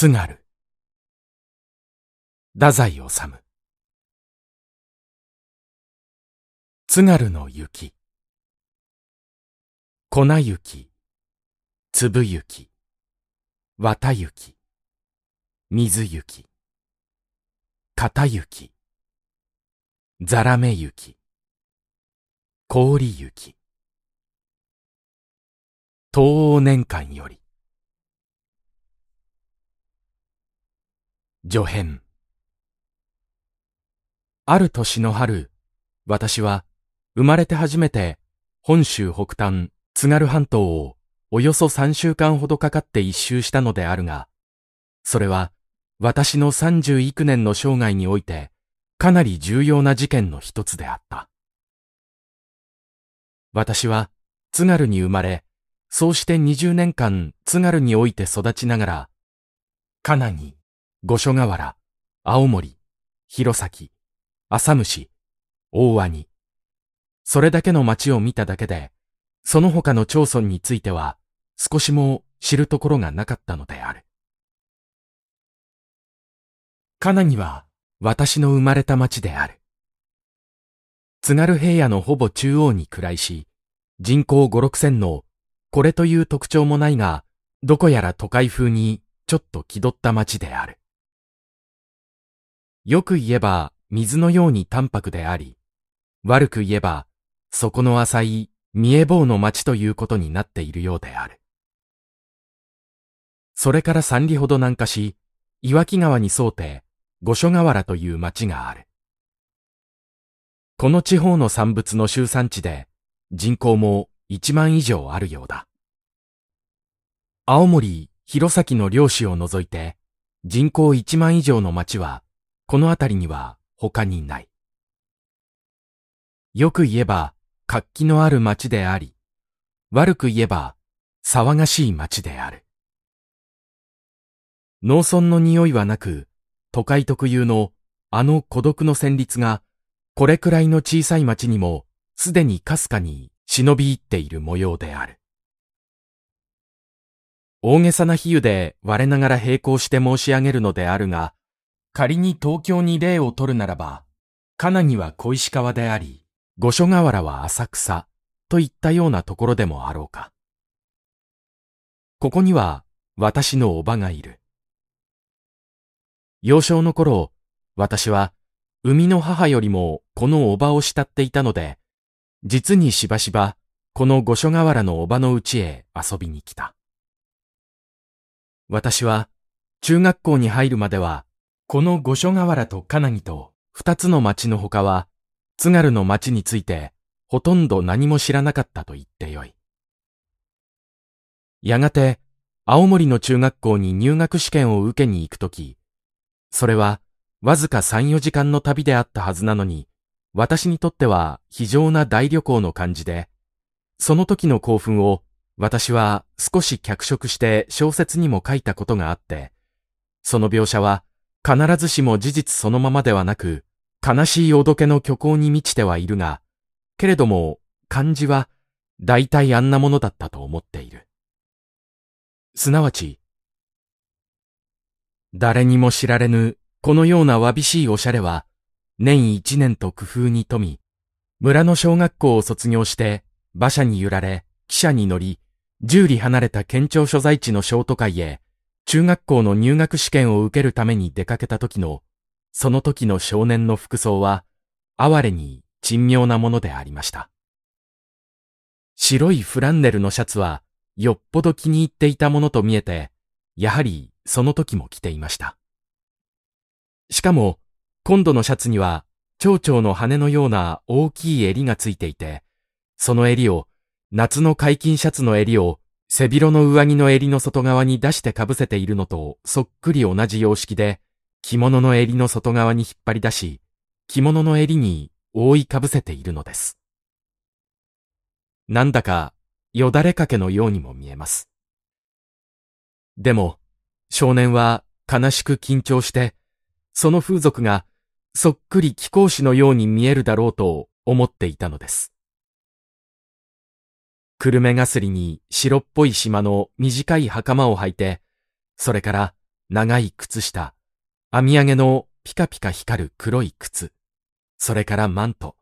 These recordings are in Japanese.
津軽。太宰治。津軽の雪。粉雪、粒雪、綿雪、水雪、片雪、ざらめ雪、氷雪。東欧年間より。助編。ある年の春、私は生まれて初めて本州北端津軽半島をおよそ3週間ほどかかって一周したのであるが、それは私の3十幾年の生涯においてかなり重要な事件の一つであった。私は津軽に生まれ、そうして20年間津軽において育ちながら、カナに五所川原、青森、弘前、浅虫、大鰐。に。それだけの町を見ただけで、その他の町村については少しも知るところがなかったのである。カナギは私の生まれた町である。津軽平野のほぼ中央に暮らいし、人口五六千の、これという特徴もないが、どこやら都会風にちょっと気取った町である。よく言えば水のように淡白であり、悪く言えば、そこの浅い見え棒の町ということになっているようである。それから三里ほど南下し、岩木川に沿うて、五所川原という町がある。この地方の産物の集産地で、人口も一万以上あるようだ。青森、弘前の漁師を除いて、人口一万以上の町は、この辺りには他にない。よく言えば活気のある街であり、悪く言えば騒がしい街である。農村の匂いはなく、都会特有のあの孤独の旋律が、これくらいの小さい町にもすでにかすかに忍び入っている模様である。大げさな比喩で我ながら並行して申し上げるのであるが、仮に東京に例を取るならば、な木は小石川であり、五所川原は浅草といったようなところでもあろうか。ここには私のおばがいる。幼少の頃、私は生みの母よりもこのおばを慕っていたので、実にしばしばこの五所川原のおばの家へ遊びに来た。私は中学校に入るまではこの五所川原と金木と二つの町の他は、津軽の町についてほとんど何も知らなかったと言ってよい。やがて、青森の中学校に入学試験を受けに行くとき、それはわずか三、四時間の旅であったはずなのに、私にとっては非常な大旅行の感じで、その時の興奮を私は少し脚色して小説にも書いたことがあって、その描写は必ずしも事実そのままではなく、悲しいおどけの虚構に満ちてはいるが、けれども、漢字は、大体あんなものだったと思っている。すなわち、誰にも知られぬ、このようなわびしいおしゃれは、年一年と工夫に富み、村の小学校を卒業して、馬車に揺られ、汽車に乗り、十里離れた県庁所在地の小都会へ、中学校の入学試験を受けるために出かけた時の、その時の少年の服装は、哀れに珍妙なものでありました。白いフランネルのシャツは、よっぽど気に入っていたものと見えて、やはりその時も着ていました。しかも、今度のシャツには、蝶々の羽のような大きい襟がついていて、その襟を、夏の解禁シャツの襟を背広の上着の襟の外側に出してかぶせているのとそっくり同じ様式で、着物の襟の外側に引っ張り出し、着物の襟に覆いかぶせているのです。なんだか、よだれかけのようにも見えます。でも、少年は悲しく緊張して、その風俗がそっくり貴公子のように見えるだろうと思っていたのです。クルメガスリに白っぽい島の短い袴を履いて、それから長い靴下、網上げのピカピカ光る黒い靴、それからマント。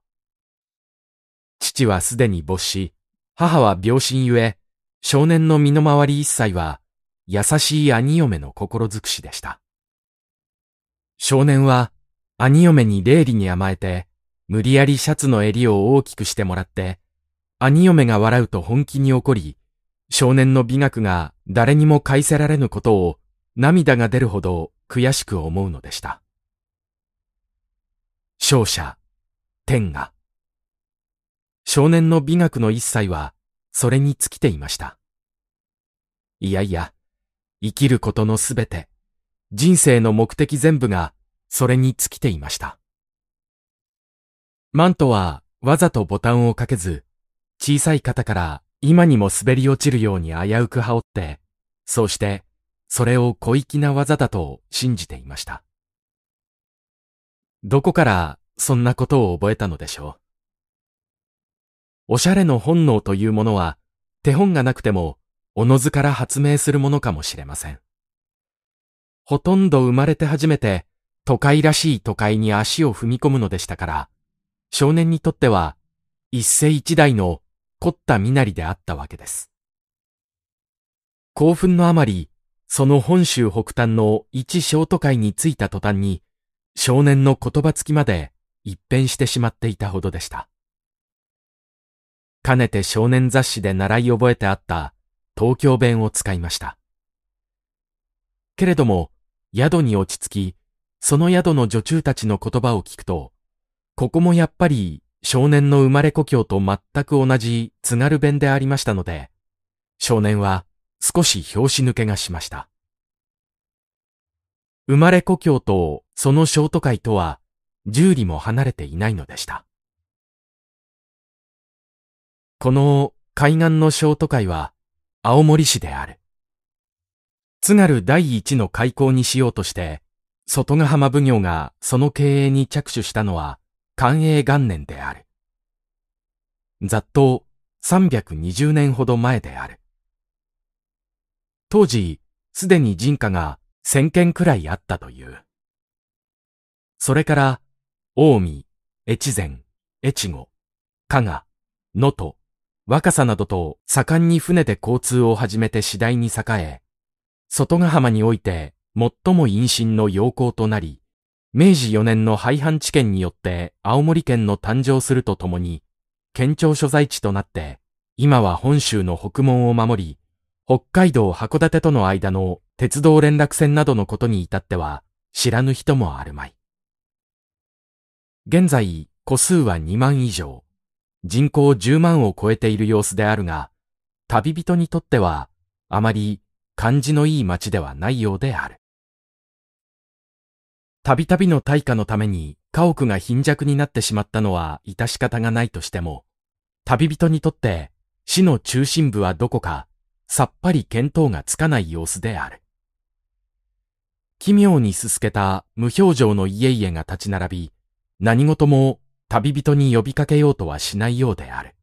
父はすでに没し、母は病身ゆえ、少年の身の回り一切は、優しい兄嫁の心尽くしでした。少年は、兄嫁に礼儀に甘えて、無理やりシャツの襟を大きくしてもらって、兄嫁が笑うと本気に怒り、少年の美学が誰にも返せられぬことを涙が出るほど悔しく思うのでした。勝者、天下。少年の美学の一切は、それに尽きていました。いやいや、生きることのすべて、人生の目的全部が、それに尽きていました。マントは、わざとボタンをかけず、小さい肩から今にも滑り落ちるように危うく羽織って、そうしてそれを小粋な技だと信じていました。どこからそんなことを覚えたのでしょう。おしゃれの本能というものは手本がなくてもおのずから発明するものかもしれません。ほとんど生まれて初めて都会らしい都会に足を踏み込むのでしたから、少年にとっては一世一代の凝った身なりであったわけです。興奮のあまり、その本州北端の一小都会に着いた途端に、少年の言葉つきまで一変してしまっていたほどでした。かねて少年雑誌で習い覚えてあった東京弁を使いました。けれども、宿に落ち着き、その宿の女中たちの言葉を聞くと、ここもやっぱり少年の生まれ故郷と全く同じ津軽弁でありましたので、少年は少し拍子抜けがしました。生まれ故郷とそのショート会とは十里も離れていないのでした。この海岸のショート会は青森市である。津軽第一の開港にしようとして、外ヶ浜奉行がその経営に着手したのは寛永元年である。雑踏320年ほど前である。当時、すでに人家が1000件くらいあったという。それから、近江、越前、越後、加賀、能登、若狭などと盛んに船で交通を始めて次第に栄え、外ヶ浜において最も陰心の陽光となり、明治4年の廃藩置県によって青森県の誕生するとともに、県庁所在地となって、今は本州の北門を守り、北海道函館との間の鉄道連絡線などのことに至っては、知らぬ人もあるまい。現在、個数は2万以上、人口10万を超えている様子であるが、旅人にとっては、あまり感じのいい街ではないようである。たびたびの対価のために家屋が貧弱になってしまったのは致し方がないとしても、旅人にとって市の中心部はどこかさっぱり見当がつかない様子である。奇妙にすすけた無表情の家々が立ち並び、何事も旅人に呼びかけようとはしないようである。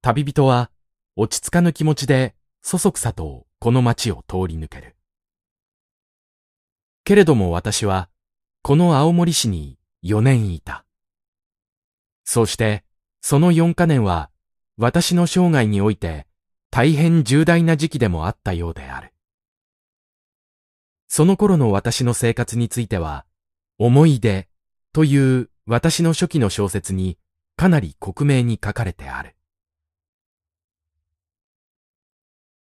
旅人は落ち着かぬ気持ちでそそくさとこの町を通り抜ける。けれども私は、この青森市に4年いた。そして、その4カ年は、私の生涯において、大変重大な時期でもあったようである。その頃の私の生活については、思い出という私の初期の小説にかなり克明に書かれてある。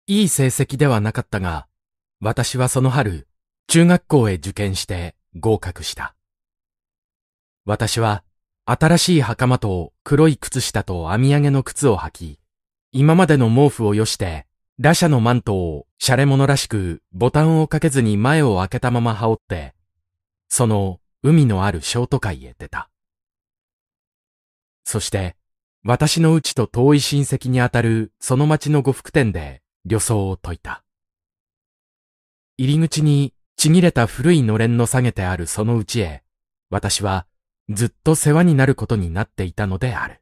いい成績ではなかったが、私はその春、中学校へ受験して合格した。私は新しい袴と黒い靴下と網上げの靴を履き、今までの毛布をよして、ラシャのマントをシャレ者らしくボタンをかけずに前を開けたまま羽織って、その海のあるショート界へ出た。そして、私のうちと遠い親戚にあたるその町の呉服店で旅装を解いた。入り口にちぎれた古いのれんの下げてあるそのうちへ、私はずっと世話になることになっていたのである。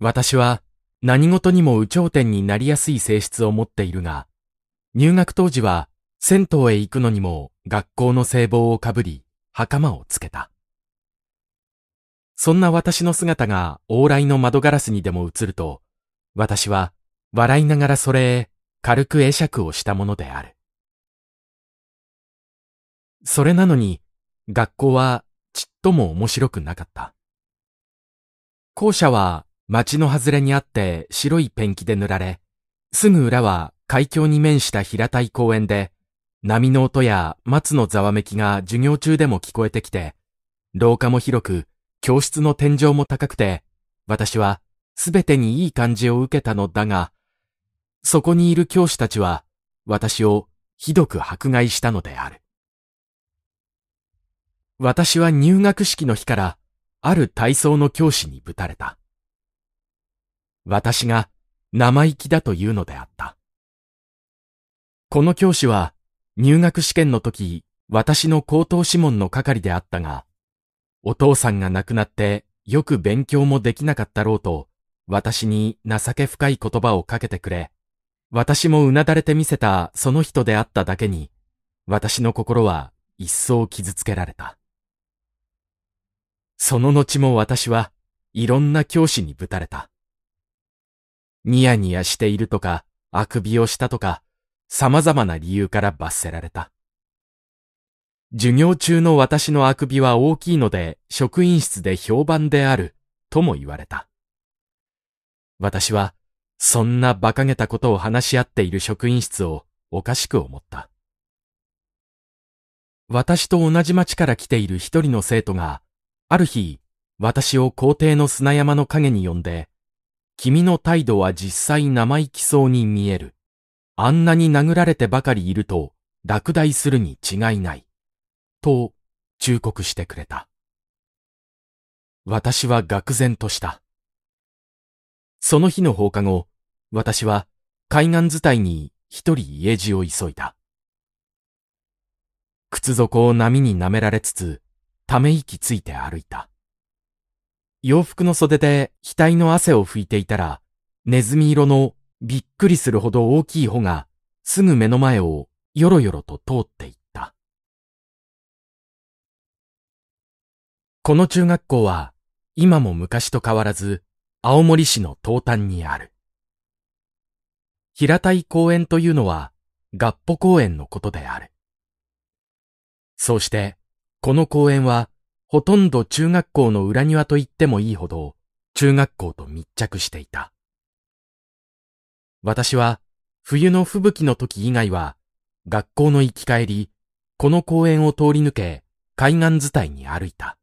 私は何事にも有頂天になりやすい性質を持っているが、入学当時は銭湯へ行くのにも学校の聖望をかぶり、袴をつけた。そんな私の姿が往来の窓ガラスにでも映ると、私は笑いながらそれへ軽く会釈をしたものである。それなのに、学校はちっとも面白くなかった。校舎は町の外れにあって白いペンキで塗られ、すぐ裏は海峡に面した平たい公園で、波の音や松のざわめきが授業中でも聞こえてきて、廊下も広く、教室の天井も高くて、私はすべてにいい感じを受けたのだが、そこにいる教師たちは私をひどく迫害したのである。私は入学式の日から、ある体操の教師にぶたれた。私が生意気だというのであった。この教師は、入学試験の時、私の高等諮問の係であったが、お父さんが亡くなってよく勉強もできなかったろうと、私に情け深い言葉をかけてくれ、私もうなだれてみせたその人であっただけに、私の心は一層傷つけられた。その後も私はいろんな教師にぶたれた。ニヤニヤしているとか、あくびをしたとか、様々な理由から罰せられた。授業中の私のあくびは大きいので職員室で評判であるとも言われた。私はそんな馬鹿げたことを話し合っている職員室をおかしく思った。私と同じ町から来ている一人の生徒がある日、私を皇帝の砂山の影に呼んで、君の態度は実際生意気そうに見える。あんなに殴られてばかりいると落第するに違いない。と忠告してくれた。私は愕然とした。その日の放課後、私は海岸伝いに一人家路を急いだ。靴底を波に舐められつつ、ため息ついて歩いた。洋服の袖で額の汗を拭いていたら、ネズミ色のびっくりするほど大きい穂がすぐ目の前をよろよろと通っていった。この中学校は今も昔と変わらず青森市の東端にある。平たい公園というのは合歩公園のことである。そうしてこの公園は、ほとんど中学校の裏庭と言ってもいいほど、中学校と密着していた。私は、冬の吹雪の時以外は、学校の行き帰り、この公園を通り抜け、海岸伝いに歩いた。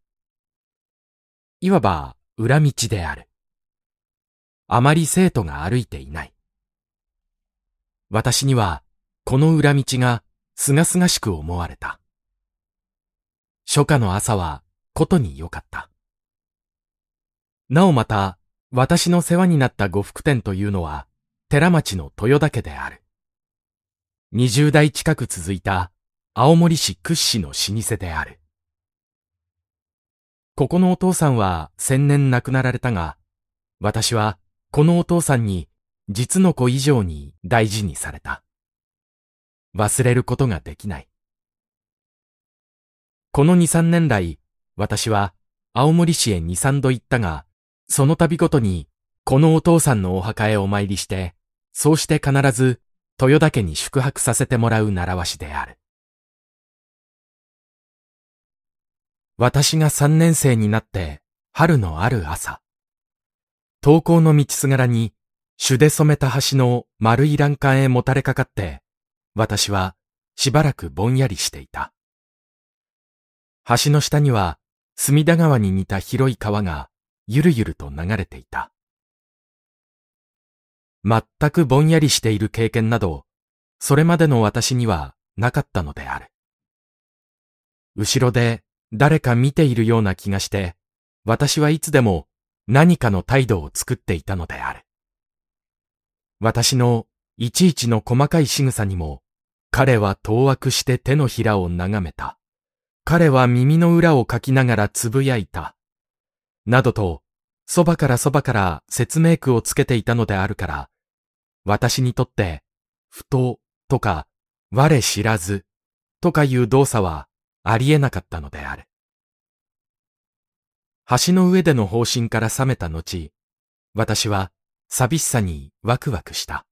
いわば、裏道である。あまり生徒が歩いていない。私には、この裏道が、すがすがしく思われた。初夏の朝は、ことに良かった。なおまた、私の世話になった呉服店というのは、寺町の豊田家である。20代近く続いた、青森市屈指の老舗である。ここのお父さんは千年亡くなられたが、私はこのお父さんに実の子以上に大事にされた。忘れることができない。この二三年来、私は青森市へ二三度行ったが、その度ごとに、このお父さんのお墓へお参りして、そうして必ず、豊田家に宿泊させてもらう習わしである。私が三年生になって、春のある朝、登校の道すがらに、朱で染めた橋の丸い欄干へもたれかかって、私はしばらくぼんやりしていた。橋の下には隅田川に似た広い川がゆるゆると流れていた。全くぼんやりしている経験など、それまでの私にはなかったのである。後ろで誰か見ているような気がして、私はいつでも何かの態度を作っていたのである。私のいちいちの細かい仕草にも、彼は当惑して手のひらを眺めた。彼は耳の裏をかきながらつぶやいた。などと、そばからそばから説明句をつけていたのであるから、私にとって、不当とか、我知らずとかいう動作はありえなかったのである。橋の上での方針から覚めた後、私は寂しさにワクワクした。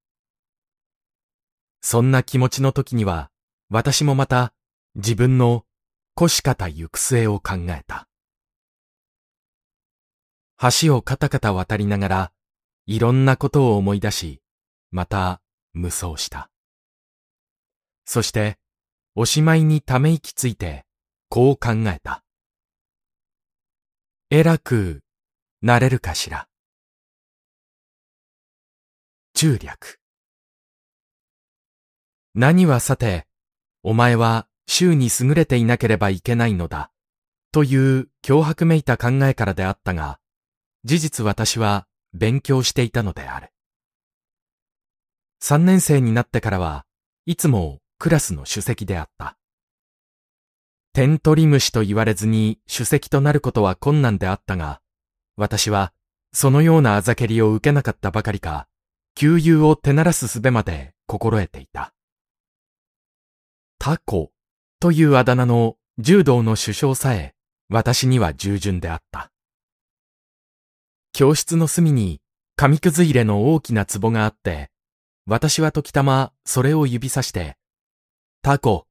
そんな気持ちの時には、私もまた自分の腰方行く末を考えた。橋をカタカタ渡りながら、いろんなことを思い出し、また無双した。そして、おしまいにため息ついて、こう考えた。偉くなれるかしら。中略。何はさて、お前は週に優れていなければいけないのだ、という脅迫めいた考えからであったが、事実私は勉強していたのである。三年生になってからはいつもクラスの主席であった。点取り虫と言われずに主席となることは困難であったが、私はそのようなあざけりを受けなかったばかりか、給油を手ならす術まで心得ていた。タコというあだ名の柔道の首相さえ私には従順であった。教室の隅に紙くず入れの大きな壺があって、私は時たまそれを指さして、タコ、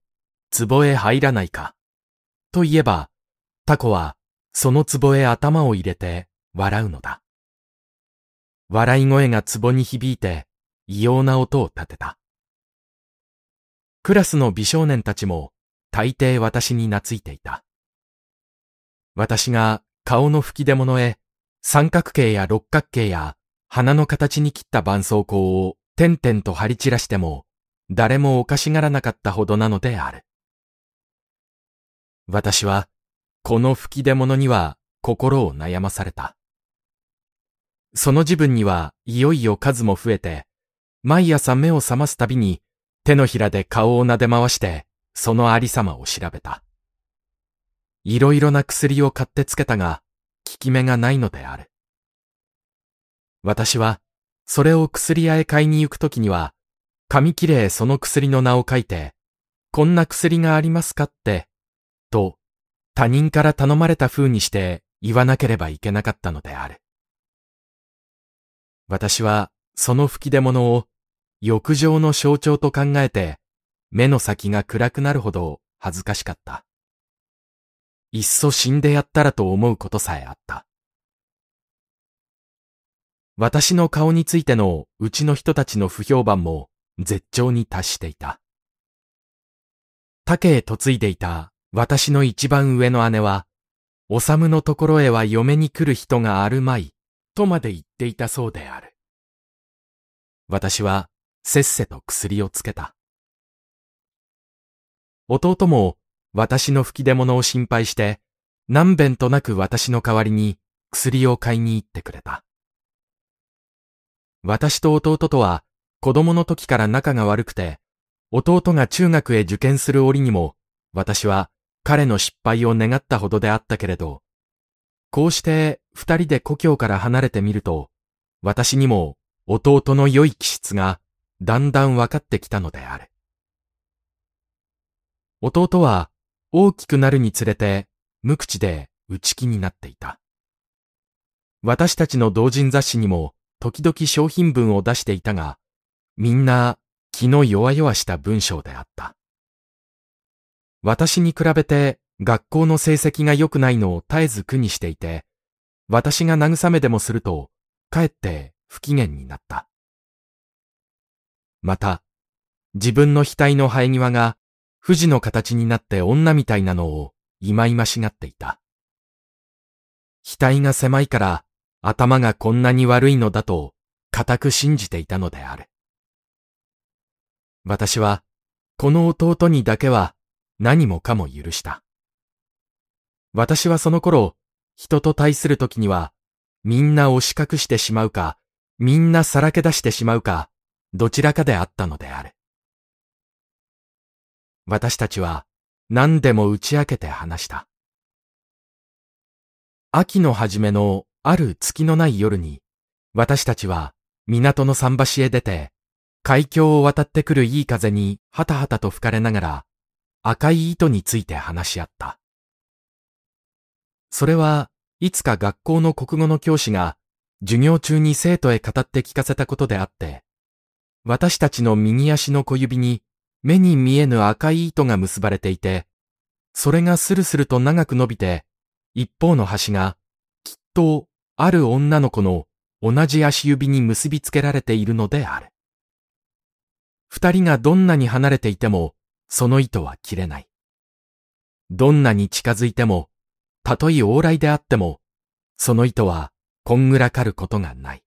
壺へ入らないか。と言えば、タコはその壺へ頭を入れて笑うのだ。笑い声が壺に響いて異様な音を立てた。クラスの美少年たちも大抵私に懐いていた。私が顔の吹き出物へ三角形や六角形や鼻の形に切った絆創膏を点々と張り散らしても誰もおかしがらなかったほどなのである。私はこの吹き出物には心を悩まされた。その自分にはいよいよ数も増えて、毎朝目を覚ますたびに手のひらで顔を撫で回してそのありさまを調べた。いろいろな薬を買ってつけたが、効き目がないのである。私は、それを薬屋へ買いに行くときには、紙切れへその薬の名を書いて、こんな薬がありますかって、と、他人から頼まれた風にして言わなければいけなかったのである。私は、その吹き出物を、浴場の象徴と考えて、目の先が暗くなるほど恥ずかしかった。いっそ死んでやったらと思うことさえあった。私の顔についてのうちの人たちの不評判も絶頂に達していた。竹へ嫁いでいた私の一番上の姉は、おさむのところへは嫁に来る人があるまい、とまで言っていたそうである。私はせっせと薬をつけた。弟も私の吹き出物を心配して、何べんとなく私の代わりに薬を買いに行ってくれた。私と弟とは子供の時から仲が悪くて、弟が中学へ受験する折にも、私は彼の失敗を願ったほどであったけれど、こうして二人で故郷から離れてみると、私にも弟の良い気質がだんだん分かってきたのである。弟は大きくなるにつれて無口で内気になっていた。私たちの同人雑誌にも時々商品文を出していたが、みんな気の弱々した文章であった。私に比べて学校の成績が良くないのを絶えず苦にしていて、私が慰めでもすると、かえって不機嫌になった。また、自分の額の生え際が富士の形になって女みたいなのを忌々しがっていた。額が狭いから頭がこんなに悪いのだと固く信じていたのである。私はこの弟にだけは何もかも許した。私はその頃、人と対する時には、みんな押し隠してしまうか、みんなさらけ出してしまうか、どちらかであったのである。私たちは何でも打ち明けて話した。秋の初めのある月のない夜に、私たちは港の桟橋へ出て、海峡を渡ってくるいい風にはたはたと吹かれながら、赤い糸について話し合った。それはいつか学校の国語の教師が授業中に生徒へ語って聞かせたことであって、私たちの右足の小指に目に見えぬ赤い糸が結ばれていて、それがスルスルと長く伸びて、一方の端が、きっと、ある女の子の同じ足指に結びつけられているのである。二人がどんなに離れていても、その糸は切れない。どんなに近づいても、たとえ往来であっても、その糸はこんぐらかることがない。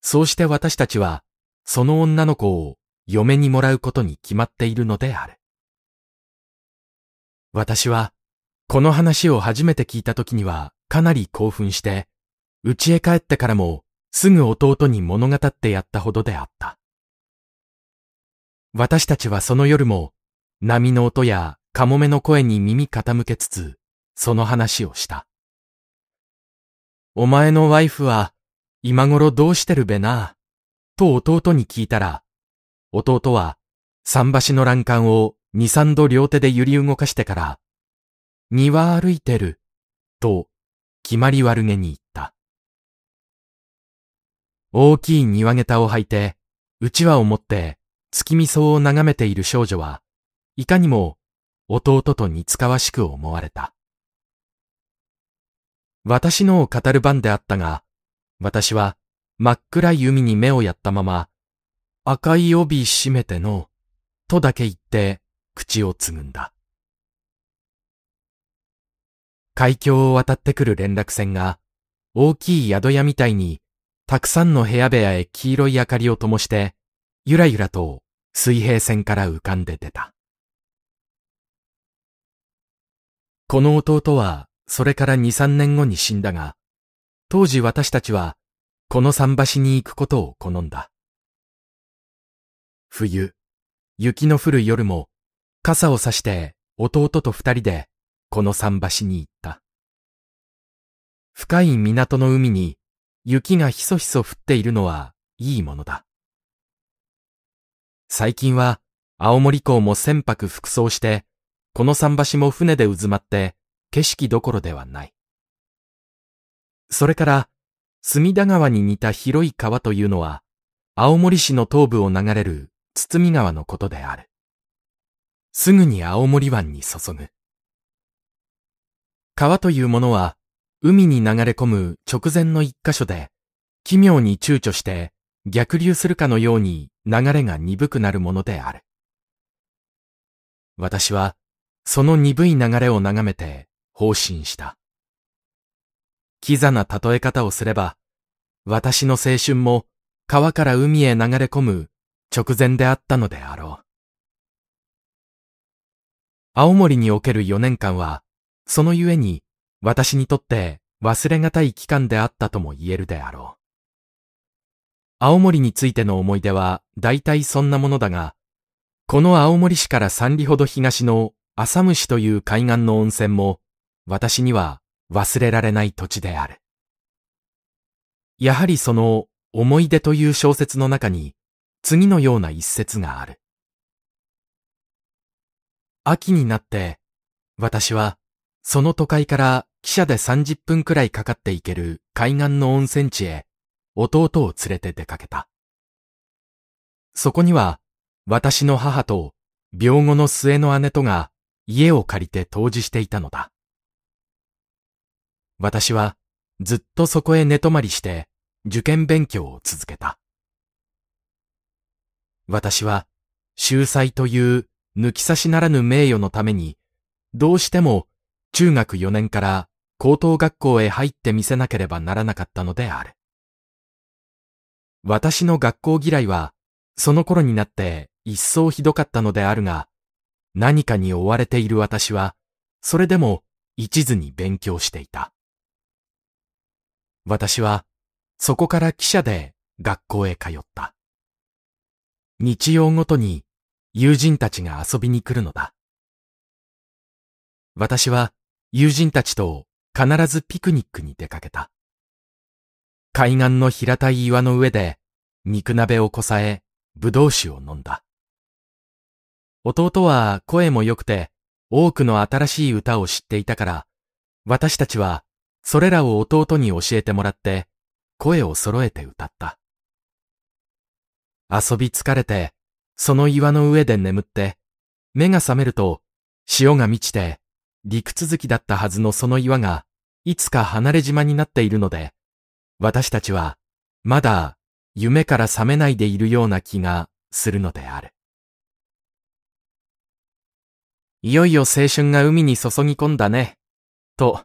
そうして私たちは、その女の子を嫁にもらうことに決まっているのである。私は、この話を初めて聞いた時にはかなり興奮して、家へ帰ってからもすぐ弟に物語ってやったほどであった。私たちはその夜も波の音やカモメの声に耳傾けつつ、その話をした。お前のワイフは今頃どうしてるべなと弟に聞いたら、弟は、桟橋の欄干を二三度両手で揺り動かしてから、庭歩いてる、と、決まり悪げに言った。大きい庭下駄を履いて、うちわを持って、月見草を眺めている少女は、いかにも、弟と似つかわしく思われた。私のを語る番であったが、私は真っ暗い海に目をやったまま、赤い帯締めての、とだけ言って口をつぐんだ。海峡を渡ってくる連絡船が、大きい宿屋みたいに、たくさんの部屋部屋へ黄色い明かりを灯して、ゆらゆらと水平線から浮かんで出た。この弟は、それから2、3年後に死んだが、当時私たちは、この桟橋に行くことを好んだ。冬、雪の降る夜も、傘を差して弟と二人でこの桟橋に行った。深い港の海に雪がひそひそ降っているのはいいものだ。最近は青森港も船舶服装して、この桟橋も船で渦まって景色どころではない。それから、隅田川に似た広い川というのは、青森市の東部を流れる堤川のことである。すぐに青森湾に注ぐ。川というものは、海に流れ込む直前の一箇所で、奇妙に躊躇して逆流するかのように流れが鈍くなるものである。私は、その鈍い流れを眺めて、放心した。キザな例え方をすれば、私の青春も川から海へ流れ込む直前であったのであろう。青森における4年間は、そのゆえに私にとって忘れがたい期間であったとも言えるであろう。青森についての思い出は大体そんなものだが、この青森市から3里ほど東の浅虫という海岸の温泉も私には忘れられない土地である。やはりその思い出という小説の中に次のような一節がある。秋になって、私は、その都会から汽車で30分くらいかかって行ける海岸の温泉地へ、弟を連れて出かけた。そこには、私の母と、病後の末の姉とが、家を借りて当時していたのだ。私は、ずっとそこへ寝泊まりして、受験勉強を続けた。私は、秀才という抜き差しならぬ名誉のために、どうしても中学4年から高等学校へ入ってみせなければならなかったのである。私の学校嫌いは、その頃になって一層ひどかったのであるが、何かに追われている私は、それでも一途に勉強していた。私は、そこから汽車で学校へ通った。日曜ごとに友人たちが遊びに来るのだ。私は友人たちと必ずピクニックに出かけた。海岸の平たい岩の上で肉鍋をこさえ、ぶどう酒を飲んだ。弟は声も良くて多くの新しい歌を知っていたから、私たちはそれらを弟に教えてもらって声を揃えて歌った。遊び疲れて、その岩の上で眠って、目が覚めると、潮が満ちて、陸続きだったはずのその岩が、いつか離れ島になっているので、私たちは、まだ、夢から覚めないでいるような気がするのである。いよいよ青春が海に注ぎ込んだね、と、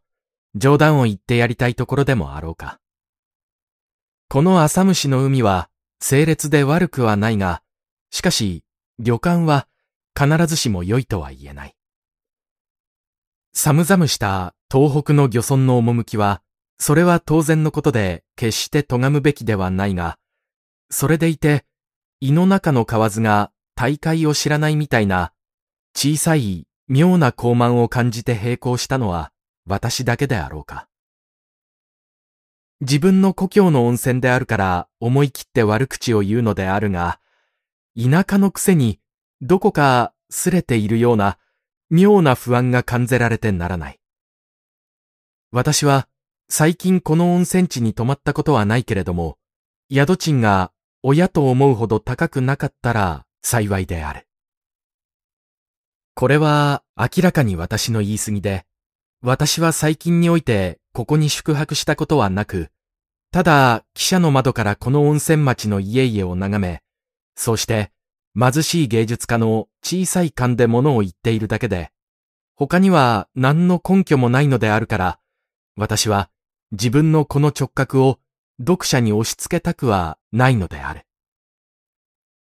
冗談を言ってやりたいところでもあろうか。この浅虫の海は、整列で悪くはないが、しかし、旅館は必ずしも良いとは言えない。寒々した東北の漁村の趣は、それは当然のことで決して咎むべきではないが、それでいて、胃の中の蛙が大会を知らないみたいな、小さい妙な傲慢を感じて並行したのは私だけであろうか。自分の故郷の温泉であるから思い切って悪口を言うのであるが、田舎のくせにどこかすれているような妙な不安が感じられてならない。私は最近この温泉地に泊まったことはないけれども、宿賃が親と思うほど高くなかったら幸いである。これは明らかに私の言い過ぎで、私は最近においてここに宿泊したことはなく、ただ、記者の窓からこの温泉町の家々を眺め、そうして、貧しい芸術家の小さい勘で物を言っているだけで、他には何の根拠もないのであるから、私は自分のこの直角を読者に押し付けたくはないのである。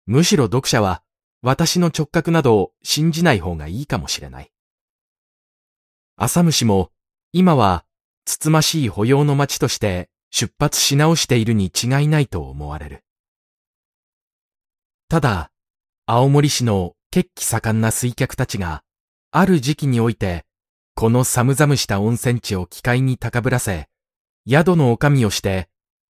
むしろ読者は私の直角などを信じない方がいいかもしれない。朝虫も今はつつましい保養の町として出発し直しているに違いないと思われる。ただ、青森市の血気盛んな水客たちが、ある時期において、この寒々した温泉地を機械に高ぶらせ、宿の女将をして、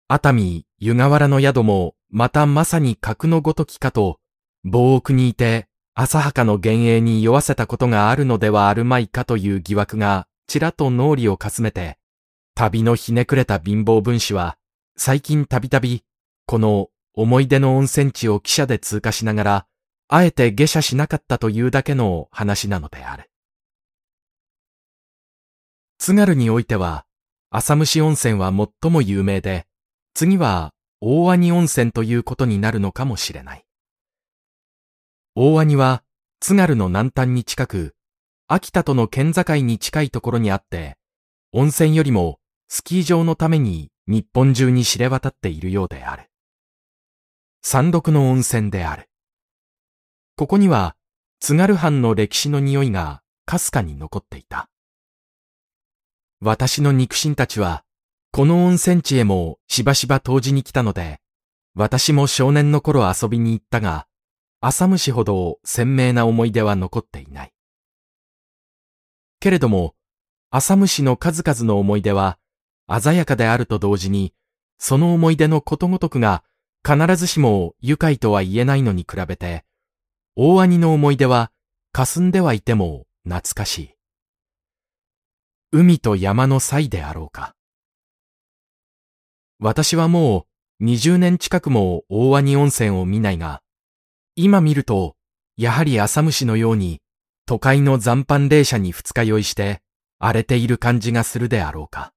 熱海、湯河原の宿も、またまさに格のごときかと、防奥にいて、浅はかの幻影に酔わせたことがあるのではあるまいかという疑惑が、ちらと脳裏をかすめて、旅のひねくれた貧乏分子は、最近たびたび、この思い出の温泉地を汽車で通過しながら、あえて下車しなかったというだけの話なのである。津軽においては、浅虫温泉は最も有名で、次は大鰐温泉ということになるのかもしれない。大鰐は津軽の南端に近く、秋田との県境に近いところにあって、温泉よりもスキー場のために日本中に知れ渡っているようである。山麓の温泉である。ここには津軽藩の歴史の匂いがかすかに残っていた。私の肉親たちは、この温泉地へもしばしば湯治に来たので、私も少年の頃遊びに行ったが、浅虫ほど鮮明な思い出は残っていない。けれども、浅虫の数々の思い出は、鮮やかであると同時に、その思い出のことごとくが必ずしも愉快とは言えないのに比べて、大兄の思い出は霞んではいても懐かしい。海と山の際であろうか。私はもう20年近くも大兄温泉を見ないが、今見ると、やはり浅虫のように都会の残飯霊車に二日酔いして荒れている感じがするであろうか。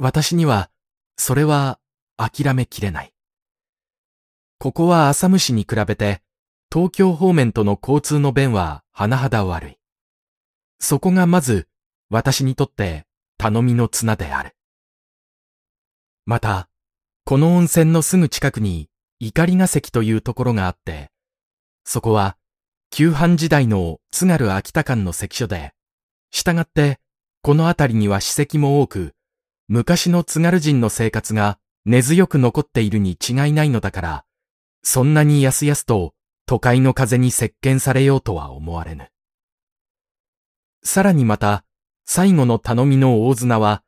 私には、それは諦めきれない。ここは浅虫に比べて、東京方面との交通の便は甚だ悪い。そこがまず、私にとって頼みの綱である。また、この温泉のすぐ近くに、怒りが関というところがあって、そこは、旧藩時代の津軽秋田間の関所で、従って、この辺りには史跡も多く、昔の津軽人の生活が根強く残っているに違いないのだから、そんなにやすやすと都会の風に席巻されようとは思われぬ。さらにまた、最後の頼みの大綱は、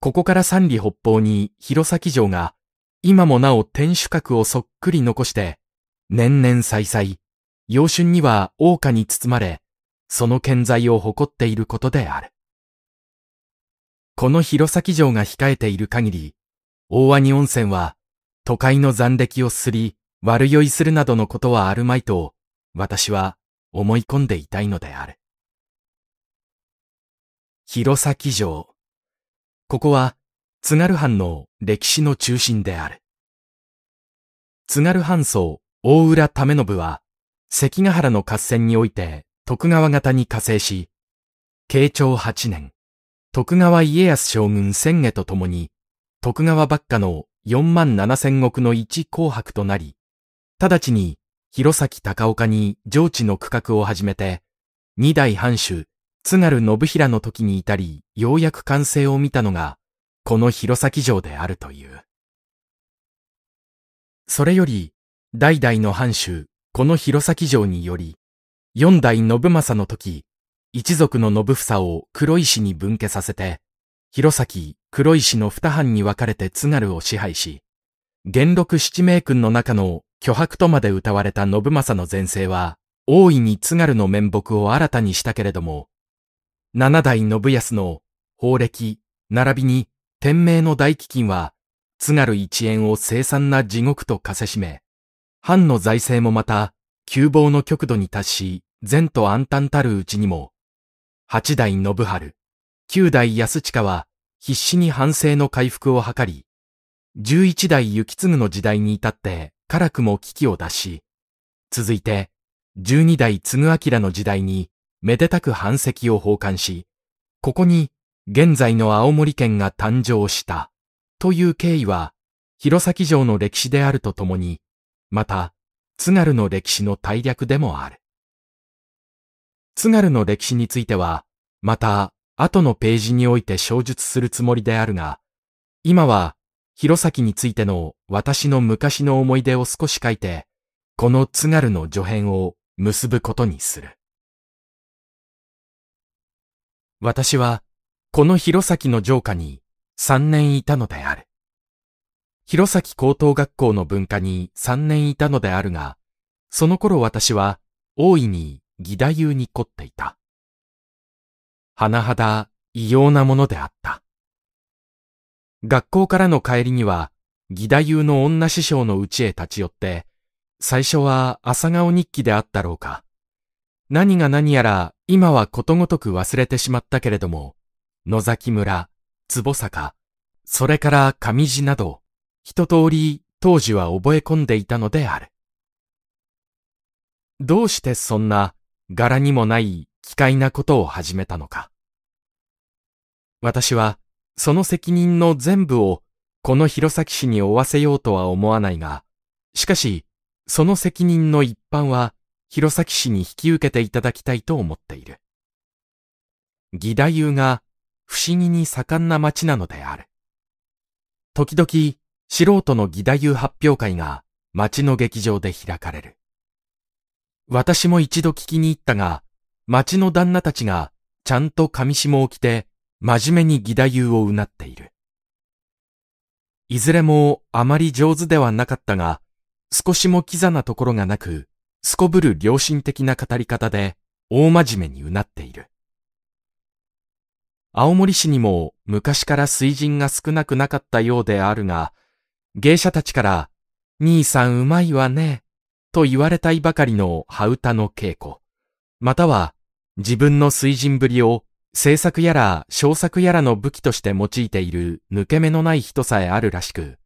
ここから三里北方に弘前城が、今もなお天守閣をそっくり残して、年々再々、洋春には桜花に包まれ、その健在を誇っていることである。この弘前城が控えている限り、大鰐温泉は都会の残歴をすり、悪酔いするなどのことはあるまいと、私は思い込んでいたいのである。弘前城。ここは津軽藩の歴史の中心である。津軽藩僧大浦為信は、関ヶ原の合戦において徳川方に加勢し、慶長8年、徳川家康将軍千家と共に、徳川幕下の四万七千石の一紅白となり、直ちに弘前高岡に上地の区画を始めて、二代藩主、津軽信平の時に至り、ようやく完成を見たのが、この弘前城であるという。それより、代々の藩主、この弘前城により、四代信政の時、一族の信房を黒石に分家させて、弘前、黒石の二藩に分かれて津軽を支配し、元禄七名君の中の巨白とまで歌われた信政の前世は、大いに津軽の面目を新たにしたけれども、七代信康の法歴、並びに天明の大飢饉は、津軽一円を凄惨な地獄とかせしめ、藩の財政もまた、窮乏の極度に達し、善と暗淡たるうちにも、八代信春、九代安近は必死に反省の回復を図り、十一代行継の時代に至って辛くも危機を脱し、続いて十二代継明の時代にめでたく反石を奉還し、ここに現在の青森県が誕生したという経緯は、弘前城の歴史であるとともに、また、津軽の歴史の大略でもある。津軽の歴史については、また、後のページにおいて小述するつもりであるが、今は、弘前についての私の昔の思い出を少し書いて、この津軽の助編を結ぶことにする。私は、この弘前の城下に3年いたのである。弘前高等学校の文化に3年いたのであるが、その頃私は、大いに義太夫に凝っていた。甚だ異様なものであった。学校からの帰りには、義太夫の女師匠の家へ立ち寄って、最初は朝顔日記であったろうか。何が何やら今はことごとく忘れてしまったけれども、野崎村、坪坂、それから上地など、一通り当時は覚え込んでいたのである。どうしてそんな柄にもない奇怪なことを始めたのか。私は、その責任の全部を、この弘前市に負わせようとは思わないが、しかし、その責任の一般は、弘前市に引き受けていただきたいと思っている。義太夫が不思議に盛んな町なのである。時々、素人の義太夫発表会が町の劇場で開かれる。私も一度聞きに行ったが、町の旦那たちがちゃんと紙紐を着て、真面目に義太夫をうなっている。いずれもあまり上手ではなかったが、少しもキザなところがなく、すこぶる良心的な語り方で、大真面目にうなっている。青森市にも昔から水人が少なくなかったようであるが、芸者たちから、兄さんうまいわね、と言われたいばかりの羽歌の稽古、または自分の水人ぶりを制作やら小作やらの武器として用いている抜け目のない人さえあるらしく、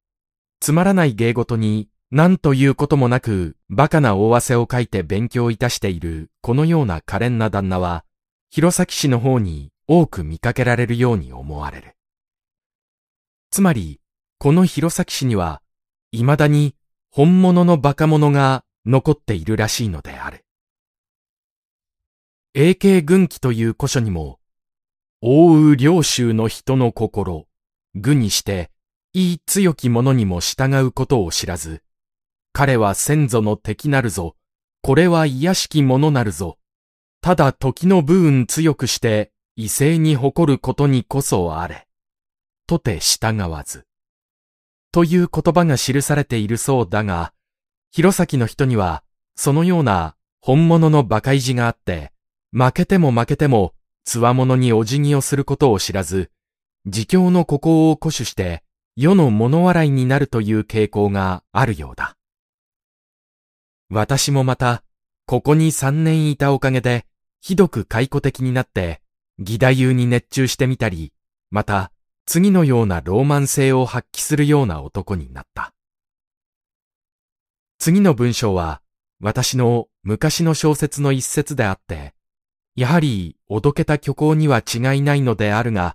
つまらない芸事に何ということもなく馬鹿な大汗をかいて勉強いたしているこのような可憐な旦那は、弘前市の方に多く見かけられるように思われる。つまり、この弘前市には、未だに本物の馬鹿者が残っているらしいのである。英系軍記という古書にも、王羽領州の人の心、愚にして、いい強き者にも従うことを知らず、彼は先祖の敵なるぞ、これは癒しき者なるぞ、ただ時の部分強くして異性に誇ることにこそあれ、とて従わず。という言葉が記されているそうだが、弘前の人には、そのような本物の馬鹿意地があって、負けても負けても、つわものにお辞儀をすることを知らず、自供の孤高を固守して、世の物笑いになるという傾向があるようだ。私もまた、ここに三年いたおかげで、ひどく解雇的になって、義太夫に熱中してみたり、また、次のようなローマン性を発揮するような男になった。次の文章は私の昔の小説の一節であって、やはりおどけた虚構には違いないのであるが、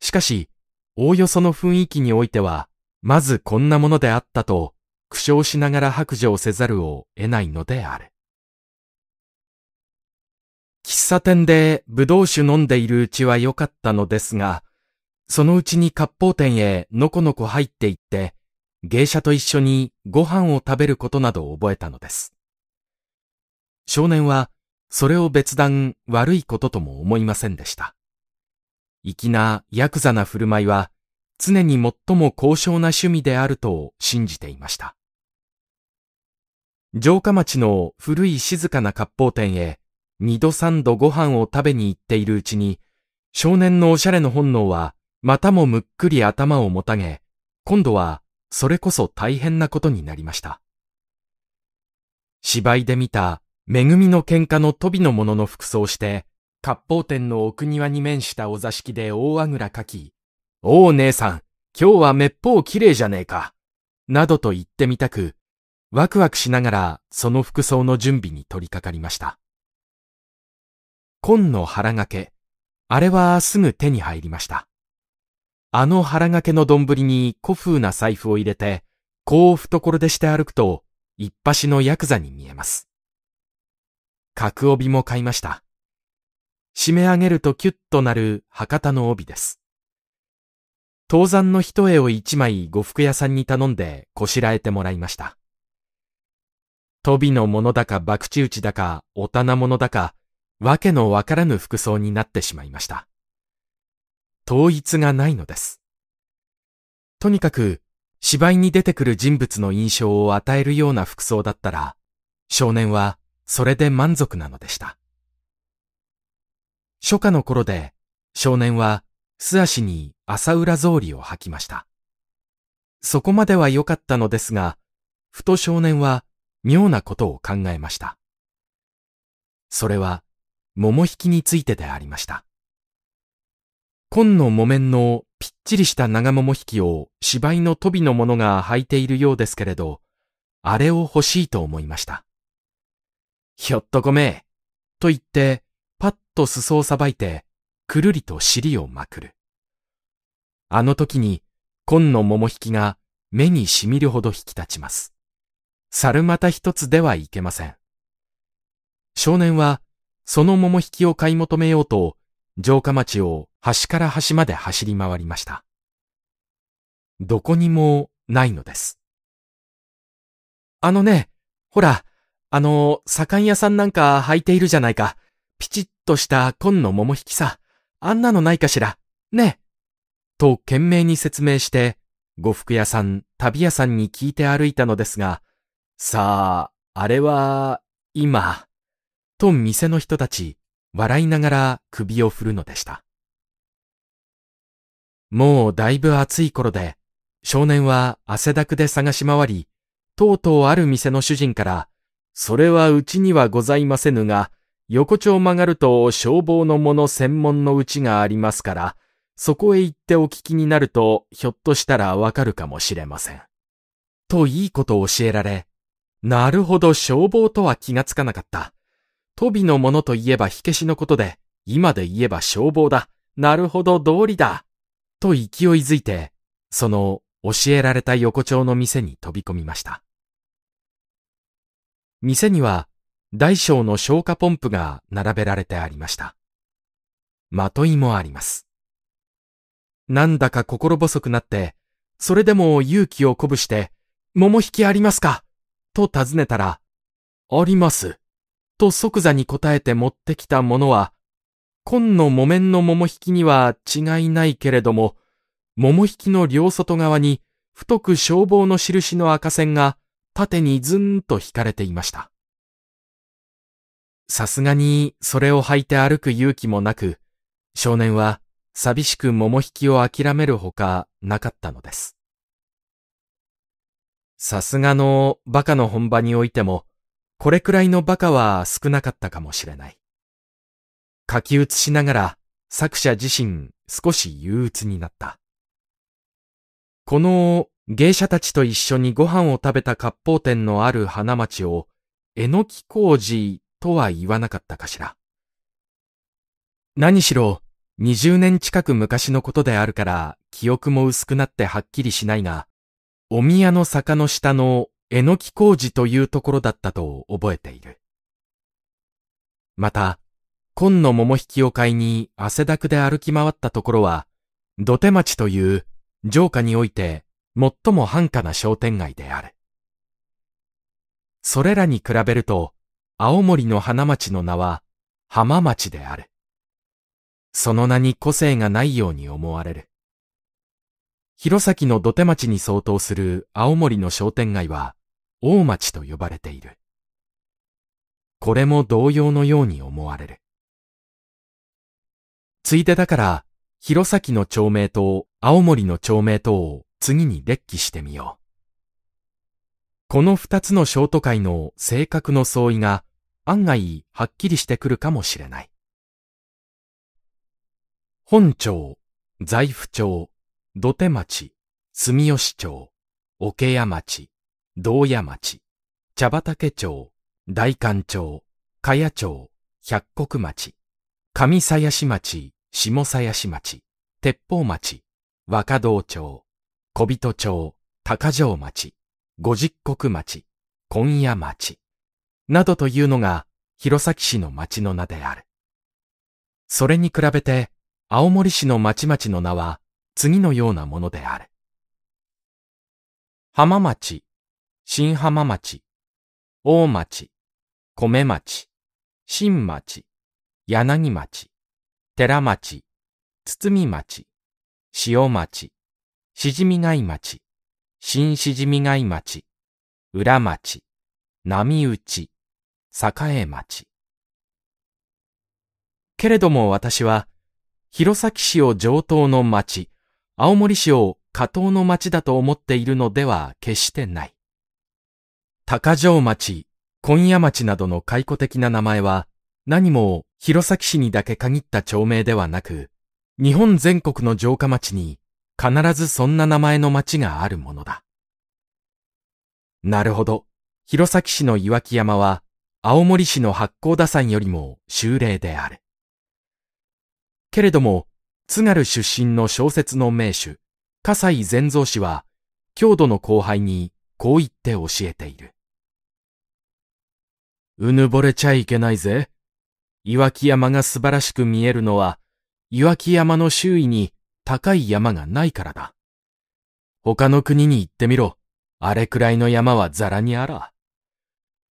しかし、おおよその雰囲気においては、まずこんなものであったと苦笑しながら白状せざるを得ないのである。喫茶店でぶどう酒飲んでいるうちは良かったのですが、そのうちに割烹店へのこのこ入っていって、芸者と一緒にご飯を食べることなどを覚えたのです。少年は、それを別段悪いこととも思いませんでした。粋なヤクザな振る舞いは、常に最も高尚な趣味であると信じていました。城下町の古い静かな割烹店へ、二度三度ご飯を食べに行っているうちに、少年のおしゃれの本能は、またもむっくり頭をもたげ、今度はそれこそ大変なことになりました。芝居で見た、恵みの喧嘩の飛びの者の服装して、割烹店の奥庭に面したお座敷で大あぐらかき、おお姉さん、今日はめっぽう綺麗じゃねえか、などと言ってみたく、ワクワクしながらその服装の準備に取り掛かりました。紺の腹掛け、あれはすぐ手に入りました。あの腹掛けの丼に古風な財布を入れて、こう懐でして歩くと、一発のヤクザに見えます。角帯も買いました。締め上げるとキュッとなる博多の帯です。登山の一絵を一枚呉服屋さんに頼んでこしらえてもらいました。飛びのものだか博打打ちだかお棚ものだか、わけのわからぬ服装になってしまいました。統一がないのです。とにかく、芝居に出てくる人物の印象を与えるような服装だったら、少年はそれで満足なのでした。初夏の頃で少年は素足に朝浦草履を履きました。そこまでは良かったのですが、ふと少年は妙なことを考えました。それは、桃引きについてでありました。紺の木綿のぴっちりした長桃引きを芝居の飛びの者が履いているようですけれど、あれを欲しいと思いました。ひょっとごめえ、と言って、パッと裾をさばいて、くるりと尻をまくる。あの時に、紺の桃引きが目にしみるほど引き立ちます。猿股一つではいけません。少年は、その桃引きを買い求めようと、城下町を端から端まで走り回りました。どこにもないのです。あのね、ほら、あの、左官屋さんなんか履いているじゃないか。ピチッとした紺の桃引きさ。あんなのないかしら。ね。と懸命に説明して、呉服屋さん、旅屋さんに聞いて歩いたのですが、さあ、あれは、今、と店の人たち笑いながら首を振るのでした。もうだいぶ暑い頃で、少年は汗だくで探し回り、とうとうある店の主人から、それはうちにはございませぬが、横丁曲がると消防のもの専門のうちがありますから、そこへ行ってお聞きになると、ひょっとしたらわかるかもしれません。といいことを教えられ、なるほど消防とは気がつかなかった。飛びのものといえば火消しのことで、今で言えば消防だ。なるほど、道理だ。と勢いづいて、その教えられた横丁の店に飛び込みました。店には大小の消火ポンプが並べられてありました。まといもあります。なんだか心細くなって、それでも勇気を鼓舞して、桃引きありますかと尋ねたら、あります。と即座に答えて持ってきたものは、紺の木綿の桃引きには違いないけれども、桃引きの両外側に太く消防の印の赤線が縦にずんと引かれていました。さすがにそれを履いて歩く勇気もなく、少年は寂しく桃引きを諦めるほかなかったのです。さすがの馬鹿の本場においても、これくらいのバカは少なかったかもしれない。書き写しながら作者自身少し憂鬱になった。この芸者たちと一緒にご飯を食べた割烹店のある花町をえのき工事とは言わなかったかしら。何しろ20年近く昔のことであるから記憶も薄くなってはっきりしないが、お宮の坂の下のえのき工事というところだったと覚えている。また、紺の桃引きを買いに汗だくで歩き回ったところは、土手町という城下において最も繁華な商店街である。それらに比べると、青森の花町の名は浜町である。その名に個性がないように思われる。弘前の土手町に相当する青森の商店街は、大町と呼ばれている。これも同様のように思われる。ついでだから、弘前の町名と青森の町名とを次に列記してみよう。この二つの小都会の性格の相違が案外はっきりしてくるかもしれない。本町、財布町、土手町、住吉町、桶屋町、道屋町、茶畑町、大官町、茅屋町、百国町、上鞘市町、下鞘市町、鉄砲町、若道町、小人町、高城町、五十国町、今夜町、などというのが弘前市の町の名である。それに比べて青森市の町々の名は次のようなものである。浜町、新浜町、大町、米町、新町、柳町、寺町、堤町、塩町、しじみがい町、新しじみがい町、裏町、波打ち、栄町。けれども私は、弘前市を上等の町、青森市を下等の町だと思っているのでは決してない。高城町、今夜町などの解雇的な名前は、何も弘前市にだけ限った町名ではなく、日本全国の城下町に必ずそんな名前の町があるものだ。なるほど。弘前市の岩木山は、青森市の八甲田山よりも修霊である。けれども、津軽出身の小説の名手、笠井善蔵氏は、郷土の後輩にこう言って教えている。うぬぼれちゃいけないぜ。岩木山が素晴らしく見えるのは、岩木山の周囲に高い山がないからだ。他の国に行ってみろ。あれくらいの山はザラにあら。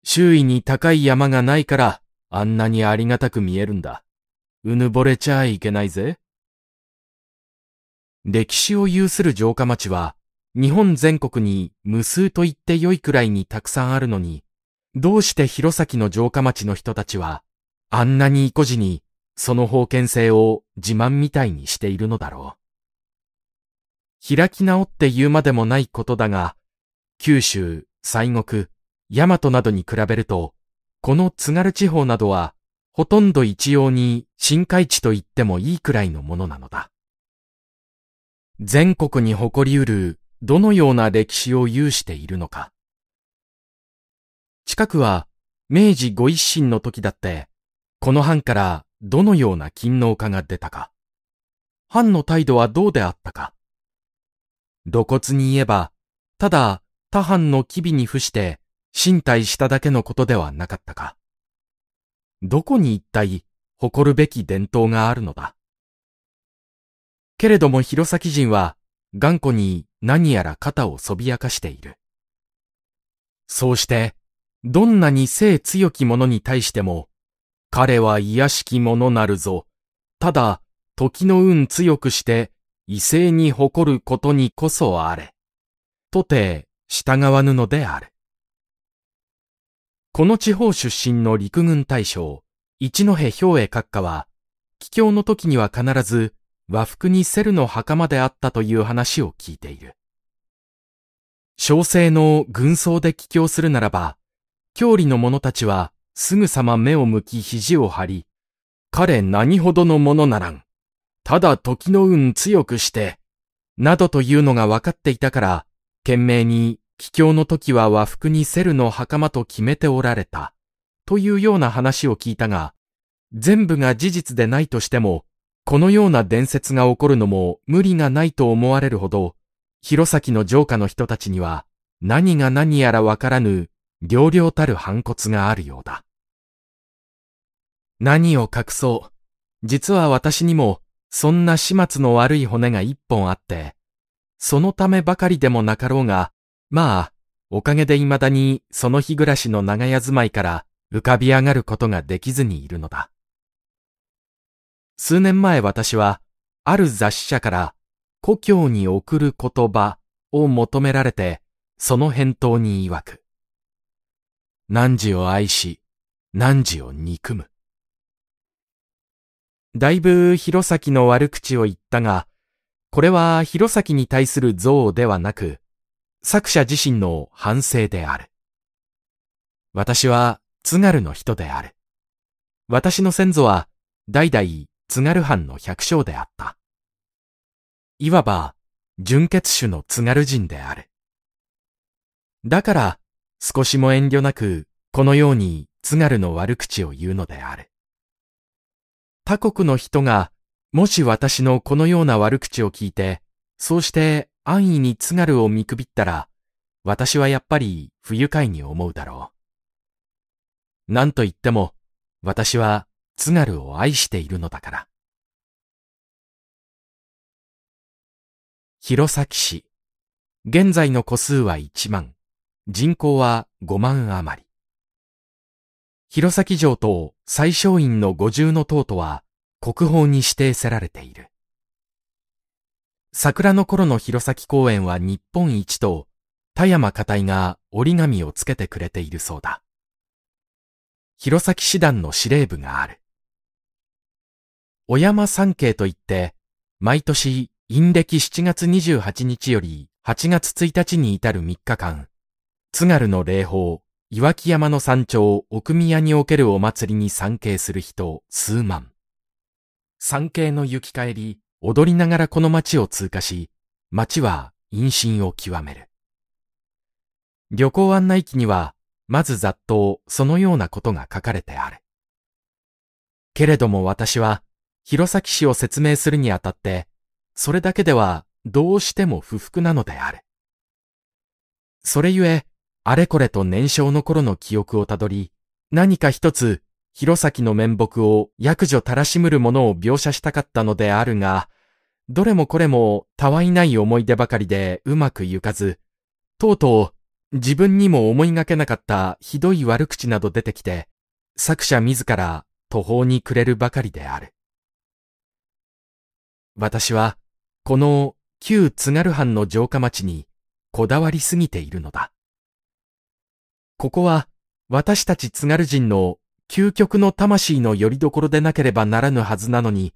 周囲に高い山がないから、あんなにありがたく見えるんだ。うぬぼれちゃいけないぜ。歴史を有する城下町は、日本全国に無数と言って良いくらいにたくさんあるのに、どうして弘前の城下町の人たちは、あんなに意固地に、その封建性を自慢みたいにしているのだろう。開き直って言うまでもないことだが、九州、西国、大和などに比べると、この津軽地方などは、ほとんど一様に深海地と言ってもいいくらいのものなのだ。全国に誇り得るどのような歴史を有しているのか。近くは明治ご一新の時だって、この藩からどのような勤労家が出たか、藩の態度はどうであったか。露骨に言えば、ただ他藩の機微に付して身体しただけのことではなかったか。どこに一体誇るべき伝統があるのだ。けれども弘前人は頑固に何やら肩をそびやかしている。そうしてどんなに性強き者に対しても、彼は癒しき者なるぞ。ただ、時の運強くして、異性に誇ることにこそあれ。とて、従わぬのである。この地方出身の陸軍大将、一戸兵衛閣下は、帰郷の時には必ず和服にセルの袴であったという話を聞いている。小生の軍装で帰郷するならば、郷里の者たちは、すぐさま目を向き肘を張り、彼何ほどのものならん。ただ時の運強くして、などというのが分かっていたから、懸命に、帰郷の時は和服にセルの袴と決めておられた、というような話を聞いたが、全部が事実でないとしても、このような伝説が起こるのも無理がないと思われるほど、弘前の城下の人たちには、何が何やらわからぬ行量たる反骨があるようだ。何を隠そう。実は私にも、そんな始末の悪い骨が一本あって、そのためばかりでもなかろうが、まあ、おかげで未だにその日暮らしの長屋住まいから浮かび上がることができずにいるのだ。数年前私は、ある雑誌社から、故郷に送る言葉を求められて、その返答に曰く。汝を愛し、汝を憎む。だいぶ弘前の悪口を言ったが、これは弘前に対する憎悪ではなく、作者自身の反省である。私は津軽の人である。私の先祖は代々津軽藩の百姓であった。いわば純血種の津軽人である。だから少しも遠慮なく、このように津軽の悪口を言うのである。他国の人が、もし私のこのような悪口を聞いて、そうして安易に津軽を見くびったら、私はやっぱり不愉快に思うだろう。なんと言っても、私は津軽を愛しているのだから。弘前市、現在の個数は1万。人口は5万余り。弘前城と最小院の五重の塔とは国宝に指定せられている。桜の頃の弘前公園は日本一と田山片井が折り紙をつけてくれているそうだ。弘前師団の司令部がある。小山三景といって、毎年、陰暦7月28日より8月1日に至る3日間、津軽の霊峰、岩木山の山頂奥宮におけるお祭りに参詣する人数万。参詣の行き帰り、踊りながらこの町を通過し、町は陰心を極める。旅行案内機には、まず雑踏、そのようなことが書かれてある。けれども私は、弘前市を説明するにあたって、それだけではどうしても不服なのである。それゆえ、あれこれと年少の頃の記憶をたどり、何か一つ、弘前の面目を役女たらしむるものを描写したかったのであるが、どれもこれもたわいない思い出ばかりでうまくゆかず、とうとう自分にも思いがけなかったひどい悪口など出てきて、作者自ら途方に暮れるばかりである。私は、この旧津軽藩の城下町にこだわりすぎているのだ。ここは、私たち津軽人の究極の魂の拠り所でなければならぬはずなのに、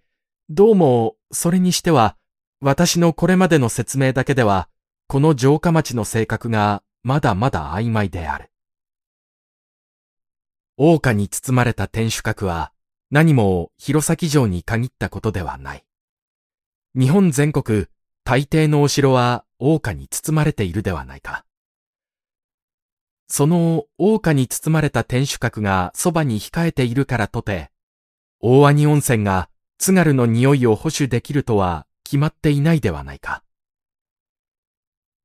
どうも、それにしては、私のこれまでの説明だけでは、この城下町の性格がまだまだ曖昧である。王家に包まれた天守閣は、何も弘前城に限ったことではない。日本全国、大抵のお城は王家に包まれているではないか。その大花に包まれた天守閣がそばに控えているからとて、大兄温泉が津軽の匂いを保守できるとは決まっていないではないか。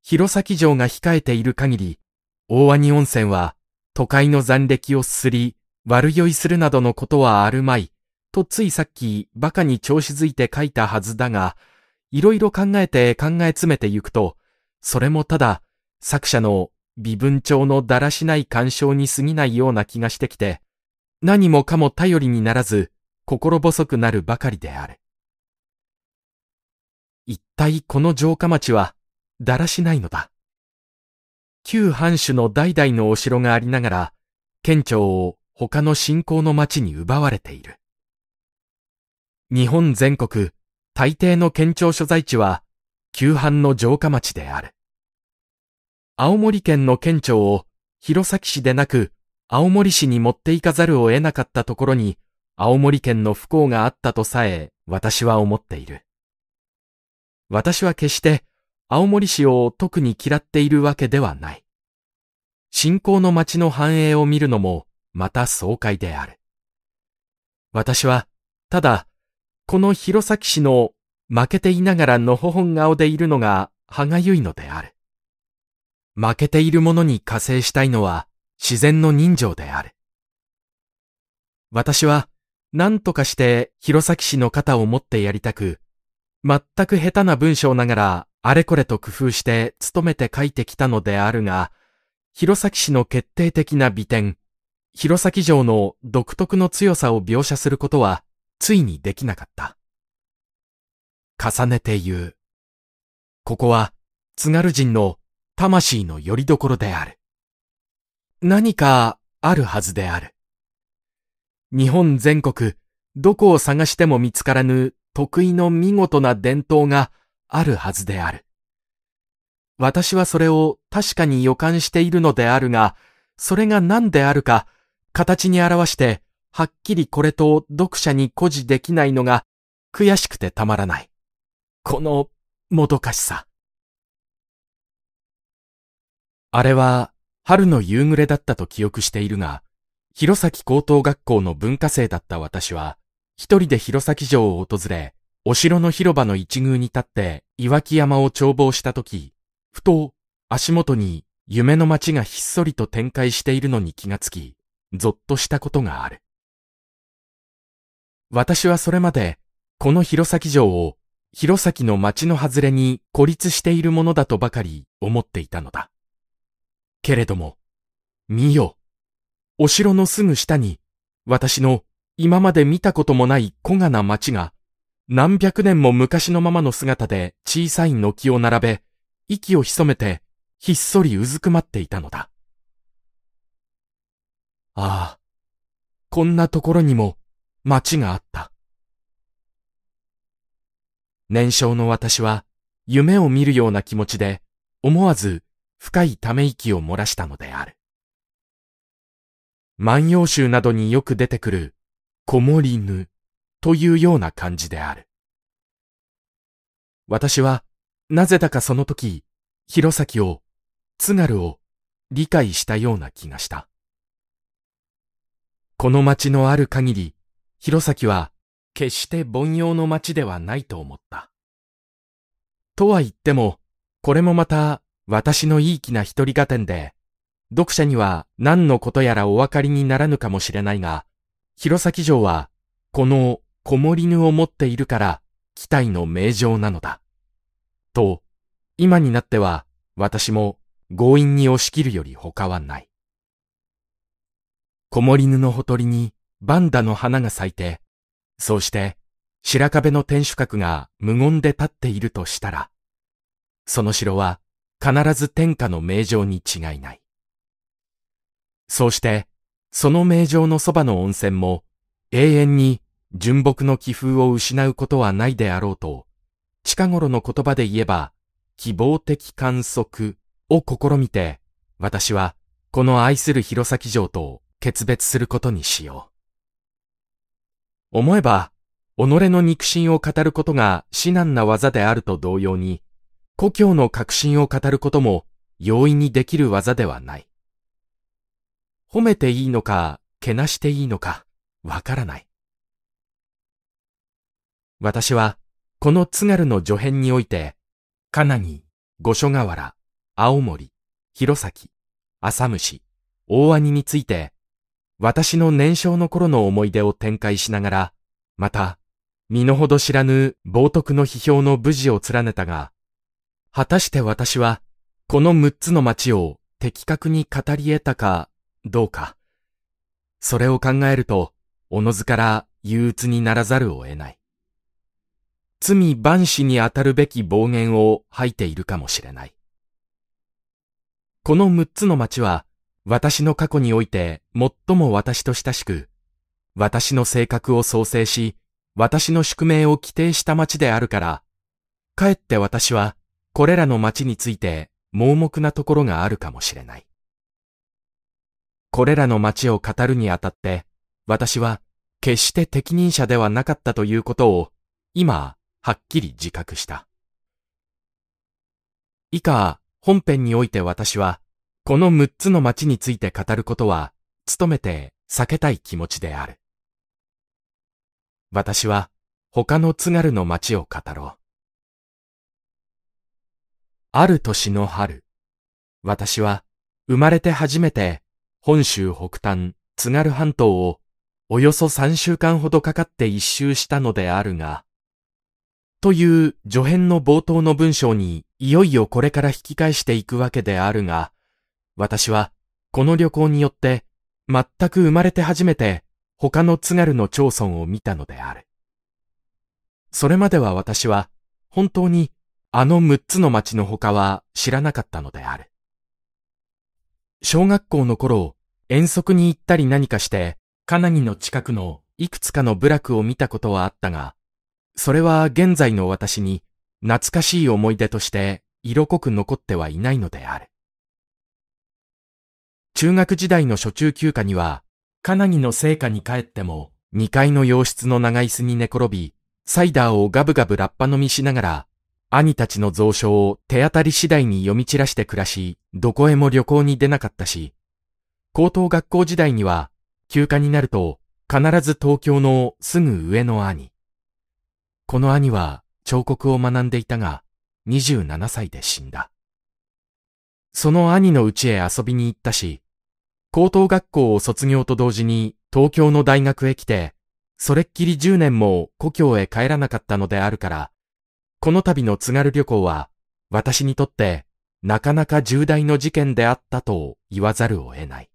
弘前城が控えている限り、大兄温泉は都会の残歴をすり、悪酔いするなどのことはあるまい、とついさっき馬鹿に調子づいて書いたはずだが、いろいろ考えて考え詰めてゆくと、それもただ作者の微分調のだらしない干渉に過ぎないような気がしてきて、何もかも頼りにならず、心細くなるばかりである。一体この城下町は、だらしないのだ。旧藩主の代々のお城がありながら、県庁を他の信仰の町に奪われている。日本全国、大抵の県庁所在地は、旧藩の城下町である。青森県の県庁を弘前市でなく青森市に持っていかざるを得なかったところに青森県の不幸があったとさえ私は思っている。私は決して青森市を特に嫌っているわけではない。信仰の町の繁栄を見るのもまた爽快である。私は、ただ、この弘前市の負けていながらのほほん顔でいるのが歯がゆいのである。負けている者に加勢したいのは自然の人情である。私は何とかして弘前氏の肩を持ってやりたく、全く下手な文章ながらあれこれと工夫して努めて書いてきたのであるが、弘前氏の決定的な美点、弘前城の独特の強さを描写することはついにできなかった。重ねて言う。ここは津軽人の魂の拠り所である。何かあるはずである。日本全国、どこを探しても見つからぬ得意の見事な伝統があるはずである。私はそれを確かに予感しているのであるが、それが何であるか、形に表して、はっきりこれと読者に誇示できないのが、悔しくてたまらない。この、もどかしさ。あれは春の夕暮れだったと記憶しているが、弘前高等学校の文化生だった私は、一人で弘前城を訪れ、お城の広場の一宮に立って岩木山を眺望したとき、ふと足元に夢の街がひっそりと展開しているのに気がつき、ぞっとしたことがある。私はそれまで、この弘前城を弘前の町の外れに孤立しているものだとばかり思っていたのだ。けれども、見よ。お城のすぐ下に、私の今まで見たこともない小がな町が、何百年も昔のままの姿で小さい軒を並べ、息を潜めて、ひっそりうずくまっていたのだ。ああ、こんなところにも町があった。年少の私は夢を見るような気持ちで思わず深いため息を漏らしたのである。万葉集などによく出てくる、こもりぬというような感じである。私は、なぜだかその時、弘前を、津軽を理解したような気がした。この町のある限り、弘前は決して凡庸の町ではないと思った。とは言っても、これもまた私のいい気な一人画展で、読者には何のことやらお分かりにならぬかもしれないが、弘前城は、この子守犬を持っているから、期待の名城なのだ。と、今になっては、私も強引に押し切るより他はない。子守犬のほとりにバンダの花が咲いて、そうして白壁の天守閣が無言で立っているとしたら、その城は必ず天下の名城に違いない。そうして、その名城のそばの温泉も永遠に純木の気風を失うことはないであろうと、近頃の言葉で言えば、希望的観測を試みて、私はこの愛する弘前城と決別することにしよう。思えば、己の肉親を語ることが至難な技であると同様に、故郷の革新を語ることも容易にできる技ではない。褒めていいのか、けなしていいのか、わからない。私は、この津軽の助編において、な木、五所川原、青森、弘前、浅虫、大兄について、私の年少の頃の思い出を展開しながら、また、身の程知らぬ冒涜の批評の無事を連ねたが、果たして私は、この6つの町を的確に語り得たかどうか。それを考えると、おのずから憂鬱にならざるを得ない。罪万死に当たるべき暴言を吐いているかもしれない。この6つの町は、私の過去において最も私と親しく、私の性格を創生し、私の宿命を規定した町であるから、かえって私はこれらの町について盲目なところがあるかもしれない。これらの町を語るにあたって、私は決して適任者ではなかったということを今はっきり自覚した。以下本編において私はこの6つの町について語ることは努めて避けたい気持ちである。私は他の津軽の町を語ろう。ある年の春、私は生まれて初めて本州北端津軽半島をおよそ3週間ほどかかって一周したのであるが、という助編の冒頭の文章にいよいよこれから引き返していくわけであるが、私はこの旅行によって全く生まれて初めて他の津軽の町村を見たのである。それまでは私は本当にあの6つの町の他は知らなかったのである。小学校の頃、遠足に行ったり何かして、カナギの近くのいくつかの部落を見たことはあったが、それは現在の私に懐かしい思い出として色濃く残ってはいないのである。中学時代の初中休暇には、カナギの聖火に帰っても2階の洋室の長椅子に寝転び、サイダーをガブガブラッパ飲みしながら兄たちの蔵書を手当たり次第に読み散らして暮らし、どこへも旅行に出なかったし、高等学校時代には、休暇になると必ず東京のすぐ上の兄。この兄は彫刻を学んでいたが、27歳で死んだ。その兄の家へ遊びに行ったし、高等学校を卒業と同時に東京の大学へ来て、それっきり10年も故郷へ帰らなかったのであるから、この度の津軽旅行は、私にとってなかなか重大の事件であったと言わざるを得ない。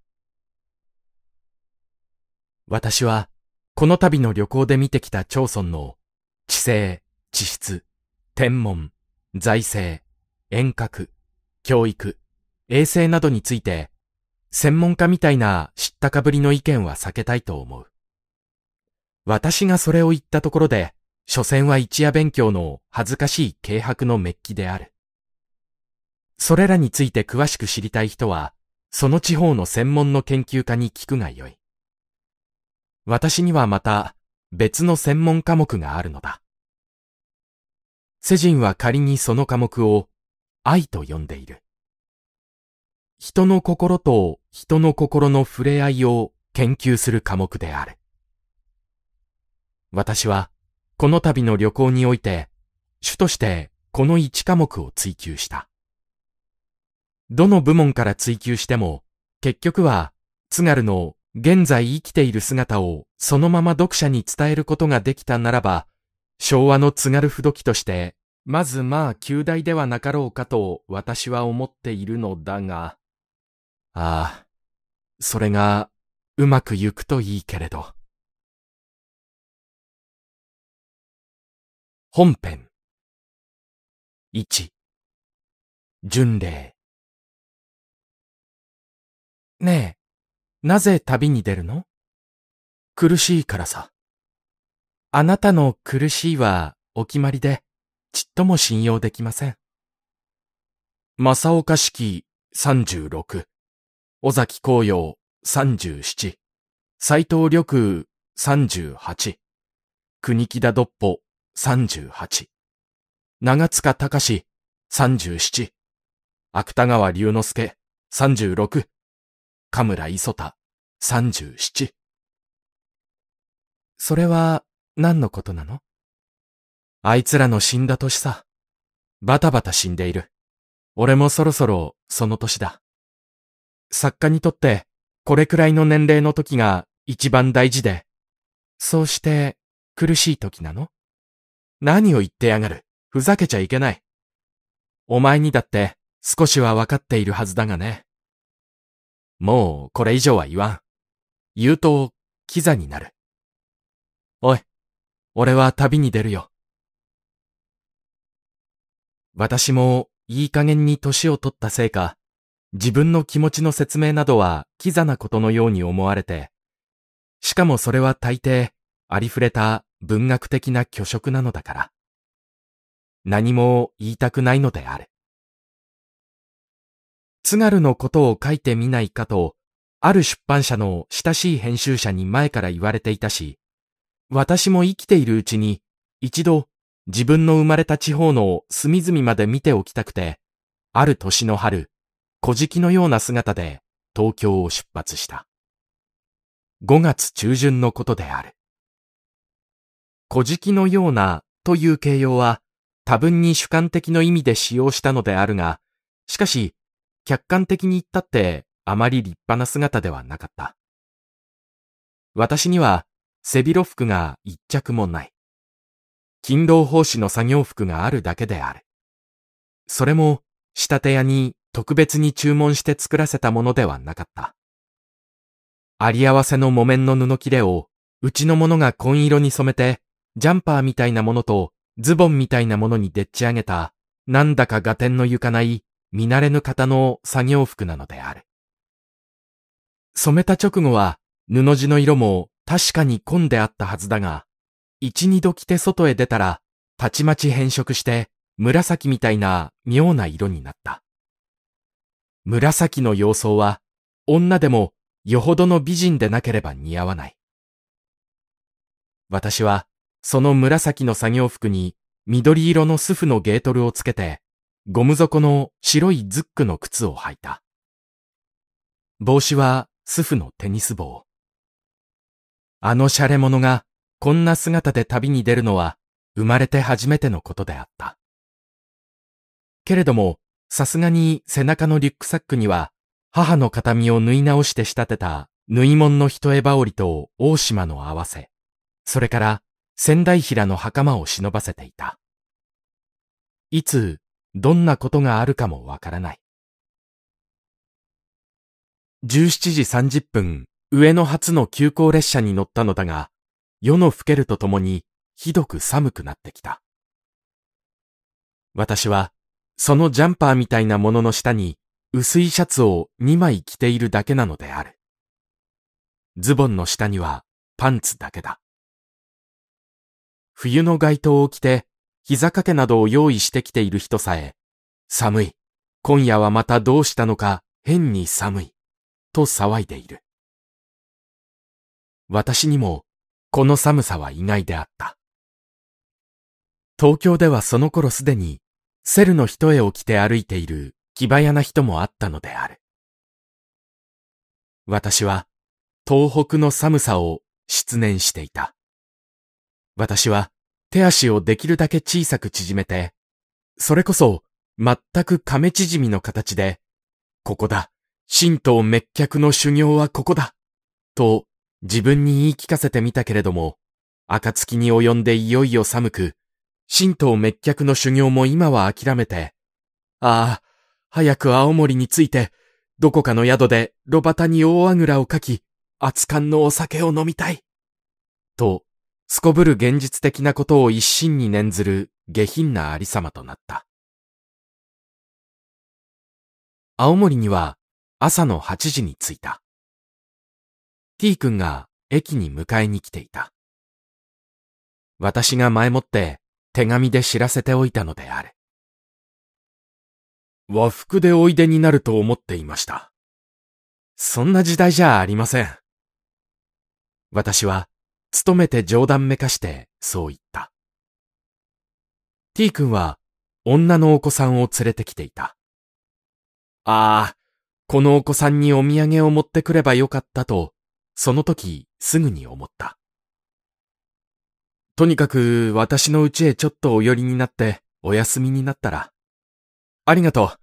私は、この度の旅行で見てきた町村の地政、地質、天文、財政、遠隔、教育、衛生などについて、専門家みたいな知ったかぶりの意見は避けたいと思う。私がそれを言ったところで、所詮は一夜勉強の恥ずかしい軽薄のメッキである。それらについて詳しく知りたい人は、その地方の専門の研究家に聞くがよい。私にはまた別の専門科目があるのだ。世人は仮にその科目を愛と呼んでいる。人の心と人の心の触れ合いを研究する科目である。私はこの度の旅行において、主としてこの1科目を追求した。どの部門から追求しても、結局は、津軽の現在生きている姿をそのまま読者に伝えることができたならば、昭和の津軽不土記として、まずまあ旧大ではなかろうかと私は思っているのだが、ああ、それがうまくゆくといいけれど。本編1巡礼ねえ、なぜ旅に出るの苦しいからさ。あなたの苦しいはお決まりで、ちっとも信用できません。正岡式36、尾崎紅葉37、斎藤緑38、国木田独歩38、長塚隆37、芥川龍之介36、神村磯田37。それは何のことなのあいつらの死んだ年さ。バタバタ死んでいる。俺もそろそろその年だ。作家にとってこれくらいの年齢の時が一番大事で、そうして苦しい時なの何を言ってやがる。ふざけちゃいけない。お前にだって少しはわかっているはずだがね。もうこれ以上は言わん。言うと、キザになる。おい、俺は旅に出るよ。私もいい加減に年を取ったせいか、自分の気持ちの説明などはキザなことのように思われて、しかもそれは大抵ありふれた文学的な虚飾なのだから、何も言いたくないのである。津軽のことを書いてみないかと、ある出版社の親しい編集者に前から言われていたし、私も生きているうちに、一度自分の生まれた地方の隅々まで見ておきたくて、ある年の春、小敷のような姿で東京を出発した。5月中旬のことである。古事記のようなという形容は多分に主観的の意味で使用したのであるが、しかし客観的に言ったってあまり立派な姿ではなかった。私には背広服が一着もない。勤労奉仕の作業服があるだけである。それも仕立て屋に特別に注文して作らせたものではなかった。あり合わせの木綿の布切れをうちの者が紺色に染めてジャンパーみたいなものとズボンみたいなものにでっち上げた、なんだか合点のゆかない、見慣れぬ方の作業服なのである。染めた直後は、布地の色も確かに混んであったはずだが、一二度着て外へ出たら、たちまち変色して、紫みたいな妙な色になった。紫の様相は、女でもよほどの美人でなければ似合わない。私は、その紫の作業服に緑色のスフのゲートルをつけて、ゴム底の白いズックの靴を履いた。帽子はスフのテニス帽。あのシャレ者がこんな姿で旅に出るのは生まれて初めてのことであった。けれども、さすがに背中のリュックサックには母の形見を縫い直して仕立てた縫い物の一絵羽織と大島の合わせ、それから仙台平の袴を忍ばせていた。いつ、どんなことがあるかもわからない。17時30分、上野発の急行列車に乗ったのだが、夜の更けるとともに、ひどく寒くなってきた。私は、そのジャンパーみたいなものの下に、薄いシャツを2枚着ているだけなのである。ズボンの下には、パンツだけだ。冬の街灯を着て、膝掛けなどを用意してきている人さえ、寒い。今夜はまたどうしたのか変に寒い。と騒いでいる。私にも、この寒さは意外であった。東京ではその頃すでに、セルの一重を着て歩いている気早な人もあったのである。私は、東北の寒さを失念していた。私は手足をできるだけ小さく縮めて、それこそ全く亀縮みの形で、ここだ、神道滅却の修行はここだ、と自分に言い聞かせてみたけれども、暁に及んでいよいよ寒く、神道滅却の修行も今は諦めて、ああ、早く青森に着いて、どこかの宿で路端に大あぐらをかき、熱燗のお酒を飲みたい。と、すこぶる現実的なことを一心に念ずる下品なありさまとなった。青森には朝の8時に着いた。T 君が駅に迎えに来ていた。私が前もって手紙で知らせておいたのである。和服でおいでになると思っていました。そんな時代じゃありません。私は努めて冗談めかして、そう言った。t 君は、女のお子さんを連れてきていた。ああ、このお子さんにお土産を持ってくればよかったと、その時すぐに思った。とにかく私の家へちょっとお寄りになってお休みになったら。ありがとう。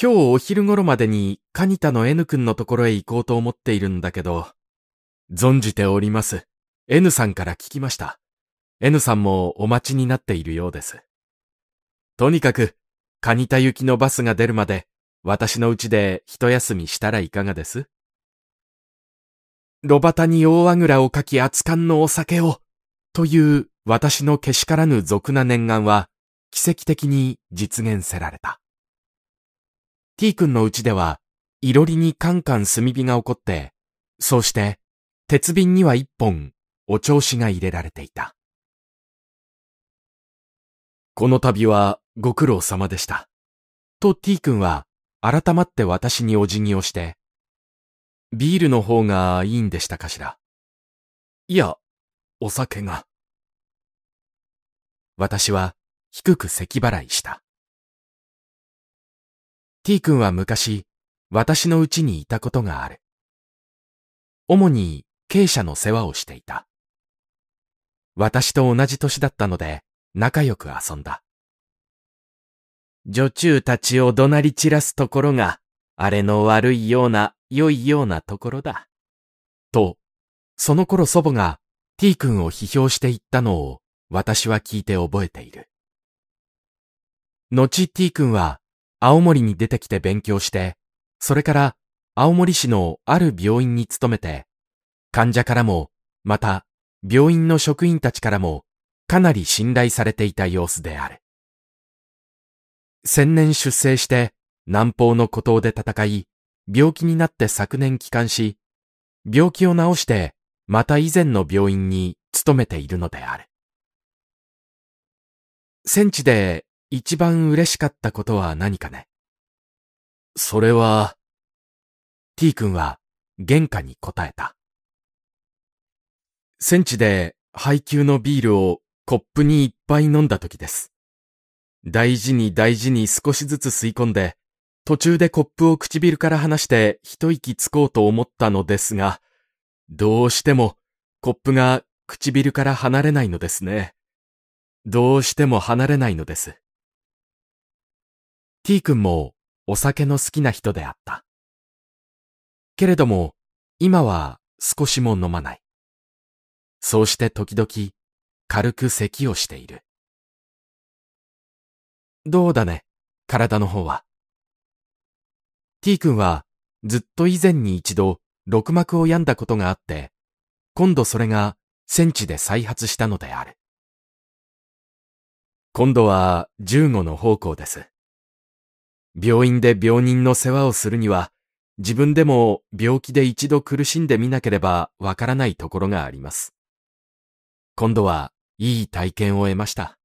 今日お昼頃までにカニタの N 君のところへ行こうと思っているんだけど、存じております。N さんから聞きました。N さんもお待ちになっているようです。とにかく、カニタ行きのバスが出るまで、私のうちで一休みしたらいかがです炉端に大あぐらをかき熱燗のお酒を、という私のけしからぬ俗な念願は、奇跡的に実現せられた。T 君のうちでは、いろりにカンカン炭火が起こって、そうして、鉄瓶には一本お調子が入れられていた。この度はご苦労様でした。と T 君は改まって私にお辞儀をして、ビールの方がいいんでしたかしら。いや、お酒が。私は低く咳払いした。T 君は昔、私の家にいたことがある。主に、経営者の世話をしていた。私と同じ年だったので、仲良く遊んだ。女中たちを怒鳴り散らすところが、あれの悪いような、良いようなところだ。と、その頃祖母が T 君を批評していったのを私は聞いて覚えている。後 T 君は青森に出てきて勉強して、それから青森市のある病院に勤めて、患者からも、また病院の職員たちからもかなり信頼されていた様子である。先年出征して南方の孤島で戦い、病気になって昨年帰還し、病気を治してまた以前の病院に勤めているのである。戦地で一番嬉しかったことは何かね。それは、T 君は玄関に答えた。戦地で配給のビールをコップにいっぱい飲んだ時です。大事に大事に少しずつ吸い込んで、途中でコップを唇から離して一息つこうと思ったのですが、どうしてもコップが唇から離れないのですね。どうしても離れないのです。t 君もお酒の好きな人であった。けれども、今は少しも飲まない。そうして時々、軽く咳をしている。どうだね、体の方は。t 君は、ずっと以前に一度、肋膜を病んだことがあって、今度それが、戦地で再発したのである。今度は、15の方向です。病院で病人の世話をするには、自分でも病気で一度苦しんでみなければわからないところがあります。今度はいい体験を得ました。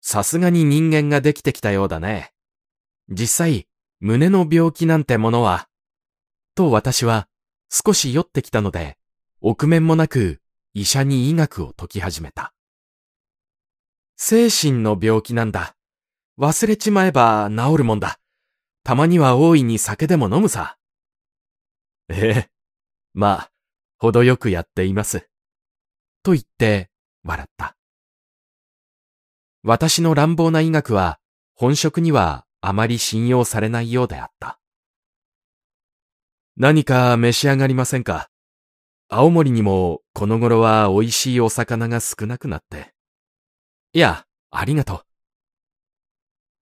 さすがに人間ができてきたようだね。実際、胸の病気なんてものは、と私は少し酔ってきたので、臆面もなく医者に医学を解き始めた。精神の病気なんだ。忘れちまえば治るもんだ。たまには大いに酒でも飲むさ。ええ。まあ、程よくやっています。と言って笑った。私の乱暴な医学は本職にはあまり信用されないようであった。何か召し上がりませんか青森にもこの頃は美味しいお魚が少なくなって。いや、ありがとう。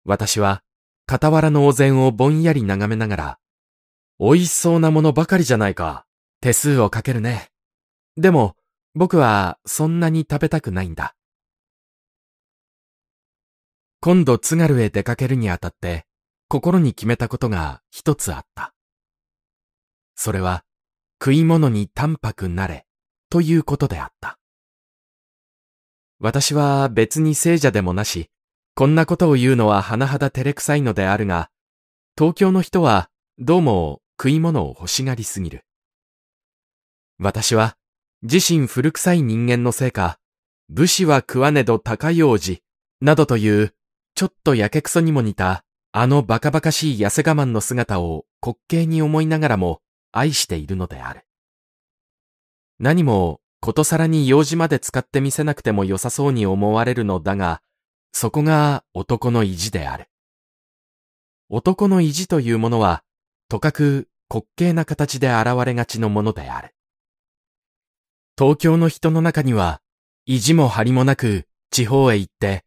私は傍らのお膳をぼんやり眺めながら、美味しそうなものばかりじゃないか。手数をかけるね。でも、僕はそんなに食べたくないんだ。今度津軽へ出かけるにあたって心に決めたことが一つあった。それは食い物に淡白なれということであった。私は別に聖者でもなし、こんなことを言うのは甚だ照れくさいのであるが、東京の人はどうも食い物を欲しがりすぎる。私は自身古臭い人間のせいか、武士は食わねど高用事、などという、ちょっとやけくそにも似た、あのバカバカしい痩せ我慢の姿を滑稽に思いながらも愛しているのである。何もことさらに用事まで使ってみせなくても良さそうに思われるのだが、そこが男の意地である。男の意地というものは、とかく滑稽な形で現れがちのものである。東京の人の中には、意地も張りもなく地方へ行って、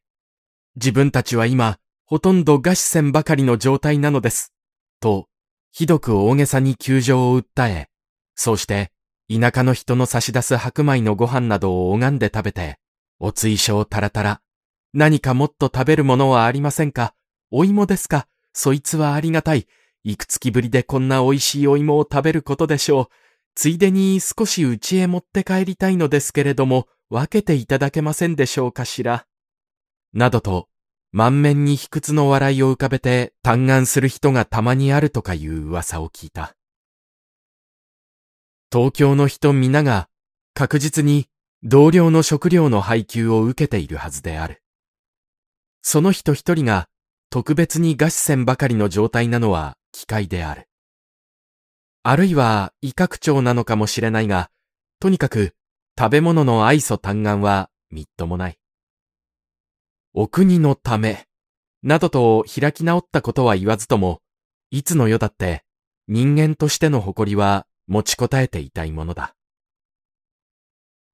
自分たちは今、ほとんど餓死戦ばかりの状態なのです。と、ひどく大げさに窮状を訴え、そうして、田舎の人の差し出す白米のご飯などを拝んで食べて、お追奨たらたら、何かもっと食べるものはありませんかお芋ですかそいつはありがたい。いくつきぶりでこんな美味しいお芋を食べることでしょう。ついでに少し家へ持って帰りたいのですけれども、分けていただけませんでしょうかしら。などと、満面に卑屈の笑いを浮かべて嘆願する人がたまにあるとかいう噂を聞いた。東京の人皆が確実に同僚の食料の配給を受けているはずである。その人一人が特別に餓死せんばかりの状態なのは機械である。あるいは威嚇調なのかもしれないが、とにかく食べ物の愛想嘆願はみっともない。お国のため、などと開き直ったことは言わずとも、いつの世だって人間としての誇りは持ちこたえていたいものだ。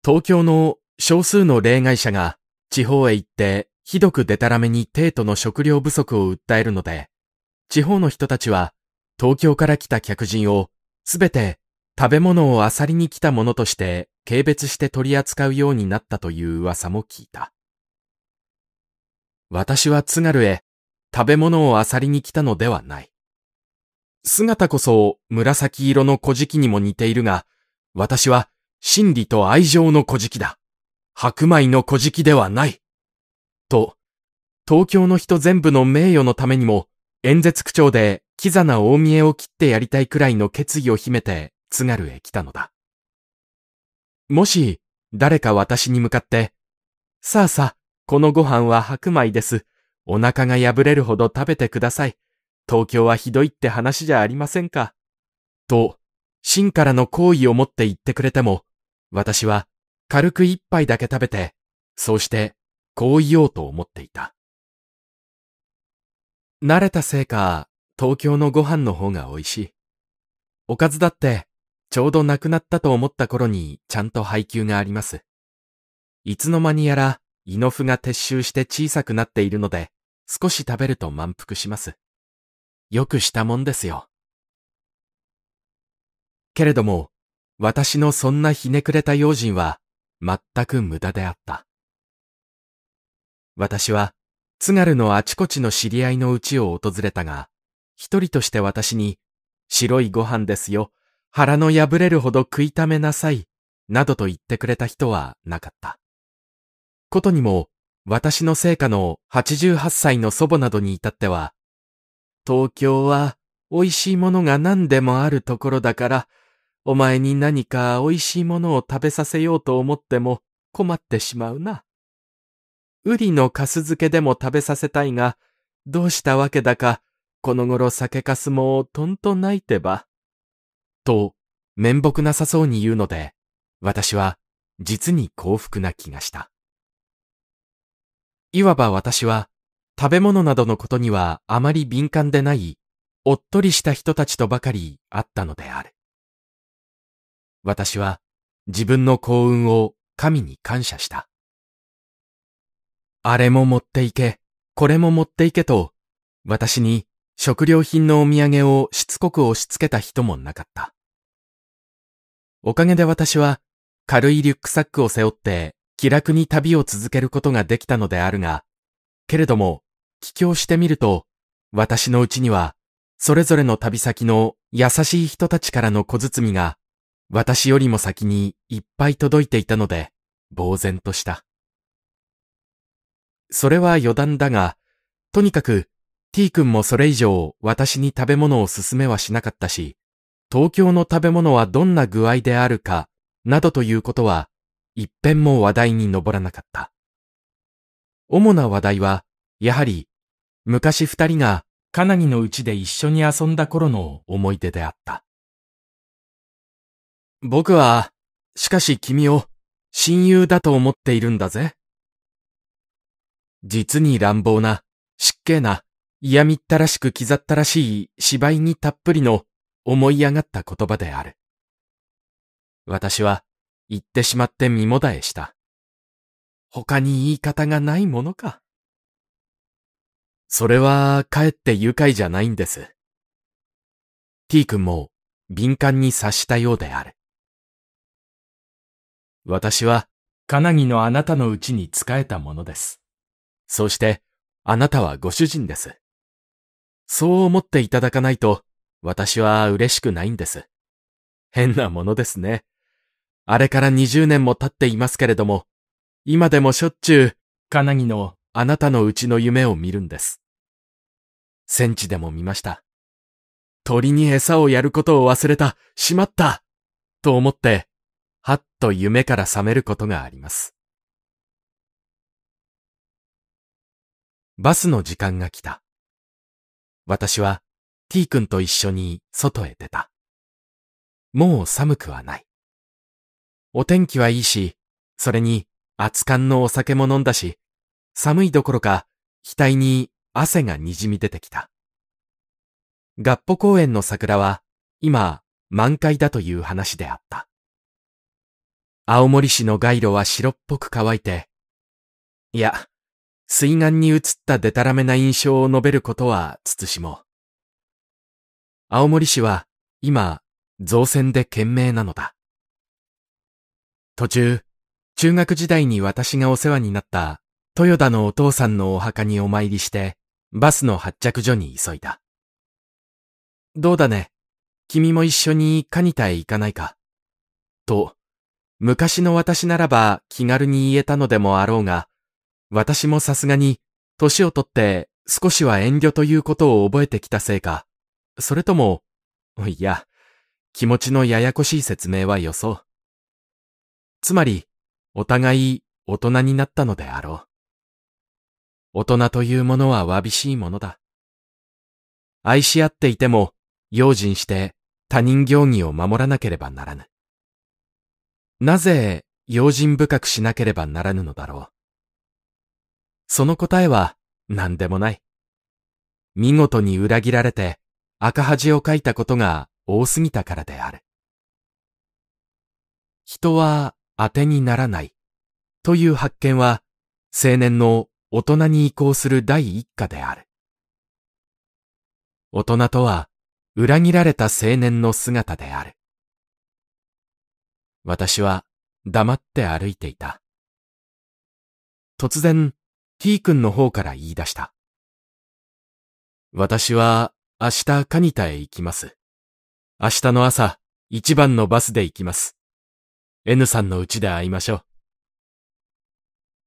東京の少数の例外者が地方へ行ってひどくデタラメに帝都の食料不足を訴えるので、地方の人たちは東京から来た客人をすべて食べ物を漁りに来たものとして軽蔑して取り扱うようになったという噂も聞いた。私は津軽へ食べ物を漁りに来たのではない。姿こそ紫色の小敷にも似ているが、私は真理と愛情の小敷だ。白米の小敷ではない。と、東京の人全部の名誉のためにも演説口調でキザな大見えを切ってやりたいくらいの決意を秘めて津軽へ来たのだ。もし、誰か私に向かって、さあさあ、このご飯は白米です。お腹が破れるほど食べてください。東京はひどいって話じゃありませんか。と、真からの好意を持って言ってくれても、私は軽く一杯だけ食べて、そうしてこう言おうと思っていた。慣れたせいか、東京のご飯の方が美味しい。おかずだって、ちょうどなくなったと思った頃にちゃんと配給があります。いつの間にやら、胃の腑が撤収して小さくなっているので、少し食べると満腹します。よくしたもんですよ。けれども、私のそんなひねくれた用心は、全く無駄であった。私は、津軽のあちこちの知り合いの家を訪れたが、一人として私に、白いご飯ですよ、腹の破れるほど食いためなさい、などと言ってくれた人はなかった。ことにも、私の成果の88歳の祖母などに至っては、東京は美味しいものが何でもあるところだから、お前に何か美味しいものを食べさせようと思っても困ってしまうな。ウリの粕漬けでも食べさせたいが、どうしたわけだかこの頃酒かすもとんと泣いてば。と、面目なさそうに言うので、私は実に幸福な気がした。いわば私は、食べ物などのことにはあまり敏感でない、おっとりした人たちとばかりあったのである。私は自分の幸運を神に感謝した。あれも持っていけ、これも持っていけと、私に食料品のお土産をしつこく押し付けた人もなかった。おかげで私は軽いリュックサックを背負って気楽に旅を続けることができたのであるが、けれども、帰郷してみると、私のうちには、それぞれの旅先の優しい人たちからの小包みが、私よりも先にいっぱい届いていたので、呆然とした。それは余談だが、とにかく T 君もそれ以上私に食べ物を勧めはしなかったし、東京の食べ物はどんな具合であるか、などということは、一辺も話題に上らなかった。主な話題は、やはり、昔二人がかなりのうちで一緒に遊んだ頃の思い出であった。僕は、しかし君を親友だと思っているんだぜ。実に乱暴な、失敬な、嫌みったらしく刻ったらしい芝居にたっぷりの思い上がった言葉である。私は言ってしまって身もだえした。他に言い方がないものか。それはかえって愉快じゃないんです。T 君も敏感に察したようである。私は、かなギのあなたのうちに仕えたものです。そして、あなたはご主人です。そう思っていただかないと、私は嬉しくないんです。変なものですね。あれから20年も経っていますけれども、今でもしょっちゅう、カナギのあなたのうちの夢を見るんです。戦地でも見ました。鳥に餌をやることを忘れた、しまったと思って、はっと夢から覚めることがあります。バスの時間が来た。私は T 君と一緒に外へ出た。もう寒くはない。お天気はいいし、それに熱燗のお酒も飲んだし、寒いどころか額に汗が滲み出てきた。合歩公園の桜は今満開だという話であった。青森市の街路は白っぽく乾いて、いや、水岸に映ったデタラメな印象を述べることは慎も青森市は今、造船で懸命なのだ。途中、中学時代に私がお世話になった豊田のお父さんのお墓にお参りして、バスの発着所に急いだ。どうだね君も一緒にカニタへ行かないかと、昔の私ならば気軽に言えたのでもあろうが、私もさすがに、年をとって少しは遠慮ということを覚えてきたせいか、それとも、いや、気持ちのややこしい説明はよそう。つまり、お互い大人になったのであろう。大人というものはわびしいものだ。愛し合っていても、用心して他人行儀を守らなければならぬ。なぜ、用心深くしなければならぬのだろう。その答えは何でもない。見事に裏切られて赤恥をかいたことが多すぎたからである。人は当てにならないという発見は青年の大人に移行する第一課である。大人とは裏切られた青年の姿である。私は黙って歩いていた。突然、T 君の方から言い出した。私は明日カニタへ行きます。明日の朝、一番のバスで行きます。N さんの家で会いましょ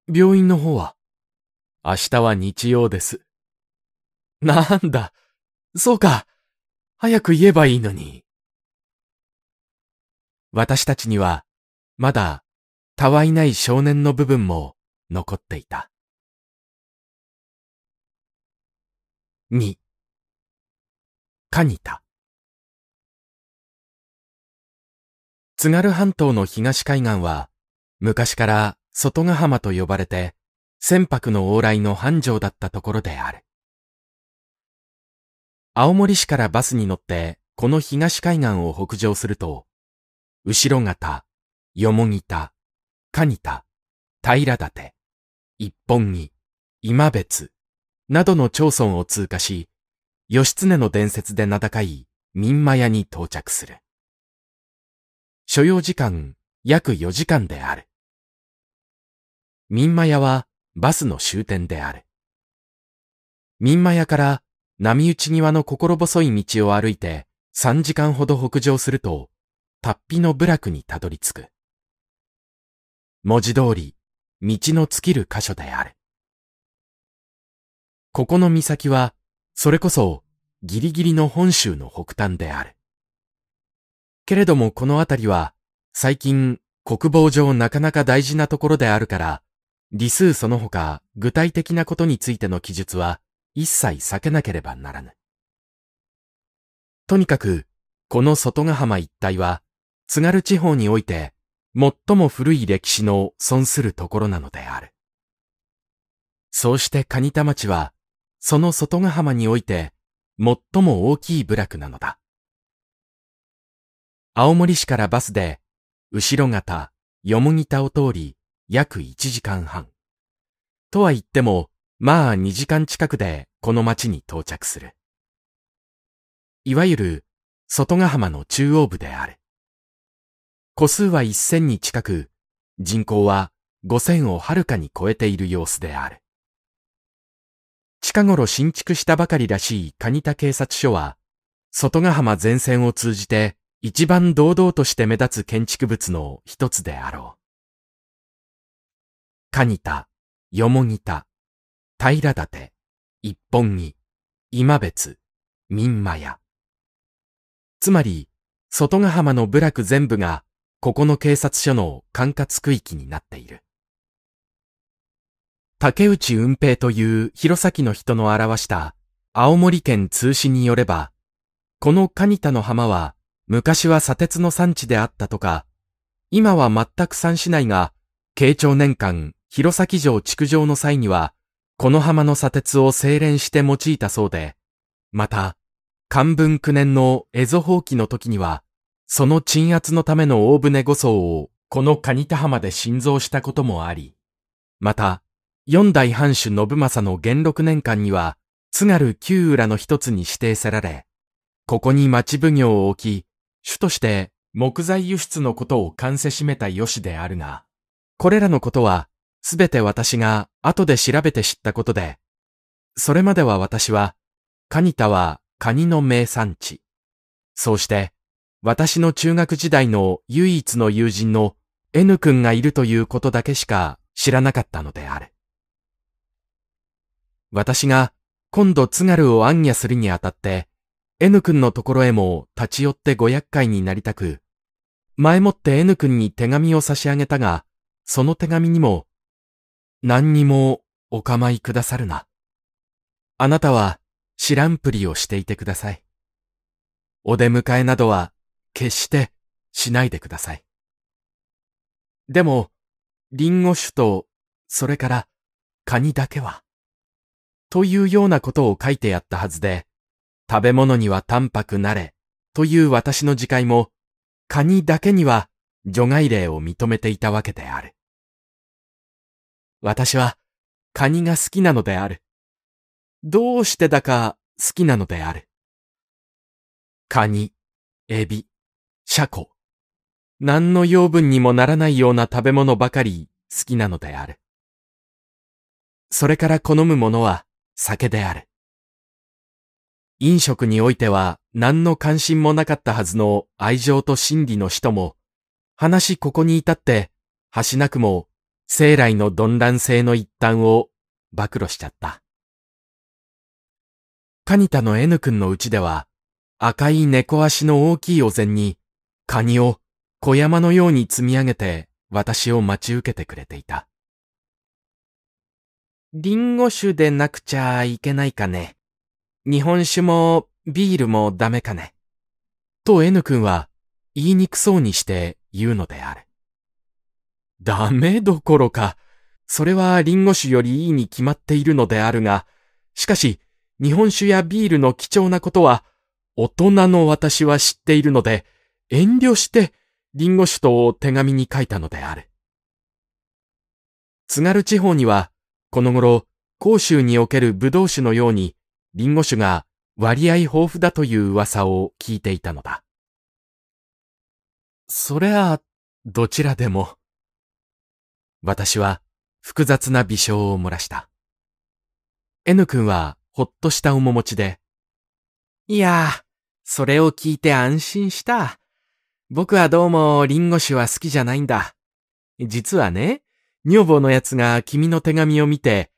う。病院の方は明日は日曜です。なんだ。そうか。早く言えばいいのに。私たちには、まだ、たわいない少年の部分も残っていた。2かにた。津軽半島の東海岸は昔から外ヶ浜と呼ばれて船舶の往来の繁盛だったところである青森市からバスに乗ってこの東海岸を北上すると後ろ方、よもぎた、かにた、平立一本木、今別、などの町村を通過し、義経の伝説で名高い民間屋に到着する。所要時間約4時間である。民間屋はバスの終点である。民間屋から波打ち際の心細い道を歩いて3時間ほど北上すると、達筆の部落にたどり着く。文字通り、道の尽きる箇所である。ここの岬は、それこそギリギリの本州の北端である。けれどもこの辺りは、最近国防上なかなか大事なところであるから、理数その他具体的なことについての記述は一切避けなければならぬ。とにかく、この外ヶ浜一帯は、津軽地方において、最も古い歴史の損するところなのである。そうして蟹田町は、その外ヶ浜において最も大きい部落なのだ。青森市からバスで後ろ方、よもぎたを通り約1時間半。とは言っても、まあ2時間近くでこの町に到着する。いわゆる外ヶ浜の中央部である。個数は1000に近く、人口は5000をはるかに超えている様子である。近頃新築したばかりらしい蟹田警察署は、外ヶ浜前線を通じて一番堂々として目立つ建築物の一つであろう。蟹田、よもぎた、平立、一本木、今別、民間屋。つまり、外ヶ浜の部落全部が、ここの警察署の管轄区域になっている。竹内運平という弘前の人の表した青森県通信によれば、このカニタの浜は昔は砂鉄の産地であったとか、今は全く産市内が、慶長年間弘前城築城の際には、この浜の砂鉄を精錬して用いたそうで、また、漢文九年の蝦夷放棄の時には、その鎮圧のための大船御送をこのカニタ浜で心臓したこともあり、また、四代藩主信政の元禄年間には、津軽旧浦の一つに指定せられ、ここに町奉行を置き、主として木材輸出のことを完成しめた吉であるが、これらのことは、すべて私が後で調べて知ったことで、それまでは私は、カニタはカニの名産地。そうして、私の中学時代の唯一の友人の N 君がいるということだけしか知らなかったのである。私が今度津軽を暗夜するにあたって、N 君のところへも立ち寄ってご厄介になりたく、前もって N 君に手紙を差し上げたが、その手紙にも、何にもお構いくださるな。あなたは知らんぷりをしていてください。お出迎えなどは決してしないでください。でも、リンゴ酒と、それから、カニだけは。というようなことを書いてあったはずで、食べ物には淡白なれ、という私の自戒も、カニだけには除外例を認めていたわけである。私は、カニが好きなのである。どうしてだか好きなのである。カニ、エビ、シャコ。何の養分にもならないような食べ物ばかり好きなのである。それから好むものは、酒である。飲食においては何の関心もなかったはずの愛情と真理の人も、話ここに至って、はしなくも、生来の鈍乱性の一端を暴露しちゃった。カニタの N 君のうちでは、赤い猫足の大きいお膳に、カニを小山のように積み上げて私を待ち受けてくれていた。リンゴ酒でなくちゃいけないかね。日本酒もビールもダメかね。と N 君は言いにくそうにして言うのである。ダメどころか、それはリンゴ酒よりいいに決まっているのであるが、しかし日本酒やビールの貴重なことは大人の私は知っているので、遠慮してリンゴ酒と手紙に書いたのである。津軽地方にはこの頃、広州におけるブドウ酒のように、リンゴ酒が割合豊富だという噂を聞いていたのだ。そりゃどちらでも。私は複雑な微笑を漏らした。N 君はほっとした面持ちで、いやそれを聞いて安心した。僕はどうもリンゴ酒は好きじゃないんだ。実はね、女房のやつが君の手紙を見て、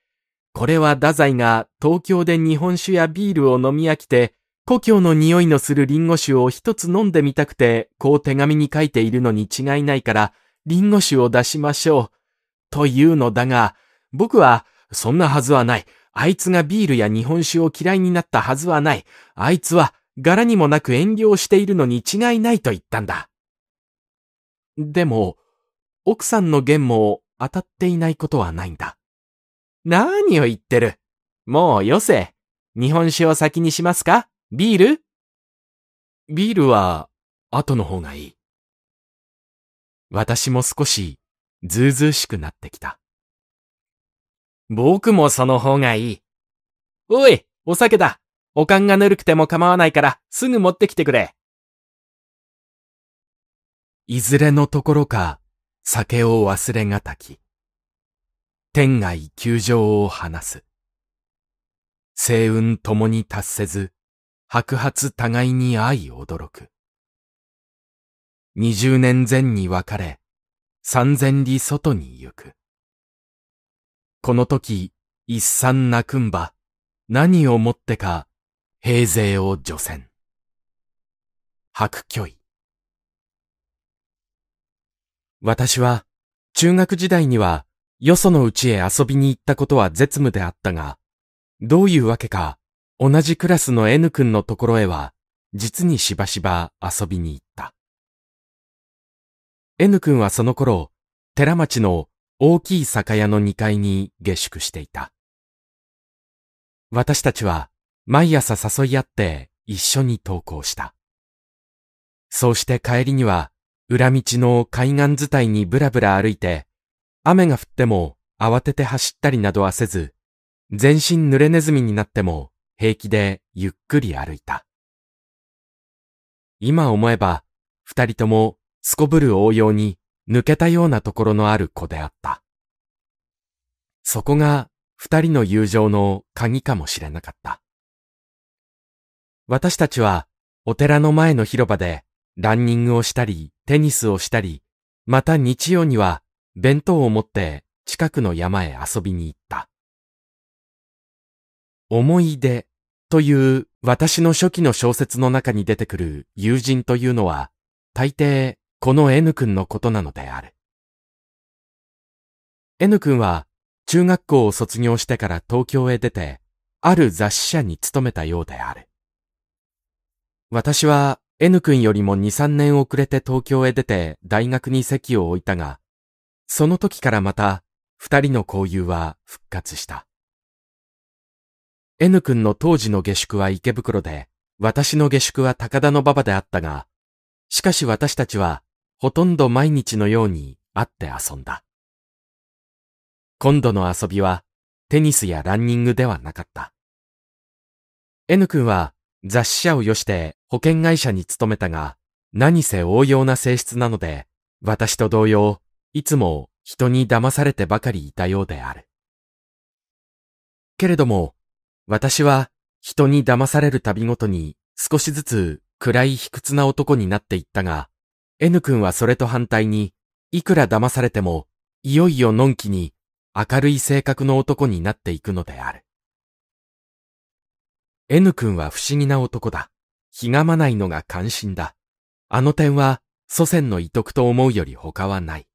これは太宰が東京で日本酒やビールを飲み飽きて、故郷の匂いのするリンゴ酒を一つ飲んでみたくて、こう手紙に書いているのに違いないから、リンゴ酒を出しましょう。というのだが、僕は、そんなはずはない。あいつがビールや日本酒を嫌いになったはずはない。あいつは、柄にもなく遠慮しているのに違いないと言ったんだ。でも、奥さんの弦も当たっていないことはないんだ。何を言ってるもうよせ。日本酒を先にしますかビールビールは後の方がいい。私も少しずうずうしくなってきた。僕もその方がいい。おい、お酒だ。おかんがぬるくても構わないからすぐ持ってきてくれ。いずれのところか酒を忘れがたき、天外球場を話す。星雲共に達せず、白髪互いに愛驚く。二十年前に別れ、三千里外に行く。この時、一三泣くんば、何をもってか、平勢を除染。白居。私は、中学時代には、よそのうちへ遊びに行ったことは絶無であったが、どういうわけか、同じクラスの N 君のところへは、実にしばしば遊びに行った。N 君はその頃、寺町の大きい酒屋の2階に下宿していた。私たちは毎朝誘い合って一緒に登校した。そうして帰りには裏道の海岸伝いにぶらぶら歩いて、雨が降っても慌てて走ったりなどはせず、全身濡れネズミになっても平気でゆっくり歩いた。今思えば、二人ともすこぶる応用に抜けたようなところのある子であった。そこが二人の友情の鍵かもしれなかった。私たちはお寺の前の広場でランニングをしたり、テニスをしたり、また日曜には弁当を持って近くの山へ遊びに行った。思い出という私の初期の小説の中に出てくる友人というのは、大抵この N 君のことなのである。N 君は中学校を卒業してから東京へ出て、ある雑誌社に勤めたようである。私は N 君よりも2、3年遅れて東京へ出て大学に席を置いたが、その時からまた二人の交友は復活した。N 君の当時の下宿は池袋で、私の下宿は高田の馬場であったが、しかし私たちはほとんど毎日のように会って遊んだ。今度の遊びはテニスやランニングではなかった。N 君は雑誌社をよして保険会社に勤めたが、何せ応用な性質なので、私と同様、いつも人に騙されてばかりいたようである。けれども、私は人に騙される度ごとに少しずつ暗い卑屈な男になっていったが、N 君はそれと反対に、いくら騙されても、いよいよのんきに明るい性格の男になっていくのである。N 君は不思議な男だ。ひがまないのが関心だ。あの点は祖先の遺徳と思うより他はない。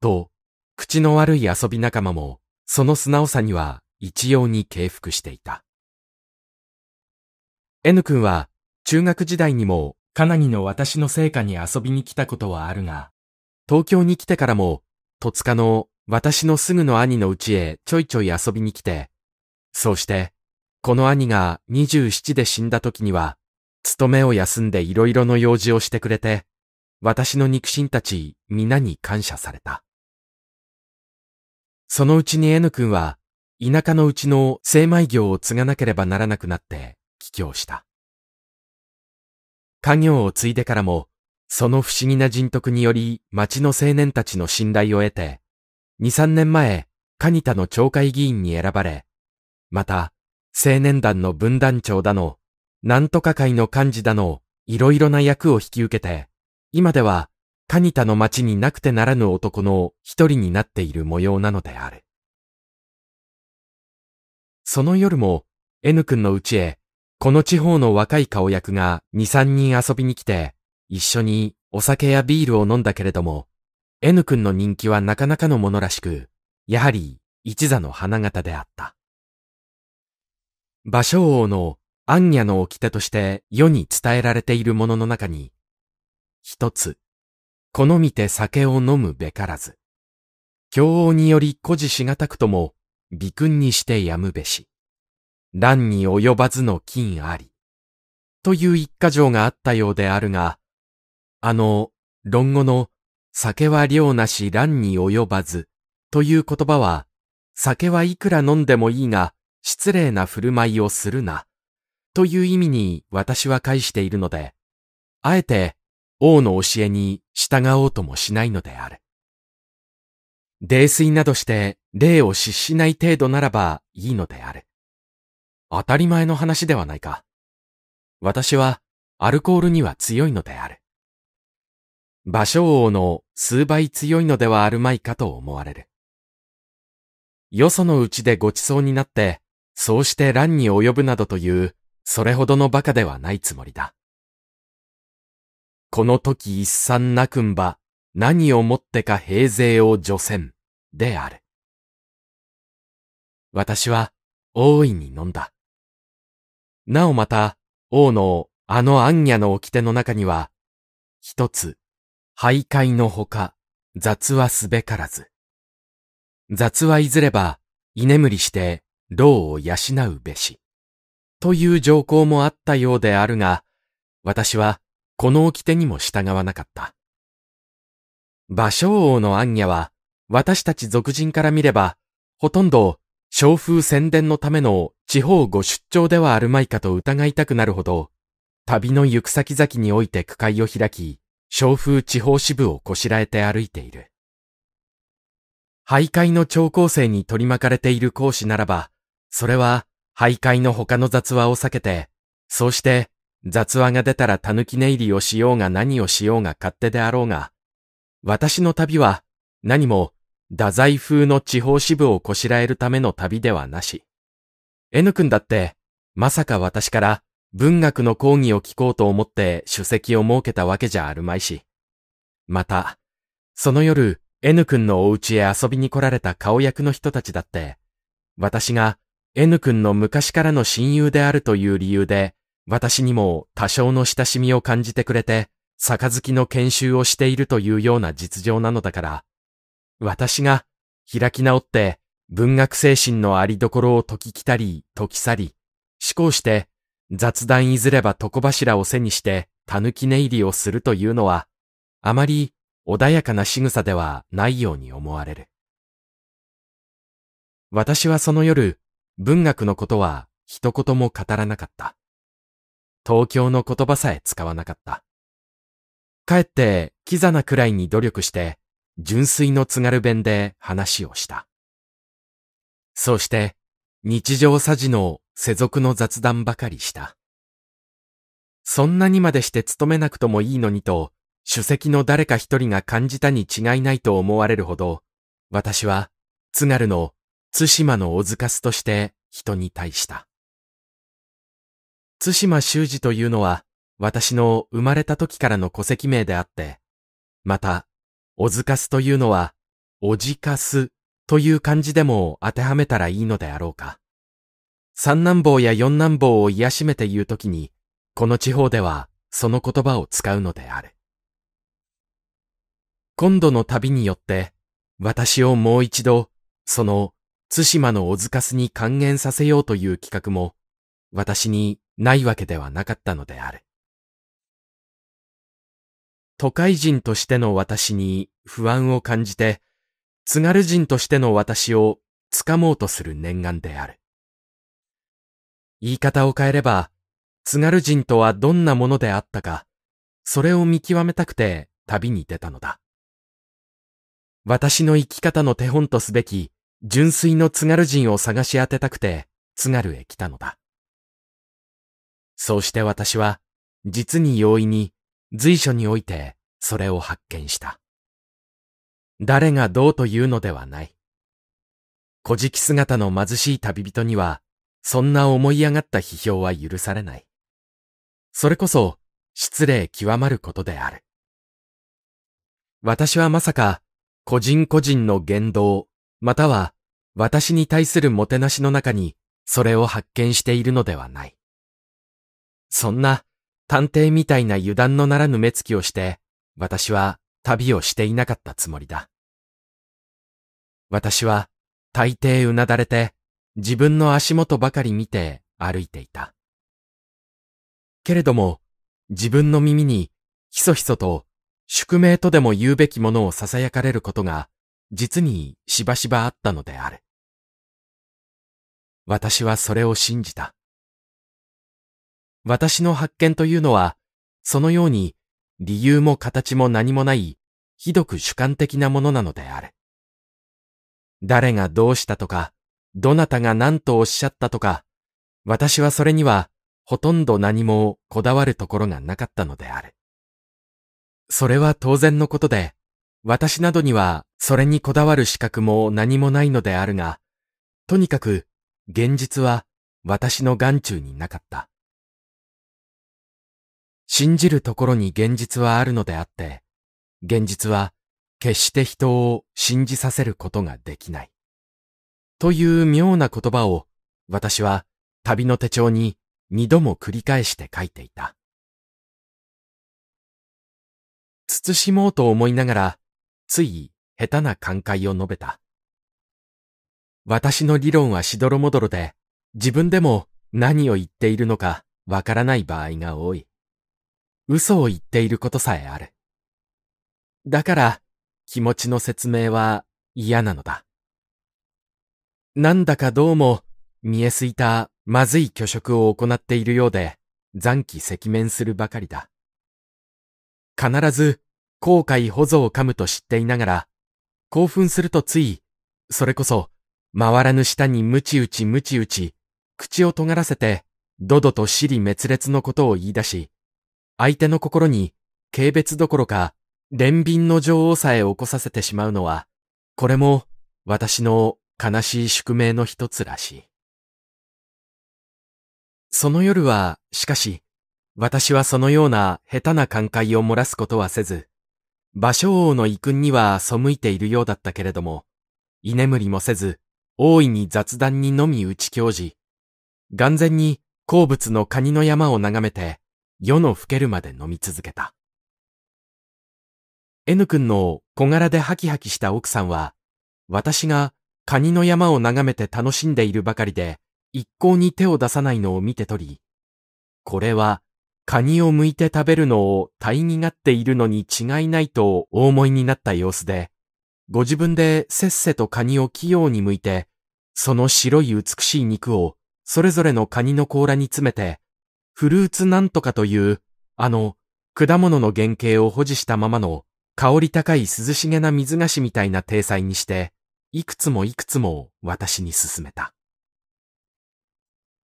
と、口の悪い遊び仲間も、その素直さには一様に敬服していた。N 君は中学時代にもかなりの私の成果に遊びに来たことはあるが、東京に来てからも、戸塚の私のすぐの兄の家へちょいちょい遊びに来て、そうしてこの兄が27で死んだ時には、勤めを休んでいろいろの用事をしてくれて、私の肉親たち皆に感謝された。そのうちに N 君は、田舎のうちの精米業を継がなければならなくなって帰郷した。家業を継いでからも、その不思議な人徳により町の青年たちの信頼を得て、2、3年前、カニタの町会議員に選ばれ、また、青年団の分団長だの、なんとか会の幹事だの、いろいろな役を引き受けて、今では、カニタの町になくてならぬ男の一人になっている模様なのである。その夜も、N 君のうちへ、この地方の若い顔役が2、3人遊びに来て、一緒にお酒やビールを飲んだけれども、N 君の人気はなかなかのものらしく、やはり一座の花形であった。芭蕉王の暗夜の掟として世に伝えられているものの中に、一つ、好みて酒を飲むべからず。教王により孤事しがたくとも、微君にしてやむべし。乱に及ばずの金あり。という一箇条があったようであるが、あの、論語の酒は量なし乱に及ばずという言葉は、酒はいくら飲んでもいいが、失礼な振る舞いをするな、という意味に私は返しているので、あえて王の教えに従おうともしないのである。泥酔などして礼を失しない程度ならばいいのである。当たり前の話ではないか。私はアルコールには強いのである。芭蕉王の数倍強いのではあるまいかと思われる。よそのうちでご馳走になってそうして乱に及ぶなどという、それほどの馬鹿ではないつもりだ。この時一産なくんば、何をもってか平勢を除染、である。私は、大いに飲んだ。なおまた、王のあの暗夜の掟の中には、一つ、徘徊のほか、雑はすべからず。雑はいずれば、居眠りして老を養うべし。という条項もあったようであるが、私はこの掟にも従わなかった。芭蕉王の暗夜は、私たち俗人から見れば、ほとんど、商風宣伝のための地方ご出張ではあるまいかと疑いたくなるほど、旅の行く先々において区会を開き、商風地方支部をこしらえて歩いている。徘徊の超高生に取り巻かれている講師ならば、それは、徘徊の他の雑話を避けて、そうして、雑話が出たら狸寝入りをしようが何をしようが勝手であろうが、私の旅は、何も、太宰風の地方支部をこしらえるための旅ではなし。N 君だって、まさか私から文学の講義を聞こうと思って主席を設けたわけじゃあるまいし。また、その夜、N 君のお家へ遊びに来られた顔役の人たちだって、私が N 君の昔からの親友であるという理由で、私にも多少の親しみを感じてくれて、杯の研修をしているというような実情なのだから、私が開き直って文学精神のありどころを解き来たり解き去り、思考して雑談いずれば床柱を背にして狸寝入りをするというのは、あまり穏やかな仕草ではないように思われる。私はその夜、文学のことは一言も語らなかった。東京の言葉さえ使わなかった。かえって、キザなくらいに努力して、純粋の津軽弁で話をした。そうして、日常さじの世俗の雑談ばかりした。そんなにまでして勤めなくともいいのにと、主席の誰か一人が感じたに違いないと思われるほど、私は、津軽の対馬の小塚すとして人に対した。対馬修司というのは私の生まれた時からの戸籍名であって、また、小塚すというのは、おじかすという漢字でも当てはめたらいいのであろうか。三男坊や四男坊を癒しめて言う時に、この地方ではその言葉を使うのである。今度の旅によって、私をもう一度、その対馬の小塚すに還元させようという企画も、私にないわけではなかったのである。都会人としての私に不安を感じて、津軽人としての私を掴もうとする念願である。言い方を変えれば、津軽人とはどんなものであったか、それを見極めたくて旅に出たのだ。私の生き方の手本とすべき純粋の津軽人を探し当てたくて津軽へ来たのだ。そうして私は実に容易に随所においてそれを発見した。誰がどうというのではない。古事記姿の貧しい旅人にはそんな思い上がった批評は許されない。それこそ失礼極まることである。私はまさか個人個人の言動、または私に対するもてなしの中にそれを発見しているのではない。そんな探偵みたいな油断のならぬ目つきをして私は旅をしていなかったつもりだ。私は大抵うなだれて自分の足元ばかり見て歩いていた。けれども自分の耳にひそひそと宿命とでも言うべきものを囁かれることが実にしばしばあったのである。私はそれを信じた。私の発見というのは、そのように理由も形も何もない、ひどく主観的なものなのである。誰がどうしたとか、どなたが何とおっしゃったとか、私はそれにはほとんど何もこだわるところがなかったのである。それは当然のことで、私などにはそれにこだわる資格も何もないのであるが、とにかく現実は私の眼中になかった。信じるところに現実はあるのであって、現実は決して人を信じさせることができない。という妙な言葉を私は旅の手帳に二度も繰り返して書いていた。慎もうと思いながらつい、下手な感慨を述べた。私の理論はしどろもどろで、自分でも何を言っているのかわからない場合が多い。嘘を言っていることさえある。だから、気持ちの説明は嫌なのだ。なんだかどうも、見えすいたまずい虚職を行っているようで、残機赤面するばかりだ。必ず後悔ほぞを噛むと知っていながら、興奮するとつい、それこそ、回らぬ舌にムチ打ちムチ打ち、口を尖らせて、どどと尻滅裂のことを言い出し、相手の心に、軽蔑どころか、憐憫の女王さえ起こさせてしまうのは、これも、私の悲しい宿命の一つらしい。その夜は、しかし、私はそのような下手な感慨を漏らすことはせず、芭蕉王の遺訓には背いているようだったけれども、居眠りもせず、大いに雑談にのみ打ち教示、眼前に好物のカニの山を眺めて、夜の更けるまで飲み続けた。N 君の小柄でハキハキした奥さんは、私がカニの山を眺めて楽しんでいるばかりで、一向に手を出さないのを見て取り、これはカニを剥いて食べるのを大義がっているのに違いないとお思いになった様子で、ご自分でせっせとカニを器用に剥いて、その白い美しい肉をそれぞれのカニの甲羅に詰めて、フルーツなんとかという、あの、果物の原型を保持したままの香り高い涼しげな水菓子みたいな体裁にして、いくつもいくつも私に勧めた。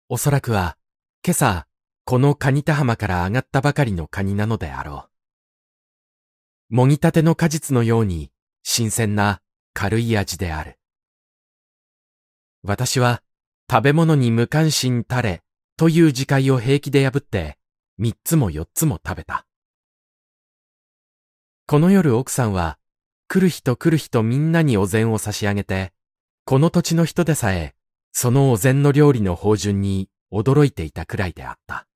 おそらくは、今朝、このカニ田浜から上がったばかりのカニなのであろう。もぎたての果実のように新鮮な軽い味である。私は食べ物に無関心たれという自戒を平気で破って三つも四つも食べた。この夜奥さんは来る人来る人みんなにお膳を差し上げて、この土地の人でさえそのお膳の料理の芳醇に驚いていたくらいであった。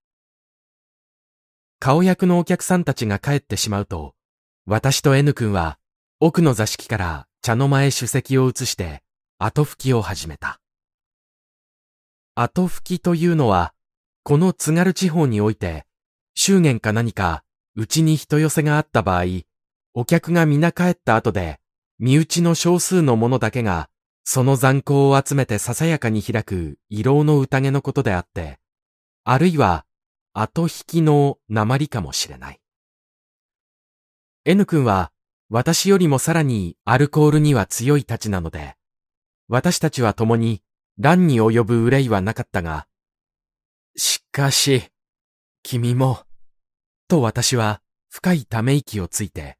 顔役のお客さんたちが帰ってしまうと、私と N 君は奥の座敷から茶の間へ主席を移して後吹きを始めた。後吹きというのは、この津軽地方において、祝言か何か、うちに人寄せがあった場合、お客が皆帰った後で、身内の少数の者だけが、その残光を集めてささやかに開く慰労の宴のことであって、あるいは、後引きの鉛かもしれない。N 君は私よりもさらにアルコールには強いたちなので、私たちは共に乱に及ぶ憂いはなかったが、しかし、君も、と私は深いため息をついて、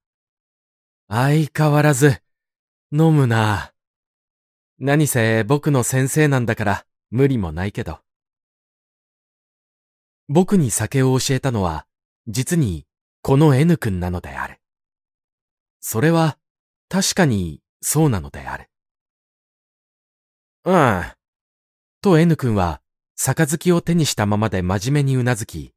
相変わらず、飲むな。何せ僕の先生なんだから無理もないけど。僕に酒を教えたのは、実にこの N 君なのである。それは、確かにそうなのである。うん。と N 君は、杯を手にしたままで真面目にうなずき、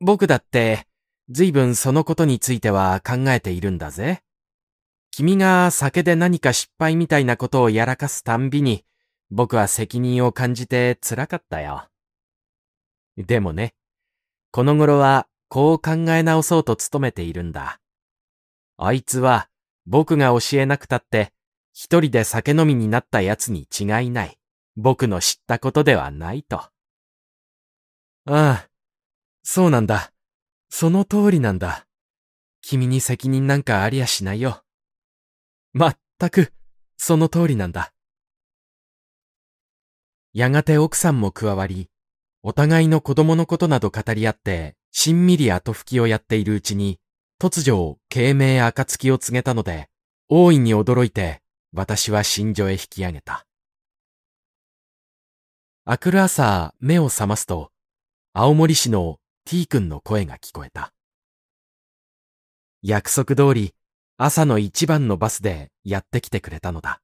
僕だって、随分そのことについては考えているんだぜ。君が酒で何か失敗みたいなことをやらかすたんびに、僕は責任を感じて辛かったよ。でもね、この頃はこう考え直そうと努めているんだ。あいつは僕が教えなくたって一人で酒飲みになった奴に違いない。僕の知ったことではないと。ああ、そうなんだ。その通りなんだ。君に責任なんかありやしないよ。まったく、その通りなんだ。やがて奥さんも加わり、お互いの子供のことなど語り合って、しんみり後吹きをやっているうちに、突如、軽名暁を告げたので、大いに驚いて、私は新所へ引き上げた。明くる朝、目を覚ますと、青森市の T 君の声が聞こえた。約束通り、朝の一番のバスでやってきてくれたのだ。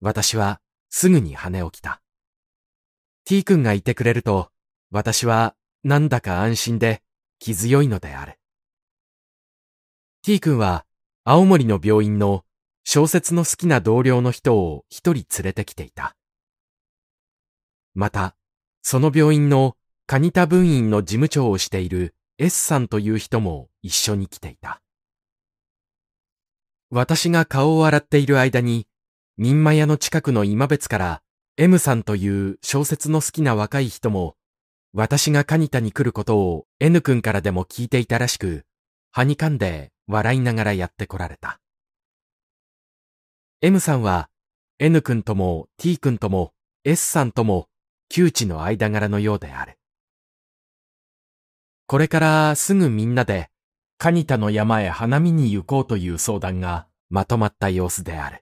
私はすぐに羽を着た。T 君がいてくれると、私はなんだか安心で気強いのである。T 君は青森の病院の小説の好きな同僚の人を一人連れてきていた。また、その病院のカニタ分院の事務長をしている S さんという人も一緒に来ていた。私が顔を洗っている間に、民間屋の近くの今別から M さんという小説の好きな若い人も、私がカニタに来ることを N 君からでも聞いていたらしく、はにかんで笑いながらやってこられた。M さんは N 君とも T 君とも S さんとも窮地の間柄のようである。これからすぐみんなでカニタの山へ花見に行こうという相談がまとまった様子である。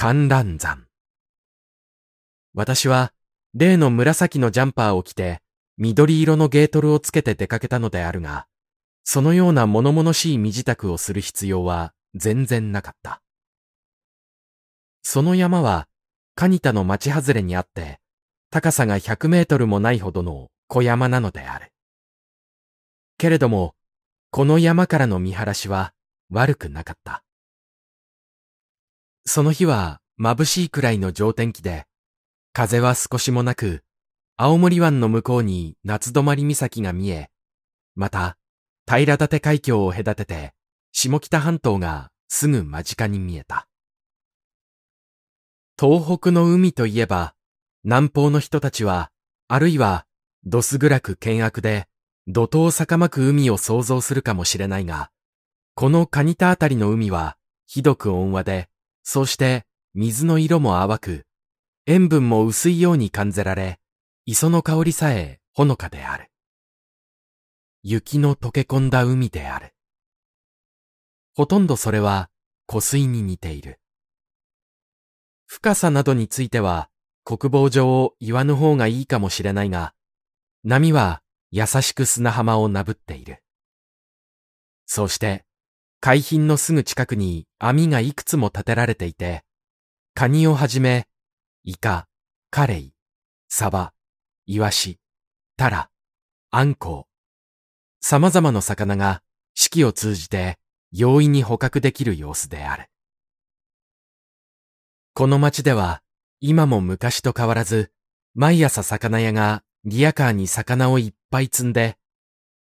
観覧山。私は、例の紫のジャンパーを着て、緑色のゲートルをつけて出かけたのであるが、そのような物々しい身支度をする必要は全然なかった。その山は、カニタの町外れにあって、高さが100メートルもないほどの小山なのである。けれども、この山からの見晴らしは悪くなかった。その日は眩しいくらいの上天気で、風は少しもなく、青森湾の向こうに夏泊岬が見え、また、平立海峡を隔てて、下北半島がすぐ間近に見えた。東北の海といえば、南方の人たちは、あるいは、どす暗く険悪で、怒涛坂巻く海を想像するかもしれないが、このカニタあたりの海は、ひどく温和で、そうして水の色も淡く、塩分も薄いように感じられ、磯の香りさえほのかである。雪の溶け込んだ海である。ほとんどそれは湖水に似ている。深さなどについては国防上を言わぬ方がいいかもしれないが、波は優しく砂浜をなぶっている。そうして海浜のすぐ近くに網がいくつも立てられていて、カニをはじめ、イカ、カレイ、サバ、イワシ、タラ、アンコウ、様々な魚が四季を通じて容易に捕獲できる様子である。この町では今も昔と変わらず、毎朝魚屋がリアカーに魚をいっぱい積んで、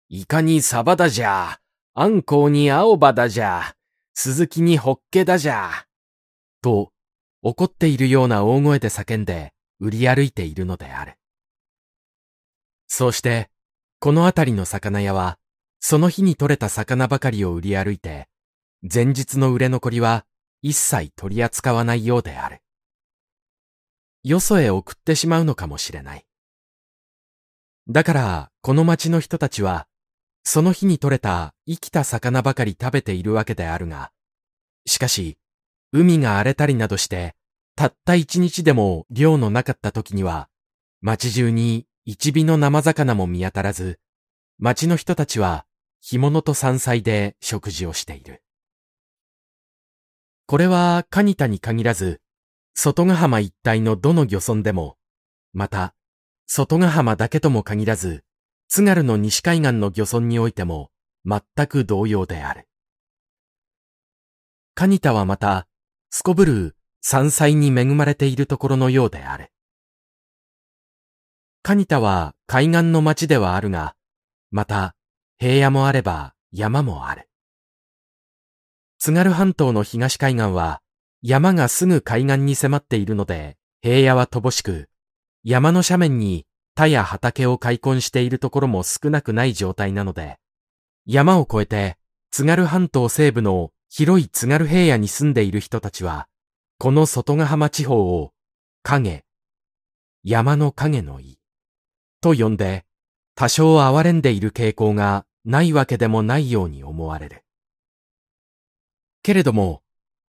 イカにサバだじゃアンコウに青葉だじゃ、鈴木にホッケだじゃ、と、怒っているような大声で叫んで売り歩いているのである。そうして、この辺りの魚屋は、その日に取れた魚ばかりを売り歩いて、前日の売れ残りは一切取り扱わないようである。よそへ送ってしまうのかもしれない。だから、この町の人たちは、その日に獲れた生きた魚ばかり食べているわけであるが、しかし、海が荒れたりなどして、たった一日でも漁のなかった時には、町中に一尾の生魚も見当たらず、町の人たちは干物と山菜で食事をしている。これはカニタに限らず、外ヶ浜一帯のどの漁村でも、また、外ヶ浜だけとも限らず、津軽の西海岸の漁村においても全く同様である。カニタはまた、すこぶる山菜に恵まれているところのようである。カニタは海岸の町ではあるが、また平野もあれば山もある。津軽半島の東海岸は山がすぐ海岸に迫っているので平野は乏しく、山の斜面に田や畑を開墾しているところも少なくない状態なので、山を越えて津軽半島西部の広い津軽平野に住んでいる人たちは、この外ヶ浜地方を影、山の影の井と呼んで、多少憐れんでいる傾向がないわけでもないように思われる。けれども、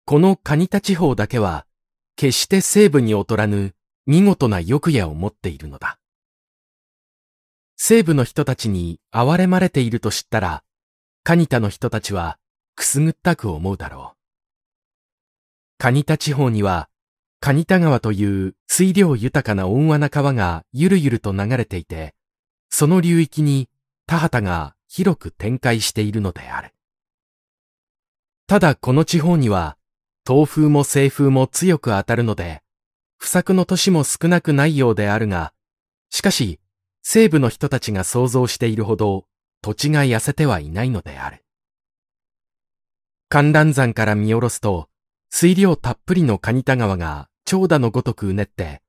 この蟹田地方だけは、決して西部に劣らぬ見事な欲やを持っているのだ。西部の人たちに哀れまれていると知ったら、カニタの人たちはくすぐったく思うだろう。カニタ地方には、カニタ川という水量豊かな温和な川がゆるゆると流れていて、その流域に田畑が広く展開しているのである。ただこの地方には、東風も西風も強く当たるので、不作の年も少なくないようであるが、しかし、西部の人たちが想像しているほど土地が痩せてはいないのである。観覧山から見下ろすと、水量たっぷりの蟹田川が長蛇のごとくうねって、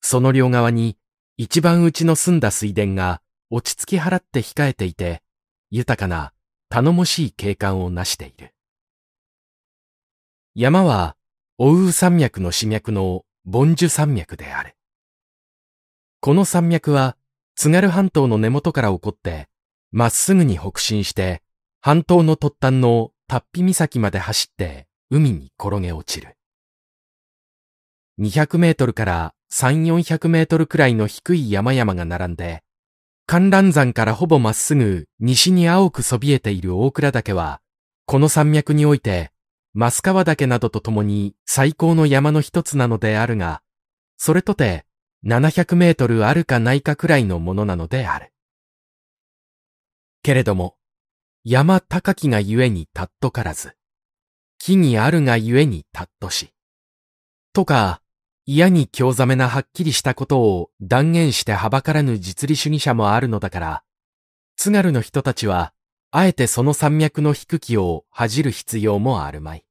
その両側に一番うちの澄んだ水田が落ち着き払って控えていて、豊かな頼もしい景観を成している。山は、奥羽山脈の死脈の凡樹山脈である。この山脈は、津軽半島の根元から起こって、まっすぐに北進して、半島の突端のタッピ岬まで走って海に転げ落ちる。200メートルから3、400メートルくらいの低い山々が並んで、観覧山からほぼまっすぐ西に青くそびえている大倉岳は、この山脈において、マス川岳などと共に最高の山の一つなのであるが、それとて700メートルあるかないかくらいのものなのである。けれども、山高きがゆえにたっとからず、木にあるがゆえにたっとし、とか、嫌に興ざめなはっきりしたことを断言してはばからぬ実利主義者もあるのだから、津軽の人たちは、あえてその山脈の低きを恥じる必要もあるまい。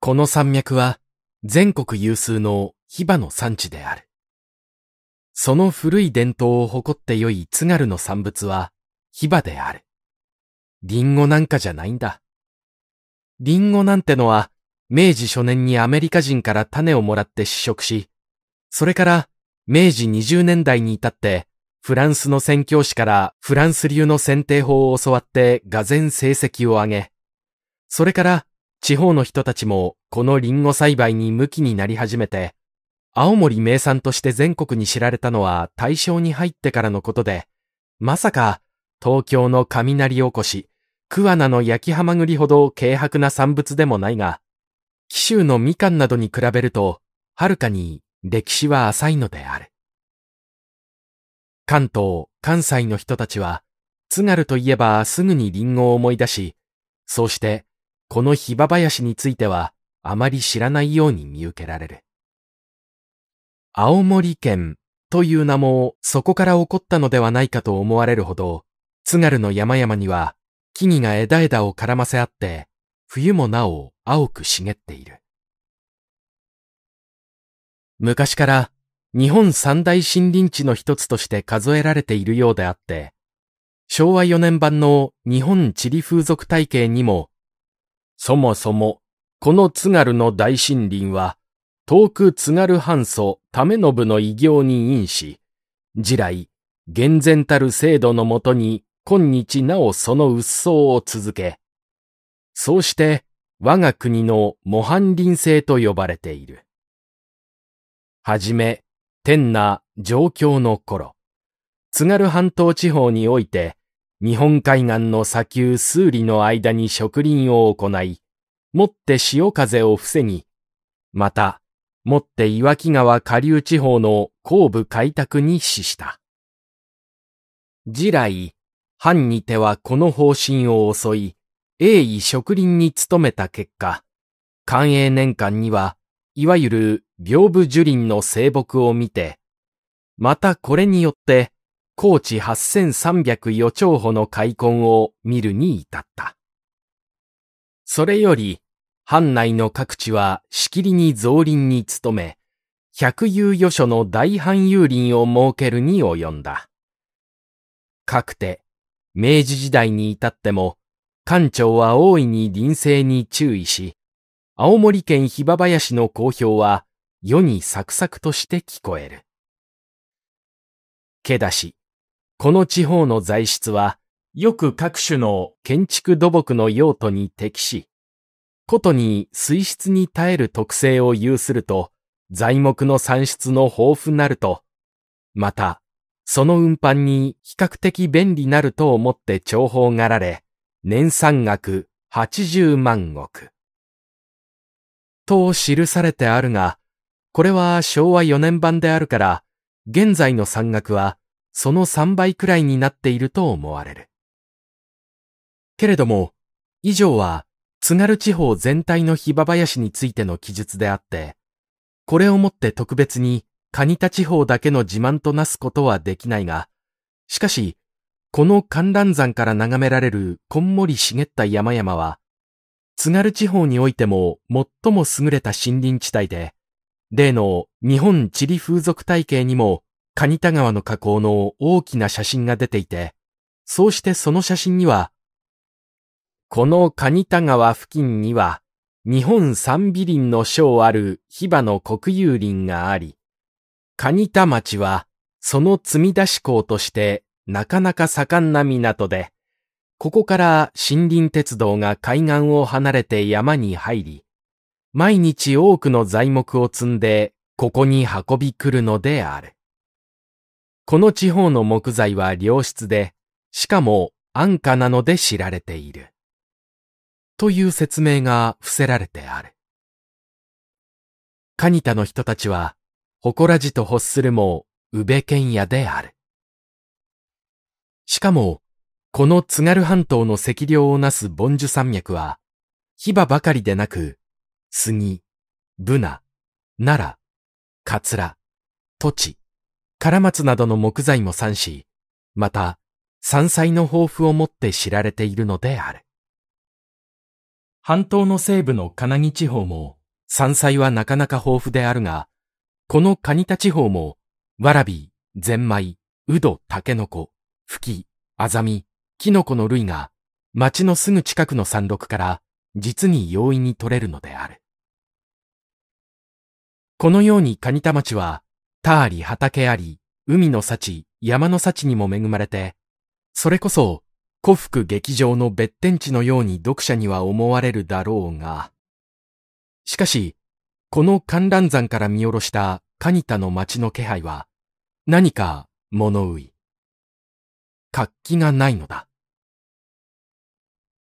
この山脈は、全国有数のヒバの産地である。その古い伝統を誇って良い津軽の産物は、ヒバである。リンゴなんかじゃないんだ。リンゴなんてのは、明治初年にアメリカ人から種をもらって試食し、それから明治20年代に至ってフランスの宣教師からフランス流の選定法を教わって俄然成績を上げ、それから地方の人たちもこのリンゴ栽培に向きになり始めて、青森名産として全国に知られたのは大正に入ってからのことで、まさか東京の雷おこし、桑名の焼きハマグリほど軽薄な産物でもないが、紀州のみかんなどに比べると、はるかに歴史は浅いのである。関東、関西の人たちは、津軽といえばすぐにリンゴを思い出し、そうして、このヒバ林についてはあまり知らないように見受けられる。青森県という名もそこから起こったのではないかと思われるほど、津軽の山々には木々が枝枝を絡ませ合って、冬もなお青く茂っている。昔から日本三大森林地の一つとして数えられているようであって、昭和4年版の日本地理風俗体系にも、そもそもこの津軽の大森林は、遠く津軽半祖為信の偉業に因し、次来、厳然たる制度のもとに、今日なおその鬱蒼を続け、そうして我が国の模範臨性と呼ばれている。はじめ、天な状況の頃、津軽半島地方において、日本海岸の砂丘数里の間に植林を行い、もって潮風を防ぎ、また、もって岩木川下流地方の後部開拓に死した。次来、藩にてはこの方針を襲い、鋭意植林に努めた結果、寛永年間には、いわゆる屏風樹林の静木を見て、またこれによって、高知8 3 0余町歩の開墾を見るに至った。それより、藩内の各地はしきりに増林に努め、百遊余所の大半遊林を設けるに及んだ。かくて、明治時代に至っても、官庁は大いに臨政に注意し、青森県ひば市の公表は世にサクサクとして聞こえる。けだし、この地方の材質は、よく各種の建築土木の用途に適し、ことに水質に耐える特性を有すると、材木の産出の豊富なると、また、その運搬に比較的便利なると思って重宝がられ、年産額80万億。と記されてあるが、これは昭和4年版であるから、現在の産額はその3倍くらいになっていると思われる。けれども、以上は津軽地方全体のヒバ林についての記述であって、これをもって特別に蟹田地方だけの自慢となすことはできないが、しかし、この観覧山から眺められるこんもり茂った山々は、津軽地方においても最も優れた森林地帯で、例の日本地理風俗体系にも蟹田川の河口の大きな写真が出ていて、そうしてその写真にはこの蟹田川付近には、日本三美林の章あるヒバの国有林があり、蟹田町はその積み出し港としてなかなか盛んな港で、ここから森林鉄道が海岸を離れて山に入り、毎日多くの材木を積んでここに運び来るのである。この地方の木材は良質で、しかも安価なので知られている。という説明が伏せられてある。カニタの人たちは、誇らじと欲するも、宇部県やである。しかも、この津軽半島の赤稜をなす凡樹山脈は、ヒバばかりでなく、杉、ブナ、奈良、カツラ、土地、カラマツなどの木材も産し、また、山菜の抱負をもって知られているのである。半島の西部の金木地方も山菜はなかなか豊富であるが、このカニタ地方も、わらび、ゼンマイ、ウド、タケノコ、フキ、アザミ、キノコの類が、町のすぐ近くの山麓から実に容易に取れるのである。このように蟹田町は、田あり畑あり、海の幸、山の幸にも恵まれて、それこそ古福劇場の別天地のように読者には思われるだろうが、しかし、この観覧山から見下ろしたカニタの町の気配は、何か物憂い。活気がないのだ。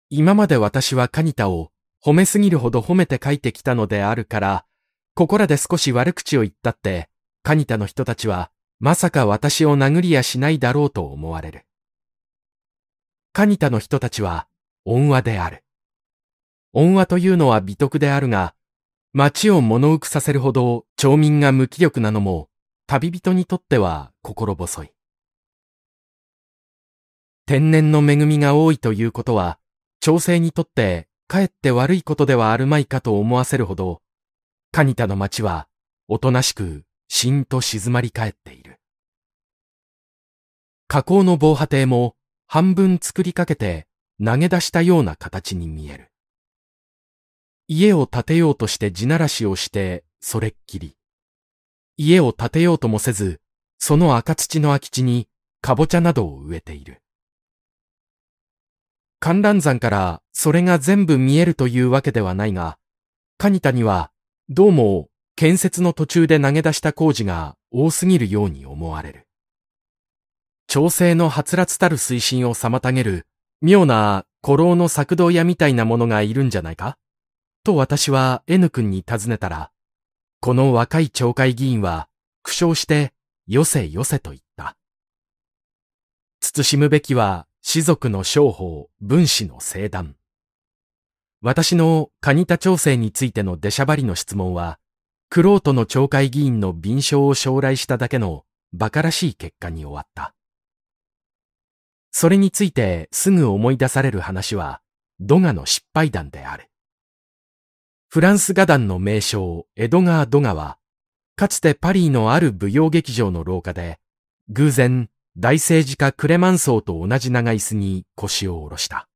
今まで私はカニタを褒めすぎるほど褒めて書いてきたのであるから、ここらで少し悪口を言ったって、カニタの人たちは、まさか私を殴りやしないだろうと思われる。カニタの人たちは、恩和である。恩和というのは美徳であるが、町を物浮くさせるほど町民が無気力なのも、旅人にとっては心細い。天然の恵みが多いということは、調整にとってかえって悪いことではあるまいかと思わせるほど、カニタの町は、おとなしく、しんと静まり返っている。河口の防波堤も、半分作りかけて投げ出したような形に見える。家を建てようとして地ならしをしてそれっきり。家を建てようともせず、その赤土の空き地にカボチャなどを植えている。観覧山からそれが全部見えるというわけではないが、カニタにはどうも建設の途中で投げ出した工事が多すぎるように思われる。調整のはつらつたる推進を妨げる、妙な古老の作動屋みたいなものがいるんじゃないかと私は N 君に尋ねたら、この若い町会議員は苦笑してよせよせと言った。慎むべきは士族の商法、分子の政団。私のカニタ調整についての出しゃばりの質問は、クロートの町会議員の敏捷を将来しただけの馬鹿らしい結果に終わった。それについてすぐ思い出される話は、ドガの失敗談である。フランス画壇の名称、エドガー・ドガは、かつてパリのある舞踊劇場の廊下で、偶然、大政治家クレマンソーと同じ長椅子に腰を下ろした。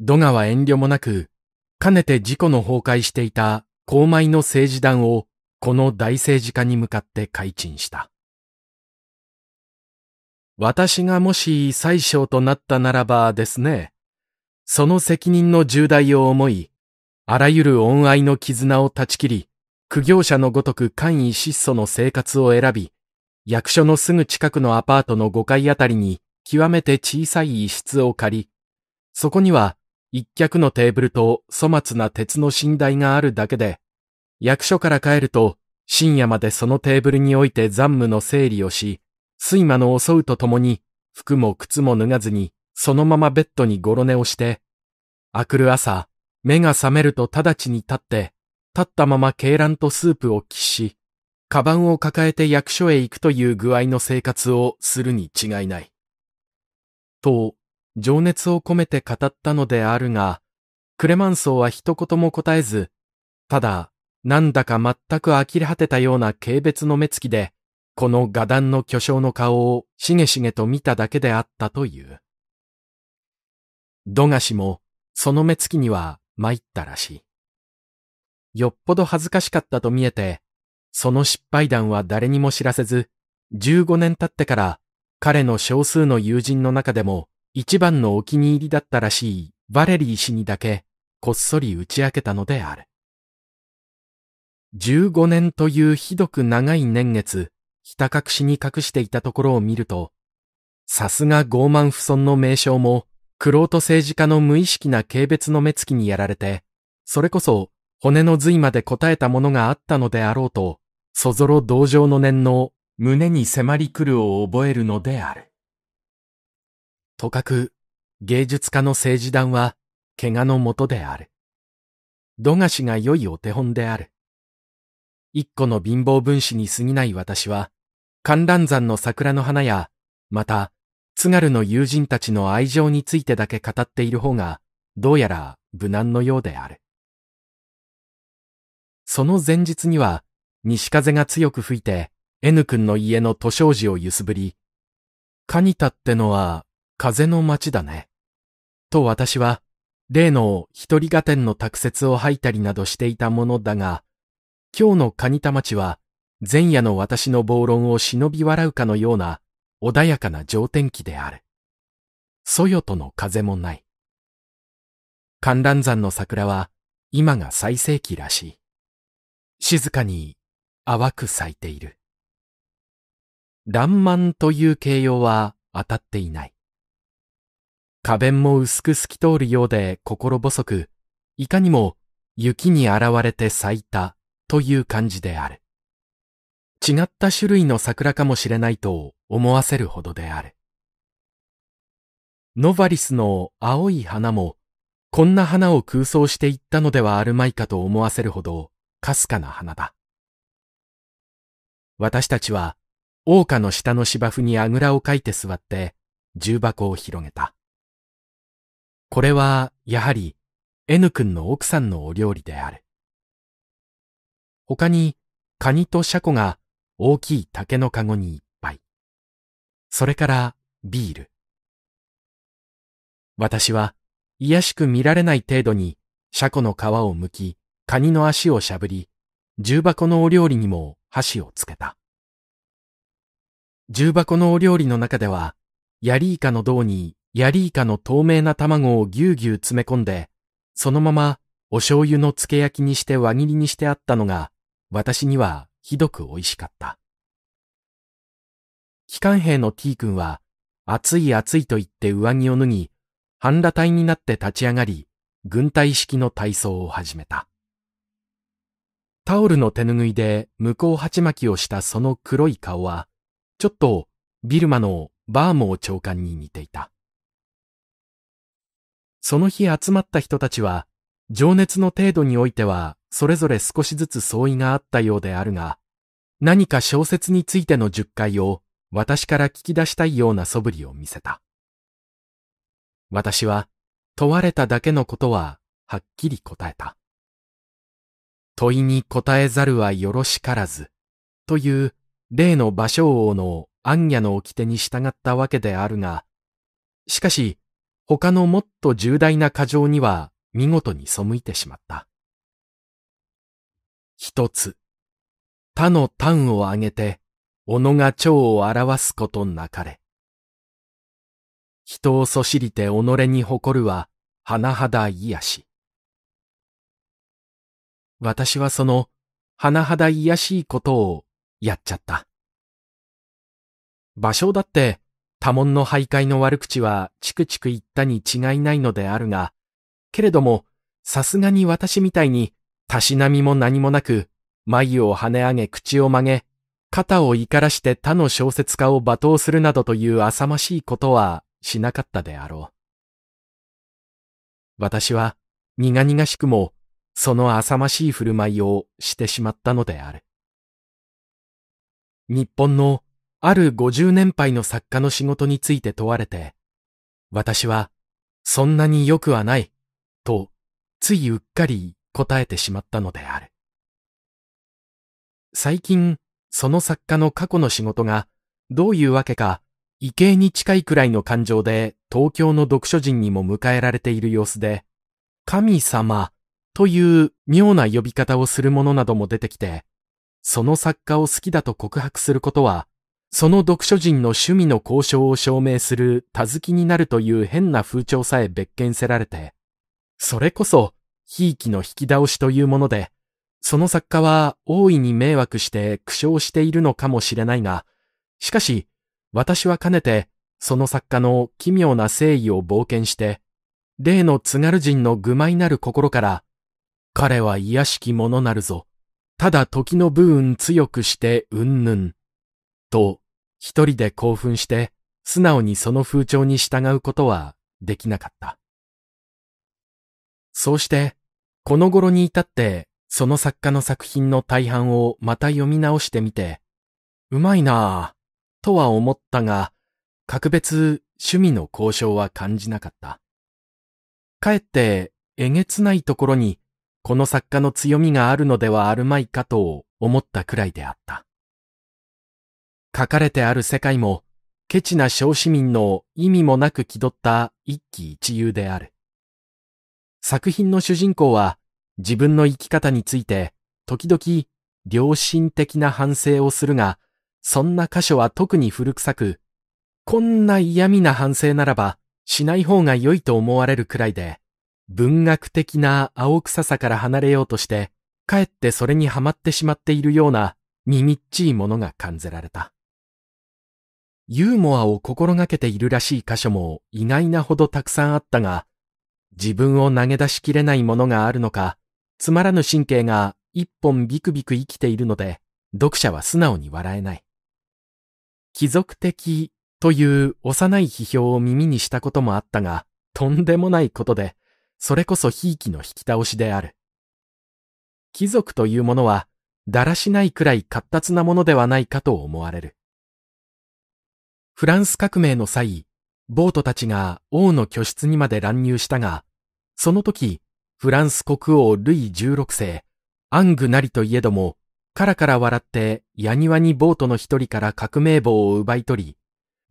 ドガは遠慮もなく、かねて事故の崩壊していた公米の政治団をこの大政治家に向かって改陳した。私がもし最小となったならばですね、その責任の重大を思い、あらゆる恩愛の絆を断ち切り、苦行者のごとく簡易質素の生活を選び、役所のすぐ近くのアパートの5階あたりに極めて小さい一室を借り、そこには一脚のテーブルと粗末な鉄の寝台があるだけで、役所から帰ると深夜までそのテーブルにおいて残務の整理をし、睡魔の襲うとともに、服も靴も脱がずに、そのままベッドにごろ寝をして、あくる朝、目が覚めると直ちに立って、立ったまま鶏卵とスープを喫し、カバンを抱えて役所へ行くという具合の生活をするに違いない。と、情熱を込めて語ったのであるが、クレマンソーは一言も答えず、ただ、なんだか全く呆れ果てたような軽蔑の目つきで、この画壇の巨匠の顔をしげしげと見ただけであったという。ド菓子もその目つきには参ったらしい。よっぽど恥ずかしかったと見えて、その失敗談は誰にも知らせず、15年経ってから彼の少数の友人の中でも一番のお気に入りだったらしいバレリー氏にだけこっそり打ち明けたのである。15年というひどく長い年月、ひた隠しに隠していたところを見ると、さすが傲慢不尊の名称も、苦労と政治家の無意識な軽蔑の目つきにやられて、それこそ骨の髄まで答えたものがあったのであろうと、そぞろ同情の念の胸に迫り来るを覚えるのである。とかく、芸術家の政治団は、怪我のもとである。土菓子が良いお手本である。一個の貧乏分子に過ぎない私は、観覧山の桜の花や、また、津軽の友人たちの愛情についてだけ語っている方が、どうやら無難のようである。その前日には、西風が強く吹いて、N 君の家の図書寺を揺すぶり、カニタってのは、風の街だね。と私は、例の一人がての卓説を吐いたりなどしていたものだが、今日のカニタ町は、前夜の私の暴論を忍び笑うかのような穏やかな上天気である。そよとの風もない。観覧山の桜は今が最盛期らしい。静かに淡く咲いている。爛漫という形容は当たっていない。花弁も薄く透き通るようで心細く、いかにも雪に現れて咲いたという感じである。違った種類の桜かもしれないと思わせるほどである。ノバリスの青い花も、こんな花を空想していったのではあるまいかと思わせるほど、かすかな花だ。私たちは、桜花の下の芝生にあぐらをかいて座って、重箱を広げた。これは、やはり、N 君の奥さんのお料理である。他にカニとシャコが大きい竹のカゴにいっぱい。それからビール。私は、癒しく見られない程度に、シャコの皮を剥き、カニの足をしゃぶり、重箱のお料理にも箸をつけた。重箱のお料理の中では、ヤリイカの胴にヤリイカの透明な卵をぎゅうぎゅう詰め込んで、そのままお醤油の漬け焼きにして輪切りにしてあったのが私にはひどく美味しかった。機関兵の T 君は、暑い暑いと言って上着を脱ぎ、半裸体になって立ち上がり、軍隊式の体操を始めた。タオルの手ぬぐいで向こう鉢巻きをしたその黒い顔は、ちょっとビルマのバーモー長官に似ていた。その日集まった人たちは、情熱の程度においては、それぞれ少しずつ相違があったようであるが、何か小説についての十回を私から聞き出したいような素振りを見せた。私は問われただけのことははっきり答えた。問いに答えざるはよろしからず、という例の芭蕉王の暗夜の掟に従ったわけであるが、しかし他のもっと重大な過剰には見事に背いてしまった。一つ、他の単を挙げて、己が蝶を表すことなかれ。人をそしりて己に誇るは、甚だ癒し。私はその、甚だ癒しいことをやっちゃった。場所だって、多門の徘徊の悪口はチクチク言ったに違いないのであるが、けれども、さすがに私みたいに、たしなみも何もなく、眉を跳ね上げ口を曲げ、肩を怒らして他の小説家を罵倒するなどという浅ましいことはしなかったであろう。私は苦々しくもその浅ましい振る舞いをしてしまったのである。日本のある五十年配の作家の仕事について問われて、私はそんなに良くはないと、ついうっかり答えてしまったのである。最近、その作家の過去の仕事が、どういうわけか、異形に近いくらいの感情で東京の読書人にも迎えられている様子で、神様という妙な呼び方をするものなども出てきて、その作家を好きだと告白することは、その読書人の趣味の交渉を証明するたずきになるという変な風潮さえ別件せられて、それこそ、ひいきの引き倒しというもので、その作家は大いに迷惑して苦笑しているのかもしれないが、しかし、私はかねて、その作家の奇妙な誠意を冒険して、例の津軽人の愚昧なる心から、彼は癒しきものなるぞ。ただ時の部運強くしてうんぬん。と、一人で興奮して、素直にその風潮に従うことはできなかった。そうして、この頃に至って、その作家の作品の大半をまた読み直してみて、うまいなぁ、とは思ったが、格別趣味の交渉は感じなかった。かえって、えげつないところに、この作家の強みがあるのではあるまいかと思ったくらいであった。書かれてある世界も、ケチな小市民の意味もなく気取った一喜一憂である。作品の主人公は自分の生き方について時々良心的な反省をするが、そんな箇所は特に古臭く、こんな嫌味な反省ならばしない方が良いと思われるくらいで、文学的な青臭さから離れようとして、かえってそれにはまってしまっているような耳っちいものが感じられた。ユーモアを心がけているらしい箇所も意外なほどたくさんあったが、自分を投げ出しきれないものがあるのか、つまらぬ神経が一本ビクビク生きているので、読者は素直に笑えない。貴族的という幼い批評を耳にしたこともあったが、とんでもないことで、それこそ悲喜の引き倒しである。貴族というものは、だらしないくらい活達なものではないかと思われる。フランス革命の際、ボートたちが王の居室にまで乱入したが、その時、フランス国王ルイ16世、アングなりといえども、カラカラ笑ってヤニワにボートの一人から革命棒を奪い取り、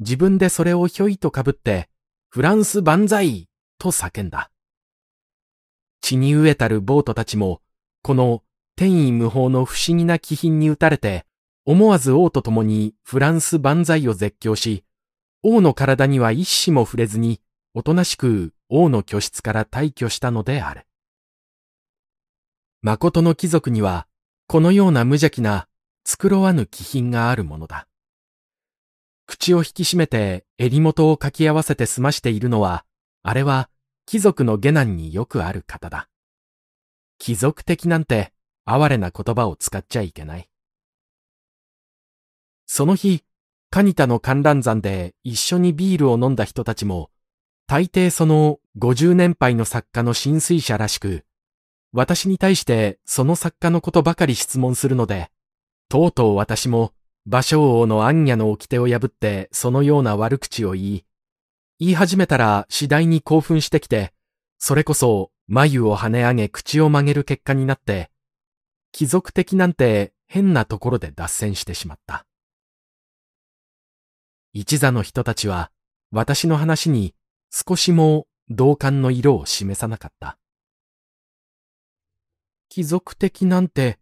自分でそれをひょいとかぶって、フランス万歳と叫んだ。血に飢えたるボートたちも、この天意無法の不思議な気品に打たれて、思わず王と共にフランス万歳を絶叫し、王の体には一死も触れずに、おとなしく王の居室から退去したのである。誠の貴族には、このような無邪気な、繕わぬ気品があるものだ。口を引き締めて襟元をかき合わせて済ましているのは、あれは貴族の下男によくある方だ。貴族的なんて、哀れな言葉を使っちゃいけない。その日、カニタの観覧山で一緒にビールを飲んだ人たちも、大抵その50年配の作家の浸水者らしく、私に対してその作家のことばかり質問するので、とうとう私も、芭蕉王の暗夜の掟を破ってそのような悪口を言い、言い始めたら次第に興奮してきて、それこそ眉を跳ね上げ口を曲げる結果になって、貴族的なんて変なところで脱線してしまった。一座の人たちは私の話に少しも同感の色を示さなかった。貴族的なんて、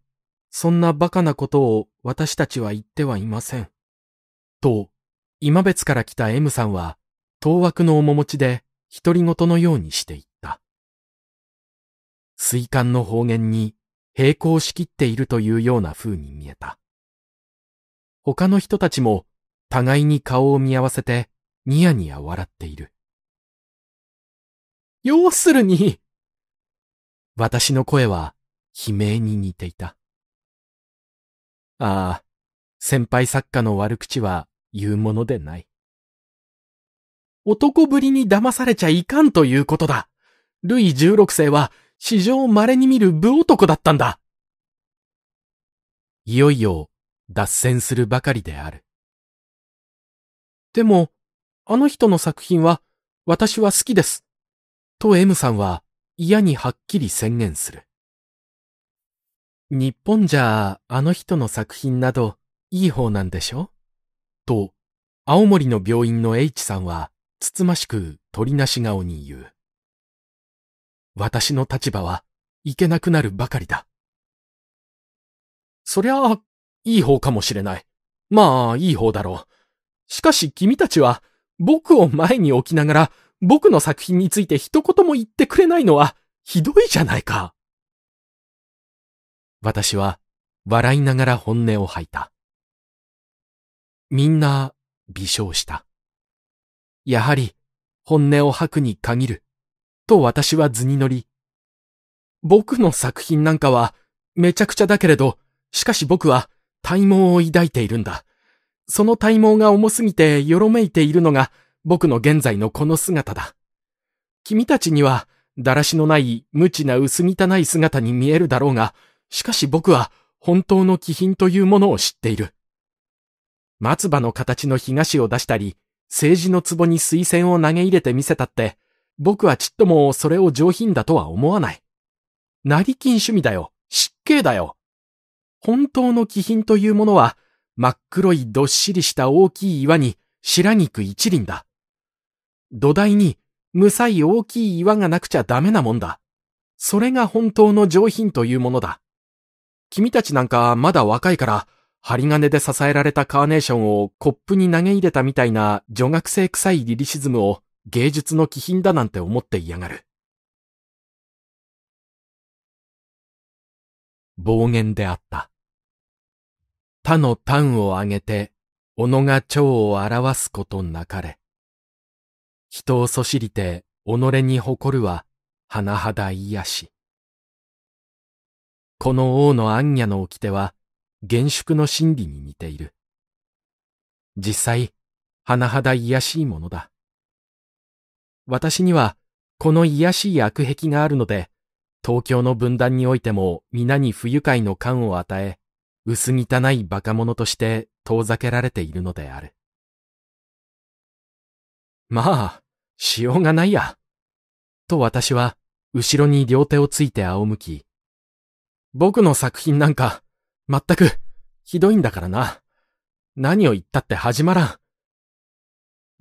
そんな馬鹿なことを私たちは言ってはいません。と、今別から来た M さんは、当枠の面持ちで独り言のようにしていった。水管の方言に並行しきっているというような風に見えた。他の人たちも互いに顔を見合わせて、ニヤニヤ笑っている。要するに、私の声は悲鳴に似ていた。ああ、先輩作家の悪口は言うものでない。男ぶりに騙されちゃいかんということだ。ルイ16世は史上稀に見る武男だったんだ。いよいよ脱線するばかりである。でも、あの人の作品は私は好きです。と M さんは嫌にはっきり宣言する。日本じゃあの人の作品などいい方なんでしょと、青森の病院の H さんはつつましく鳥なし顔に言う。私の立場はいけなくなるばかりだ。そりゃあ、いい方かもしれない。まあ、いい方だろう。しかし君たちは、僕を前に置きながら、僕の作品について一言も言ってくれないのは、ひどいじゃないか。私は、笑いながら本音を吐いた。みんな、微笑した。やはり、本音を吐くに限る、と私は図に乗り。僕の作品なんかは、めちゃくちゃだけれど、しかし僕は、体毛を抱いているんだ。その体毛が重すぎてよろめいているのが僕の現在のこの姿だ。君たちには、だらしのない無知な薄汚い姿に見えるだろうが、しかし僕は本当の気品というものを知っている。松葉の形の東を出したり、政治の壺に水薦を投げ入れて見せたって、僕はちっともそれを上品だとは思わない。成金趣味だよ。失敬だよ。本当の気品というものは、真っ黒いどっしりした大きい岩に白肉一輪だ。土台にむさい大きい岩がなくちゃダメなもんだ。それが本当の上品というものだ。君たちなんかまだ若いから、針金で支えられたカーネーションをコップに投げ入れたみたいな女学生臭いリリシズムを芸術の気品だなんて思って嫌がる。暴言であった。他の単を挙げて、己が蝶を表すことなかれ。人をそしりて、己に誇るは、甚だ癒し。この王の暗夜の掟は、厳粛の真理に似ている。実際、甚だ癒しいものだ。私には、この癒しい悪癖があるので、東京の分断においても皆に不愉快の感を与え、薄汚い馬鹿者として遠ざけられているのである。まあ、しようがないや。と私は、後ろに両手をついて仰向き。僕の作品なんか、全く、ひどいんだからな。何を言ったって始まらん。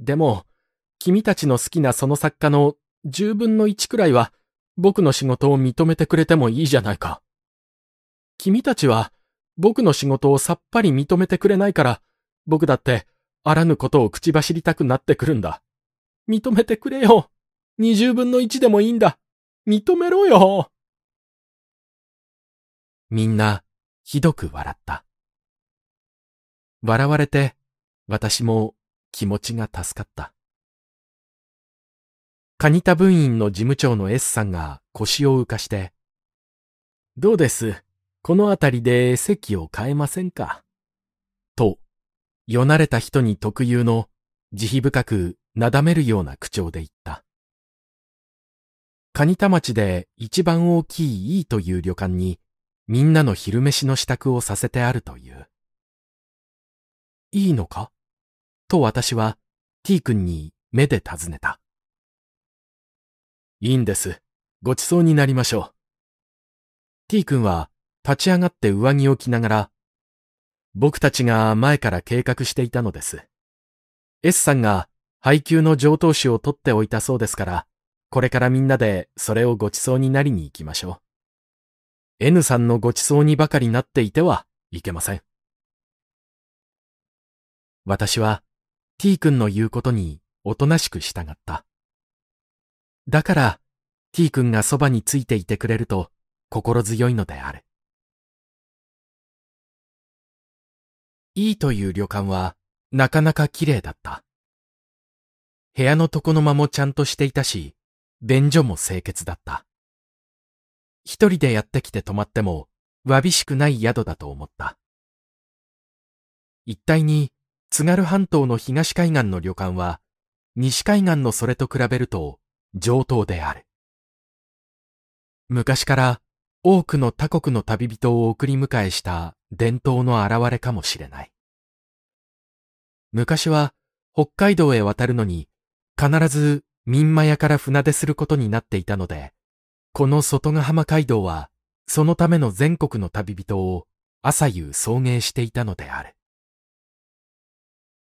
でも、君たちの好きなその作家の10分の1くらいは、僕の仕事を認めてくれてもいいじゃないか。君たちは、僕の仕事をさっぱり認めてくれないから、僕だって、あらぬことを口走りたくなってくるんだ。認めてくれよ。二十分の一でもいいんだ。認めろよ。みんな、ひどく笑った。笑われて、私も気持ちが助かった。カニタ分院の事務長の S さんが腰を浮かして、どうですこの辺りで席を変えませんか。と、よなれた人に特有の慈悲深くなだめるような口調で言った。蟹田町で一番大きいいいという旅館にみんなの昼飯の支度をさせてあるという。いいのかと私は T 君に目で尋ねた。いいんです。ごちそうになりましょう。T 君は立ち上がって上着を着ながら、僕たちが前から計画していたのです。S さんが配給の上等酒を取っておいたそうですから、これからみんなでそれをご馳走になりに行きましょう。N さんのご馳走にばかりなっていてはいけません。私は T 君の言うことにおとなしく従った。だから T 君がそばについていてくれると心強いのである。いいという旅館はなかなか綺麗だった。部屋の床の間もちゃんとしていたし、便所も清潔だった。一人でやってきて泊まっても、わびしくない宿だと思った。一体に、津軽半島の東海岸の旅館は、西海岸のそれと比べると、上等である。昔から、多くの他国の旅人を送り迎えした伝統の現れかもしれない。昔は北海道へ渡るのに必ず民間屋から船出することになっていたので、この外ヶ浜街道はそのための全国の旅人を朝夕送迎していたのである。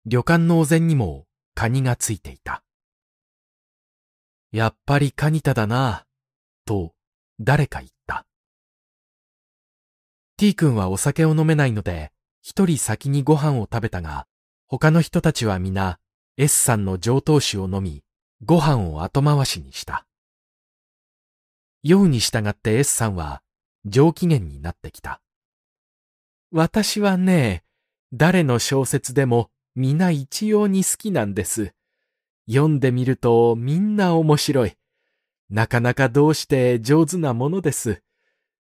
旅館のお膳にもカニがついていた。やっぱりカニタだなぁ、と誰か言っ T 君はお酒を飲めないので、一人先にご飯を食べたが、他の人たちは皆 S さんの上等酒を飲み、ご飯を後回しにした。うに従って S さんは上機嫌になってきた。私はね、誰の小説でも皆一様に好きなんです。読んでみるとみんな面白い。なかなかどうして上手なものです。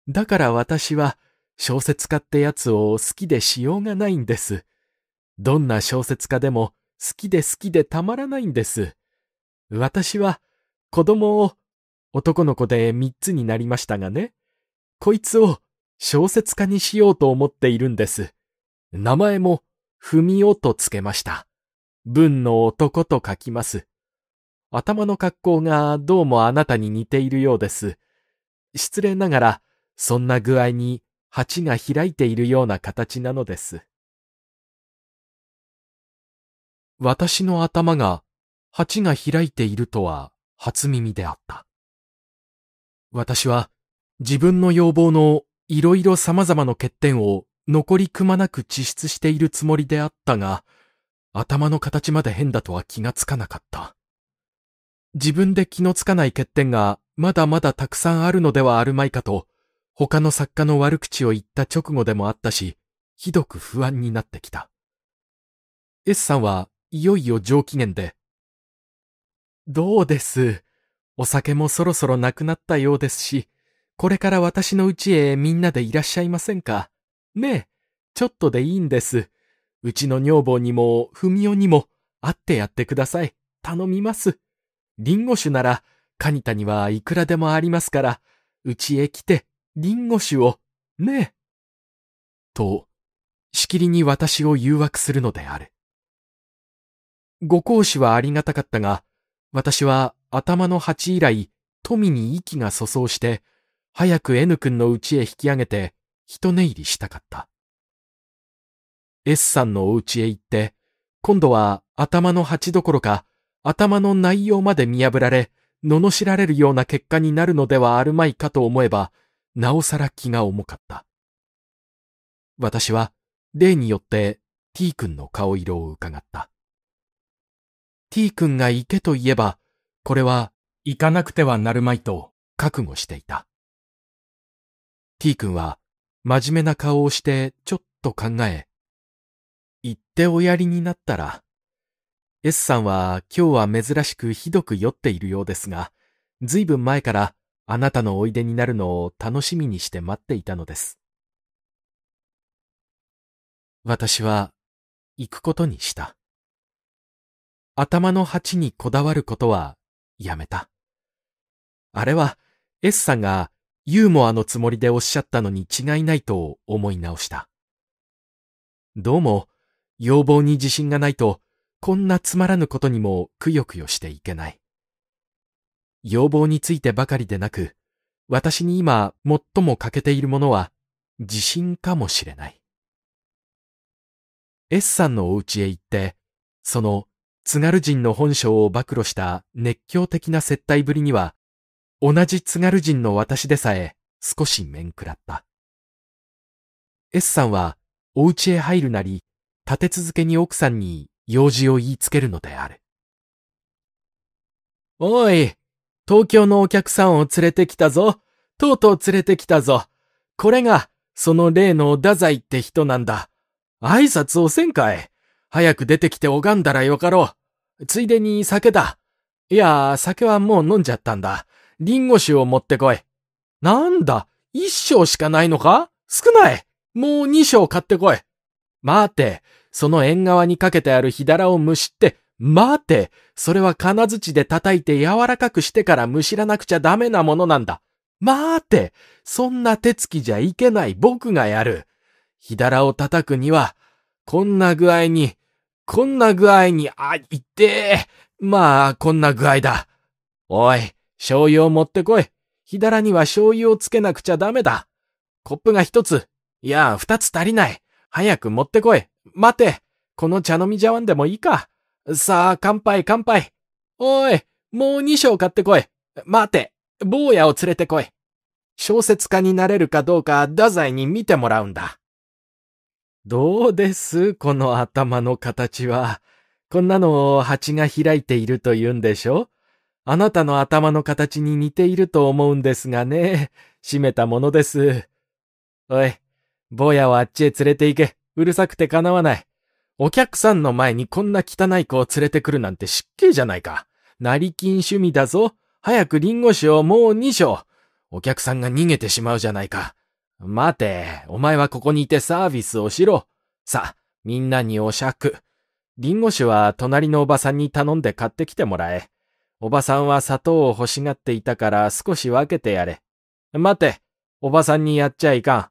だから私は小説家ってやつを好きでしようがないんです。どんな小説家でも好きで好きでたまらないんです。私は子供を男の子で三つになりましたがね、こいつを小説家にしようと思っているんです。名前もふみおとつけました。文の男と書きます。頭の格好がどうもあなたに似ているようです。失礼ながら、そんな具合に鉢が開いているような形なのです。私の頭が鉢が開いているとは初耳であった。私は自分の要望のいろいろ様々な欠点を残りくまなく地出しているつもりであったが、頭の形まで変だとは気がつかなかった。自分で気のつかない欠点がまだまだたくさんあるのではあるまいかと、他の作家の悪口を言った直後でもあったし、ひどく不安になってきた。S さんはいよいよ上機嫌で、どうです。お酒もそろそろなくなったようですし、これから私の家へみんなでいらっしゃいませんかねえ、ちょっとでいいんです。うちの女房にも、文夫にも、会ってやってください。頼みます。リンゴ酒なら、カニタにはいくらでもありますから、うちへ来てリンゴ酒を、ねえ。と、しきりに私を誘惑するのである。ご講師はありがたかったが、私は頭の鉢以来、富に息が粗相して、早く N 君の家へ引き上げて、一寝入りしたかった。S さんのお家へ行って、今度は頭の鉢どころか、頭の内容まで見破られ、罵られるような結果になるのではあるまいかと思えば、なおさら気が重かった。私は、例によって T 君の顔色を伺った。T 君が行けと言えば、これは行かなくてはなるまいと覚悟していた。T 君は真面目な顔をしてちょっと考え、行っておやりになったら、S さんは今日は珍しくひどく酔っているようですが、ずいぶん前からあなたのおいでになるのを楽しみにして待っていたのです。私は行くことにした。頭の鉢にこだわることはやめた。あれは S さんがユーモアのつもりでおっしゃったのに違いないと思い直した。どうも要望に自信がないとこんなつまらぬことにもくよくよしていけない。要望についてばかりでなく、私に今最も欠けているものは自信かもしれない。S さんのお家へ行って、その津軽人の本性を暴露した熱狂的な接待ぶりには、同じ津軽人の私でさえ少し面食らった。S さんはお家へ入るなり、立て続けに奥さんに用事を言いつけるのである。おい、東京のお客さんを連れてきたぞ。とうとう連れてきたぞ。これが、その例の太宰って人なんだ。挨拶をせんかい。早く出てきて拝んだらよかろう。ついでに酒だ。いや、酒はもう飲んじゃったんだ。リンゴ酒を持ってこい。なんだ、一升しかないのか少ないもう二升買ってこい。待て、その縁側にかけてある火だらをむしって、待て、それは金槌で叩いて柔らかくしてからむしらなくちゃダメなものなんだ。待て、そんな手つきじゃいけない僕がやる。ひだらを叩くには、こんな具合に、こんな具合に、あ、いってえ。まあ、こんな具合だ。おい、醤油を持ってこい。ひだらには醤油をつけなくちゃダメだ。コップが一つ。いや、二つ足りない。早く持ってこい。待て。この茶飲み茶碗でもいいか。さあ、乾杯、乾杯。おい、もう2章買ってこい。待て、坊やを連れてこい。小説家になれるかどうか、太宰に見てもらうんだ。どうですこの頭の形は。こんなのを蜂が開いていると言うんでしょあなたの頭の形に似ていると思うんですがね。閉めたものです。おい、坊やをあっちへ連れて行け。うるさくてかなわない。お客さんの前にこんな汚い子を連れてくるなんて失敬じゃないか。成金趣味だぞ。早くリンゴ酒をもう2章。お客さんが逃げてしまうじゃないか。待て、お前はここにいてサービスをしろ。さ、みんなにお酌。リンゴ酒は隣のおばさんに頼んで買ってきてもらえ。おばさんは砂糖を欲しがっていたから少し分けてやれ。待て、おばさんにやっちゃいかん。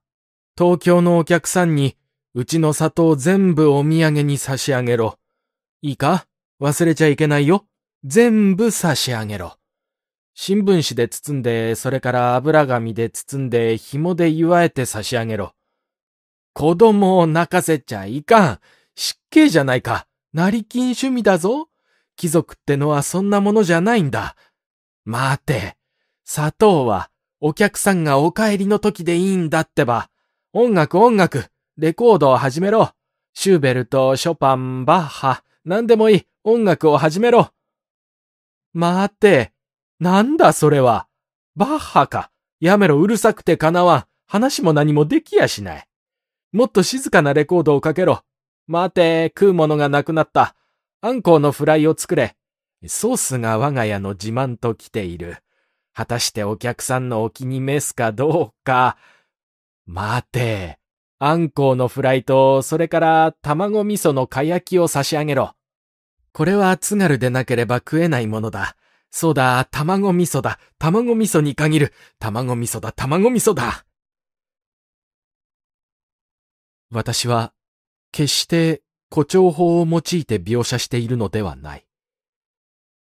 東京のお客さんにうちの砂糖全部お土産に差し上げろ。いいか忘れちゃいけないよ。全部差し上げろ。新聞紙で包んで、それから油紙で包んで、紐で祝えて差し上げろ。子供を泣かせちゃいかん。失敬じゃないか。成金趣味だぞ。貴族ってのはそんなものじゃないんだ。待て。砂糖は、お客さんがお帰りの時でいいんだってば。音楽音楽。レコードを始めろ。シューベルト、ショパン、バッハ、何でもいい。音楽を始めろ。待って。なんだそれは。バッハか。やめろ、うるさくてかなわん。話も何もできやしない。もっと静かなレコードをかけろ。待て、食うものがなくなった。アンコウのフライを作れ。ソースが我が家の自慢と来ている。果たしてお客さんのお気に召すかどうか。待て。あんこうのフライと、それから卵味噌のかやきを差し上げろ。これは津軽でなければ食えないものだ。そうだ、卵味噌だ、卵味噌に限る、卵味噌だ、卵味噌だ。私は、決して誇張法を用いて描写しているのではない。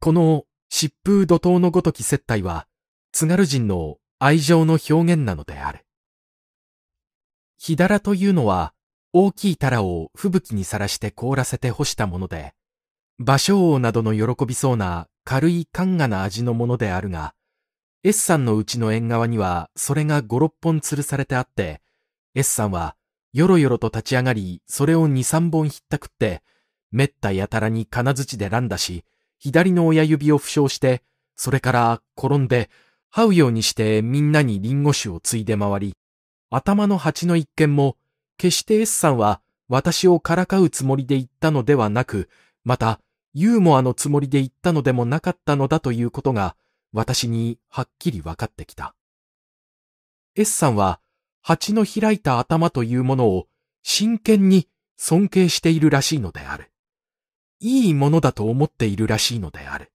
この疾風怒涛のごとき接待は、津軽人の愛情の表現なのである。ひだらというのは、大きいたらを吹雪にさらして凍らせて干したもので、芭蕉王などの喜びそうな軽い寒雅な味のものであるが、S さんのうちの縁側にはそれが5、6本吊るされてあって、S さんはよろよろと立ち上がり、それを2、3本ひったくって、めったやたらに金槌で乱だし、左の親指を負傷して、それから転んで、這うようにしてみんなにリンゴ酒をついで回り、頭の蜂の一件も、決して S さんは私をからかうつもりで言ったのではなく、また、ユーモアのつもりで言ったのでもなかったのだということが、私にはっきり分かってきた。S さんは、蜂の開いた頭というものを真剣に尊敬しているらしいのである。いいものだと思っているらしいのである。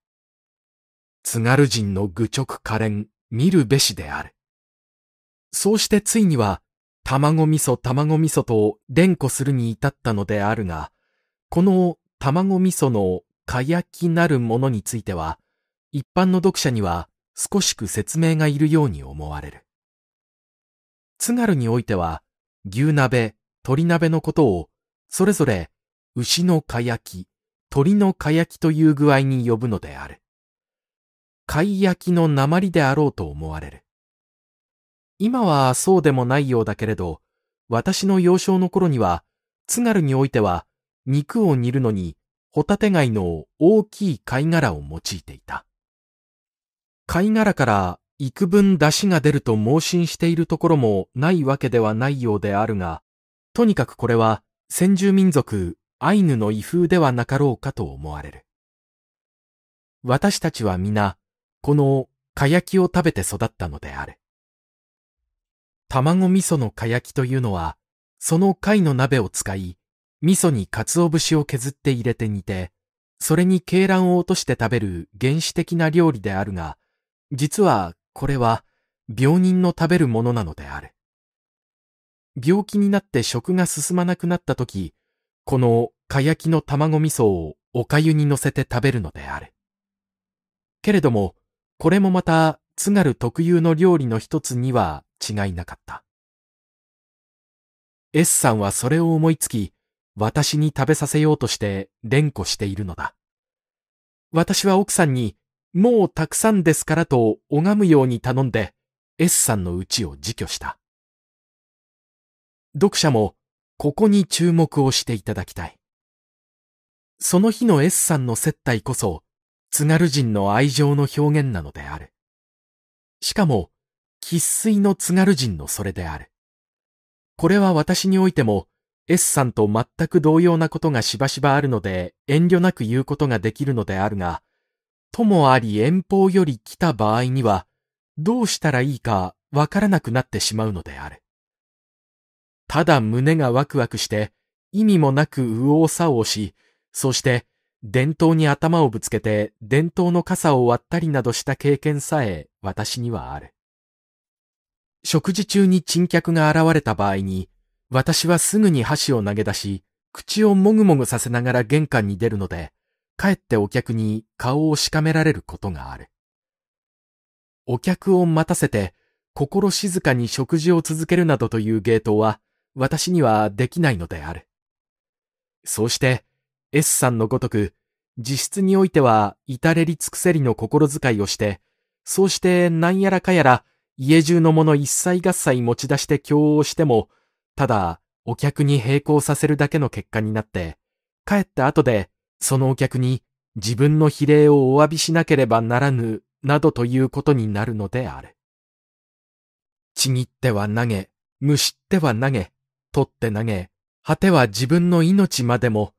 津軽人の愚直可憐、見るべしである。そうしてついには、卵味噌卵味噌と連呼するに至ったのであるが、この卵味噌のかやきなるものについては、一般の読者には少しく説明がいるように思われる。津軽においては、牛鍋、鶏鍋のことを、それぞれ、牛のかやき、鳥のかやきという具合に呼ぶのである。貝焼きの鉛であろうと思われる。今はそうでもないようだけれど、私の幼少の頃には、津軽においては、肉を煮るのに、ホタテ貝の大きい貝殻を用いていた。貝殻から幾分出汁が出ると盲信しているところもないわけではないようであるが、とにかくこれは先住民族アイヌの威風ではなかろうかと思われる。私たちは皆、このか焼きを食べて育ったのである。卵味噌のかやきというのは、その貝の鍋を使い、味噌に鰹節を削って入れて煮て、それに鶏卵を落として食べる原始的な料理であるが、実はこれは病人の食べるものなのである。病気になって食が進まなくなった時、このかやきの卵味噌をお粥に乗せて食べるのである。けれども、これもまた津軽特有の料理の一つには違いなかった。S さんはそれを思いつき、私に食べさせようとして連呼しているのだ。私は奥さんに、もうたくさんですからと拝むように頼んで、S さんの家を辞去した。読者も、ここに注目をしていただきたい。その日の S さんの接待こそ、津軽人の愛情の表現なのである。しかも、喫水の津軽人のそれである。これは私においても、S さんと全く同様なことがしばしばあるので遠慮なく言うことができるのであるが、ともあり遠方より来た場合には、どうしたらいいかわからなくなってしまうのである。ただ胸がワクワクして、意味もなく右往左往し、そして伝統に頭をぶつけて伝統の傘を割ったりなどした経験さえ私にはある。食事中に珍客が現れた場合に、私はすぐに箸を投げ出し、口をもぐもぐさせながら玄関に出るので、かえってお客に顔をしかめられることがある。お客を待たせて、心静かに食事を続けるなどという芸当は、私にはできないのである。そうして、S さんのごとく、自室においては至れり尽くせりの心遣いをして、そうして何やらかやら家中のもの一切合切持ち出して共応しても、ただお客に並行させるだけの結果になって、帰った後でそのお客に自分の比例をお詫びしなければならぬ、などということになるのである。ちぎっては投げ、むしっては投げ、取って投げ、果ては自分の命までも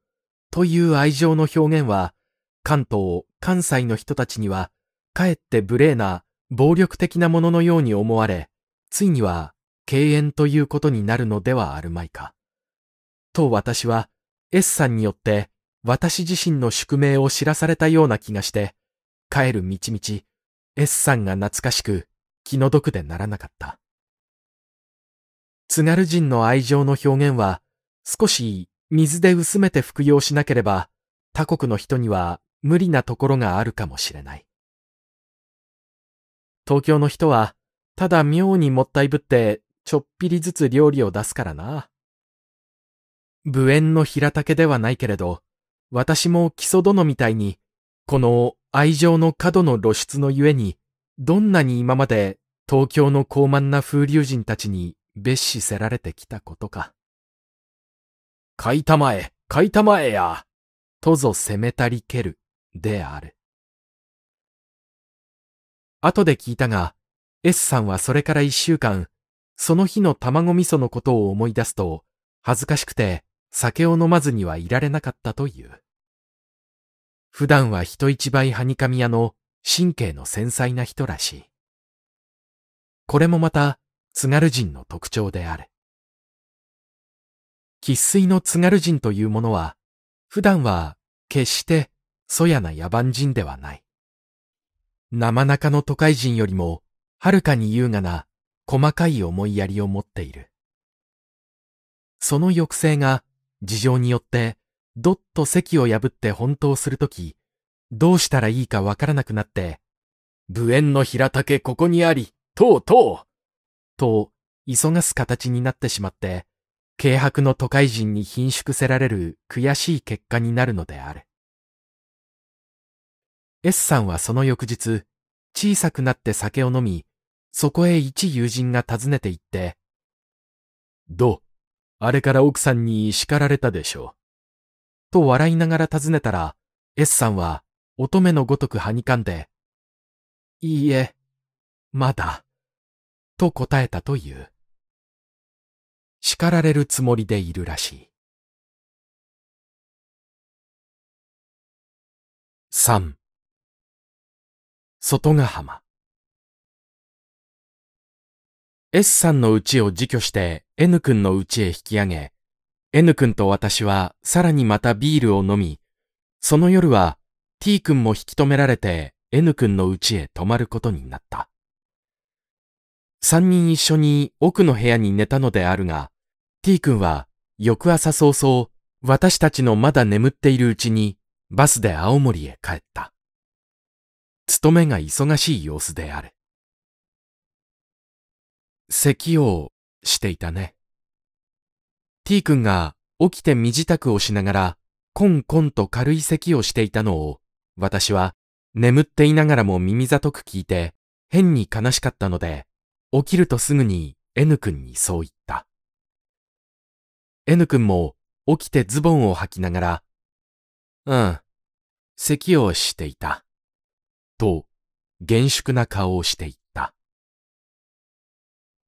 という愛情の表現は、関東、関西の人たちには、かえって無礼な、暴力的なもののように思われ、ついには、敬遠ということになるのではあるまいか。と私は、S さんによって、私自身の宿命を知らされたような気がして、帰る道々、S さんが懐かしく、気の毒でならなかった。津軽人の愛情の表現は、少し水で薄めて服用しなければ、他国の人には無理なところがあるかもしれない。東京の人は、ただ妙にもったいぶって、ちょっぴりずつ料理を出すからな。無縁の平竹ではないけれど、私も基礎殿みたいに、この愛情の過度の露出のゆえに、どんなに今まで東京の高慢な風流人たちに蔑視せられてきたことか。買いたまえ、買いたまえや、とぞ責めたりける、である。後で聞いたが、S さんはそれから一週間、その日の卵味噌のことを思い出すと、恥ずかしくて酒を飲まずにはいられなかったという。普段は人一倍はにかみ屋の神経の繊細な人らしい。これもまた津軽人の特徴である。喫水の津軽人というものは、普段は決してそやな野蛮人ではない。生中の都会人よりも、はるかに優雅な細かい思いやりを持っている。その抑制が事情によってどっと席を破って本当するとき、どうしたらいいかわからなくなって、無縁の平竹ここにあり、とうとうと、急がす形になってしまって、軽薄の都会人に貧縮せられる悔しい結果になるのである。S さんはその翌日、小さくなって酒を飲み、そこへ一友人が訪ねて行って、どうあれから奥さんに叱られたでしょう。と笑いながら尋ねたら、S さんは乙女のごとくはにかんで、いいえ、まだ、と答えたという。叱られるつもりでいるらしい。3外ヶ浜 S さんの家を自居して N 君の家へ引き上げ、N 君と私はさらにまたビールを飲み、その夜は T 君も引き止められて N 君の家へ泊まることになった。三人一緒に奥の部屋に寝たのであるが、T 君は翌朝早々、私たちのまだ眠っているうちにバスで青森へ帰った。勤めが忙しい様子である。咳をしていたね。T 君が起きて身支度をしながら、コンコンと軽い咳をしていたのを、私は眠っていながらも耳ざとく聞いて、変に悲しかったので、起きるとすぐに N 君にそう言った。N 君も起きてズボンを履きながら、うん、咳をしていた。と、厳粛な顔をしていった。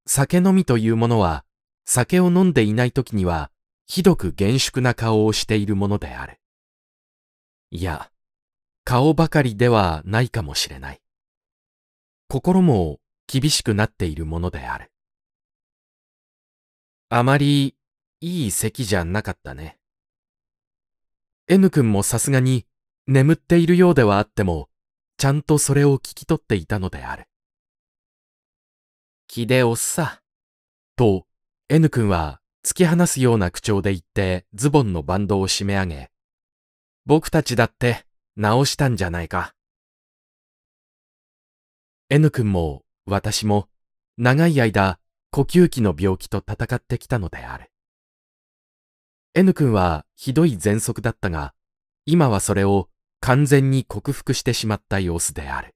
酒飲みというものは、酒を飲んでいない時には、ひどく厳粛な顔をしているものである。いや、顔ばかりではないかもしれない。心も厳しくなっているものである。あまりいい席じゃなかったね。N 君もさすがに眠っているようではあっても、ちゃんとそれを聞き取っていたのである。気でおっさ。と、N 君は突き放すような口調で言ってズボンのバンドを締め上げ、僕たちだって直したんじゃないか。N 君も私も長い間呼吸器の病気と戦ってきたのである。N 君はひどい喘息だったが、今はそれを完全に克服してしまった様子である。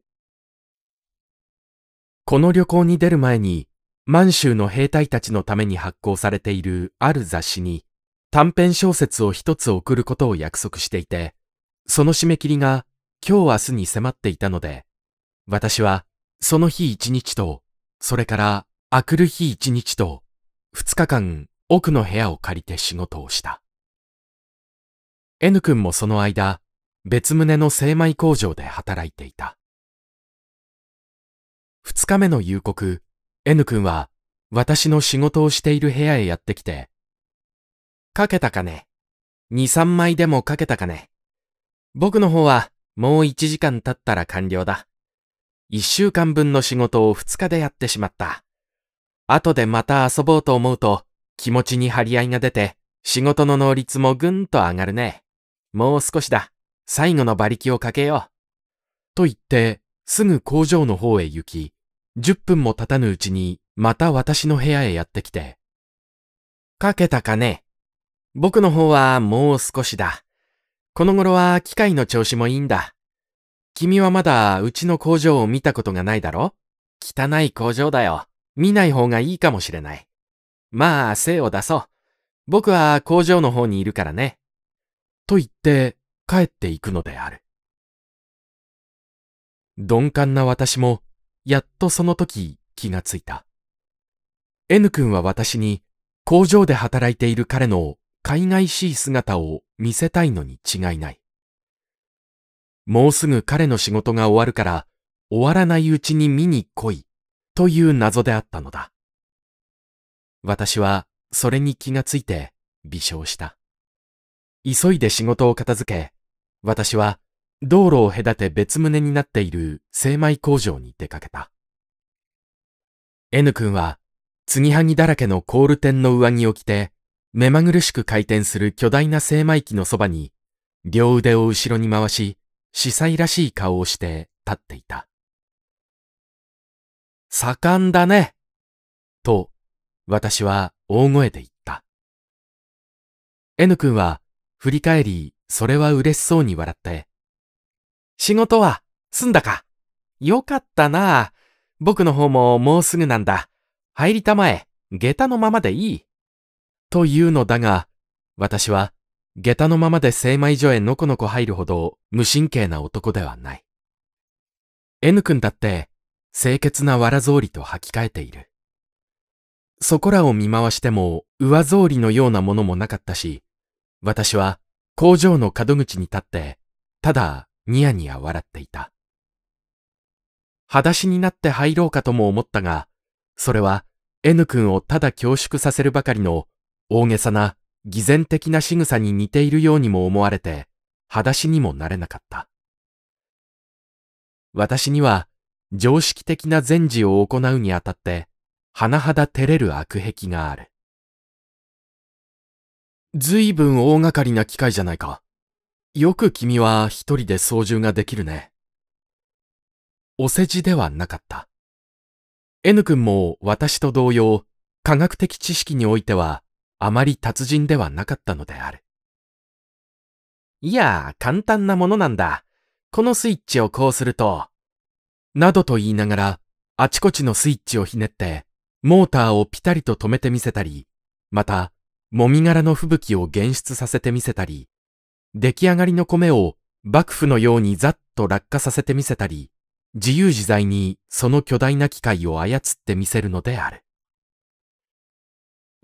この旅行に出る前に、満州の兵隊たちのために発行されているある雑誌に短編小説を一つ送ることを約束していて、その締め切りが今日明日に迫っていたので、私はその日一日と、それからあくる日一日と、二日間奥の部屋を借りて仕事をした。N 君もその間、別棟の精米工場で働いていた。二日目の夕刻、N 君は私の仕事をしている部屋へやってきて、かけたかね二三枚でもかけたかね僕の方はもう一時間経ったら完了だ。一週間分の仕事を二日でやってしまった。後でまた遊ぼうと思うと、気持ちに張り合いが出て、仕事の能率もぐんと上がるね。もう少しだ。最後の馬力をかけよう。と言って、すぐ工場の方へ行き、十分も経たぬうちに、また私の部屋へやってきて。かけたかね僕の方はもう少しだ。この頃は機械の調子もいいんだ。君はまだうちの工場を見たことがないだろ汚い工場だよ。見ない方がいいかもしれない。まあ、精を出そう。僕は工場の方にいるからね。と言って帰っていくのである。鈍感な私も、やっとその時気がついた。N 君は私に工場で働いている彼の海外しい姿を見せたいのに違いない。もうすぐ彼の仕事が終わるから、終わらないうちに見に来い、という謎であったのだ。私は、それに気がついて、微笑した。急いで仕事を片付け、私は、道路を隔て別棟になっている精米工場に出かけた。N 君は、継ぎはぎだらけのコール店の上着を着て、目まぐるしく回転する巨大な精米機のそばに、両腕を後ろに回し、司祭らしい顔をして立っていた。盛んだねと私は大声で言った。N 君は振り返り、それは嬉しそうに笑って、仕事は済んだかよかったな僕の方ももうすぐなんだ。入りたまえ、下駄のままでいい。というのだが、私は下駄のままで精米所へのこのこ入るほど無神経な男ではない。N 君だって清潔な藁草履と履き替えている。そこらを見回しても上草履のようなものもなかったし、私は工場の角口に立って、ただニヤニヤ笑っていた。裸足になって入ろうかとも思ったが、それは N 君をただ恐縮させるばかりの大げさな偽善的な仕草に似ているようにも思われて、裸足にもなれなかった。私には、常識的な善事を行うにあたって、甚だ照れる悪癖がある。随分大掛かりな機械じゃないか。よく君は一人で操縦ができるね。お世辞ではなかった。N 君も私と同様、科学的知識においてはあまり達人ではなかったのである。いや、簡単なものなんだ。このスイッチをこうすると、などと言いながら、あちこちのスイッチをひねって、モーターをピタリと止めてみせたり、また、もみ殻の吹雪を現出させてみせたり、出来上がりの米を幕府のようにざっと落下させてみせたり、自由自在にその巨大な機械を操ってみせるのである。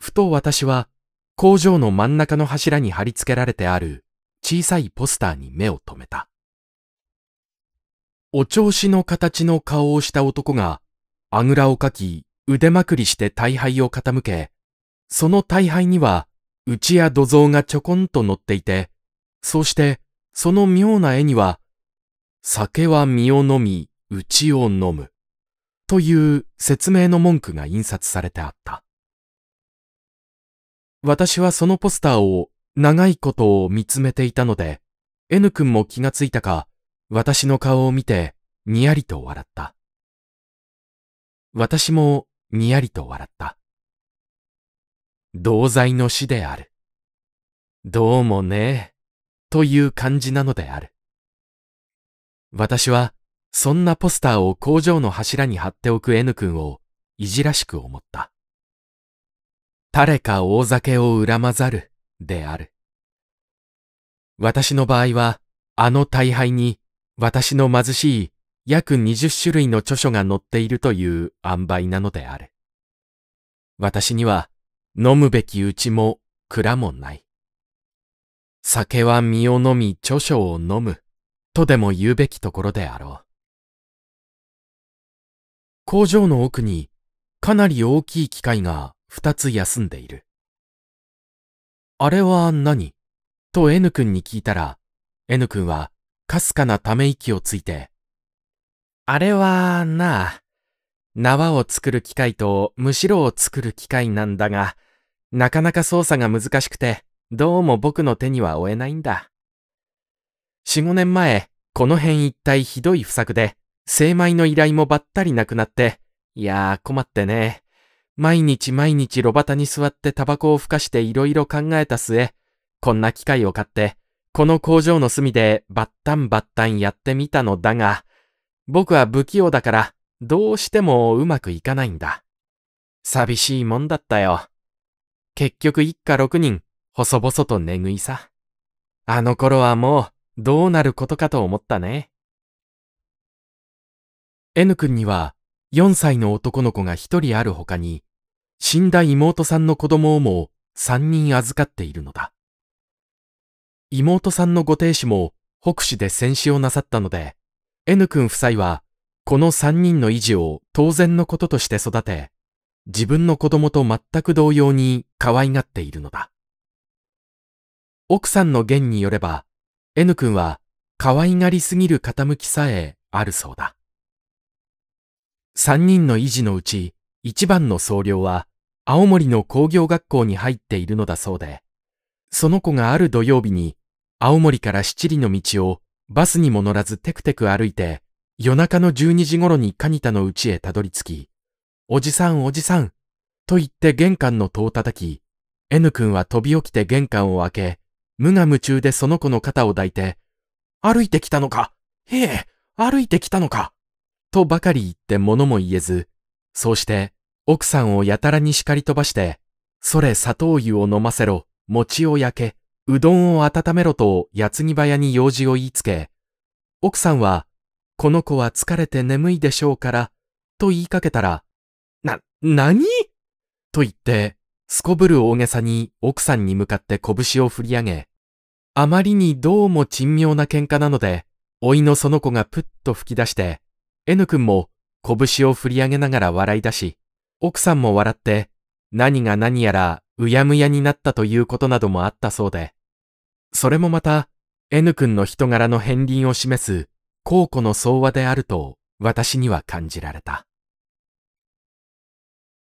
ふと私は工場の真ん中の柱に貼り付けられてある小さいポスターに目を留めた。お調子の形の顔をした男が、あぐらをかき、腕まくりして大敗を傾け、その大敗には、うちや土蔵がちょこんと乗っていて、そうして、その妙な絵には、酒は身を飲み、うちを飲む、という説明の文句が印刷されてあった。私はそのポスターを長いことを見つめていたので、N 君も気がついたか、私の顔を見て、にやりと笑った。私も、にやりと笑った。同罪の死である。どうもね、という感じなのである。私は、そんなポスターを工場の柱に貼っておく N 君を、いじらしく思った。誰か大酒を恨まざるである。私の場合は、あの大敗に私の貧しい約20種類の著書が載っているという塩梅なのである。私には飲むべきうちも蔵もない。酒は身を飲み著書を飲むとでも言うべきところであろう。工場の奥にかなり大きい機械が二つ休んでいる。あれは何と N 君に聞いたら、N 君はかすかなため息をついて、あれはなあ、縄を作る機械とむしろを作る機械なんだが、なかなか操作が難しくて、どうも僕の手には負えないんだ。四五年前、この辺一帯ひどい不作で、精米の依頼もばったりなくなって、いやー困ってね。毎日毎日炉端に座ってタバコをふかして色々考えた末、こんな機械を買って、この工場の隅でバッタンバッタンやってみたのだが、僕は不器用だから、どうしてもうまくいかないんだ。寂しいもんだったよ。結局一家六人、細々と寝食いさ。あの頃はもう、どうなることかと思ったね。N 君には、4歳の男の子が一人ある他に、死んだ妹さんの子供をも3人預かっているのだ。妹さんのご亭主も北市で戦死をなさったので、N 君夫妻はこの3人の維持を当然のこととして育て、自分の子供と全く同様に可愛がっているのだ。奥さんの言によれば、N 君は可愛がりすぎる傾きさえあるそうだ。3人の維持のうち一番の総量は青森の工業学校に入っているのだそうで、その子がある土曜日に青森から七里の道をバスにも乗らずテクテク歩いて夜中の十二時頃にカニタの家へたどり着き、おじさんおじさんと言って玄関の戸を叩き、N 君は飛び起きて玄関を開け、無我夢中でその子の肩を抱いて、歩いてきたのかへえ、歩いてきたのかとばかり言って物も言えず、そうして奥さんをやたらに叱り飛ばして、それ砂糖湯を飲ませろ、餅を焼け、うどんを温めろとやつぎやに用事を言いつけ、奥さんは、この子は疲れて眠いでしょうから、と言いかけたら、な、なにと言って、すこぶる大げさに奥さんに向かって拳を振り上げ、あまりにどうも珍妙な喧嘩なので、老いのその子がプッと吹き出して、N 君も拳を振り上げながら笑い出し、奥さんも笑って、何が何やらうやむやになったということなどもあったそうで、それもまた N 君の人柄の片鱗を示す孝子の相和であると私には感じられた。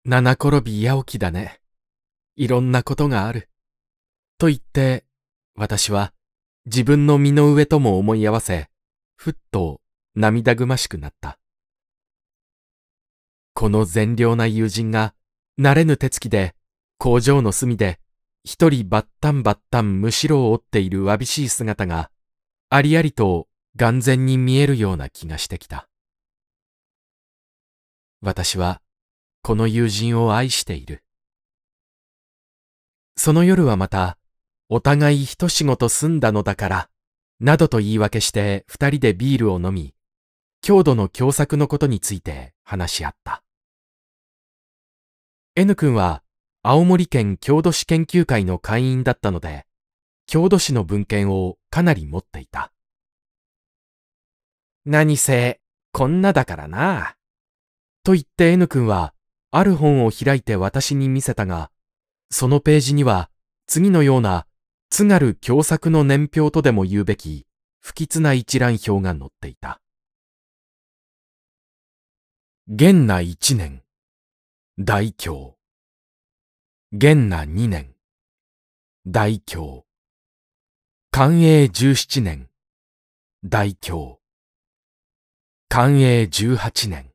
七転び八起きだね。いろんなことがある。と言って、私は自分の身の上とも思い合わせ、ふっと涙ぐましくなった。この善良な友人が、慣れぬ手つきで、工場の隅で、一人バッタンバッタンむしろを折っているわびしい姿が、ありありと眼前に見えるような気がしてきた。私は、この友人を愛している。その夜はまた、お互い一仕事済んだのだから、などと言い訳して二人でビールを飲み、郷土の共作のことについて話し合った。N 君は青森県郷土史研究会の会員だったので、郷土史の文献をかなり持っていた。何せ、こんなだからな。と言って N 君は、ある本を開いて私に見せたが、そのページには、次のような、津軽共作の年表とでも言うべき、不吉な一覧表が載っていた。元那一年、大凶。元那二年。大凶。寛永十七年。大凶。寛永十八年。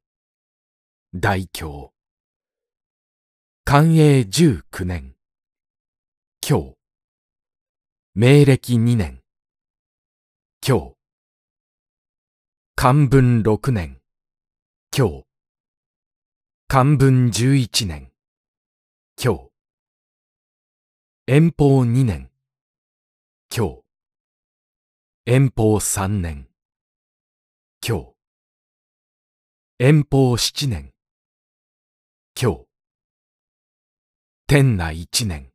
大凶。寛永十九年。今日。明暦二年。今日。漢文六年。今日。漢文十一年。今日。遠方二年。今日。遠方三年。今日。遠方七年。今日。天内一年。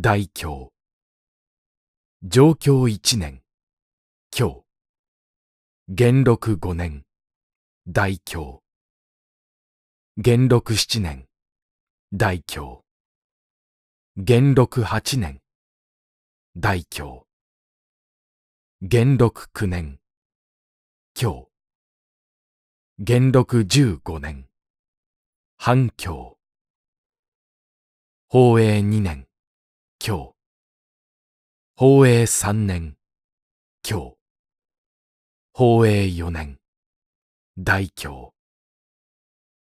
大京。上京一年。今日。元禄五年。大京。元禄七年、大凶。元禄八年、大凶。元禄九年、凶。元禄十五年、反凶。宝永二年、凶。宝永三年、凶。宝永四年、大京。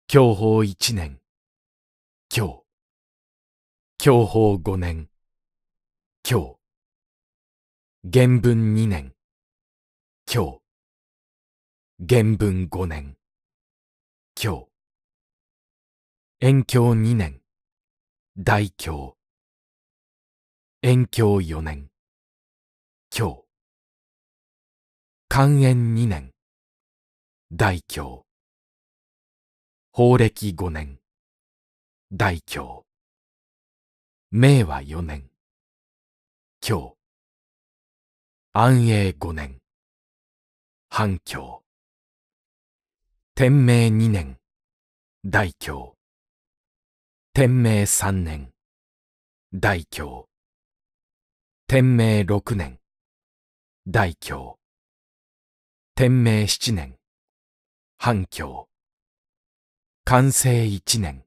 享保一年、今日。享保五年、今日。原文二年、今日。原文五年、今日。遠教二年、大教。延教四年、今日。寛延二年、大教。法暦五年、大教。明和四年、今日。安永五年、反教。天明二年、大教。天明三年、大教。天明六年、大教。天明七年、反響。完成一年、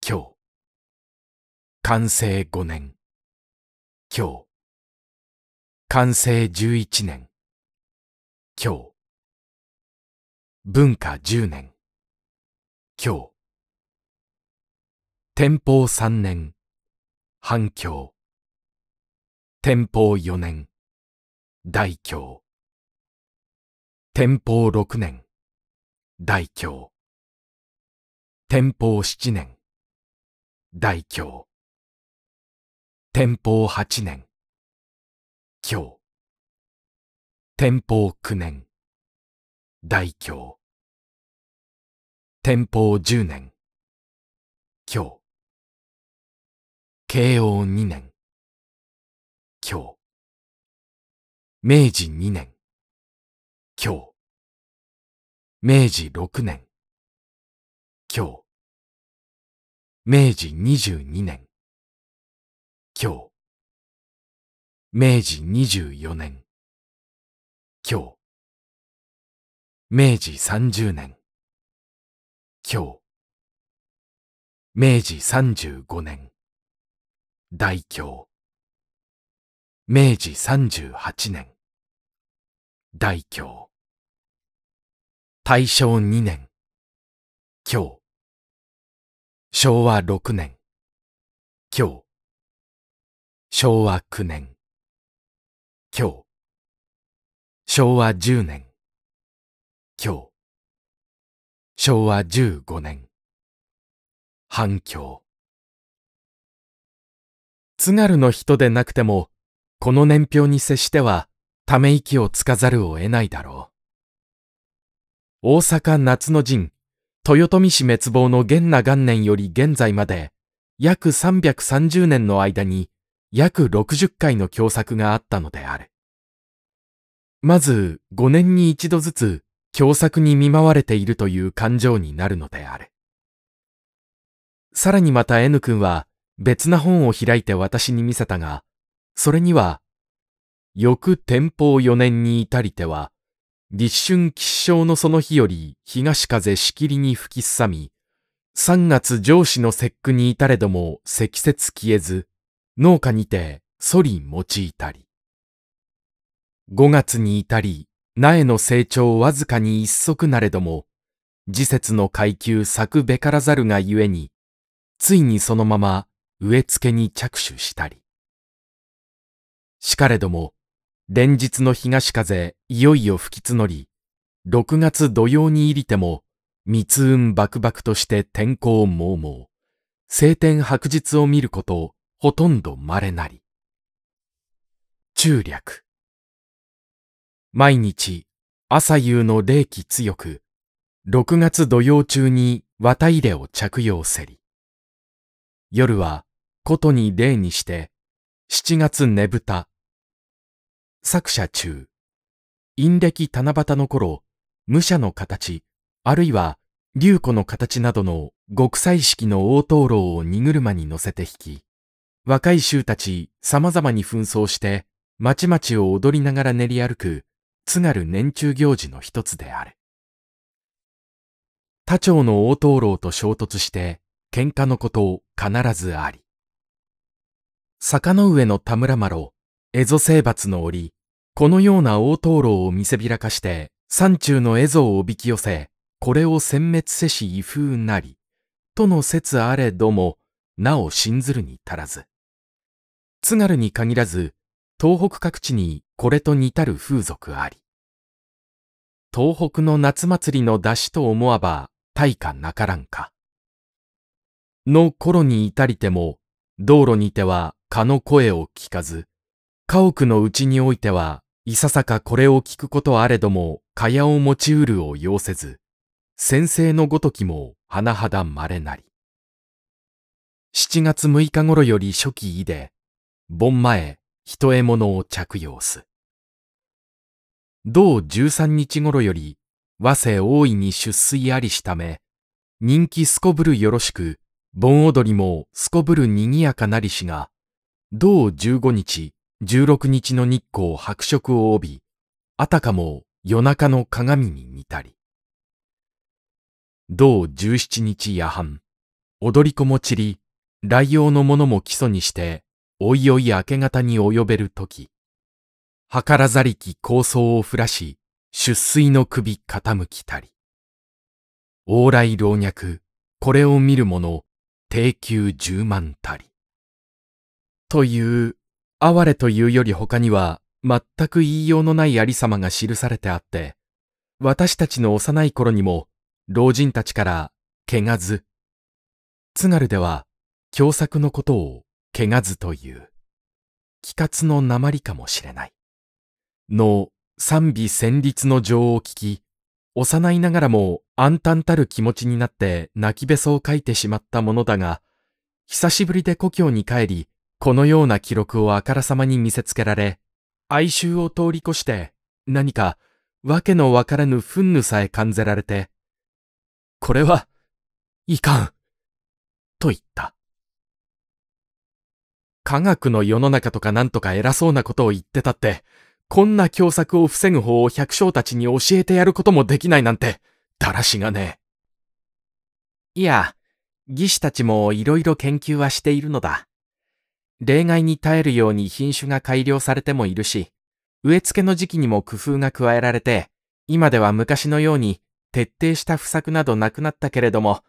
今日。完成五年、今日。完成十一年、今日。文化十年、今日。天保三年、反響。天保四年、大教。天保六年、大教。天保七年、大凶。天保八年、凶。天保九年、大凶。天保十年、凶。慶応二年、凶。明治二年、凶。明治六年、今日。明治22年。今日。明治24年。今日。明治30年。今日。明治35年。大凶。明治38年。大凶。大正2年。今日。昭和6年、今日。昭和9年、今日。昭和10年、今日。昭和15年、反響。津軽の人でなくても、この年表に接しては、ため息をつかざるを得ないだろう。大阪夏の陣豊臣氏滅亡の元那元年より現在まで、約330年の間に約60回の共作があったのである。まず5年に一度ずつ共作に見舞われているという感情になるのである。さらにまた N 君は別な本を開いて私に見せたが、それには、翌天保4年に至りては、立春吉祥のその日より東風しきりに吹きすさみ、3月上司の節句に至れども積雪消えず、農家にてソリ用いたり。5月に至り、苗の成長わずかに一足なれども、時節の階級咲くべからざるがゆえに、ついにそのまま植え付けに着手したり。しかれども、連日の東風、いよいよ吹き募り、6月土曜に入りても、密雲バクバクとして天候もうもう、晴天白日を見ることほとんど稀なり。中略。毎日、朝夕の冷気強く、6月土曜中に綿入れを着用せり。夜は、ことに例にして、7月ねぶた、作者中、陰暦七夕の頃、武者の形、あるいは竜子の形などの極彩色の大灯籠を荷車に乗せて引き、若い衆たち様々に紛争して、まちまちを踊りながら練り歩く、津軽年中行事の一つである。他町の大灯籠と衝突して、喧嘩のこと必ずあり。坂の上の田村麻呂、蝦夷征伐の折、このような大灯籠を見せびらかして、山中の蝦夷をおびき寄せ、これを殲滅せし異風なり、との説あれども、なお信ずるに足らず。津軽に限らず、東北各地にこれと似たる風俗あり。東北の夏祭りの出しと思わば、大かなからんか。の頃に至りても、道路にては蚊の声を聞かず、家屋のうちにおいては、いささかこれを聞くことあれども、かやを持ちうるを要せず、先生のごときもはなはだまれなり。七月六日頃より初期いで、盆前、人獲物を着用す。同十三日頃より、和世大いに出水ありしため、人気すこぶるよろしく、盆踊りもすこぶるにぎやかなりしが、同十五日、16日の日光白色を帯び、あたかも夜中の鏡に似たり。同17日夜半、踊り子も散り、雷用のものも基礎にして、おいおい明け方に及べるとき、計らざりき構想をふらし、出水の首傾きたり。往来老若、これを見る者、定休十万たり。という哀れというより他には全く言いようのないありさまが記されてあって、私たちの幼い頃にも老人たちからけがず。津軽では凶作のことをけがずという、気活の鉛かもしれない。の賛美旋律の情を聞き、幼いながらも暗淡たる気持ちになって泣きべそを書いてしまったものだが、久しぶりで故郷に帰り、このような記録をあからさまに見せつけられ、哀愁を通り越して何かわけのわからぬ憤怒さえ感じられて、これは、いかん、と言った。科学の世の中とかなんとか偉そうなことを言ってたって、こんな凶作を防ぐ法を百姓たちに教えてやることもできないなんて、だらしがねえ。いや、技師たちもいろいろ研究はしているのだ。例外に耐えるように品種が改良されてもいるし、植え付けの時期にも工夫が加えられて、今では昔のように徹底した不作などなくなったけれども、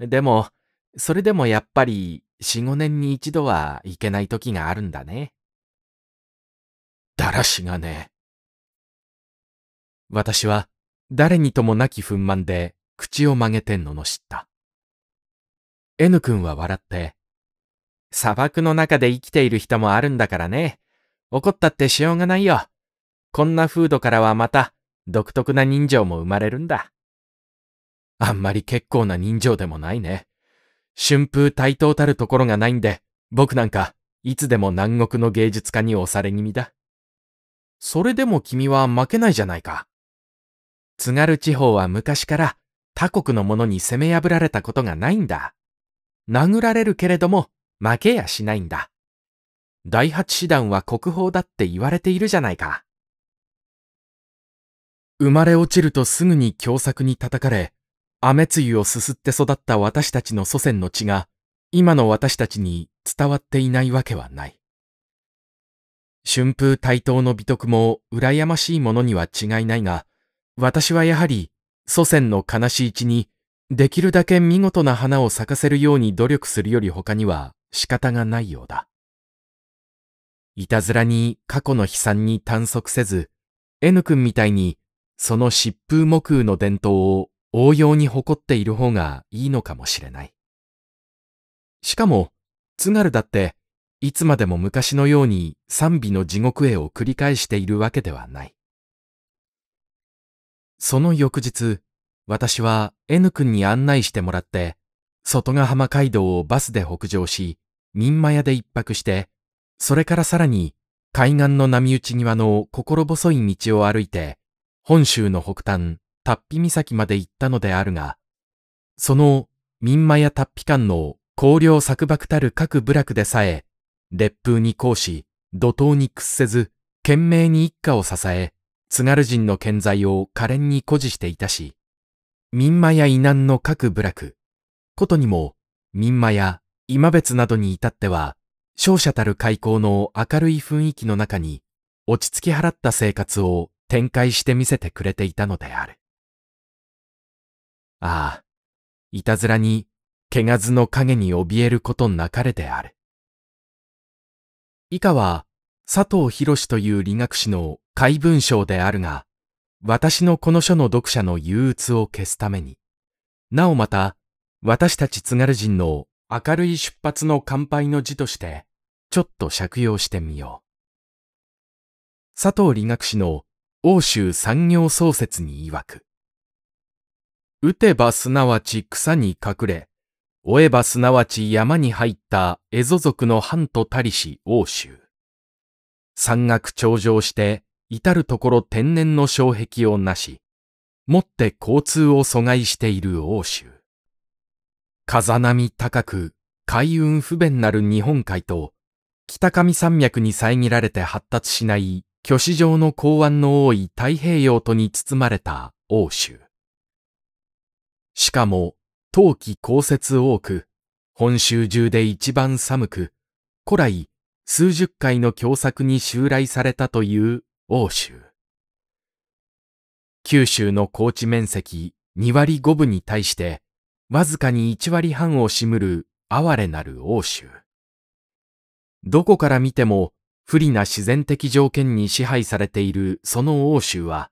でも、それでもやっぱり4、5年に一度はいけない時があるんだね。だらしがね私は誰にともなき憤満で口を曲げて罵った。N 君は笑って、砂漠の中で生きている人もあるんだからね。怒ったってしようがないよ。こんな風土からはまた、独特な人情も生まれるんだ。あんまり結構な人情でもないね。春風対等たるところがないんで、僕なんか、いつでも南国の芸術家に押され気味だ。それでも君は負けないじゃないか。津軽地方は昔から他国のものに攻め破られたことがないんだ。殴られるけれども負けやしないんだ。第八師団は国宝だって言われているじゃないか。生まれ落ちるとすぐに凶作に叩かれ、雨露をすすって育った私たちの祖先の血が、今の私たちに伝わっていないわけはない。春風台頭の美徳も羨ましいものには違いないが、私はやはり祖先の悲しい血に、できるだけ見事な花を咲かせるように努力するより他には仕方がないようだ。いたずらに過去の悲惨に探索せず、N 君みたいにその疾風木空の伝統を応用に誇っている方がいいのかもしれない。しかも、津軽だって、いつまでも昔のように賛美の地獄絵を繰り返しているわけではない。その翌日、私は N 君に案内してもらって、外ヶ浜街道をバスで北上し、民間屋で一泊して、それからさらに海岸の波打ち際の心細い道を歩いて、本州の北端、達比岬まで行ったのであるが、その民間屋達比間の荒涼作漠たる各部落でさえ、烈風に行し、怒涛に屈せず、懸命に一家を支え、津軽人の健在を可憐に誇示していたし、民間や異難の各部落、ことにも、民間や今別などに至っては、勝者たる開口の明るい雰囲気の中に、落ち着き払った生活を展開して見せてくれていたのである。ああ、いたずらに、けがずの影に怯えることなかれである。以下は、佐藤博という理学士の怪文章であるが、私のこの書の読者の憂鬱を消すために、なおまた、私たち津軽人の明るい出発の乾杯の字として、ちょっと借用してみよう。佐藤理学士の欧州産業創設に曰く。打てばすなわち草に隠れ、追えばすなわち山に入った蝦夷族の藩とたりし欧州。山岳頂上して、至るところ天然の障壁をなし、もって交通を阻害している欧州。風波高く海運不便なる日本海と北上山脈に遮られて発達しない巨市状の港湾の多い太平洋とに包まれた欧州。しかも冬季降雪多く、本州中で一番寒く、古来数十回の凶作に襲来されたという欧州。九州の高地面積2割5分に対して、わずかに1割半を占むる哀れなる欧州。どこから見ても不利な自然的条件に支配されているその欧州は、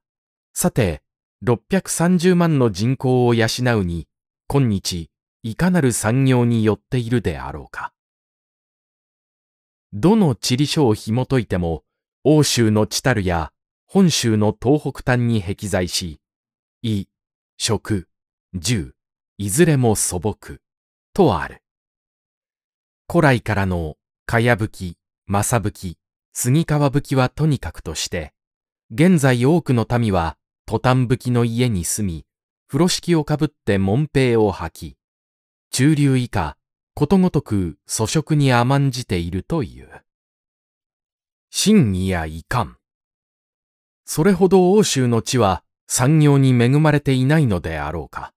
さて、630万の人口を養うに、今日、いかなる産業によっているであろうか。どの地理書を紐解いても、欧州のチタルや本州の東北端に壁在し、衣、食、住、いずれも素朴、とある。古来からの、かやぶき、まさぶき、杉川ぶきはとにかくとして、現在多くの民は、トタンぶきの家に住み、風呂敷をかぶって門兵を吐き、中流以下、ことごとく粗食に甘んじているという。真偽や遺憾。それほど欧州の地は産業に恵まれていないのであろうか。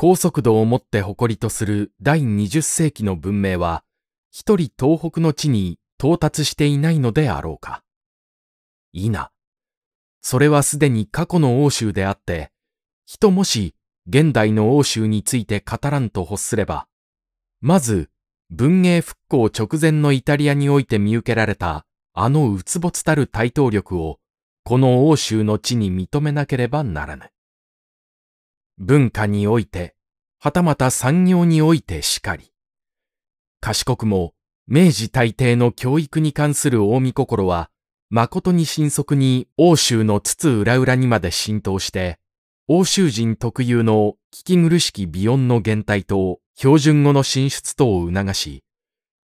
高速度をもって誇りとする第20世紀の文明は、一人東北の地に到達していないのであろうか。いな。それはすでに過去の欧州であって、人もし現代の欧州について語らんと欲すれば、まず文芸復興直前のイタリアにおいて見受けられたあのうつぼつたる大統力を、この欧州の地に認めなければならぬ。文化において、はたまた産業においてしかり。賢くも、明治大抵の教育に関する大見心は、誠に深速に欧州の津々浦々にまで浸透して、欧州人特有の聞き苦しき美音の減退と標準語の進出等を促し、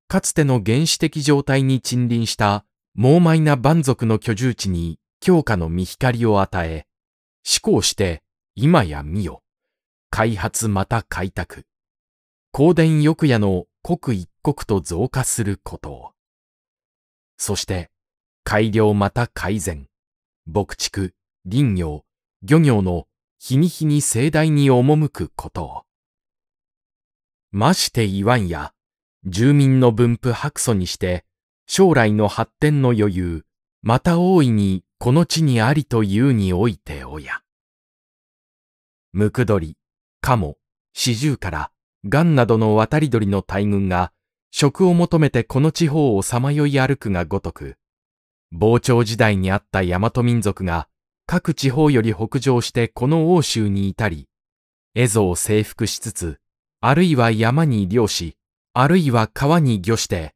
かつての原始的状態に沈臨した猛米な蛮族の居住地に強化の見光を与え、思考して今や見よ。開発また開拓。光電翼夜の刻一刻と増加することを。そして、改良また改善。牧畜、林業、漁業の日に日に盛大に赴くことを。まして言わんや、住民の分布白素にして、将来の発展の余裕、また大いにこの地にありというにおいておや。ムクドリ、カモ、シジュウカラ、ガンなどの渡り鳥の大群が、食を求めてこの地方をさまよい歩くがごとく、傍聴時代にあった大和民族が、各地方より北上してこの欧州に至り、蝦夷を征服しつつ、あるいは山に漁し、あるいは川に漁して、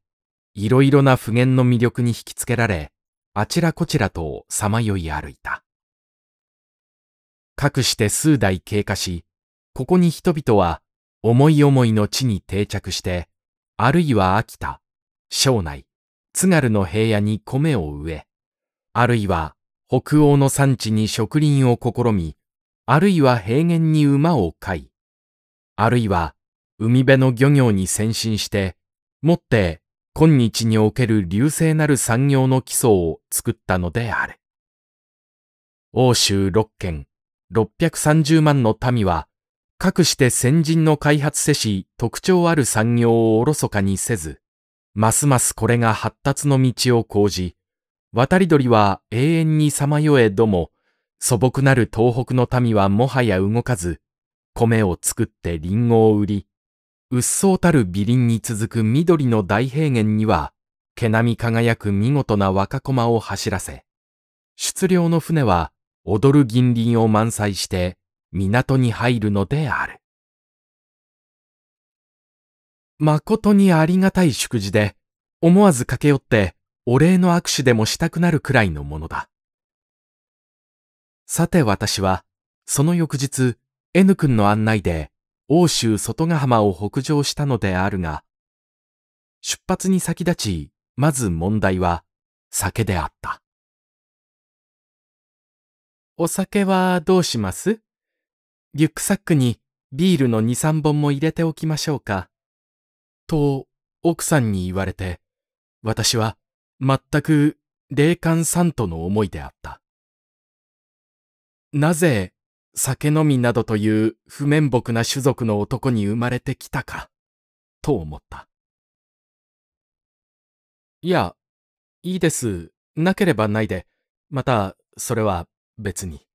いろいろな普遍の魅力に引きつけられ、あちらこちらとさまよい歩いた。かくして数代経過し、ここに人々は思い思いの地に定着して、あるいは秋田、庄内、津軽の平野に米を植え、あるいは北欧の産地に植林を試み、あるいは平原に馬を飼い、あるいは海辺の漁業に先進して、もって今日における流星なる産業の基礎を作ったのである。欧州六県六百三十万の民はかくして先人の開発せし特徴ある産業をおろそかにせず、ますますこれが発達の道を講じ、渡り鳥は永遠にさまよえども、素朴なる東北の民はもはや動かず、米を作ってリンゴを売り、うっそうたる美林に続く緑の大平原には、毛並み輝く見事な若駒を走らせ、出漁の船は踊る銀鱗を満載して港に入るのである。誠にありがたい祝辞で、思わず駆け寄ってお礼の握手でもしたくなるくらいのものだ。さて私は、その翌日、N 君の案内で、欧州外ヶ浜を北上したのであるが、出発に先立ち、まず問題は、酒であった。お酒はどうしますリュックサックにビールの2、3本も入れておきましょうか。と、奥さんに言われて、私は全く霊感さんとの思いであった。なぜ酒飲みなどという不面目な種族の男に生まれてきたか、と思った。いや、いいです。なければないで。また、それは別に。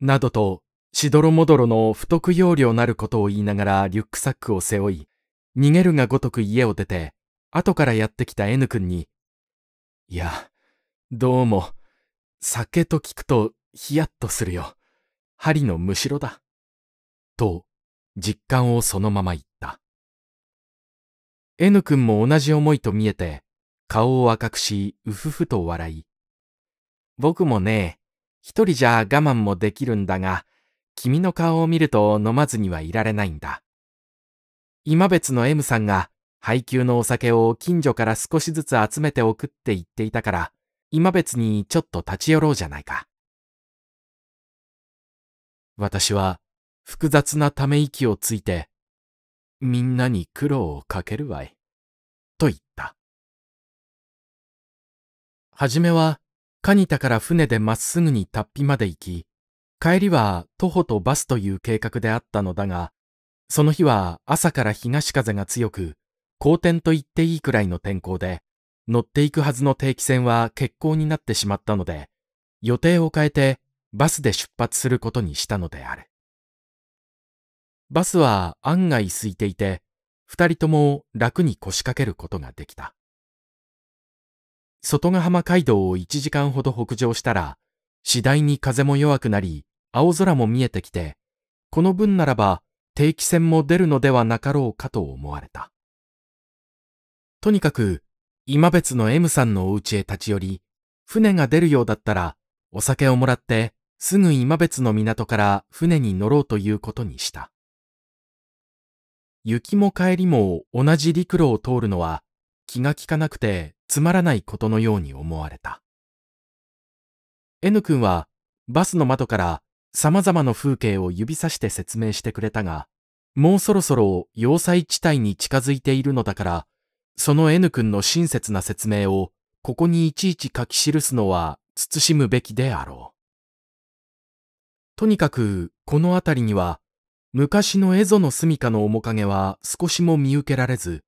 などとしどろもどろの不得要領なることを言いながらリュックサックを背負い、逃げるがごとく家を出て、後からやってきた N 君に、いや、どうも、酒と聞くとヒヤッとするよ。針のむしろだ。と、実感をそのまま言った。N 君も同じ思いと見えて、顔を赤くし、うふふと笑い。僕もね、一人じゃ我慢もできるんだが、君の顔を見ると飲まずにはいられないんだ。今別の M さんが配給のお酒を近所から少しずつ集めておくって言っていたから、今別にちょっと立ち寄ろうじゃないか。私は複雑なため息をついて、みんなに苦労をかけるわい、と言った。はじめは、カニタから船でまっすぐにッ皮まで行き、帰りは徒歩とバスという計画であったのだが、その日は朝から東風が強く、好天と言っていいくらいの天候で、乗っていくはずの定期船は欠航になってしまったので、予定を変えてバスで出発することにしたのである。バスは案外空いていて、二人とも楽に腰掛けることができた。外ヶ浜街道を一時間ほど北上したら、次第に風も弱くなり、青空も見えてきて、この分ならば定期船も出るのではなかろうかと思われた。とにかく、今別の M さんのお家へ立ち寄り、船が出るようだったら、お酒をもらって、すぐ今別の港から船に乗ろうということにした。雪も帰りも同じ陸路を通るのは気が利かなくてつまらないことのように思われた。N 君はバスの窓から様々な風景を指さして説明してくれたが、もうそろそろ要塞地帯に近づいているのだから、その N 君の親切な説明をここにいちいち書き記すのは慎むべきであろう。とにかく、この辺りには、昔の蝦夷の住処の面影は少しも見受けられず、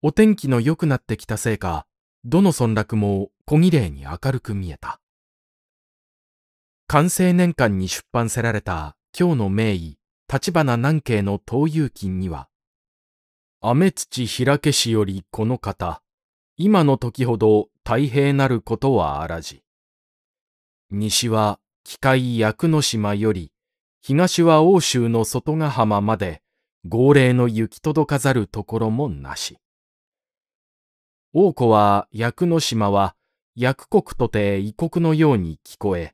お天気の良くなってきたせいか、どの村落も小綺麗に明るく見えた。完成年間に出版せられた今日の名医、立花南慶の東遊金には、雨土平家氏よりこの方、今の時ほど太平なることはあらじ。西は機械薬の島より、東は欧州の外ヶ浜まで、号令の行き届かざるところもなし。王子は薬の島は、薬国とて異国のように聞こえ、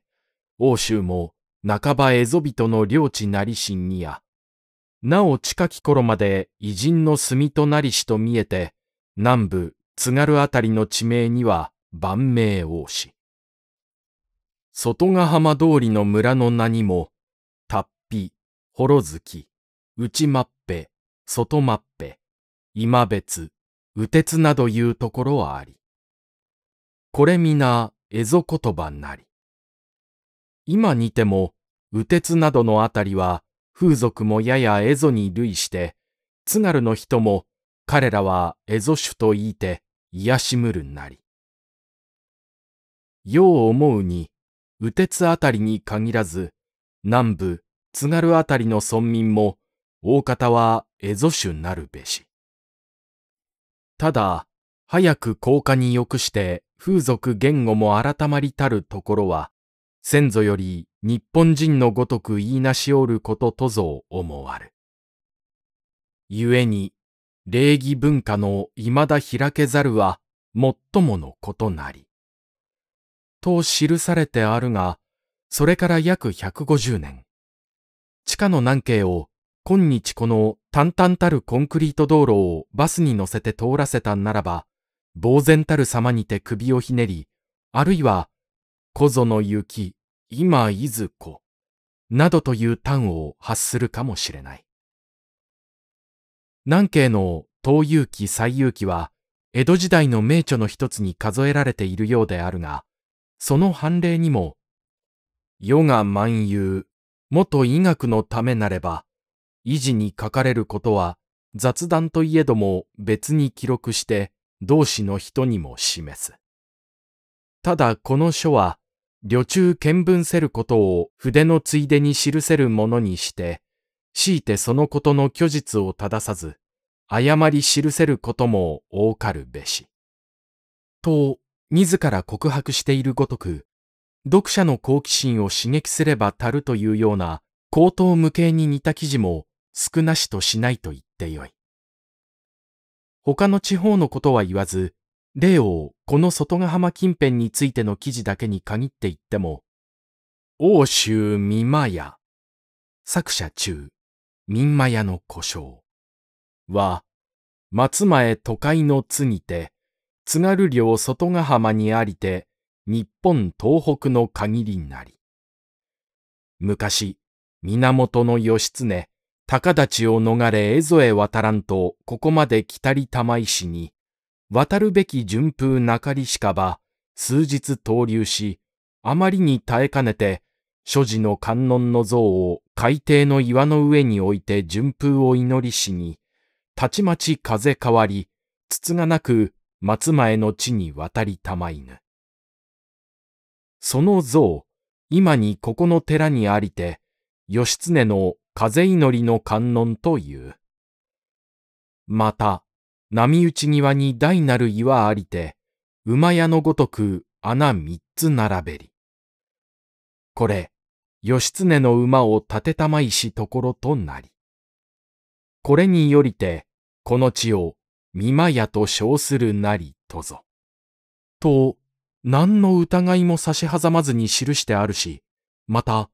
欧州も半ば蝦夷人の領地なりしんにや、なお近き頃まで偉人の住となりしと見えて、南部津軽あたりの地名には万名王氏。外ヶ浜通りの村の名にも、達ぴ、ほろ月、内まっぺ、外まっぺ、今別、宇鉄などいうところはあり。これ皆、蝦夷言葉なり。今にても、て鉄などのあたりは、風俗もやや蝦夷に類して、津軽の人も、彼らは蝦夷種と言いて、癒しむるなり。よう思うに、右鉄あたりに限らず、南部、津軽あたりの村民も、大方は蝦夷種なるべし。ただ、早く降下に良くして風俗言語も改まりたるところは、先祖より日本人のごとく言いなしおることとぞ思わる。故に、礼儀文化の未だ開けざるは、最ものことなり。と記されてあるが、それから約百五十年。地下の南京を今日この淡々たるコンクリート道路をバスに乗せて通らせたんならば、呆然たる様にて首をひねり、あるいは小ぞの雪、今いずこ、などという単語を発するかもしれない。南慶の東遊記西遊記は、江戸時代の名著の一つに数えられているようであるが、その判例にも、世が万有、元医学のためなれば、維持に書かれることは雑談といえども別に記録して同志の人にも示す。ただこの書は、旅中見聞せることを筆のついでに記せるものにして、強いてそのことの虚実を正さず、誤り記せることも多かるべし。と、自ら告白しているごとく、読者の好奇心を刺激すれば足るというような、口頭無形に似た記事も少なしとしないと言ってよい。他の地方のことは言わず、例をこの外ヶ浜近辺についての記事だけに限って言っても、欧州三馬屋、作者中、三馬屋の故障は、松前都会の津にて、津軽領外ヶ浜にありて、日本東北の限りなり。昔、源義経、高立を逃れ蝦夷へ渡らんと、ここまで来たり玉石に、渡るべき順風なかりしかば、数日投留し、あまりに耐えかねて、所持の観音の像を海底の岩の上に置いて順風を祈りしに、たちまち風変わり、筒がなく松前の地に渡りたまいぬ。その像、今にここの寺にありて、義経の風祈りの観音という。また、波打ち際に大なる岩ありて、馬屋のごとく穴三つ並べり。これ、義経の馬を立てたまいしところとなり。これによりて、この地を三間屋と称するなりとぞ。と、何の疑いも差し挟まずに記してあるし、また、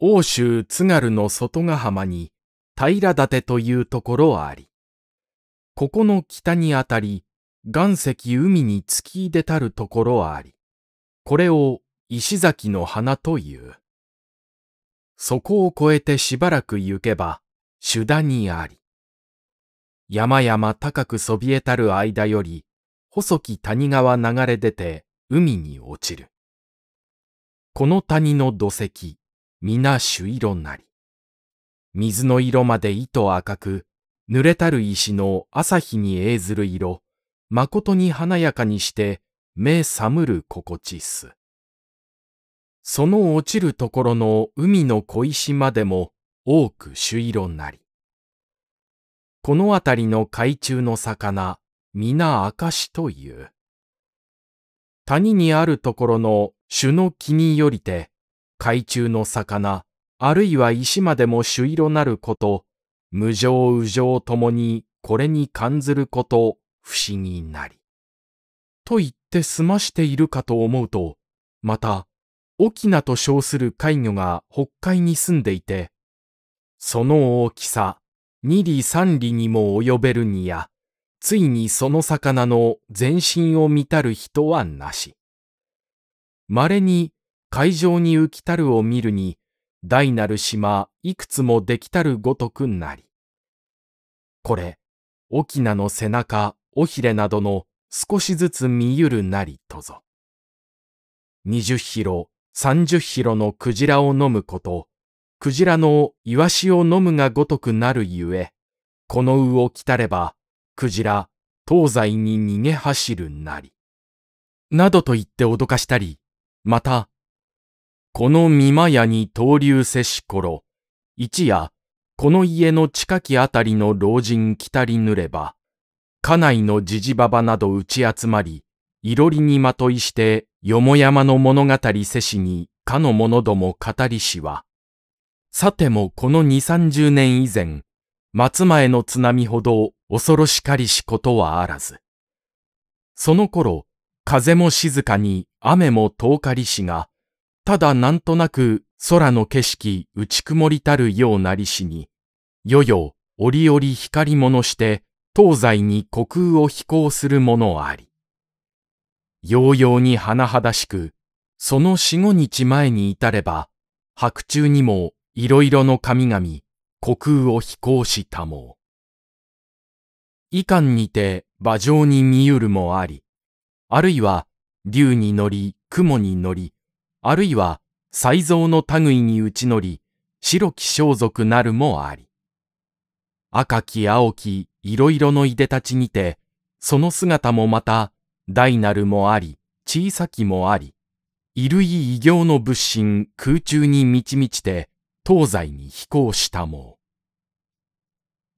欧州津軽の外ヶ浜に平立てというところあり、ここの北にあたり、岩石海に突き出たるところあり、これを石崎の花という。そこを越えてしばらく行けば、手段にあり。山々高くそびえたる間より、細き谷川流れ出て海に落ちる。この谷の土石、皆朱色なり。水の色まで糸赤く、濡れたる石の朝日に映ずる色、誠に華やかにして、目覚る心地す。その落ちるところの海の小石までも多く朱色なり。この辺りの海中の魚、皆証という。谷にあるところの種の木によりて、海中の魚、あるいは石までも朱色なること、無常無常ともにこれに感ずること不思議なり。と言って済ましているかと思うと、また、沖縄と称する海魚が北海に住んでいて、その大きさ、二里三里にも及べるにや、ついにその魚の全身を見たる人はなし。稀に海上に浮きたるを見るに、大なる島いくつもできたるごとくなり。これ、沖縄の背中、尾ひれなどの少しずつ見ゆるなりとぞ。二十ひロ、三十ひロのクジラを飲むこと、クジラのイワシを飲むがごとくなるゆえ、この魚を来たれば、クジラ、東西に逃げ走るなり。などと言って脅かしたり、また、この三間屋に登竜せし頃、一夜、この家の近きあたりの老人来たりぬれば、家内のじじばばなど打ち集まり、いろりにまといして、よもやまの物語せしに、かの者ども語りしは、さてもこの二三十年以前、松前の津波ほど恐ろしかりしことはあらず。その頃、風も静かに雨も遠かりしが、ただなんとなく空の景色打ち曇りたるようなりしに、よよ折々光り物して東西に虚空を飛行するものあり。ようように甚だしく、その四五日前に至れば、白昼にもいろいろの神々、虚空を飛行したもう。遺憾にて馬上に見ゆるもあり、あるいは竜に乗り、雲に乗り、あるいは才蔵の類に打ち乗り、白き装束なるもあり。赤き青き色々のいでたちにて、その姿もまた、大なるもあり、小さきもあり、衣類異形の物心空中に満ち満ちて、東西に飛行したも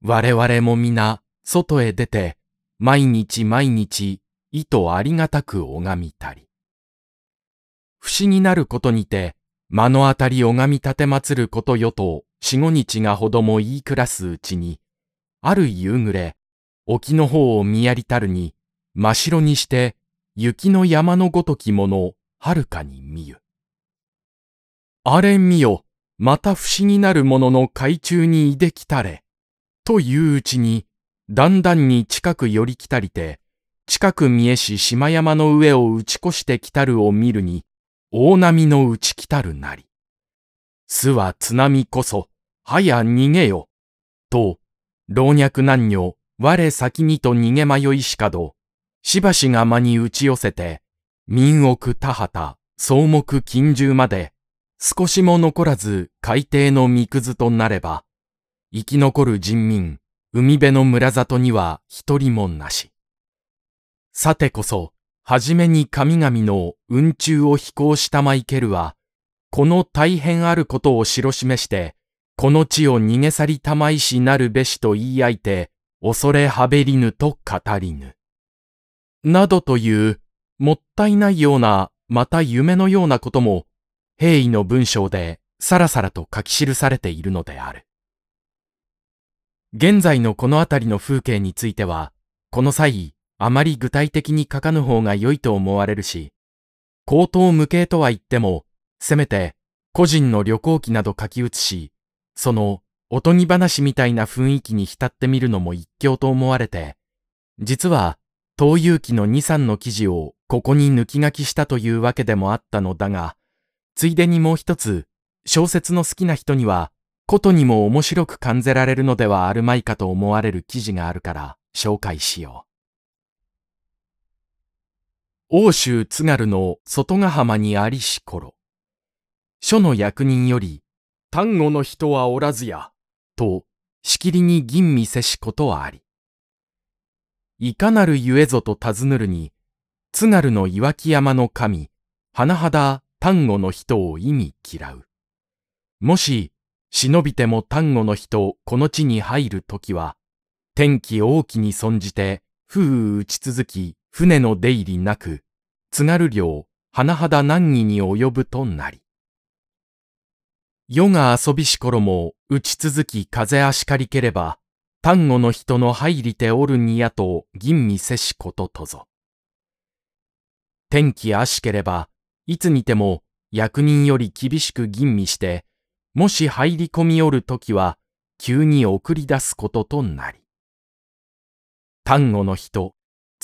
我々も皆、外へ出て、毎日毎日、意図ありがたく拝みたり。不思議なることにて、目の当たり拝み立てまつることよと四五日がほども言い暮らすうちに、ある夕暮れ、沖の方を見やりたるに、真白にして雪の山のごときものはるかに見ゆ。あれ見よ、また不思議なるものの海中にいできたれ。といううちに、だんだんに近く寄り来たりて、近く見えし島山の上を打ち越してきたるを見るに、大波の打ち来たるなり。巣は津波こそ、はや逃げよ。と、老若男女、我先にと逃げ迷いしかど、しばしが間に打ち寄せて、民屋田畑、草木近獣まで、少しも残らず海底のくずとなれば、生き残る人民、海辺の村里には一人もなし。さてこそ、はじめに神々の雲中を飛行したマイケルは、この大変あることを白示して、この地を逃げ去りたまいしなるべしと言い合いて、恐れはべりぬと語りぬ。などという、もったいないような、また夢のようなことも、平易の文章でさらさらと書き記されているのである。現在のこの辺りの風景については、この際、あまり具体的に書かぬ方が良いと思われるし、口頭無形とは言っても、せめて個人の旅行記など書き写し、そのおとぎ話みたいな雰囲気に浸ってみるのも一興と思われて、実は、東遊記の二三の記事をここに抜き書きしたというわけでもあったのだが、ついでにもう一つ、小説の好きな人には、ことにも面白く感じられるのではあるまいかと思われる記事があるから紹介しよう。欧州津軽の外ヶ浜にありし頃、書の役人より、丹後の人はおらずや、と、しきりに吟味せしことはあり。いかなるゆえぞと尋ぬるに、津軽の岩木山の神、花肌丹後の人を意味嫌う。もし、忍びても丹後の人、この地に入るときは、天気大きに存じて、風雨打ち続き、船の出入りなく、津軽領、甚だ難儀に及ぶとなり。夜が遊びし頃も、打ち続き風あしかりければ、丹後の人の入りておるにやと吟味せしこととぞ。天気あしければ、いつにても役人より厳しく吟味して、もし入り込みおるときは、急に送り出すこととなり。丹後の人、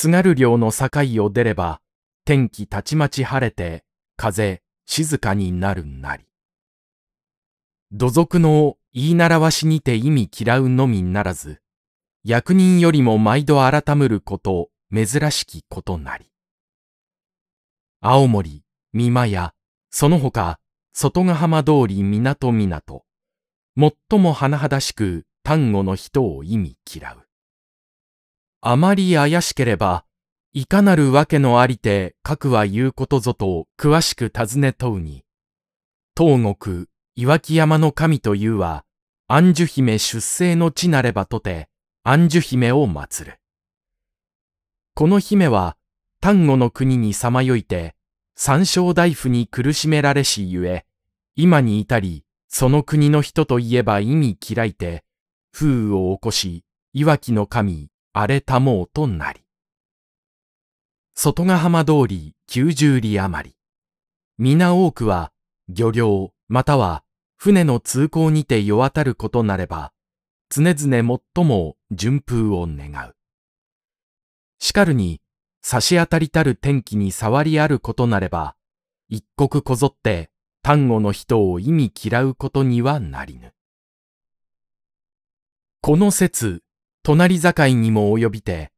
津軽領の境を出れば、天気たちまち晴れて、風静かになるなり。土俗の言い習わしにて意味嫌うのみならず、役人よりも毎度改むること、珍しきことなり。青森、三間や、その他、外ヶ浜通り港港、最も甚だしく単語の人を意味嫌う。あまり怪しければ、いかなるわけのありて、核は言うことぞと、詳しく尋ね問うに。東国、岩木山の神というは、安寿姫出生の地なればとて、安寿姫を祀る。この姫は、丹後の国にさまよいて、三章大夫に苦しめられしゆえ、今に至り、その国の人といえば意味嫌いて、風雨を起こし、いわきの神、荒れたもうとなり。外ヶ浜通り90里余り。皆多くは漁業または船の通行にて世渡ることなれば、常々最も順風を願う。しかるに差し当たりたる天気に触りあることなれば、一刻こぞって単語の人を意味嫌うことにはなりぬ。この説、隣境にも及びて、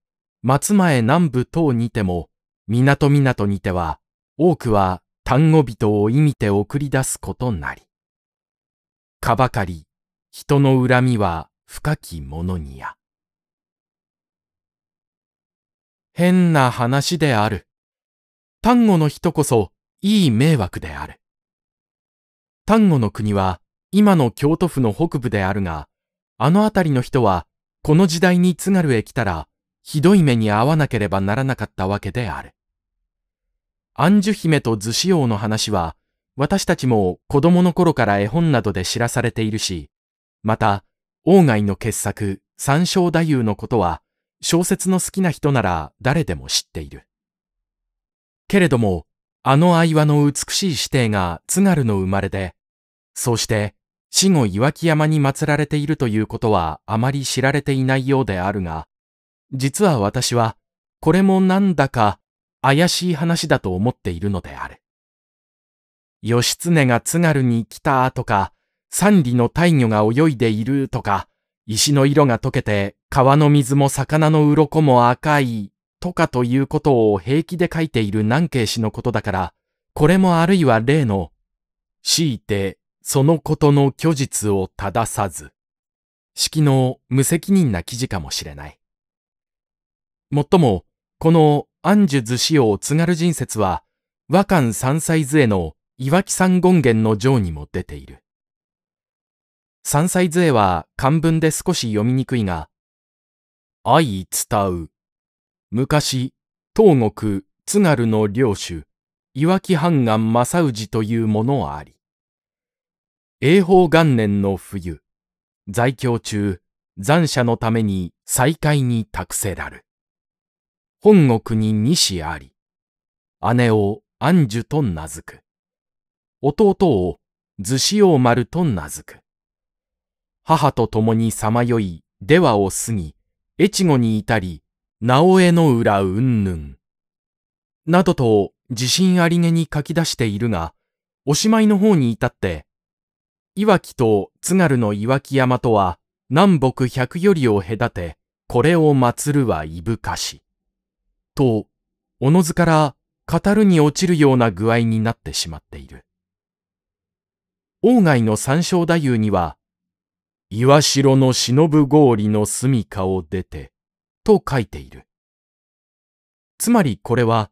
松前南部等にても、港港にては、多くは単語人を意味て送り出すことなり。かばかり、人の恨みは深きものにや。変な話である。単語の人こそ、いい迷惑である。丹後の国は今の京都府の北部であるが、あの辺りの人はこの時代に津軽へ来たら、ひどい目に遭わなければならなかったわけである。安寿姫と図子王の話は、私たちも子供の頃から絵本などで知らされているし、また、王外の傑作、三章太夫のことは、小説の好きな人なら誰でも知っている。けれども、あの愛話の美しい指定が津軽の生まれで、そうして死後岩木山に祀られているということはあまり知られていないようであるが、実は私は、これもなんだか怪しい話だと思っているのである。義経が津軽に来たとか、三里の大魚が泳いでいるとか、石の色が溶けて川の水も魚の鱗も赤いとかということを平気で書いている南慶氏のことだから、これもあるいは例の、強いてそのことの虚実を正さず、式の無責任な記事かもしれない。もっとも、この安寿図司を津軽人説は、和漢三歳図への岩木山権現の上にも出ている。三歳図絵は漢文で少し読みにくいが、愛伝う。昔、東国津軽の領主、岩木半岸正氏というものあり。永保元年の冬、在京中、残者のために再会に託せらる。本国に西あり、姉を安寿と名付く。弟を図子王丸と名付く。母と共にさまよい、ではを過ぎ、越後に至り、直江の裏うんぬん。などと自信ありげに書き出しているが、おしまいの方に至って、岩城と津軽の岩木山とは南北百よりを隔て、これを祀るはいぶかし。と、おのずから語るに落ちるような具合になってしまっている。王外の山椒太夫には、岩城の忍ぶ氷の住処を出て、と書いている。つまりこれは、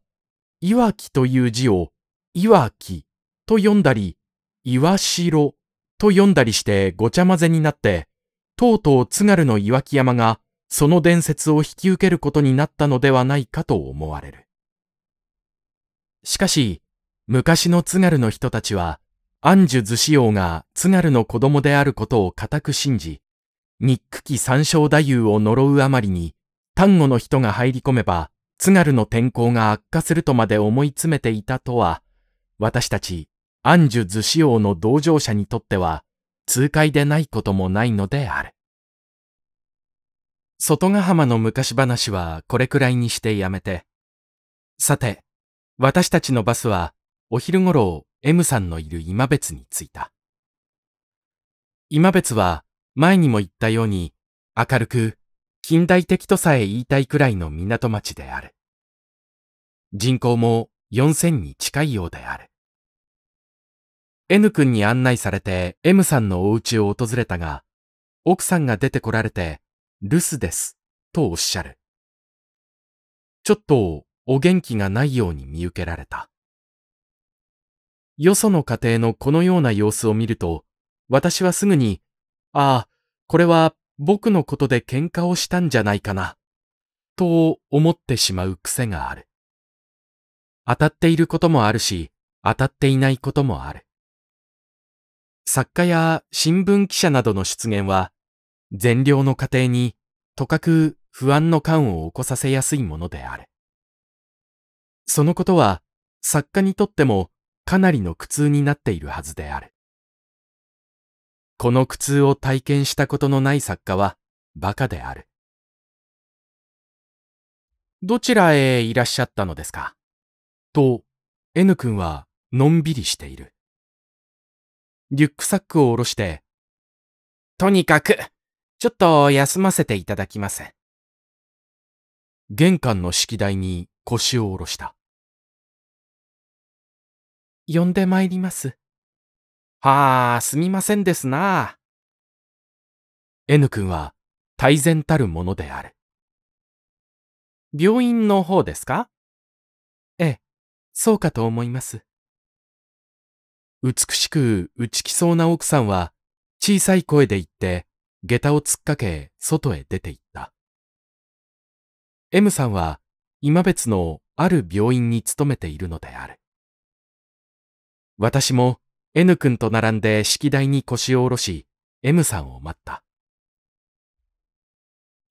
岩城という字を、岩城と読んだり、岩城と読んだりしてごちゃ混ぜになって、とうとう津軽の岩木山がその伝説を引き受けることになったのではないかと思われる。しかし、昔の津軽の人たちは、安寿寿司王が津軽の子供であることを固く信じ、憎き三章太夫を呪うあまりに、丹後の人が入り込めば、津軽の天候が悪化するとまで思い詰めていたとは、私たちアンジュ図王の同乗者にとっては、痛快でないこともないのである。外ヶ浜の昔話はこれくらいにしてやめて。さて、私たちのバスはお昼頃 M さんのいる今別に着いた。今別は前にも言ったように明るく近代的とさえ言いたいくらいの港町である。人口も4000に近いようである。N 君に案内されて M さんのお家を訪れたが、奥さんが出てこられて、留守です、とおっしゃる。ちょっと、お元気がないように見受けられた。よその家庭のこのような様子を見ると、私はすぐに、ああ、これは僕のことで喧嘩をしたんじゃないかな、と思ってしまう癖がある。当たっていることもあるし、当たっていないこともある。作家や新聞記者などの出現は、善良の家庭にとかく不安の感を起こさせやすいものである。そのことは作家にとってもかなりの苦痛になっているはずである。この苦痛を体験したことのない作家は馬鹿である。どちらへいらっしゃったのですかと、N 君はのんびりしている。リュックサックを下ろして、とにかく、ちょっと休ませていただきます。玄関の式台に腰を下ろした。呼んで参ります。はあ、すみませんですな。N 君は大然たるものである。病院の方ですかええ、そうかと思います。美しく打ちきそうな奥さんは小さい声で言って下駄を突っかけ外へ出て行った。M さんは今別のある病院に勤めているのである。私も N 君と並んで式台に腰を下ろし M さんを待った。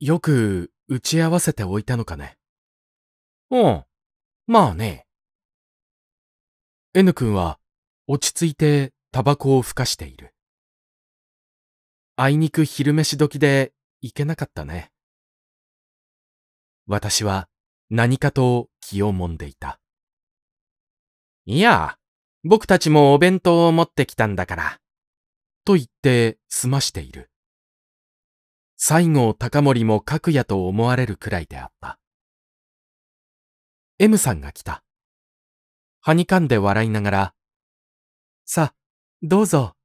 よく打ち合わせておいたのかね。うん。まあね。N 君は落ち着いてタバコをふかしている。あいにく昼飯時で行けなかったね。私は何かと気をもんでいた。いや、僕たちもお弁当を持ってきたんだから。と言って済ましている。西郷隆盛も格也と思われるくらいであった。M さんが来た。はにかんで笑いながら、さ、どうぞ、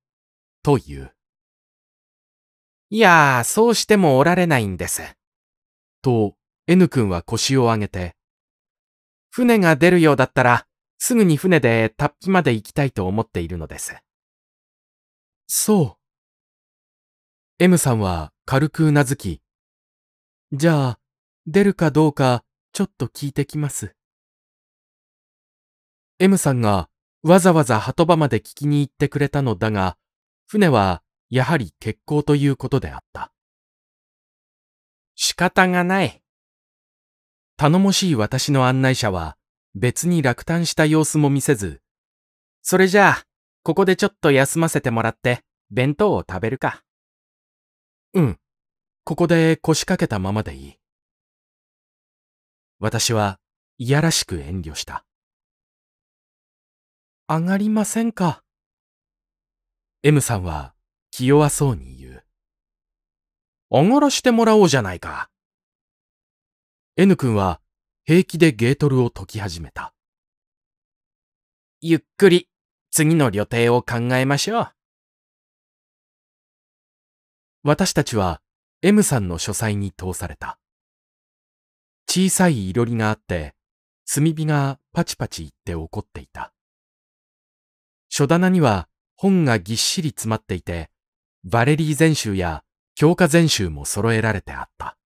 と言う。いやあ、そうしてもおられないんです。と、N 君は腰を上げて、船が出るようだったら、すぐに船でタッピまで行きたいと思っているのです。そう。M さんは軽くうなずき、じゃあ、出るかどうか、ちょっと聞いてきます。M さんがわざわざ鳩場まで聞きに行ってくれたのだが、船はやはり欠航ということであった。仕方がない。頼もしい私の案内者は別に落胆した様子も見せず、それじゃあ、ここでちょっと休ませてもらって、弁当を食べるか。うん。ここで腰掛けたままでいい。私はいやらしく遠慮した。上がりませんか ?M さんは気弱そうに言う。おごらしてもらおうじゃないか。N 君は平気でゲートルを解き始めた。ゆっくり次の旅程を考えましょう。私たちは M さんの書斎に通された。小さい囲炉りがあって、炭火がパチパチいって怒っていた。書棚には本がぎっしり詰まっていて、バレリー全集や教科全集も揃えられてあった。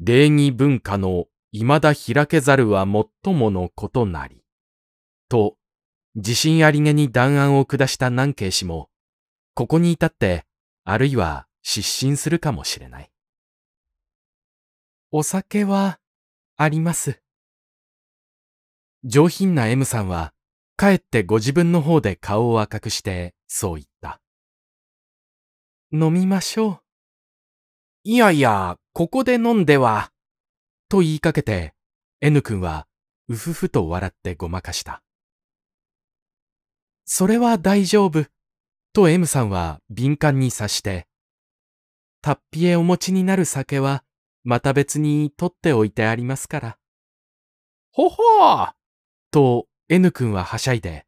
礼儀文化の未だ開けざるは最ものことなり、と自信ありげに弾案を下した南慶氏も、ここに至って、あるいは失神するかもしれない。お酒はあります。上品な M さんは、帰ってご自分の方で顔を赤くしてそう言った。飲みましょう。いやいや、ここで飲んでは。と言いかけて、N 君はうふふと笑ってごまかした。それは大丈夫。と M さんは敏感に察して、タッピエお持ちになる酒はまた別に取っておいてありますから。ほほーと N 君ははしゃいで、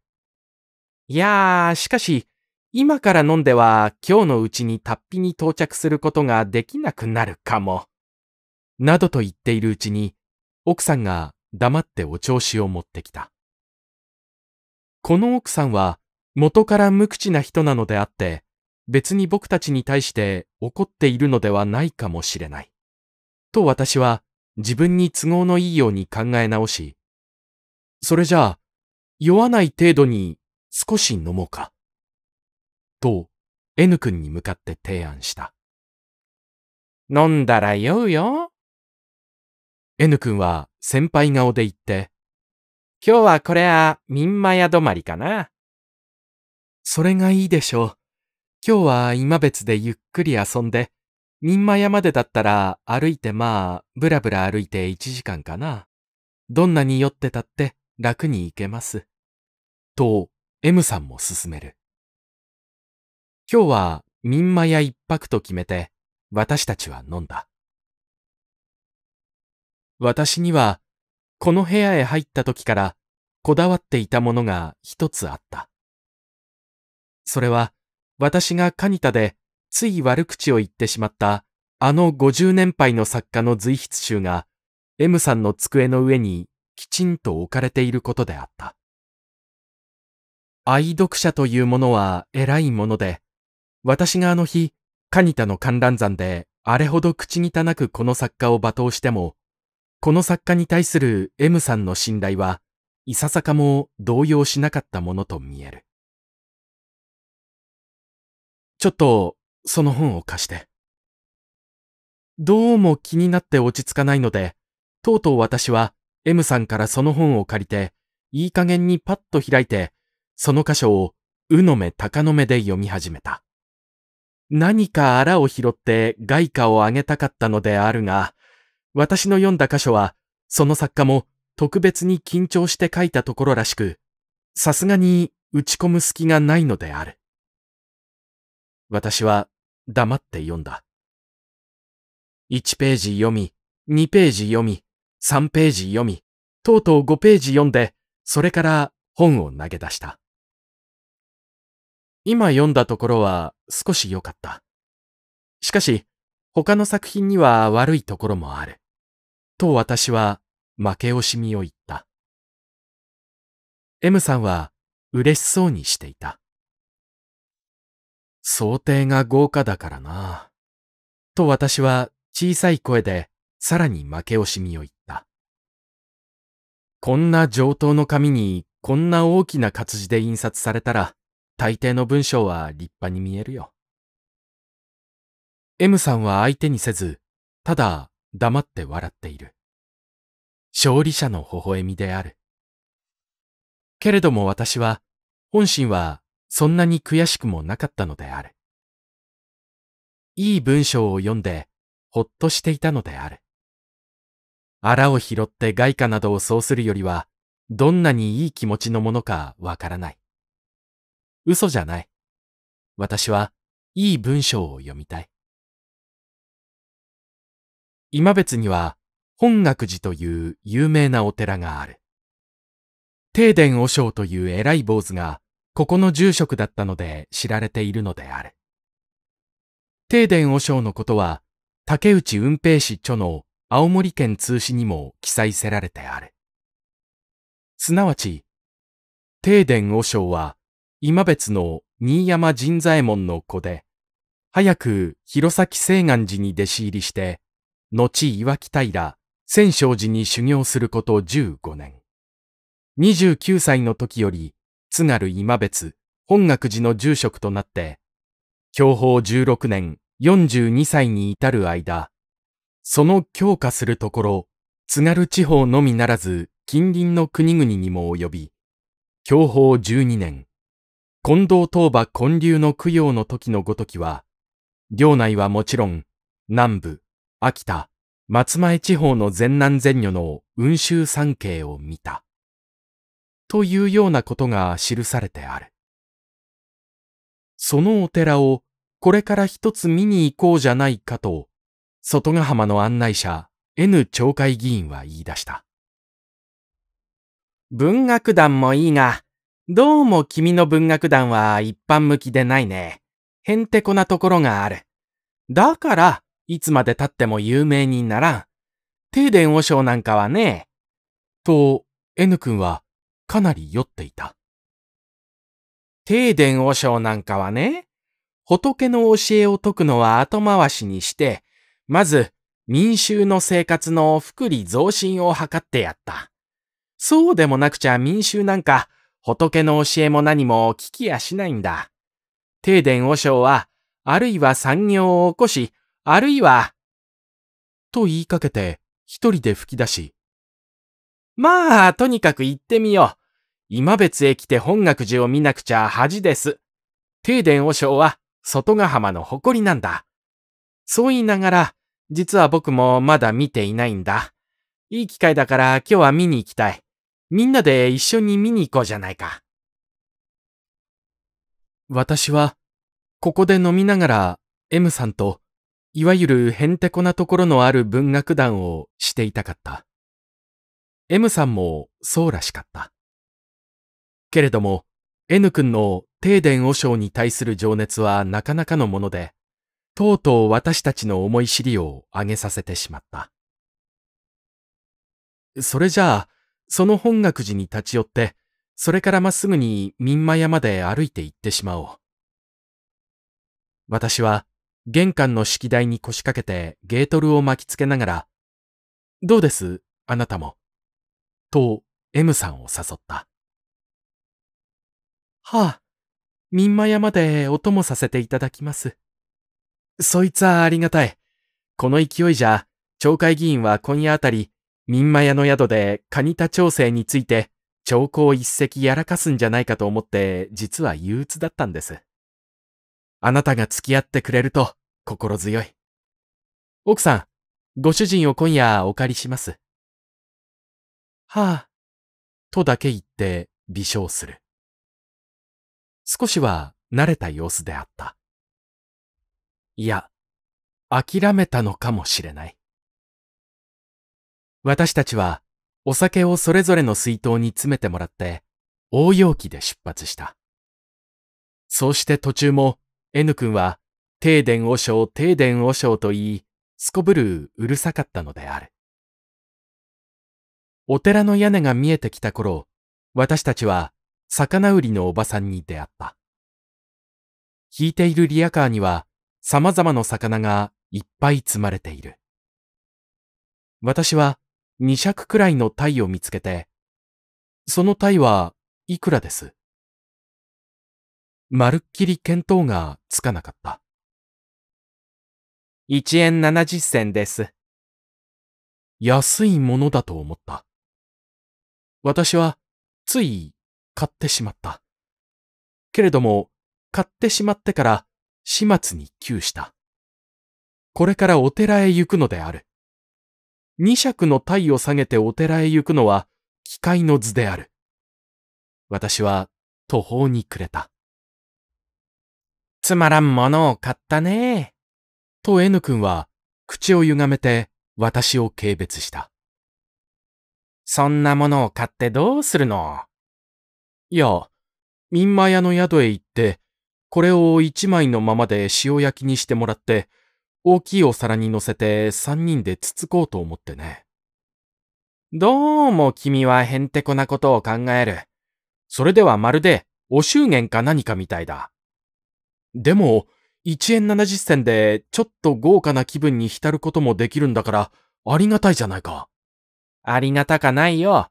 いやー、しかし、今から飲んでは今日のうちに達筆に到着することができなくなるかも。などと言っているうちに、奥さんが黙ってお調子を持ってきた。この奥さんは元から無口な人なのであって、別に僕たちに対して怒っているのではないかもしれない。と私は自分に都合のいいように考え直し、それじゃあ酔わない程度に少し飲もうか。と、N 君に向かって提案した。飲んだら酔うよ。N 君は先輩顔で言って、今日はこれはみんまや止まりかな。それがいいでしょう。今日は今別でゆっくり遊んで、みんまやまでだったら歩いてまあ、ぶらぶら歩いて1時間かな。どんなに酔ってたって、楽に行けます。と、M さんも勧める。今日は民間屋一泊と決めて、私たちは飲んだ。私には、この部屋へ入った時からこだわっていたものが一つあった。それは、私がカニタでつい悪口を言ってしまったあの50年配の作家の随筆集が M さんの机の上にきちんと置かれていることであった。愛読者というものは偉いもので、私があの日、カニタの観覧山であれほど口汚くこの作家を罵倒しても、この作家に対する M さんの信頼は、いささかも動揺しなかったものと見える。ちょっと、その本を貸して。どうも気になって落ち着かないので、とうとう私は M さんからその本を借りて、いい加減にパッと開いて、その箇所を、うのめ高の目で読み始めた。何か荒を拾って外貨をあげたかったのであるが、私の読んだ箇所は、その作家も特別に緊張して書いたところらしく、さすがに打ち込む隙がないのである。私は黙って読んだ。1ページ読み、2ページ読み、3ページ読み、とうとう5ページ読んで、それから本を投げ出した。今読んだところは少し良かった。しかし、他の作品には悪いところもある。と私は負け惜しみを言った。M さんは嬉しそうにしていた。想定が豪華だからな。と私は小さい声でさらに負け惜しみを言った。こんな上等の紙にこんな大きな活字で印刷されたら、大抵の文章は立派に見えるよ。M さんは相手にせず、ただ黙って笑っている。勝利者の微笑みである。けれども私は、本心はそんなに悔しくもなかったのである。いい文章を読んで、ほっとしていたのである。あらを拾って外貨などをそうするよりは、どんなにいい気持ちのものかわからない。嘘じゃない。私は、いい文章を読みたい。今別には、本学寺という有名なお寺がある。定殿和尚という偉い坊主が、ここの住職だったので知られているのである。定殿和尚のことは、竹内雲平氏著の青森県通史にも記載せられてある。すなわち、定殿和尚は今別の新山神左衛門の子で、早く弘前西岸寺に弟子入りして、後岩木平、千勝寺に修行すること15年。29歳の時より、津軽今別、本学寺の住職となって、享保16年42歳に至る間、その強化するところ、津軽地方のみならず近隣の国々にも及び、享保12年、近藤東馬建立の供養の時のごときは、領内はもちろん、南部、秋田、松前地方の全南全女の雲州山系を見た。というようなことが記されてある。そのお寺をこれから一つ見に行こうじゃないかと外ヶ浜の案内者 N 町会議員は言い出した。文学団もいいが、どうも君の文学団は一般向きでないね。へんてこなところがある。だから、いつまで経っても有名にならん。停電和尚なんかはね。と、N 君はかなり酔っていた。停電和尚なんかはね、仏の教えを説くのは後回しにして、まず、民衆の生活の福利増進を図ってやった。そうでもなくちゃ民衆なんか、仏の教えも何も聞きやしないんだ。停電和尚は、あるいは産業を起こし、あるいは、と言いかけて、一人で吹き出し。まあ、とにかく行ってみよう。今別へ来て本学寺を見なくちゃ恥です。停電和尚は、外ヶ浜の誇りなんだ。そう言いながら、実は僕もまだ見ていないんだ。いい機会だから今日は見に行きたい。みんなで一緒に見に行こうじゃないか。私は、ここで飲みながら M さんと、いわゆるへんてこなところのある文学団をしていたかった。M さんもそうらしかった。けれども、N 君の停電和尚に対する情熱はなかなかのもので、とうとう私たちの思い知りを上げさせてしまった。それじゃあ、その本学寺に立ち寄って、それからまっすぐに民間山で歩いて行ってしまおう。私は玄関の式台に腰掛けてゲートルを巻きつけながら、どうですあなたも。と M さんを誘った。はあ、民間屋山でお供させていただきます。そいつはありがたい。この勢いじゃ、町会議員は今夜あたり、民間屋の宿でカニタ調整について、兆候一席やらかすんじゃないかと思って、実は憂鬱だったんです。あなたが付き合ってくれると、心強い。奥さん、ご主人を今夜お借りします。はあ、とだけ言って微笑する。少しは慣れた様子であった。いや、諦めたのかもしれない。私たちはお酒をそれぞれの水筒に詰めてもらって大容器で出発した。そうして途中も N 君は停電和尚停電和尚と言い、すこぶるうるさかったのである。お寺の屋根が見えてきた頃、私たちは魚売りのおばさんに出会った。引いているリアカーには様々な魚がいっぱい積まれている。私は2尺くらいの鯛を見つけて、その鯛はいくらですまるっきり見当がつかなかった。1円70銭です。安いものだと思った。私はつい買ってしまった。けれども、買ってしまってから始末に窮した。これからお寺へ行くのである。二尺の体を下げてお寺へ行くのは、機械の図である。私は途方に暮れた。つまらんものを買ったね。と N 君は口を歪めて私を軽蔑した。そんなものを買ってどうするのいや、民間屋の宿へ行ってこれを一枚のままで塩焼きにしてもらって、大きいお皿に乗せて三人でつつこうと思ってね。どうも君はへんてこなことを考える。それではまるでお祝言か何かみたいだ。でも、一円七十銭でちょっと豪華な気分に浸ることもできるんだからありがたいじゃないか。ありがたかないよ。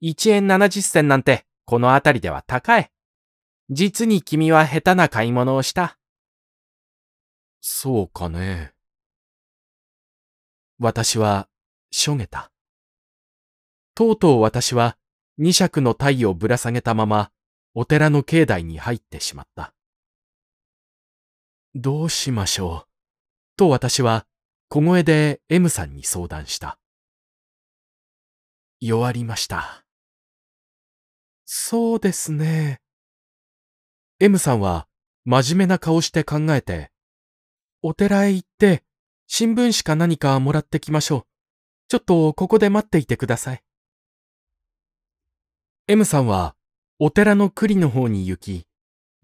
一円七十銭なんてこの辺りでは高い。実に君は下手な買い物をした。そうかね。私は、しょげた。とうとう私は、二尺の体をぶら下げたまま、お寺の境内に入ってしまった。どうしましょう。と私は、小声で M さんに相談した。弱りました。そうですね。M さんは真面目な顔して考えて、お寺へ行って新聞紙か何かもらってきましょう。ちょっとここで待っていてください。M さんはお寺の栗の方に行き、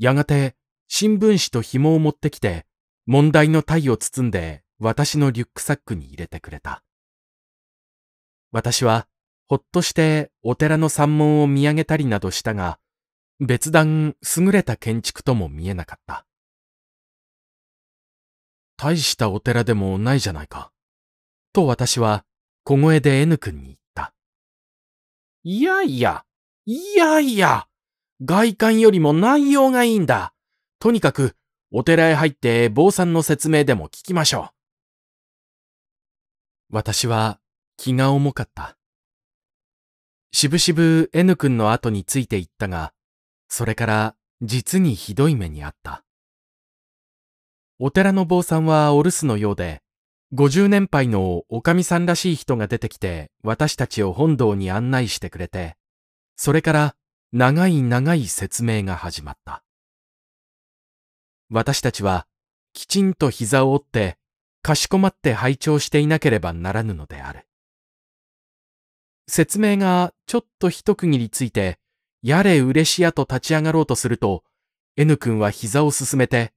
やがて新聞紙と紐を持ってきて、問題の体を包んで私のリュックサックに入れてくれた。私はほっとしてお寺の山門を見上げたりなどしたが、別段優れた建築とも見えなかった。大したお寺でもないじゃないか。と私は小声で N 君に言った。いやいや、いやいや、外観よりも内容がいいんだ。とにかく、お寺へ入って坊さんの説明でも聞きましょう。私は気が重かった。しぶしぶ N 君の後についていったが、それから実にひどい目にあった。お寺の坊さんはお留守のようで、50年配のおかみさんらしい人が出てきて私たちを本堂に案内してくれて、それから長い長い説明が始まった。私たちはきちんと膝を折ってかしこまって拝聴していなければならぬのである。説明がちょっと一区切りついてやれ嬉しやと立ち上がろうとすると、N 君は膝を進めて、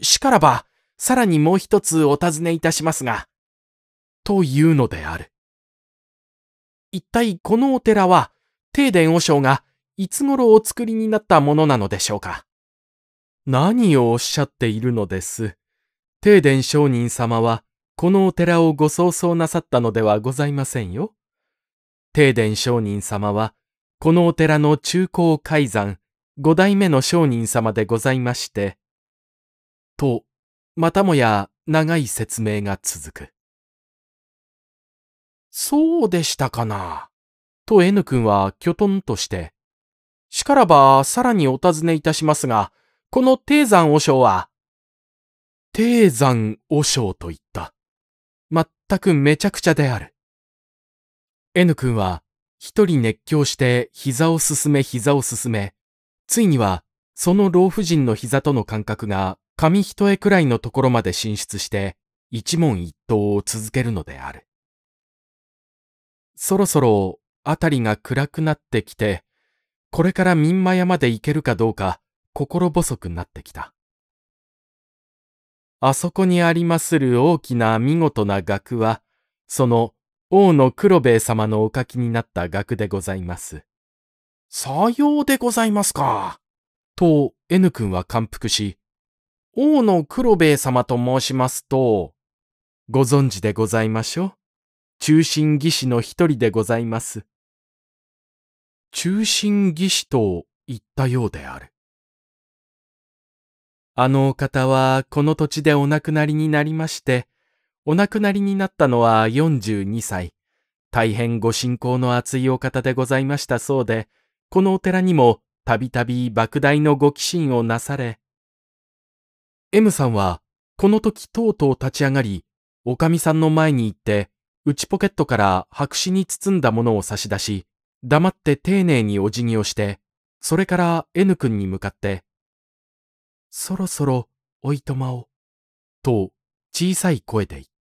しからば、さらにもう一つお尋ねいたしますが、というのである。一体このお寺は、停伝和尚がいつ頃お作りになったものなのでしょうか。何をおっしゃっているのです。停伝上人様は、このお寺をご創創なさったのではございませんよ。停伝上人様は、このお寺の中高改ざん、五代目の商人様でございまして、と、またもや長い説明が続く。そうでしたかな。と N 君はきょとんとして、しからばさらにお尋ねいたしますが、この低山和尚は、低山和尚と言った。全くめちゃくちゃである。N 君は一人熱狂して膝を進め膝を進め、ついにはその老婦人の膝との間隔が紙一重くらいのところまで進出して一問一答を続けるのである。そろそろ辺りが暗くなってきて、これから民間屋まで行けるかどうか心細くなってきた。あそこにありまする大きな見事な額は、その王の黒兵衛様のお書きになった額でございます。さようでございますか。と N 君は感服し、王の黒兵衛様と申しますと、ご存知でございましょう。中心技師の一人でございます。中心技師と言ったようである。あのお方はこの土地でお亡くなりになりまして、お亡くなりになったのは42歳。大変ご信仰の厚いお方でございましたそうで、このお寺にもたびたび莫大のご寄進をなされ。M さんは、この時とうとう立ち上がり、おかみさんの前に行って、内ポケットから白紙に包んだものを差し出し、黙って丁寧にお辞儀をして、それから N 君に向かって、そろそろおいとまを、と小さい声で言った。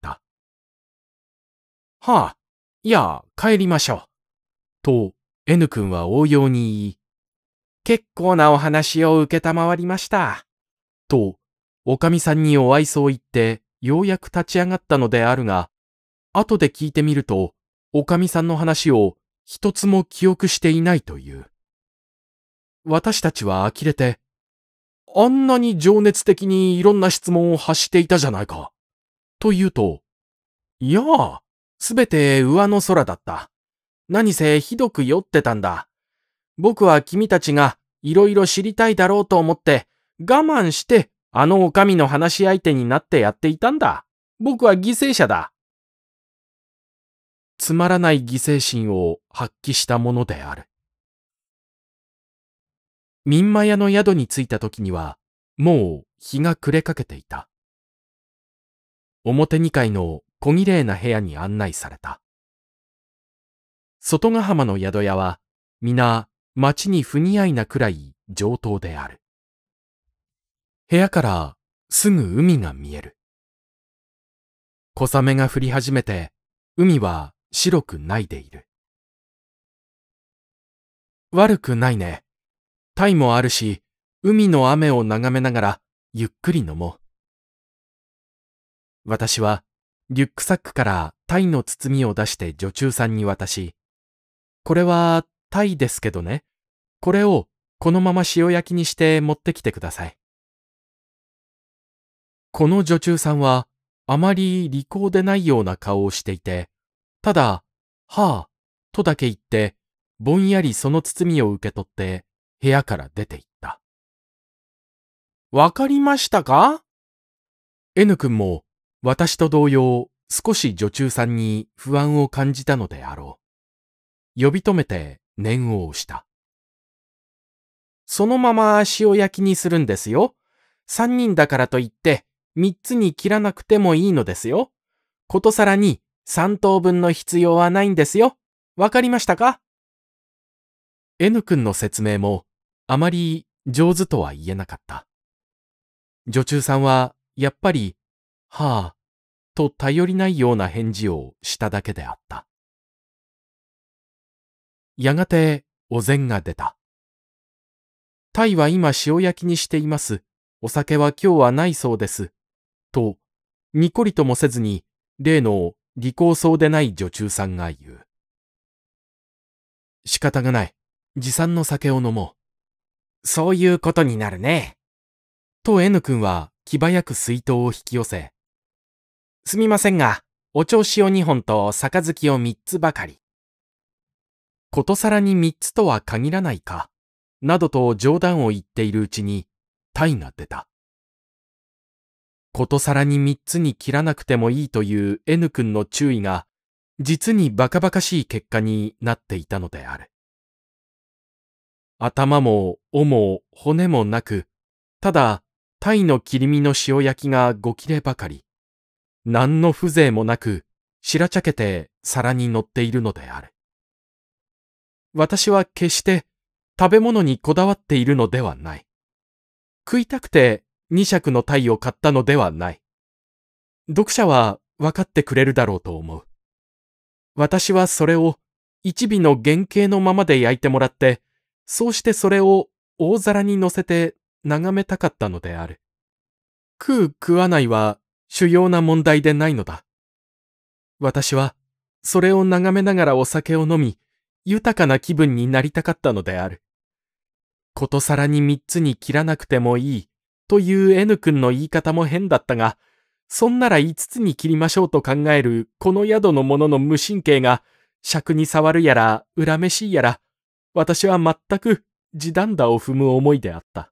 はあ、いや帰りましょう。と、N 君は応用に言い、結構なお話を受けたまわりました。と、おかみさんにお愛想を言って、ようやく立ち上がったのであるが、後で聞いてみると、おかみさんの話を一つも記憶していないという。私たちは呆れて、あんなに情熱的にいろんな質問を発していたじゃないか。と言うと、いやあ、すべて上の空だった。何せひどく酔ってたんだ。僕は君たちが色々知りたいだろうと思って、我慢して、あのお上の話し相手になってやっていたんだ。僕は犠牲者だ。つまらない犠牲心を発揮したものである。民間屋の宿に着いた時には、もう日が暮れかけていた。表二階の小綺麗な部屋に案内された。外ヶ浜の宿屋は、皆、町に不似合いなくらい上等である。部屋からすぐ海が見える。小雨が降り始めて、海は白くないでいる。悪くないね。タイもあるし、海の雨を眺めながらゆっくり飲もう。私はリュックサックからタイの包みを出して女中さんに渡し、これはタイですけどね、これをこのまま塩焼きにして持ってきてください。この女中さんはあまり利口でないような顔をしていて、ただ、はあ、とだけ言って、ぼんやりその包みを受け取って部屋から出て行った。わかりましたか ?N 君も私と同様、少し女中さんに不安を感じたのであろう。呼び止めて念を押した。そのまま塩焼きにするんですよ。三人だからといって、三つに切らなくてもいいのですよ。ことさらに三等分の必要はないんですよ。わかりましたか ?N 君の説明もあまり上手とは言えなかった。女中さんはやっぱりはあ、と頼りないような返事をしただけであった。やがて、お膳が出た。タイは今塩焼きにしています。お酒は今日はないそうです。と、にこりともせずに、例の利口そうでない女中さんが言う。仕方がない。持参の酒を飲もう。そういうことになるね。と N 君は、気早く水筒を引き寄せ、すみませんが、お調子を2本と杯を3つばかり。ことさらに3つとは限らないか、などと冗談を言っているうちに、タイが出た。ことさらに3つに切らなくてもいいという N 君の注意が、実にバカバカしい結果になっていたのである。頭も、尾も、骨もなく、ただ、タイの切り身の塩焼きが5切ればかり。何の風情もなく、しらちゃけて皿に乗っているのである。私は決して食べ物にこだわっているのではない。食いたくて二尺の鯛を買ったのではない。読者は分かってくれるだろうと思う。私はそれを一尾の原型のままで焼いてもらって、そうしてそれを大皿に乗せて眺めたかったのである。食う食わないは主要な問題でないのだ。私は、それを眺めながらお酒を飲み、豊かな気分になりたかったのである。ことさらに三つに切らなくてもいい、という N 君の言い方も変だったが、そんなら五つに切りましょうと考えるこの宿の者の無神経が、尺に触るやら、恨めしいやら、私は全く、地団打を踏む思いであった。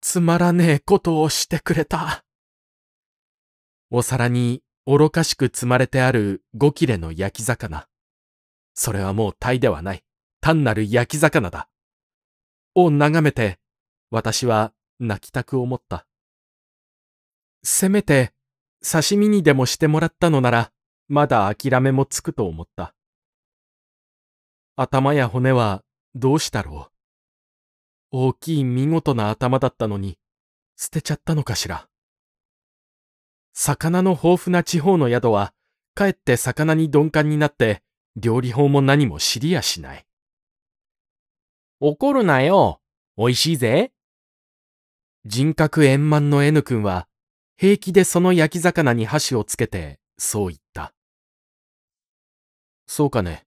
つまらねえことをしてくれた。お皿に愚かしく積まれてある5切れの焼き魚。それはもうタイではない。単なる焼き魚だ。を眺めて、私は泣きたく思った。せめて、刺身にでもしてもらったのなら、まだ諦めもつくと思った。頭や骨はどうしたろう。大きい見事な頭だったのに、捨てちゃったのかしら。魚の豊富な地方の宿は、かえって魚に鈍感になって、料理法も何も知りやしない。怒るなよ。美味しいぜ。人格円満の N 君は、平気でその焼き魚に箸をつけて、そう言った。そうかね。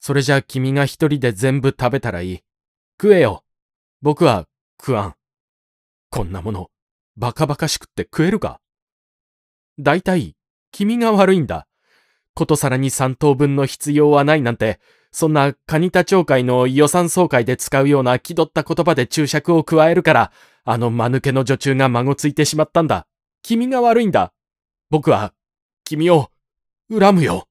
それじゃあ君が一人で全部食べたらいい。食えよ。僕は食わん。こんなもの、バカバカしくって食えるか大体、君が悪いんだ。ことさらに3等分の必要はないなんて、そんなカニタ町会の予算総会で使うような気取った言葉で注釈を加えるから、あの間抜けの女中が孫ついてしまったんだ。君が悪いんだ。僕は、君を、恨むよ。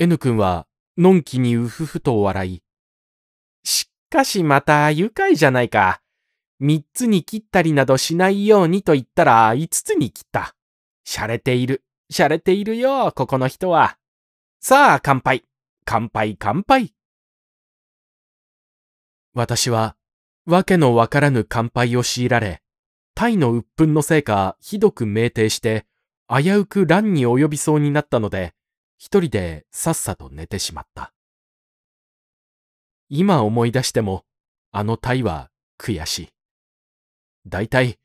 N 君は、のんきにうふふと笑い、かしまた愉快じゃないか。三つに切ったりなどしないようにと言ったら五つに切った。洒落ている。洒落ているよ、ここの人は。さあ、乾杯。乾杯、乾杯。私は、わけのわからぬ乾杯を強いられ、タイの鬱憤のせいか、ひどく酩酊して、危うく乱に及びそうになったので、一人でさっさと寝てしまった。今思い出しても、あのタイは悔しい。大体、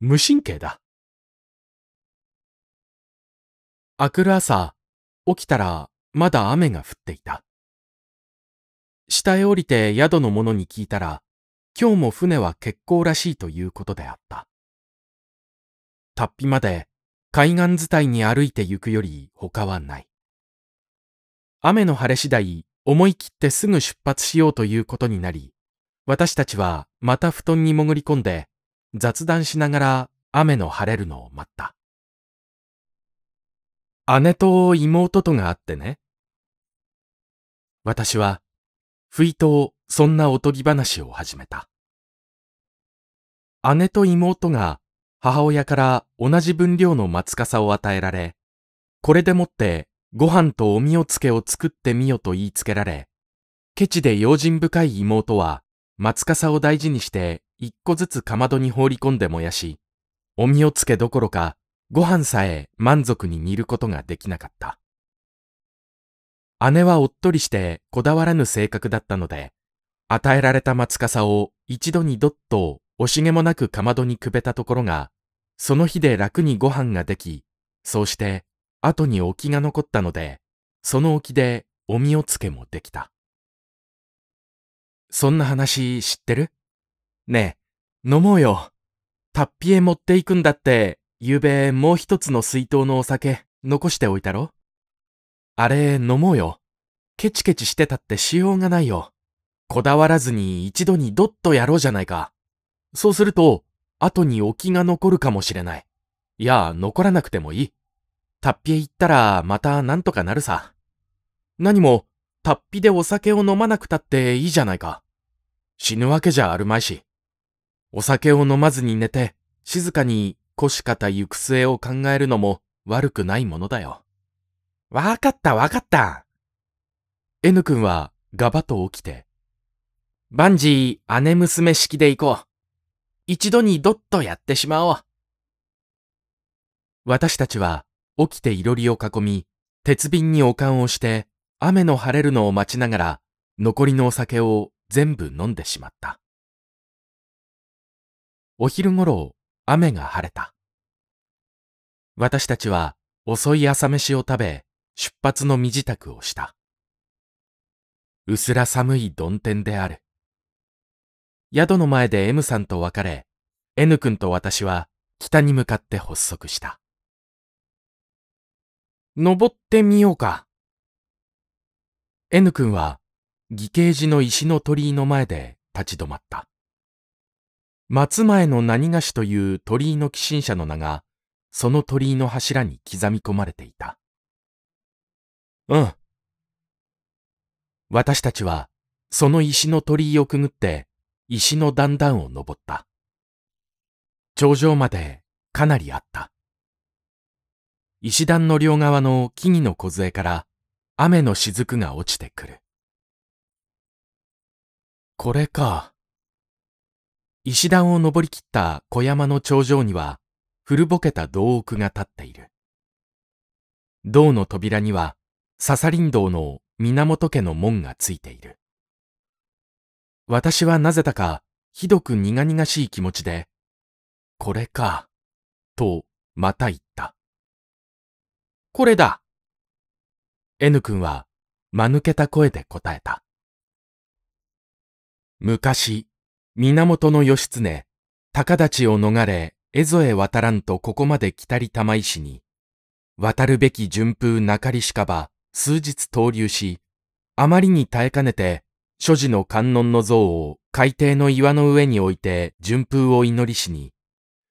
無神経だ。明くる朝、起きたらまだ雨が降っていた。下へ降りて宿の者に聞いたら、今日も船は欠航らしいということであった。っぴまで海岸伝いに歩いて行くより他はない。雨の晴れ次第思い切ってすぐ出発しようということになり、私たちはまた布団に潜り込んで、雑談しながら雨の晴れるのを待った。姉と妹とがあってね。私は、不意とそんなおとぎ話を始めた。姉と妹が母親から同じ分量の松笠を与えられ、これでもってご飯とおみおつけを作ってみよと言いつけられ、ケチで用心深い妹は、松笠を大事にして、一個ずつかまどに放り込んで燃やし、おみをつけどころか、ご飯さえ満足に煮ることができなかった。姉はおっとりしてこだわらぬ性格だったので、与えられた松笠を一度にどっと惜しげもなくかまどにくべたところが、その日で楽にご飯ができ、そうして後に沖が残ったので、その沖でおみをつけもできた。そんな話知ってるねえ、飲もうよ。タッピへ持っていくんだって、ゆうべもう一つの水筒のお酒残しておいたろあれ飲もうよ。ケチケチしてたってしようがないよ。こだわらずに一度にどっとやろうじゃないか。そうすると、後に沖が残るかもしれない。いや、残らなくてもいい。タッピへ行ったらまたなんとかなるさ。何も、タッピでお酒を飲まなくたっていいじゃないか。死ぬわけじゃあるまいし。お酒を飲まずに寝て、静かに腰方行く末を考えるのも悪くないものだよ。わかったわかった。N 君はガバと起きて。万事、姉娘式で行こう。一度にどっとやってしまおう。私たちは起きていろりを囲み、鉄瓶におかんをして、雨の晴れるのを待ちながら、残りのお酒を全部飲んでしまった。お昼ごろ、雨が晴れた。私たちは遅い朝飯を食べ、出発の身支度をした。薄ら寒い曇天である。宿の前で M さんと別れ、N 君と私は北に向かって発足した。登ってみようか。N 君は、義兄寺の石の鳥居の前で立ち止まった。松前の何菓子という鳥居の寄進者の名が、その鳥居の柱に刻み込まれていた。うん。私たちは、その石の鳥居をくぐって、石の段々を登った。頂上までかなりあった。石段の両側の木々の梢から雨の雫が落ちてくる。これか。石段を登り切った小山の頂上には古ぼけた銅屋が立っている。銅の扉には笹林道の源家の門がついている。私はなぜだかひどく苦々しい気持ちで、これか、とまた言った。これだ。N 君は、間抜けた声で答えた。昔、源義経、高立を逃れ、蝦夷へ渡らんとここまで来たり玉石に、渡るべき順風なかりしかば、数日投留し、あまりに耐えかねて、所持の観音の像を海底の岩の上に置いて順風を祈りしに、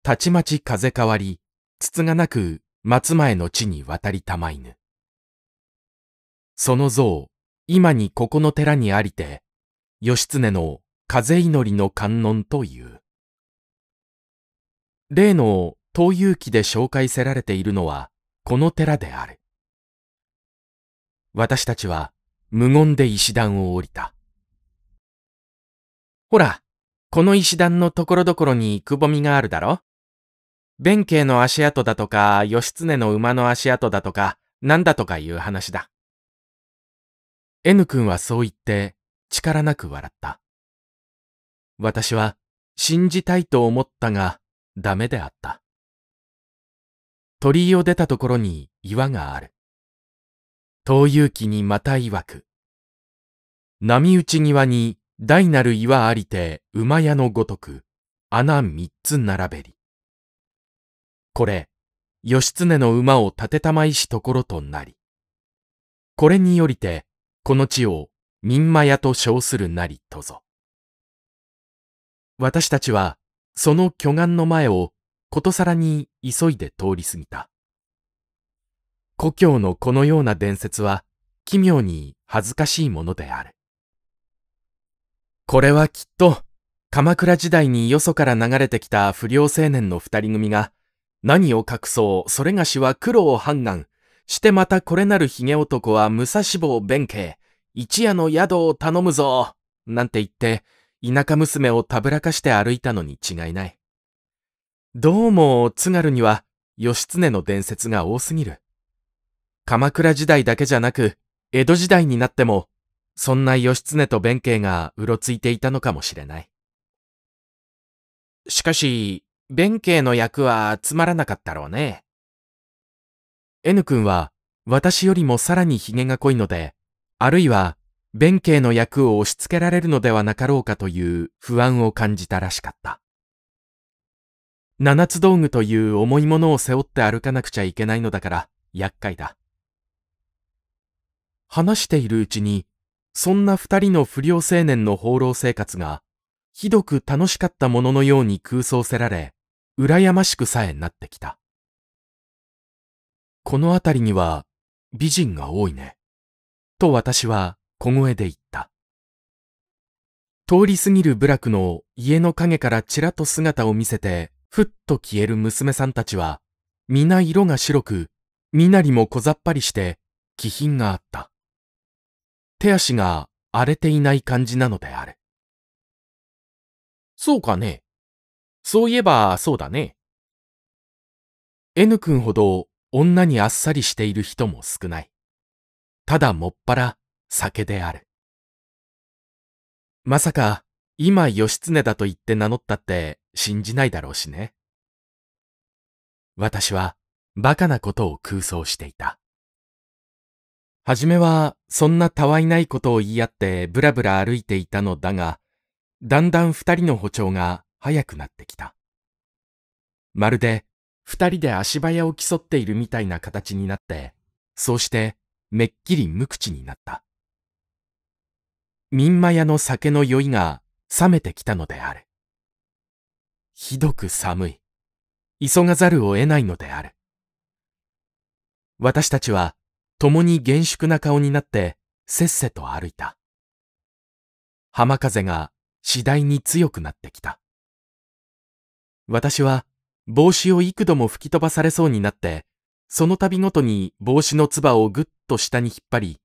たちまち風変わり、筒がなく松前の地に渡りたまいぬ。その像、今にここの寺にありて、義経の風祈りの観音という。例の東遊記で紹介せられているのは、この寺である。私たちは、無言で石段を降りた。ほら、この石段のところどころにくぼみがあるだろ弁慶の足跡だとか、義経の馬の足跡だとか、なんだとかいう話だ。N 君はそう言って、力なく笑った。私は、信じたいと思ったが、ダメであった。鳥居を出たところに岩がある。遠遊記にまた曰く。波打ち際に大なる岩ありて馬屋のごとく穴三つ並べり。これ、義経の馬を立てたまいしところとなり。これによりて、この地を民間屋と称するなりとぞ。私たちは、その巨岩の前をことさらに急いで通り過ぎた。故郷のこのような伝説は、奇妙に恥ずかしいものである。これはきっと、鎌倉時代によそから流れてきた不良青年の二人組が、何を隠そう、それがしは苦労判願。してまたこれなる髭男は武蔵坊弁慶。一夜の宿を頼むぞ。なんて言って、田舎娘をたぶらかして歩いたのに違いない。どうも、津軽には、義経の伝説が多すぎる。鎌倉時代だけじゃなく、江戸時代になっても、そんな義経と弁慶がうろついていたのかもしれない。しかし、弁慶の役はつまらなかったろうね。N 君は私よりもさらに髭が濃いので、あるいは弁慶の役を押し付けられるのではなかろうかという不安を感じたらしかった。七つ道具という重いものを背負って歩かなくちゃいけないのだから厄介だ。話しているうちに、そんな二人の不良青年の放浪生活が、ひどく楽しかったもののように空想せられ、羨ましくさえなってきた。この辺りには美人が多いね。と私は小声で言った。通り過ぎる部落の家の陰からちらっと姿を見せて、ふっと消える娘さんたちは、皆色が白く、身なりも小ざっぱりして、気品があった。手足が荒れていない感じなのである。そうかねそういえばそうだね。N 君ほど女にあっさりしている人も少ない。ただもっぱら酒である。まさか今義経だと言って名乗ったって信じないだろうしね。私はバカなことを空想していた。はじめはそんなたわいないことを言い合ってブラブラ歩いていたのだが、だんだん二人の歩調が早くなってきた。まるで二人で足早を競っているみたいな形になって、そうしてめっきり無口になった。民間屋の酒の酔いが冷めてきたのである。ひどく寒い。急がざるを得ないのである。私たちは共に厳粛な顔になってせっせと歩いた。浜風が次第に強くなってきた。私は帽子を幾度も吹き飛ばされそうになって、その度ごとに帽子のつばをぐっと下に引っ張り、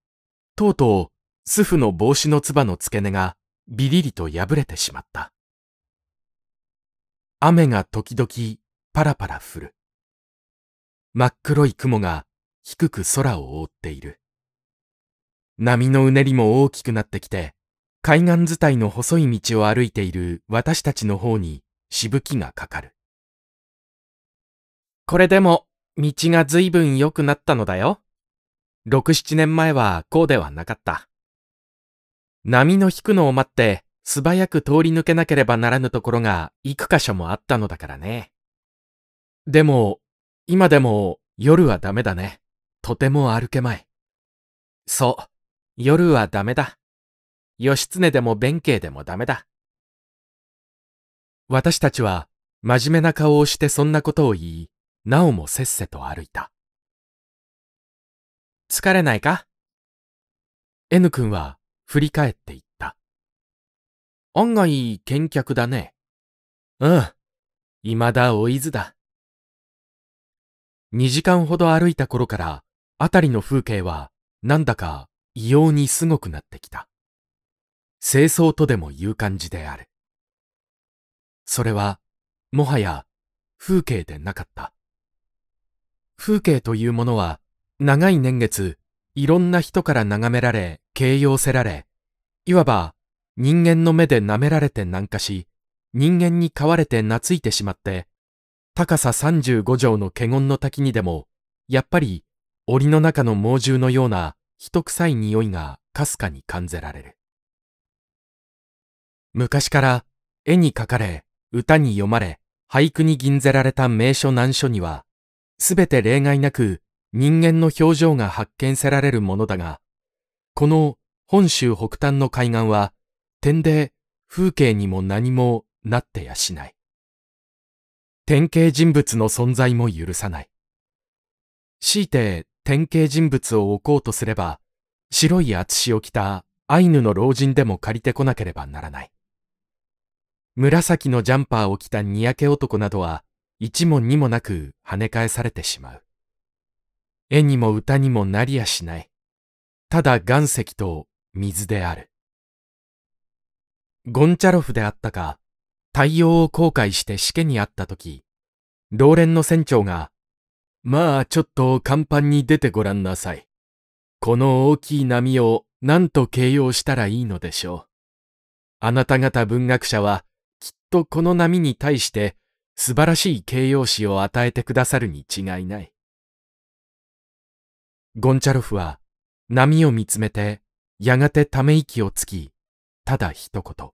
とうとう、スフの帽子のつばの付け根がビリリと破れてしまった。雨が時々パラパラ降る。真っ黒い雲が低く空を覆っている。波のうねりも大きくなってきて、海岸伝いの細い道を歩いている私たちの方にしぶきがかかる。これでも、道が随分良くなったのだよ。六七年前はこうではなかった。波の引くのを待って、素早く通り抜けなければならぬところが幾箇所もあったのだからね。でも、今でも夜はダメだね。とても歩けまい。そう、夜はダメだ。義経でも弁慶でもダメだ。私たちは真面目な顔をしてそんなことを言い、なおもせっせと歩いた。疲れないか ?N 君は振り返って言った。案外健脚だね。うん。未だ追いずだ。2時間ほど歩いた頃から、あたりの風景はなんだか異様にすごくなってきた。清掃とでもいう感じである。それは、もはや、風景でなかった。風景というものは、長い年月、いろんな人から眺められ、形容せられ、いわば、人間の目で舐められて軟化し、人間に飼われて懐いてしまって、高さ35畳の華厳の滝にでも、やっぱり、檻の中の猛獣のような人臭い匂いがかすかに感じられる。昔から絵に描かれ、歌に読まれ、俳句に銀ぜられた名所難所には、すべて例外なく人間の表情が発見せられるものだが、この本州北端の海岸は、点で風景にも何もなってやしない。典型人物の存在も許さない。強いて典型人物を置こうとすれば、白い厚紙を着たアイヌの老人でも借りてこなければならない。紫のジャンパーを着たにやけ男などは一問にもなく跳ね返されてしまう。絵にも歌にもなりやしない。ただ岩石と水である。ゴンチャロフであったか、対応を後悔して死刑にあった時、老連の船長が、まあちょっと甲板に出てごらんなさい。この大きい波を何と形容したらいいのでしょう。あなた方文学者はとこの波に対して素晴らしい形容詞を与えてくださるに違いない。ゴンチャロフは波を見つめてやがてため息をつき、ただ一言。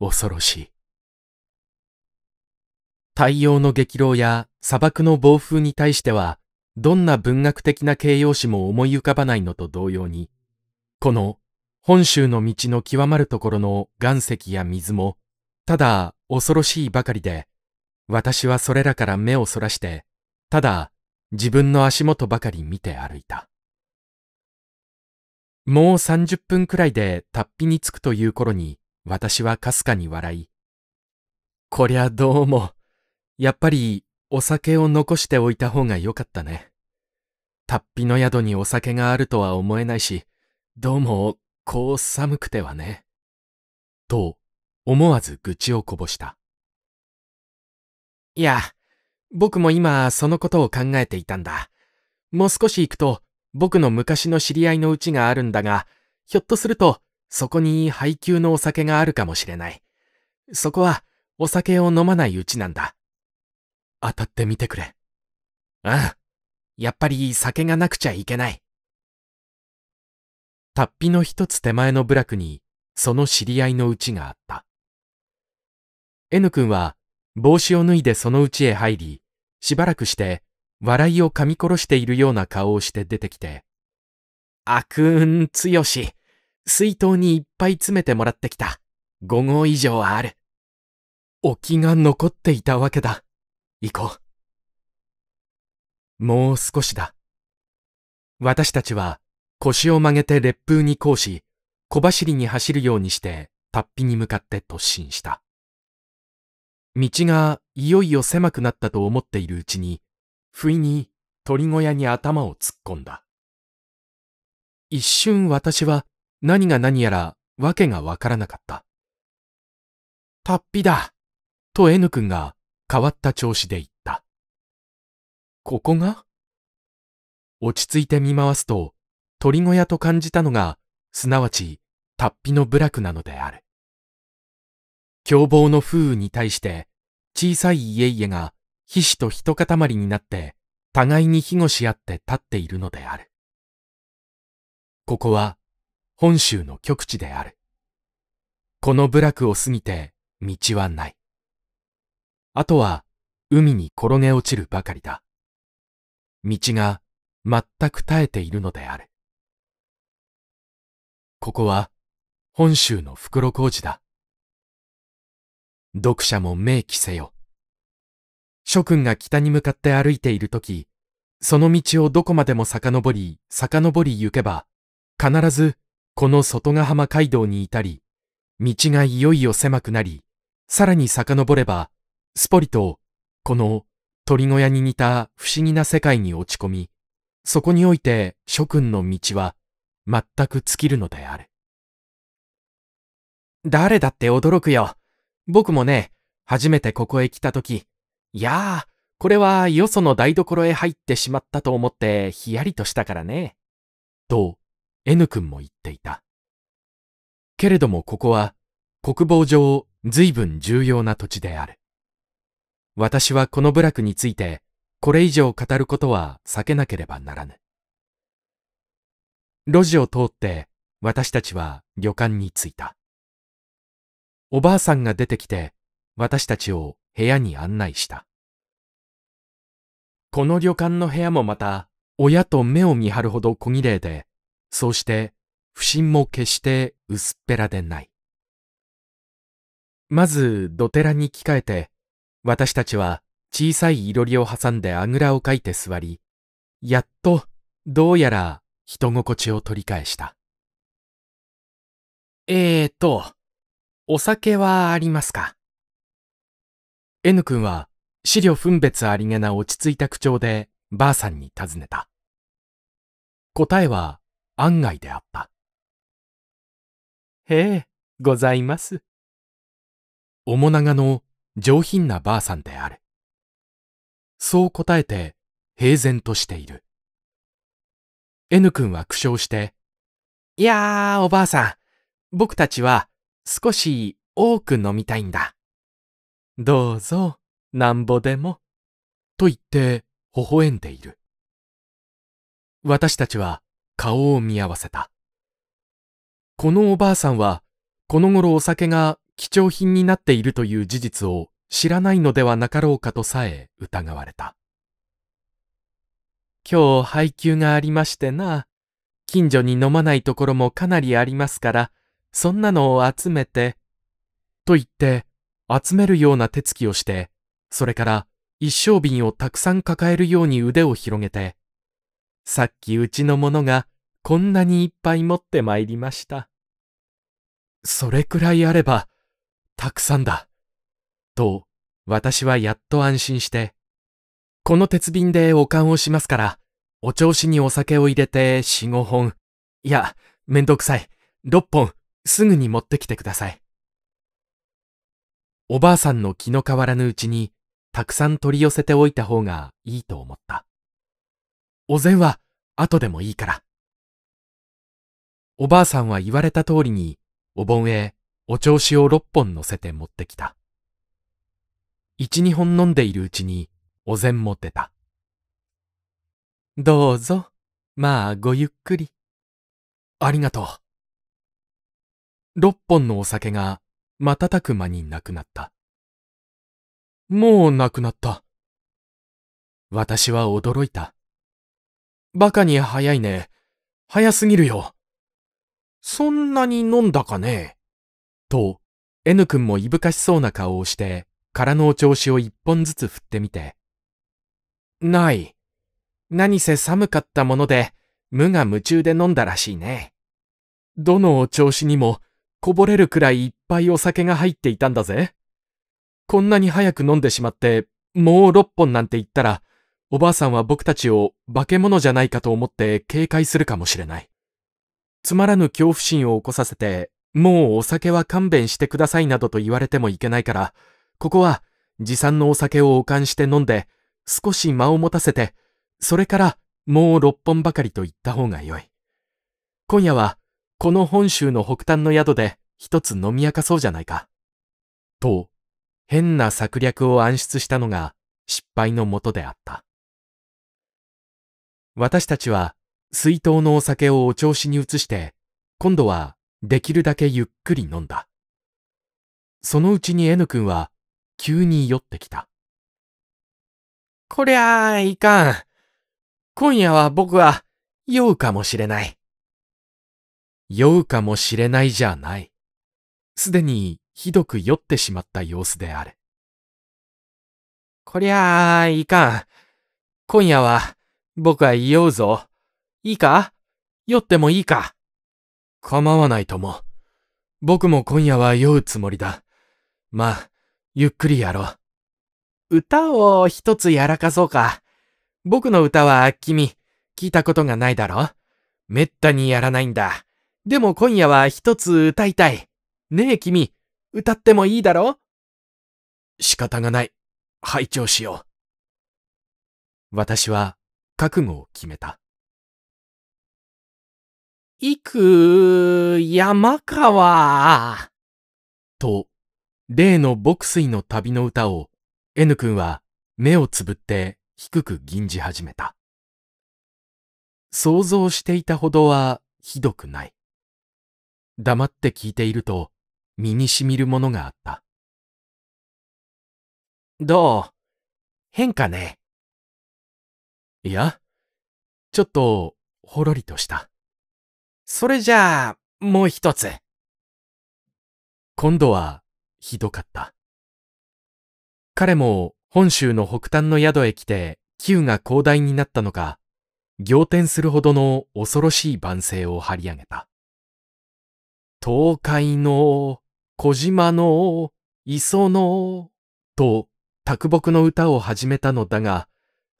恐ろしい。太陽の激浪や砂漠の暴風に対しては、どんな文学的な形容詞も思い浮かばないのと同様に、この本州の道の極まるところの岩石や水もただ恐ろしいばかりで、私はそれらから目をそらして、ただ自分の足元ばかり見て歩いた。もう30分くらいで達ぴに着くという頃に私はかすかに笑い、こりゃどうも、やっぱりお酒を残しておいた方がよかったね。達ぴの宿にお酒があるとは思えないし、どうもこう寒くてはね。と思わず愚痴をこぼした。いや、僕も今そのことを考えていたんだ。もう少し行くと僕の昔の知り合いの家があるんだが、ひょっとするとそこに配給のお酒があるかもしれない。そこはお酒を飲まないうちなんだ。当たってみてくれ。うん。やっぱり酒がなくちゃいけない。っぴの一つ手前の部落にその知り合いの家があった。N 君は帽子を脱いでそのうちへ入り、しばらくして笑いを噛み殺しているような顔をして出てきて、あくーんつよし、水筒にいっぱい詰めてもらってきた。5合以上はある。お気が残っていたわけだ。行こう。もう少しだ。私たちは腰を曲げて烈風に行し、小走りに走るようにして、達筆に向かって突進した。道がいよいよ狭くなったと思っているうちに、不意に鳥小屋に頭を突っ込んだ。一瞬私は何が何やら訳がわからなかった。達筆だと N 君が変わった調子で言った。ここが落ち着いて見回すと、鳥小屋と感じたのが、すなわち、達筆の部落なのである。凶暴の風雨に対して小さい家々が皮脂と一塊になって互いに庇護し合って立っているのである。ここは本州の極地である。この部落を過ぎて道はない。あとは海に転げ落ちるばかりだ。道が全く耐えているのである。ここは本州の袋小路だ。読者も明記せよ。諸君が北に向かって歩いているとき、その道をどこまでも遡り、遡り行けば、必ず、この外ヶ浜街道に至り、道がいよいよ狭くなり、さらに遡れば、スポリと、この鳥小屋に似た不思議な世界に落ち込み、そこにおいて諸君の道は全く尽きるのである。誰だって驚くよ。僕もね、初めてここへ来た時、いやあ、これはよその台所へ入ってしまったと思ってヒヤリとしたからね。と、N 君も言っていた。けれどもここは国防上随分重要な土地である。私はこの部落についてこれ以上語ることは避けなければならぬ。路地を通って私たちは旅館に着いた。おばあさんが出てきて、私たちを部屋に案内した。この旅館の部屋もまた、親と目を見張るほど小綺麗で、そうして不審も決して薄っぺらでない。まず土寺に着替えて、私たちは小さい囲炉りを挟んであぐらをかいて座り、やっとどうやら人心地を取り返した。えーと、お酒はありますか ?N 君は、資料分別ありげな落ち着いた口調で、ばあさんに尋ねた。答えは、案外であった。へえ、ございます。おもながの上品なばあさんである。そう答えて、平然としている。N 君は苦笑して、いやー、おばあさん、僕たちは、少し多く飲みたいんだ。どうぞ、なんぼでも。と言って微笑んでいる。私たちは顔を見合わせた。このおばあさんは、この頃お酒が貴重品になっているという事実を知らないのではなかろうかとさえ疑われた。今日配給がありましてな、近所に飲まないところもかなりありますから、そんなのを集めて、と言って、集めるような手つきをして、それから一升瓶をたくさん抱えるように腕を広げて、さっきうちのものがこんなにいっぱい持ってまいりました。それくらいあれば、たくさんだ。と、私はやっと安心して、この鉄瓶でお燗をしますから、お調子にお酒を入れて四五本、いや、めんどくさい、六本すぐに持ってきてください。おばあさんの気の変わらぬうちに、たくさん取り寄せておいた方がいいと思った。お膳は後でもいいから。おばあさんは言われた通りに、お盆へお調子を6本乗せて持ってきた。一、二本飲んでいるうちに、お膳も出た。どうぞ。まあ、ごゆっくり。ありがとう。六本のお酒が瞬く間になくなった。もうなくなった。私は驚いた。馬鹿に早いね。早すぎるよ。そんなに飲んだかねと、N 君もいぶかしそうな顔をして、空のお調子を一本ずつ振ってみて。ない。何せ寒かったもので、無我夢中で飲んだらしいね。どのお調子にも、こぼれるくらいいっぱいお酒が入っていたんだぜ。こんなに早く飲んでしまって、もう6本なんて言ったら、おばあさんは僕たちを化け物じゃないかと思って警戒するかもしれない。つまらぬ恐怖心を起こさせて、もうお酒は勘弁してくださいなどと言われてもいけないから、ここは持参のお酒をおかんして飲んで、少し間を持たせて、それからもう6本ばかりと言った方が良い。今夜はこの本州の北端の宿で一つ飲み明かそうじゃないか。と、変な策略を暗出したのが失敗のもとであった。私たちは水筒のお酒をお調子に移して、今度はできるだけゆっくり飲んだ。そのうちに N 君は急に酔ってきた。こりゃあいかん。今夜は僕は酔うかもしれない。酔うかもしれないじゃない。すでにひどく酔ってしまった様子である。こりゃあ、いかん。今夜は、僕は酔うぞ。いいか酔ってもいいか構わないとも。僕も今夜は酔うつもりだ。まあ、ゆっくりやろう。歌を一つやらかそうか。僕の歌は君、聞いたことがないだろめったにやらないんだ。でも今夜は一つ歌いたい。ねえ君、歌ってもいいだろ仕方がない。拝聴しよう。私は覚悟を決めた。いく、山川。と、例の牧水の旅の歌を N 君は目をつぶって低く吟じ始めた。想像していたほどはひどくない。黙って聞いていると身にしみるものがあった。どう変かね。いや、ちょっとほろりとした。それじゃあ、もう一つ。今度は、ひどかった。彼も本州の北端の宿へ来て、旧が広大になったのか、仰天するほどの恐ろしい万世を張り上げた。東海の、小島の、磯の、と、卓木の歌を始めたのだが、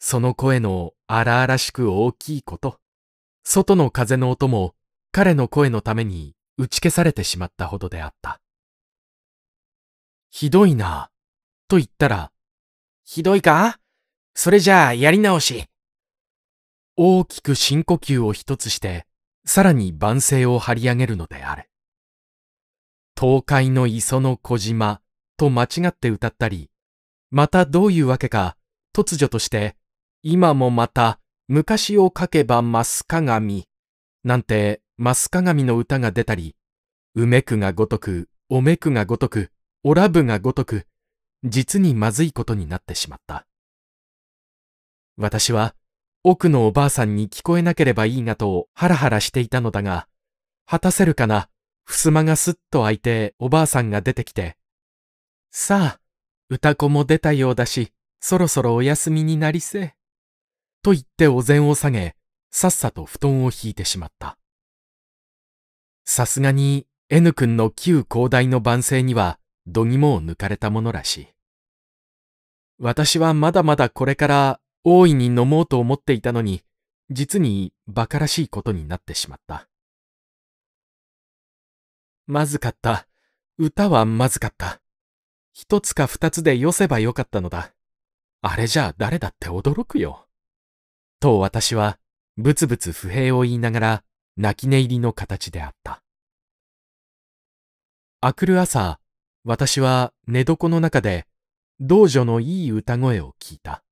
その声の荒々しく大きいこと、外の風の音も彼の声のために打ち消されてしまったほどであった。ひどいな、と言ったら、ひどいかそれじゃあやり直し。大きく深呼吸を一つして、さらに万声を張り上げるのである。東海の磯の小島と間違って歌ったり、またどういうわけか突如として、今もまた昔を書けばマス鏡なんてマス鏡の歌が出たり、うめくがごとく、おめくがごとく、おらぶがごとく、実にまずいことになってしまった。私は奥のおばあさんに聞こえなければいいなとハラハラしていたのだが、果たせるかな襖がすっと開いておばあさんが出てきて、さあ、歌子も出たようだし、そろそろお休みになりせ。と言ってお膳を下げ、さっさと布団を引いてしまった。さすがに N 君の旧広大の晩成には、度肝を抜かれたものらしい。私はまだまだこれから大いに飲もうと思っていたのに、実に馬鹿らしいことになってしまった。まずかった。歌はまずかった。一つか二つでよせばよかったのだ。あれじゃあ誰だって驚くよ。と私は、ぶつぶつ不平を言いながら、泣き寝入りの形であった。あくる朝、私は寝床の中で、道女のいい歌声を聞いた。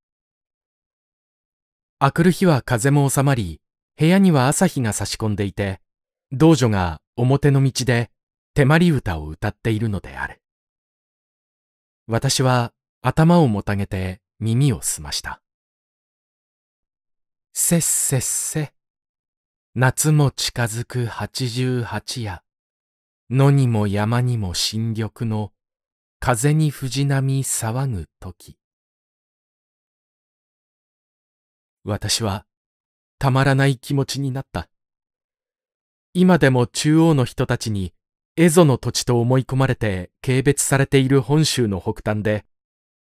あくる日は風も収まり、部屋には朝日が差し込んでいて、道女が表の道で手まり歌を歌っているのである。私は頭をもたげて耳を澄ました。せっせっせ。夏も近づく八十八夜。野にも山にも新緑の風に藤波騒ぐ時。私はたまらない気持ちになった。今でも中央の人たちに蝦夷の土地と思い込まれて軽蔑されている本州の北端で、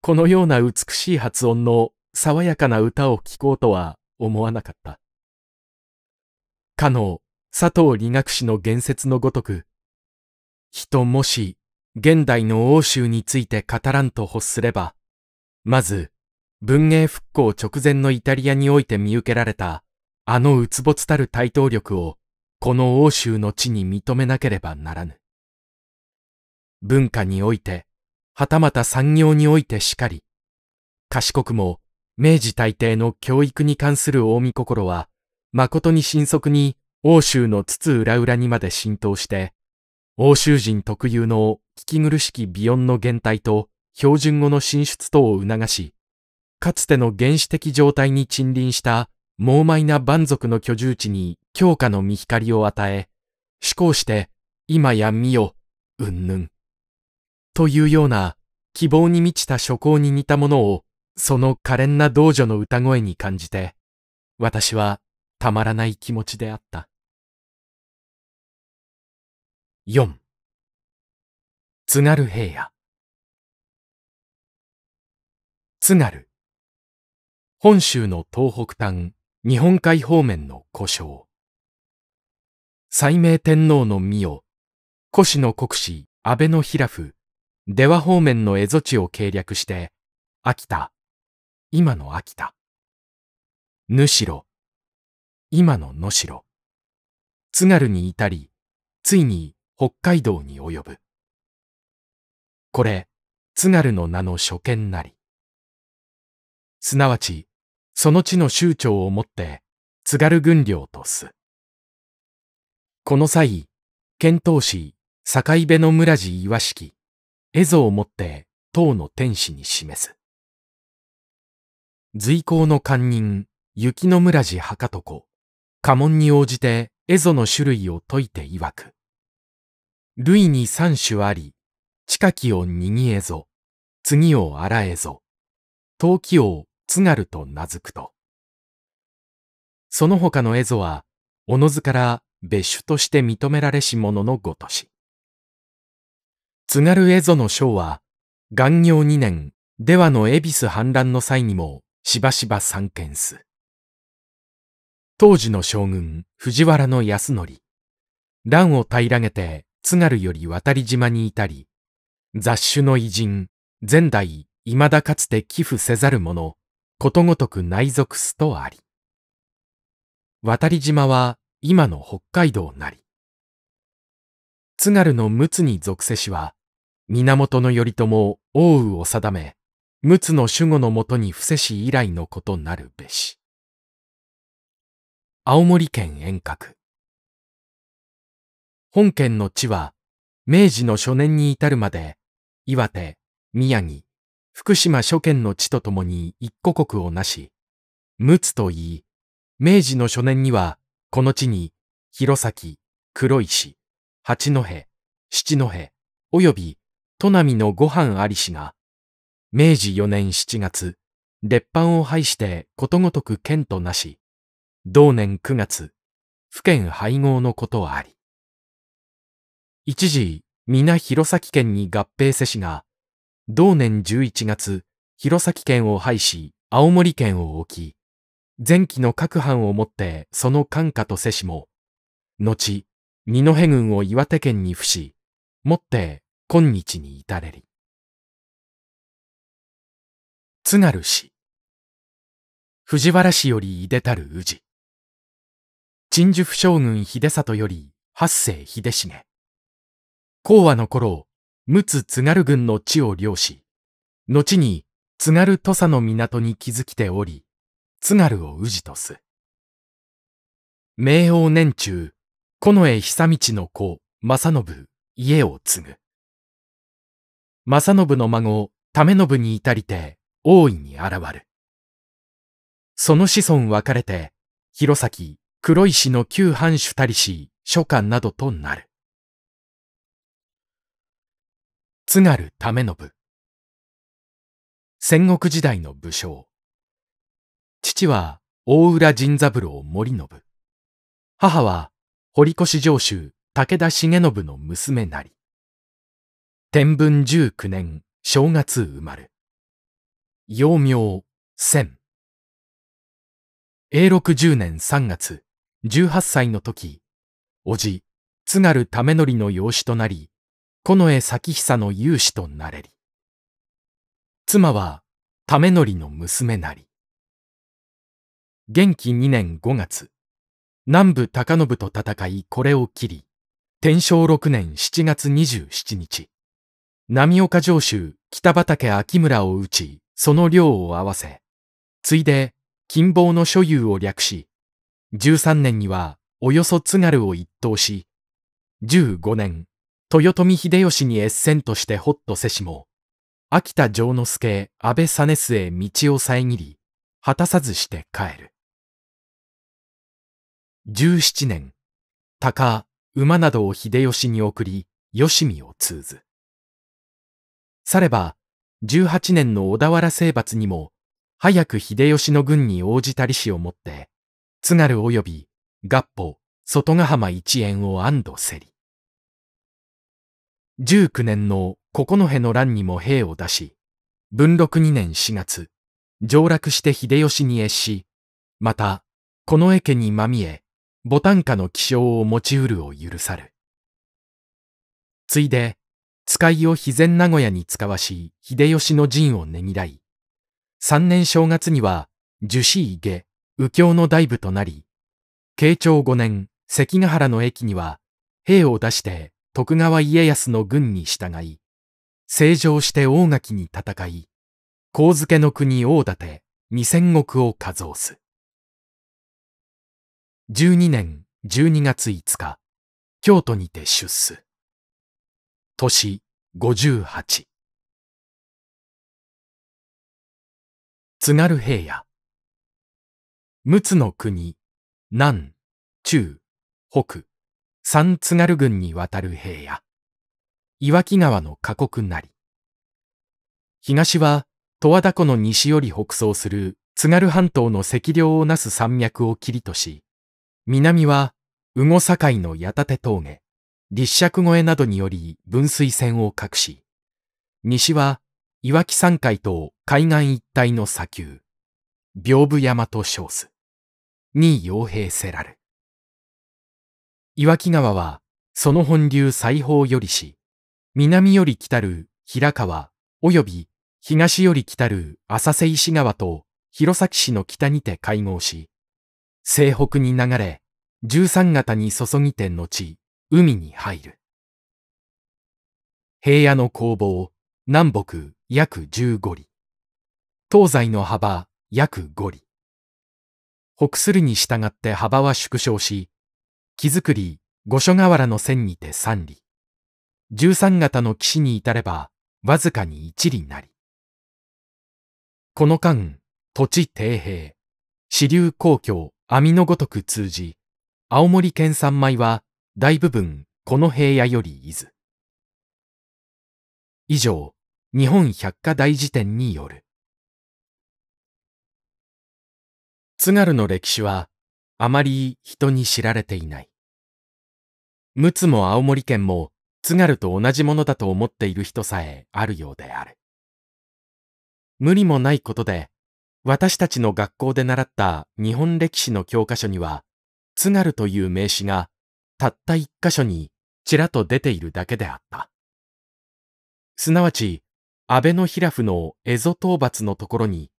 このような美しい発音の爽やかな歌を聴こうとは思わなかった。かの佐藤理学士の言説のごとく、人もし現代の欧州について語らんと欲すれば、まず文芸復興直前のイタリアにおいて見受けられたあのうつぼつたる台頭力をこの欧州の地に認めなければならぬ。文化において、はたまた産業においてしかり、賢くも明治大抵の教育に関する大見心は、誠に迅速に欧州の津々浦々にまで浸透して、欧州人特有の聞き苦しき美音の減退と標準語の進出等を促し、かつての原始的状態に沈臨した猛米な蛮族の居住地に強化の見光を与え、思考して今や見よ、うんぬん。というような希望に満ちた諸行に似たものをその可憐な道女の歌声に感じて、私はたまらない気持ちであった。4津軽平野津軽本州の東北端日本海方面の故障斉明天皇の御を、古市の国史、安倍の平府、出羽方面の蝦夷地を計略して、秋田、今の秋田、ぬしろ、今の野代、津軽に至り、ついに北海道に及ぶ。これ、津軽の名の初見なり。すなわち、その地の州長をもって、津軽軍領とす。この際、遣唐使、境辺の村地岩敷、絵夷をもって、唐の天使に示す。随行の官人、雪の村地博床、家紋に応じて蝦夷の種類を説いて曰く。類に三種あり、近きを握えぞ。次を荒えぞ。陶器を津軽と名付くと。その他の蝦夷は、おのずから別種として認められし者のごとし。津軽蝦夷の章は、元業二年、ではの恵比寿反乱の際にも、しばしば参見す。当時の将軍、藤原康則、乱を平らげて、津軽より渡り島にいたり、雑種の偉人、前代、未だかつて寄付せざる者、ことごとく内属すとあり。渡り島は今の北海道なり。津軽の陸奥に属せしは、源頼朝を奥羽を定め、陸奥の守護のもとに伏せし以来のことなるべし。青森県遠隔。本県の地は、明治の初年に至るまで、岩手、宮城、福島諸県の地とともに一個国をなし、陸奥と言い、明治の初年にはこの地に、弘前、黒石、八戸、七戸、および、都並のご飯ありしが、明治4年7月、列藩を廃してことごとく県となし、同年9月、府県廃合のことあり。一時、皆弘前県に合併せしが、同年11月、弘前県を廃し、青森県を置き、前期の各藩をもってその官下と世しも、後、二戸軍を岩手県に付し、もって今日に至れり。津軽氏。藤原氏よりいでたる宇治。陳寿府将軍秀里より八世秀重。講和の頃、陸津津軽軍の地を領し、後に津軽土佐の港に築きており、津軽を宇治とす。明王年中、近衛久道の子、正信、家を継ぐ。正信の孫、為信に至りて、大いに現る。その子孫分かれて、弘前、黒石の旧藩主たりし、書家などとなる。津軽為信。戦国時代の武将。父は大浦甚三郎森信。母は堀越上州武田重信の娘なり。天文十九年正月生まれ。幼名千。永禄十年三月、十八歳の時、叔父、津軽為則の養子となり、近衛咲久の勇士となれり。妻は、為則の娘なり。元気2年5月、南部高信と戦いこれを切り、天正6年7月27日、波岡城州北畠秋村を打ち、その領を合わせ、ついで金棒の所有を略し、13年にはおよそ津軽を一等し、15年、豊臣秀吉に越戦としてホット瀬も、秋田城之助、安倍実末道を遮り、果たさずして帰る。17年、鷹、馬などを秀吉に送り、吉見を通ず。されば、18年の小田原征伐にも、早く秀吉の軍に応じた利子をもって、津軽及び合歩、外ヶ浜一円を安堵せり。19年の九戸の乱にも兵を出し、文禄2年4月、上洛して秀吉に越し、また、この絵家にまみえ、ボタン下の気象を持ちうるを許さる。ついで、使いを肥前名古屋に使わし、秀吉の陣をねぎらい、三年正月には、樹脂池、右京の大部となり、慶長五年、関ヶ原の駅には、兵を出して徳川家康の軍に従い、成城して大垣に戦い、神付の国大館、二千石を数をす。12年12月5日、京都にて出す。年58。津軽平野。陸奥の国、南、中、北、三津軽郡に渡る平野。岩木川の過酷なり。東は十和田湖の西より北走する津軽半島の赤稜をなす山脈を切りとし、南は、羽後境の矢立峠、立石越えなどにより分水線を隠し、西は、岩木山海と海岸一帯の砂丘、屏風山と称す。に傭兵せらる。岩木川は、その本流西方よりし、南より来たる平川、及び東より来たる浅瀬石川と弘前市の北にて会合し、西北に流れ、十三型に注ぎての地、海に入る。平野の工房、南北約十五里。東西の幅約五里。北するに従って幅は縮小し、木造り五所川原の線にて三里。十三型の岸に至れば、わずかに一里なり。この間、土地低平、支流公共、網のごとく通じ、青森県三米は大部分この平野より伊豆。以上、日本百科大辞典による。津軽の歴史はあまり人に知られていない。陸奥も青森県も津軽と同じものだと思っている人さえあるようである。無理もないことで私たちの学校で習った日本歴史の教科書には、津軽という名詞がたった一箇所にちらと出ているだけであった。すなわち、安倍の平夫の蝦夷討伐のところに、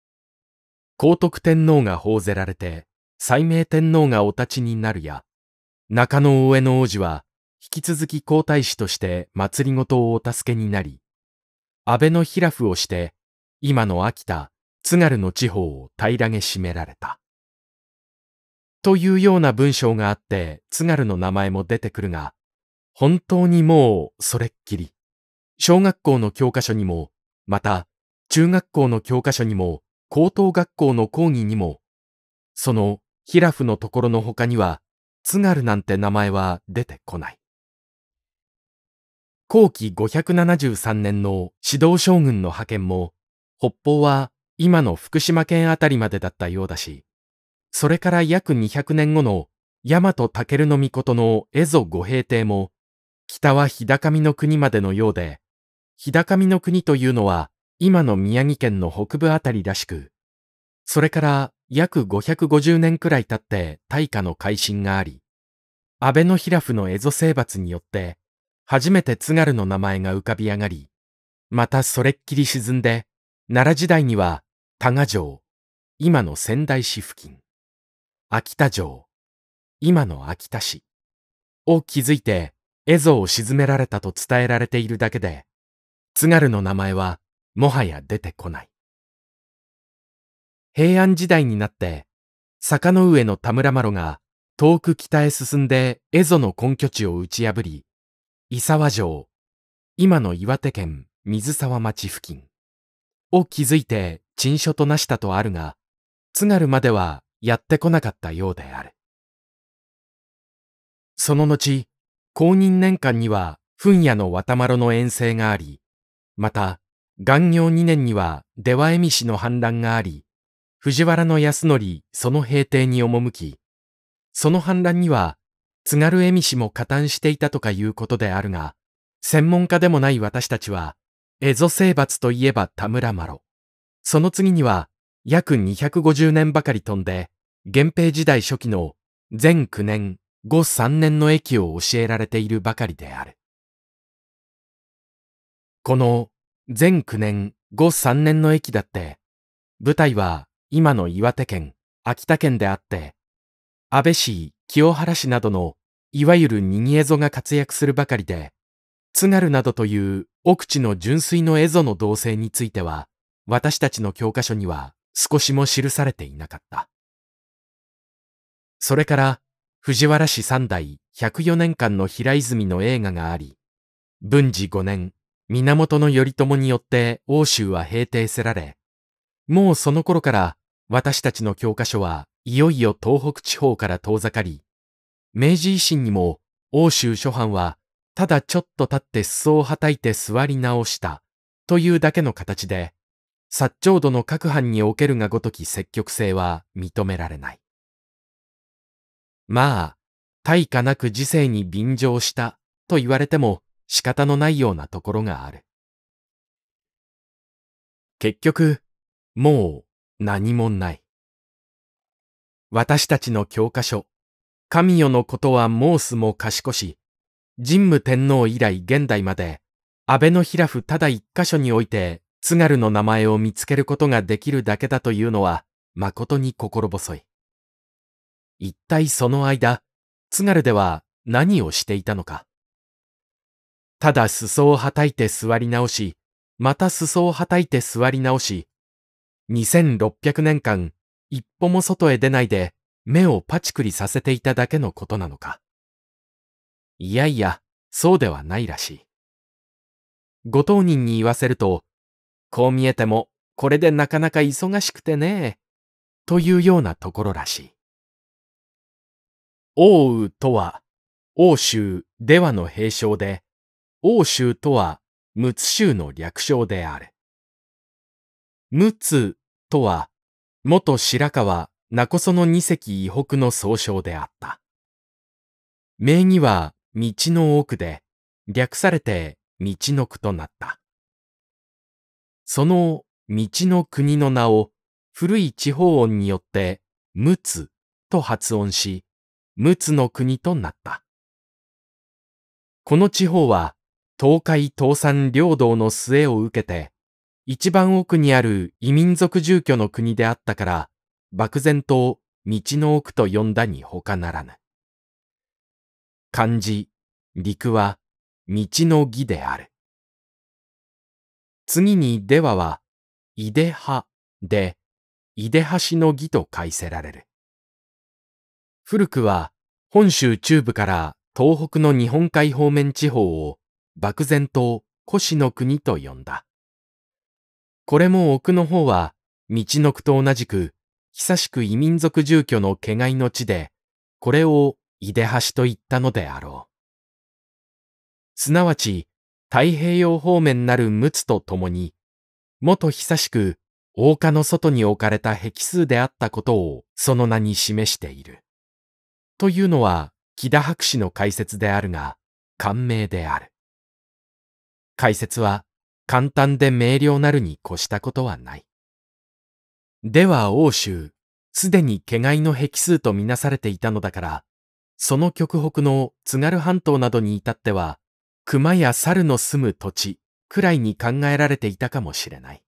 高徳天皇が奉ぜられて、斉明天皇がお立ちになるや、中野大江の王子は、引き続き皇太子として祭りごとをお助けになり、安倍の平夫をして、今の秋田、津軽の地方を平らげしめられた。というような文章があって、津軽の名前も出てくるが、本当にもうそれっきり。小学校の教科書にも、また、中学校の教科書にも、高等学校の講義にも、その、ヒラフのところの他には、津軽なんて名前は出てこない。後期573年の指導将軍の派遣も、北方は今の福島県あたりまでだったようだし、それから約200年後の大和武尊の御事の蝦夷五平帝も、北は日高見の国までのようで、日高見の国というのは今の宮城県の北部あたりらしく、それから約550年くらい経って大化の改新があり、安倍の平府の蝦夷征伐によって、初めて津軽の名前が浮かび上がり、またそれっきり沈んで、奈良時代には多賀城、今の仙台市付近、秋田城、今の秋田市を築いて蝦夷を沈められたと伝えられているだけで、津軽の名前はもはや出てこない。平安時代になって、坂の上の田村麻呂が遠く北へ進んで蝦夷の根拠地を打ち破り、伊沢城、今の岩手県水沢町付近、を築いて陳書となしたとあるが、津軽まではやってこなかったようである。その後、公認年間には噴夜の渡丸の遠征があり、また、元業二年には出羽恵美氏の反乱があり、藤原康則その平定に赴き、その反乱には津軽恵美氏も加担していたとかいうことであるが、専門家でもない私たちは、エゾ征伐といえば田村麻呂。その次には、約250年ばかり飛んで、源平時代初期の全9年、後3年の駅を教えられているばかりである。この全9年、後3年の駅だって、舞台は今の岩手県、秋田県であって、安倍市、清原市などのいわゆる逃げ蝦が活躍するばかりで、津軽などという奥地の純粋の蝦夷の動静については、私たちの教科書には少しも記されていなかった。それから、藤原氏三代104年間の平泉の映画があり、文治5年、源頼朝によって欧州は平定せられ、もうその頃から私たちの教科書はいよいよ東北地方から遠ざかり、明治維新にも欧州諸藩はただちょっと立って裾をはたいて座り直した、というだけの形で、薩長度の各藩におけるがごとき積極性は認められない。まあ、対価なく時世に便乗したと言われても仕方のないようなところがある。結局、もう何もない。私たちの教科書、神よのことは申すも賢し、神武天皇以来現代まで、安倍の平府ただ一箇所において、津軽の名前を見つけることができるだけだというのは、誠に心細い。一体その間、津軽では何をしていたのか。ただ裾をはたいて座り直し、また裾をはたいて座り直し、2600年間一歩も外へ出ないで目をパチクリさせていただけのことなのか。いやいや、そうではないらしい。ご当人に言わせると、こう見えても、これでなかなか忙しくてね、というようなところらしい。奥羽とは、奥州ではの平称で、奥州とは陸奥州の略称である。陸奥とは、元白川名古その二隻以北の総称であった。名義は道の奥で、略されて道の区となった。その道の国の名を古い地方音によって陸奥と発音し、陸奥の国となった。この地方は東海東山領土の末を受けて、一番奥にある異民族住居の国であったから、漠然と道の奥と呼んだに他ならぬ。漢字、陸は、道の義である。次にではは、いではで、いではしの義と解せられる。古くは、本州中部から東北の日本海方面地方を、漠然と古市の国と呼んだ。これも奥の方は、道の区と同じく、久しく異民族住居の毛がの地で、これをいでしと言ったのであろう。すなわち、太平洋方面なる陸奥と共に、元久しく、大家の外に置かれた壁数であったことをその名に示している。というのは、木田博士の解説であるが、感銘である。解説は、簡単で明瞭なるに越したことはない。では、欧州、すでに毛いの壁数とみなされていたのだから、その極北の津軽半島などに至っては、熊や猿の住む土地くらいに考えられていたかもしれない。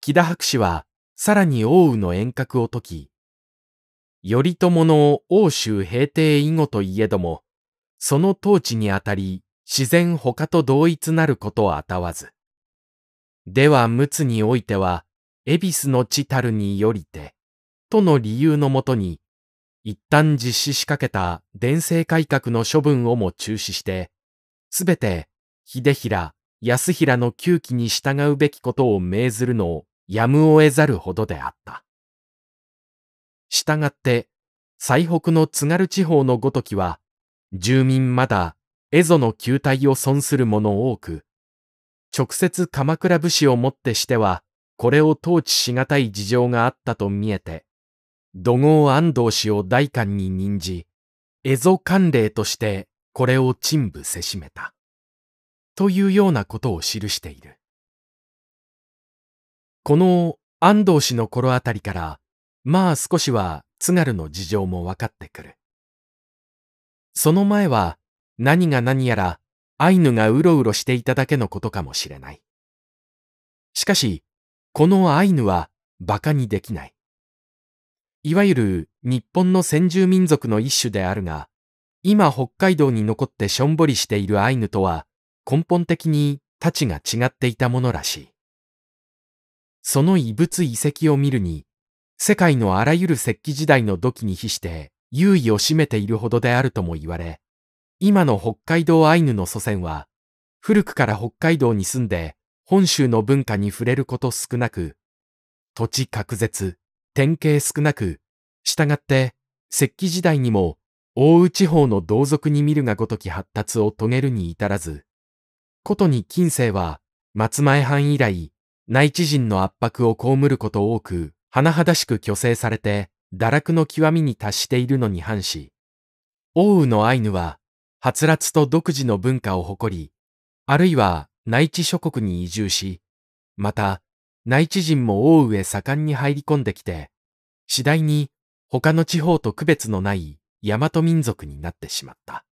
木田博士は、さらに奥羽の遠隔を解き、頼朝の欧州平定以後といえども、その統治にあたり、自然他と同一なることをあたわず。では、陸奥においては、恵比寿の地たるによりて、との理由のもとに、一旦実施しかけた伝政改革の処分をも中止して、すべて秀平、安平の窮期に従うべきことを命ずるのをやむを得ざるほどであった。従って、最北の津軽地方のごときは、住民まだ、蝦夷の球体を損する者多く、直接鎌倉武士をもってしては、これを統治しがたい事情があったと見えて、土豪安藤氏を代官に任じ、蝦夷官令としてこれを陳部せしめた。というようなことを記している。この安藤氏の頃あたりから、まあ少しは津軽の事情も分かってくる。その前は何が何やらアイヌがうろうろしていただけのことかもしれない。しかし、このアイヌは馬鹿にできない。いわゆる日本の先住民族の一種であるが、今北海道に残ってしょんぼりしているアイヌとは根本的にたちが違っていたものらしい。その異物遺跡を見るに、世界のあらゆる石器時代の土器に比して優位を占めているほどであるとも言われ、今の北海道アイヌの祖先は、古くから北海道に住んで本州の文化に触れること少なく、土地隔絶、典型少なく、従って石器時代にも大宇地方の同族に見るがごとき発達を遂げるに至らず、ことに近世は松前藩以来内地人の圧迫を被ること多く、甚だしく虚勢されて堕落の極みに達しているのに反し、大宇のアイヌは、はつらつと独自の文化を誇り、あるいは内地諸国に移住し、また、内地人も大上盛んに入り込んできて、次第に他の地方と区別のない大和民族になってしまった。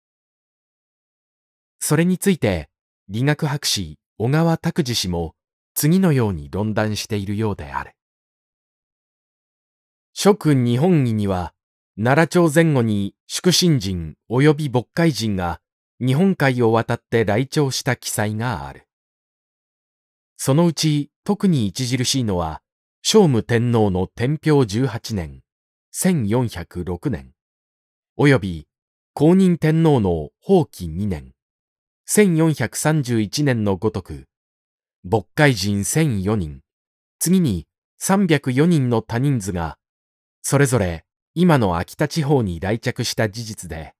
それについて、理学博士小川拓司氏も次のように論断しているようである。諸君日本儀には、奈良町前後に祝神人及び牧海人が日本海を渡って来庁した記載がある。そのうち特に著しいのは、聖武天皇の天平十八年、1406年、および公認天皇の法期二年、1431年のごとく、牧会人1004人、次に304人の他人数が、それぞれ今の秋田地方に来着した事実で、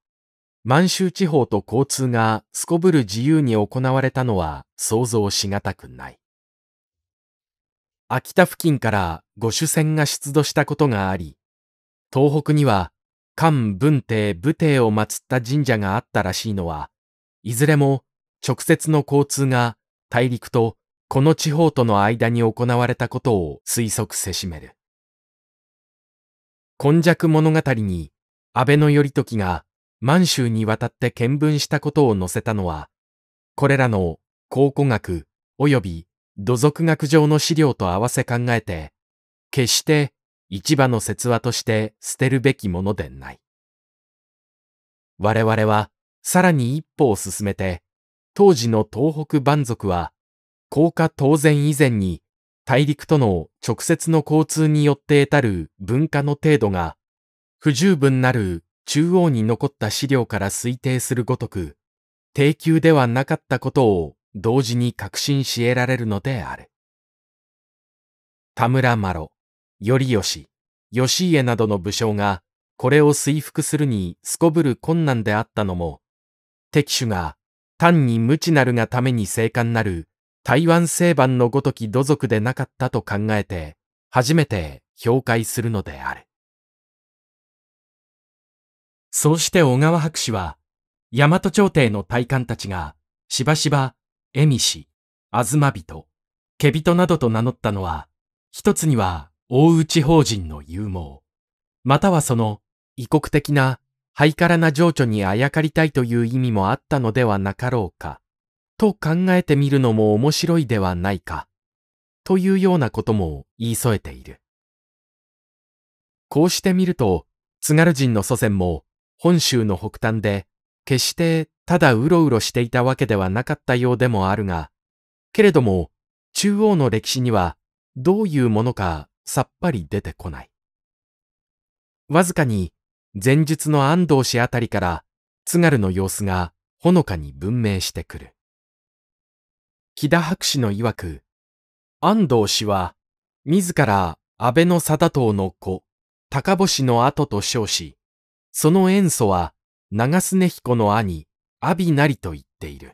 満州地方と交通がすこぶる自由に行われたのは想像しがたくない。秋田付近から御種船が出土したことがあり、東北には漢文帝武帝を祀った神社があったらしいのは、いずれも直接の交通が大陸とこの地方との間に行われたことを推測せしめる。今弱物語に安倍の頼時が満州に渡って見聞したことを載せたのは、これらの考古学及び土俗学上の資料と合わせ考えて、決して市場の説話として捨てるべきものでない。我々はさらに一歩を進めて、当時の東北蛮族は、高架当然以前に大陸との直接の交通によって得たる文化の程度が、不十分なる中央に残った資料から推定するごとく、低級ではなかったことを同時に確信し得られるのである。田村麻呂、頼義、義家などの武将がこれを推服するにすこぶる困難であったのも、敵主が単に無知なるがために生還なる台湾西番のごとき土族でなかったと考えて、初めて評価するのである。そうして小川博士は、大和朝廷の大官たちが、しばしば恵美氏、あずま人、ビトなどと名乗ったのは、一つには大内法人の勇猛、またはその異国的なハイカラな情緒にあやかりたいという意味もあったのではなかろうか、と考えてみるのも面白いではないか、というようなことも言い添えている。こうしてみると、津軽人の祖先も本州の北端で決してただうろうろしていたわけではなかったようでもあるが、けれども、中央の歴史にはどういうものかさっぱり出てこない。わずかに前述の安藤氏あたりから津軽の様子がほのかに文明してくる。木田博士の曰く、安藤氏は自ら安倍の貞党の子、高星の後と称し、その塩素は長須根彦の兄、阿鼻なりと言っている。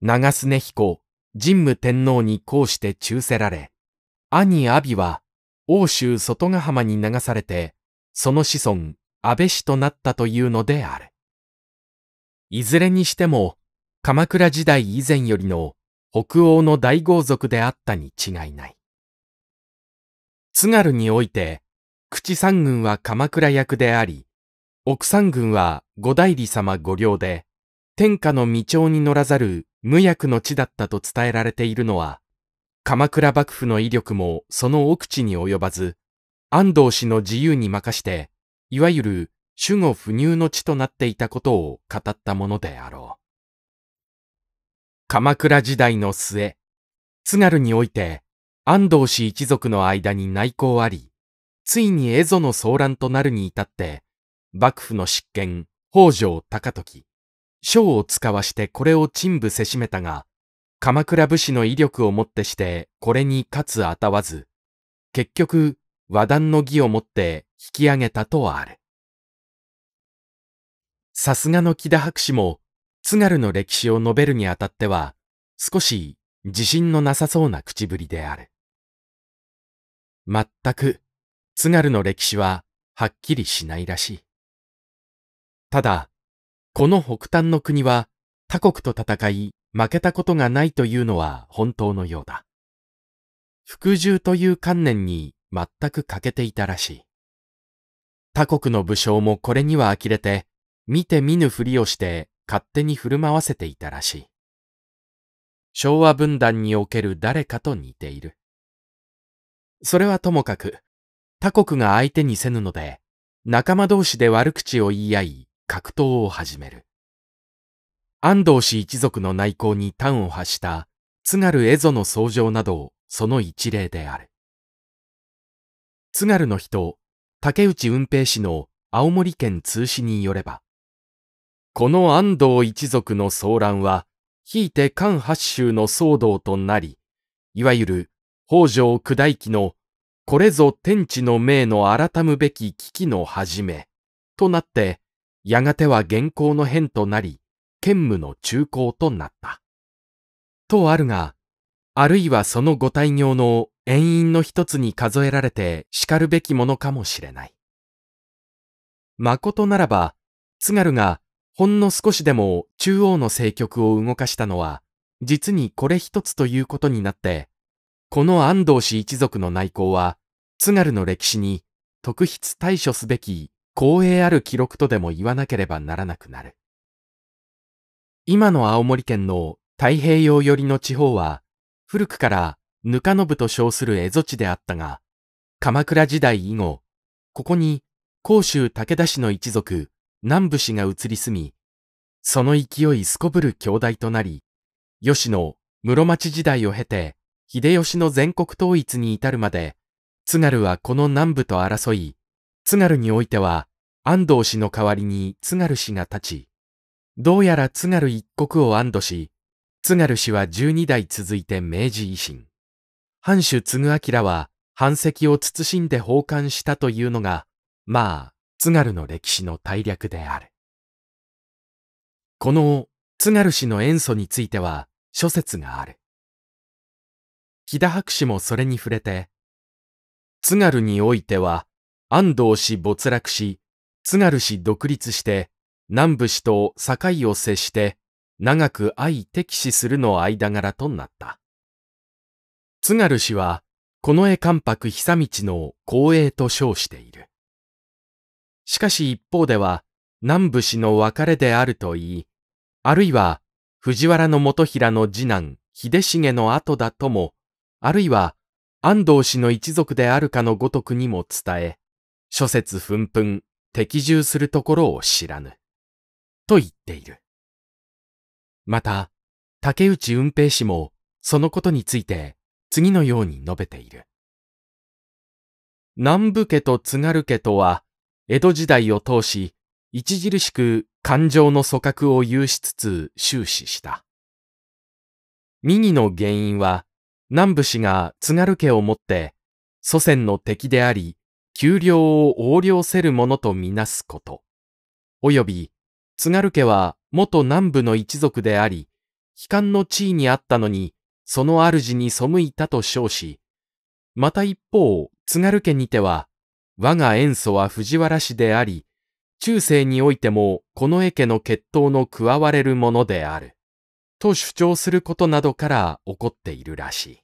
長須根彦、神武天皇にこうして忠せられ、兄阿鼻は欧州外ヶ浜に流されて、その子孫、安倍氏となったというのである。いずれにしても、鎌倉時代以前よりの北欧の大豪族であったに違いない。津軽において、口三軍は鎌倉役であり、奥山軍は五代理様御領で、天下の未調に乗らざる無役の地だったと伝えられているのは、鎌倉幕府の威力もその奥地に及ばず、安藤氏の自由に任して、いわゆる守護不入の地となっていたことを語ったものであろう。鎌倉時代の末、津軽において安藤氏一族の間に内向あり、ついに蝦夷の騒乱となるに至って、幕府の執権、北条高時。将を使わしてこれを陳部せしめたが、鎌倉武士の威力をもってしてこれに勝つあたわず、結局和談の義をもって引き上げたとある。さすがの木田博士も、津軽の歴史を述べるにあたっては、少し自信のなさそうな口ぶりである。全く、津軽の歴史ははっきりしないらしい。ただ、この北端の国は他国と戦い負けたことがないというのは本当のようだ。服従という観念に全く欠けていたらしい。他国の武将もこれには呆れて、見て見ぬふりをして勝手に振る舞わせていたらしい。昭和分断における誰かと似ている。それはともかく、他国が相手にせぬので、仲間同士で悪口を言い合い、格闘を始める。安藤氏一族の内向に端を発した津軽蝦夷の創上などその一例である。津軽の人、竹内運平氏の青森県通史によれば、この安藤一族の騒乱は、ひいて関八州の騒動となり、いわゆる北条九大記のこれぞ天地の命の改むべき危機の始めとなって、やがては現行の変となり、兼務の中高となった。とあるが、あるいはそのご大行の遠因の一つに数えられて叱るべきものかもしれない。誠ならば、津軽がほんの少しでも中央の政局を動かしたのは、実にこれ一つということになって、この安藤氏一族の内向は、津軽の歴史に特筆対処すべき光栄ある記録とでも言わなければならなくなる。今の青森県の太平洋寄りの地方は、古くからぬかのぶと称する蝦夷地であったが、鎌倉時代以後、ここに甲州武田氏の一族、南部氏が移り住み、その勢いすこぶる兄弟となり、吉野、室町時代を経て、秀吉の全国統一に至るまで、津軽はこの南部と争い、津軽においては安藤氏の代わりに津軽氏が立ち、どうやら津軽一国を安堵し、津軽氏は12代続いて明治維新。藩主継明は藩籍を慎んで奉還したというのが、まあ、津軽の歴史の大略である。この津軽氏の塩素については諸説がある。木田博士もそれに触れて、津軽においては安藤氏没落し、津軽氏独立して、南部氏と境を接して、長く相敵視するの間柄となった。津軽氏は、この絵関白久道の光栄と称している。しかし一方では、南部氏の別れであると言い、あるいは藤原元平の次男秀重の後だとも、あるいは安藤氏の一族であるかのごとくにも伝え、諸説奮奮、敵従するところを知らぬ。と言っている。また、竹内運平氏もそのことについて次のように述べている。南部家と津軽家とは、江戸時代を通し、著しく感情の組閣を有しつつ終始した。右の原因は、南部氏が津軽家をもって、祖先の敵であり、給料を横領せるものとみなすこと、および津軽家は元南部の一族であり、悲観の地位にあったのに、その主に背いたと称し、また一方、津軽家にては、我が塩祖は藤原氏であり、中世においてもこの絵家の血統の加われるものである、と主張することなどから起こっているらしい。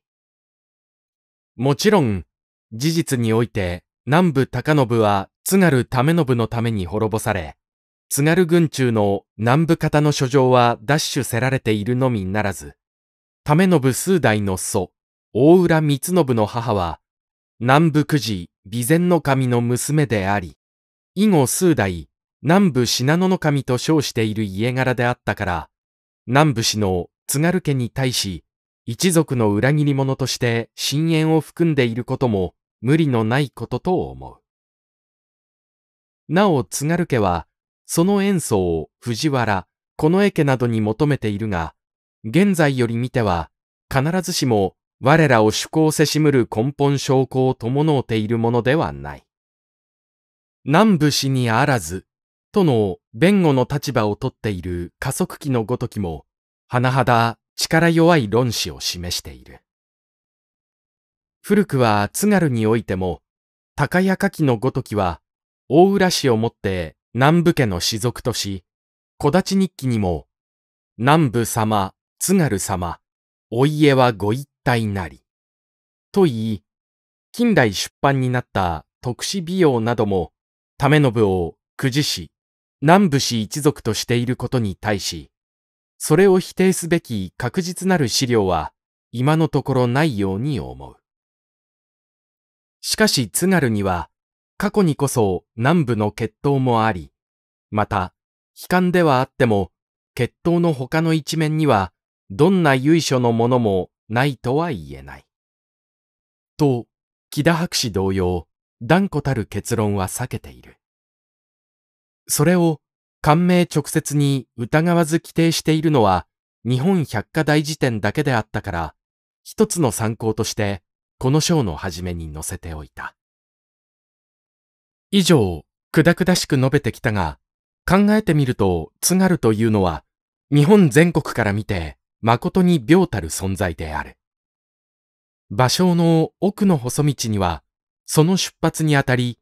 もちろん、事実において南部高信は津軽為信のために滅ぼされ、津軽軍中の南部方の書状は奪取せられているのみならず、為信数代の祖、大浦光信の母は、南部久慈備前の神の娘であり、以後数代、南部信濃の神と称している家柄であったから、南部氏の津軽家に対し、一族の裏切り者として深淵を含んでいることも無理のないことと思う。なお津軽家はその演奏を藤原、近衛家などに求めているが、現在より見ては必ずしも我らを趣向せしむる根本証拠を伴うているものではない。南部氏にあらず、との弁護の立場をとっている加速器のごときも、甚だ力弱い論旨を示している。古くは津軽においても、高屋柿のごときは、大浦市をもって南部家の士族とし、小立日記にも、南部様、津軽様、お家はご一体なり。と言い、近代出版になった特殊美容なども、為信を久慈氏、南部市一族としていることに対し、それを否定すべき確実なる資料は今のところないように思う。しかし津軽には、過去にこそ南部の血統もあり、また、悲観ではあっても、血統の他の一面には、どんな由緒のものもないとは言えない。と、木田博士同様、断固たる結論は避けている。それを、官名直接に疑わず規定しているのは、日本百科大辞典だけであったから、一つの参考として、この章の初めに載せておいた。以上、くだくだしく述べてきたが、考えてみると、津軽というのは、日本全国から見て、誠に病たる存在である。芭蕉の奥の細道には、その出発にあたり、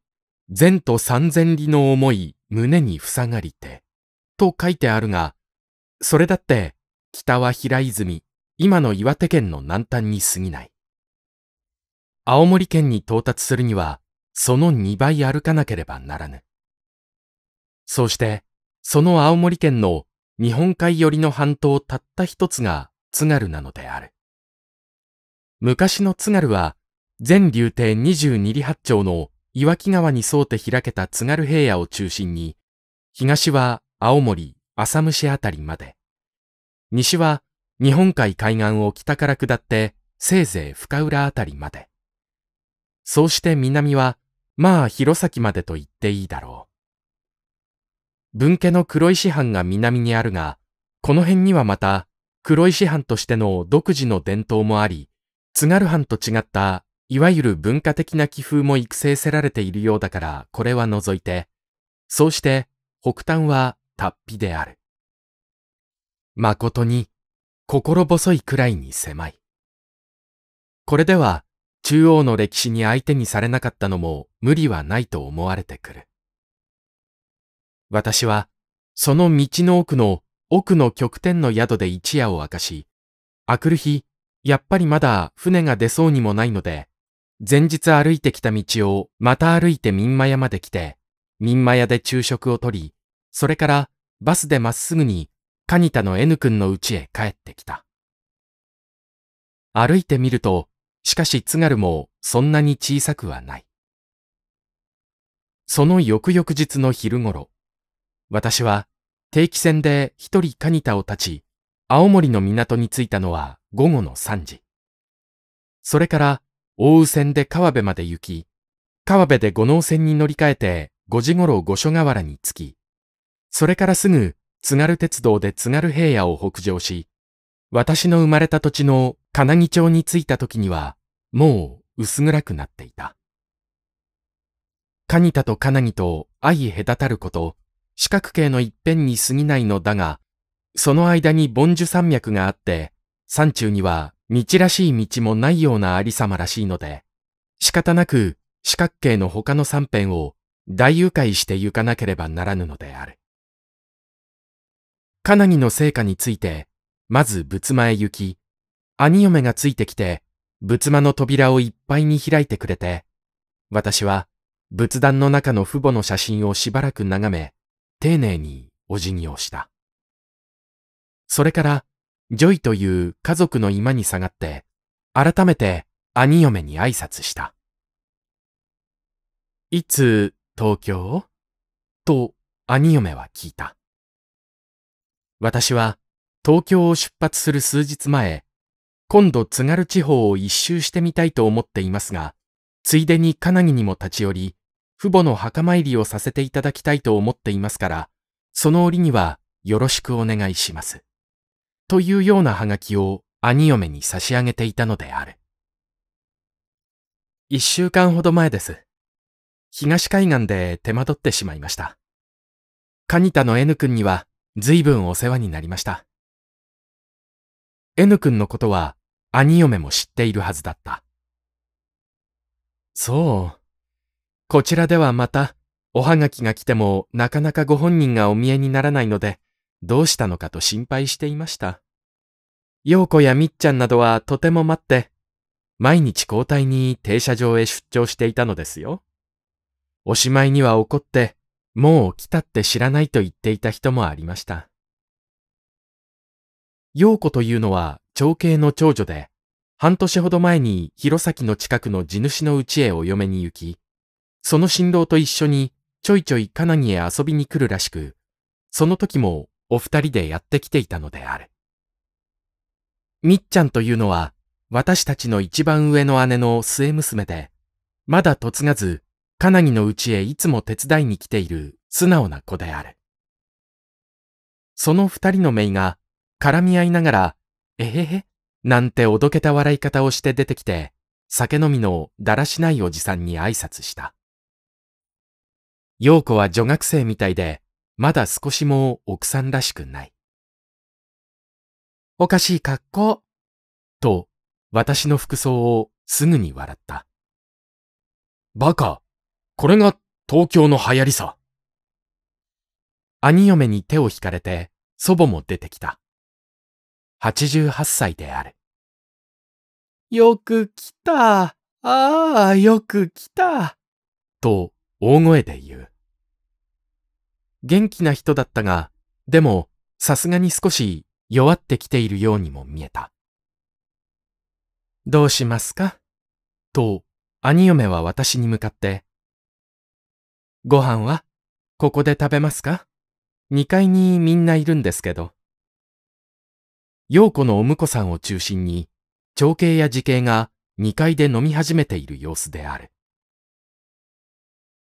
善と三千里の思い胸に塞がりて、と書いてあるが、それだって、北は平泉、今の岩手県の南端に過ぎない。青森県に到達するには、その2倍歩かなければならぬ。そうして、その青森県の日本海寄りの半島たった一つが津軽なのである。昔の津軽は、全流二22里八丁の岩木川に沿って開けた津軽平野を中心に、東は青森、浅虫あたりまで、西は日本海海岸を北から下って、せいぜい深浦あたりまで。そうして南は、まあ弘前までと言っていいだろう。分家の黒石藩が南にあるが、この辺にはまた、黒石藩としての独自の伝統もあり、津軽藩と違った、いわゆる文化的な気風も育成せられているようだから、これは除いて、そうして北端は達筆である。誠に心細いくらいに狭い。これでは中央の歴史に相手にされなかったのも無理はないと思われてくる。私は、その道の奥の奥の極点の宿で一夜を明かし、明くる日、やっぱりまだ船が出そうにもないので、前日歩いてきた道をまた歩いて民間屋まで来て、民間屋で昼食をとり、それからバスでまっすぐにカニタの N 君の家へ帰ってきた。歩いてみると、しかし津軽もそんなに小さくはない。その翌々日の昼頃、私は定期船で一人カニタを立ち、青森の港に着いたのは午後の3時。それから大宇船で川辺まで行き、川辺で五能船に乗り換えて5時頃五所川原に着き、それからすぐ津軽鉄道で津軽平野を北上し、私の生まれた土地の金木町に着いた時には、もう薄暗くなっていた。カニタとカナギと相隔たること、四角形の一辺に過ぎないのだが、その間にジ樹山脈があって、山中には道らしい道もないようなありさまらしいので、仕方なく四角形の他の三辺を大誘拐して行かなければならぬのである。カナギの成果について、まず仏前行き、兄嫁がついてきて、仏間の扉をいっぱいに開いてくれて、私は仏壇の中の父母の写真をしばらく眺め、丁寧にお辞儀をした。それから、ジョイという家族の居間に下がって、改めて兄嫁に挨拶した。いつ東京と兄嫁は聞いた。私は東京を出発する数日前、今度津軽地方を一周してみたいと思っていますが、ついでにナギにも立ち寄り、父母の墓参りをさせていただきたいと思っていますから、その折にはよろしくお願いします。というようなはがきを兄嫁に差し上げていたのである。一週間ほど前です。東海岸で手間取ってしまいました。カニタの N 君には随分お世話になりました。N 君のことは兄嫁も知っているはずだった。そう。こちらではまた、おはがきが来てもなかなかご本人がお見えにならないので、どうしたのかと心配していました。洋子やみっちゃんなどはとても待って、毎日交代に停車場へ出張していたのですよ。おしまいには怒って、もう来たって知らないと言っていた人もありました。洋子というのは長兄の長女で、半年ほど前に弘前の近くの地主の家へお嫁に行き、その新郎と一緒にちょいちょいカナギへ遊びに来るらしく、その時もお二人でやってきていたのである。みっちゃんというのは、私たちの一番上の姉の末娘で、まだ嫁がず、カナギの家へいつも手伝いに来ている素直な子である。その二人の姪が、絡み合いながらえへへ、なんておどけた笑い方をして出てきて、酒飲みのだらしないおじさんに挨拶した。陽子は女学生みたいで、まだ少しも奥さんらしくない。おかしい格好。と、私の服装をすぐに笑った。バカ。これが東京の流行りさ。兄嫁に手を引かれて、祖母も出てきた。88歳である。よく来た。ああ、よく来た。と大声で言う。元気な人だったが、でもさすがに少し弱ってきているようにも見えた。どうしますかと兄嫁は私に向かって、ご飯はここで食べますか ?2 階にみんないるんですけど。陽子のお婿さんを中心に、長兄や慈兄が2階で飲み始めている様子である。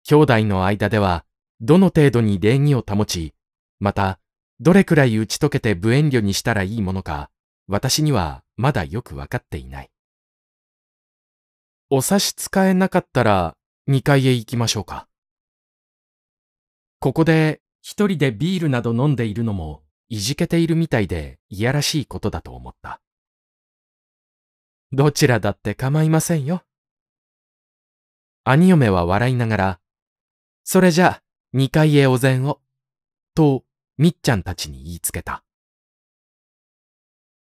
兄弟の間では、どの程度に礼儀を保ち、また、どれくらい打ち解けて無遠慮にしたらいいものか、私にはまだよくわかっていない。お差し支えなかったら、2階へ行きましょうか。ここで一人でビールなど飲んでいるのもいじけているみたいでいやらしいことだと思った。どちらだって構いませんよ。兄嫁は笑いながら、それじゃ、二階へお膳を、と、みっちゃんたちに言いつけた。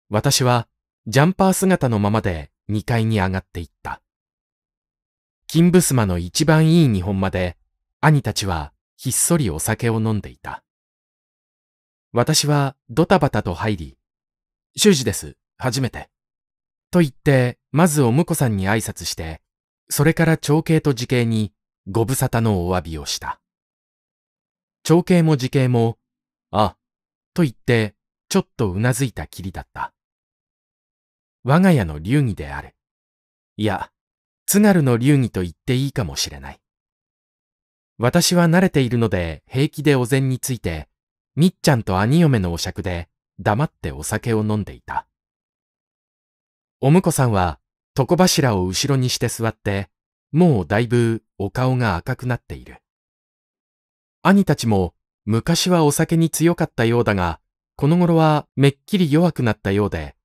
私は、ジャンパー姿のままで二階に上がっていった。金ブスマの一番いい日本まで、兄たちはひっそりお酒を飲んでいた。私はドタバタと入り、修士です、初めて。と言って、まずお婿さんに挨拶して、それから長兄と時兄にご無沙汰のお詫びをした。長兄も時兄も、あ、と言って、ちょっとうなずいたきりだった。我が家の流儀である。いや、津軽の流儀と言っていいかもしれない。私は慣れているので平気でお膳について、みっちゃんと兄嫁のお酌で黙ってお酒を飲んでいた。お婿さんは床柱を後ろにして座って、もうだいぶお顔が赤くなっている。兄たちも昔はお酒に強かったようだが、この頃はめっきり弱くなったようで、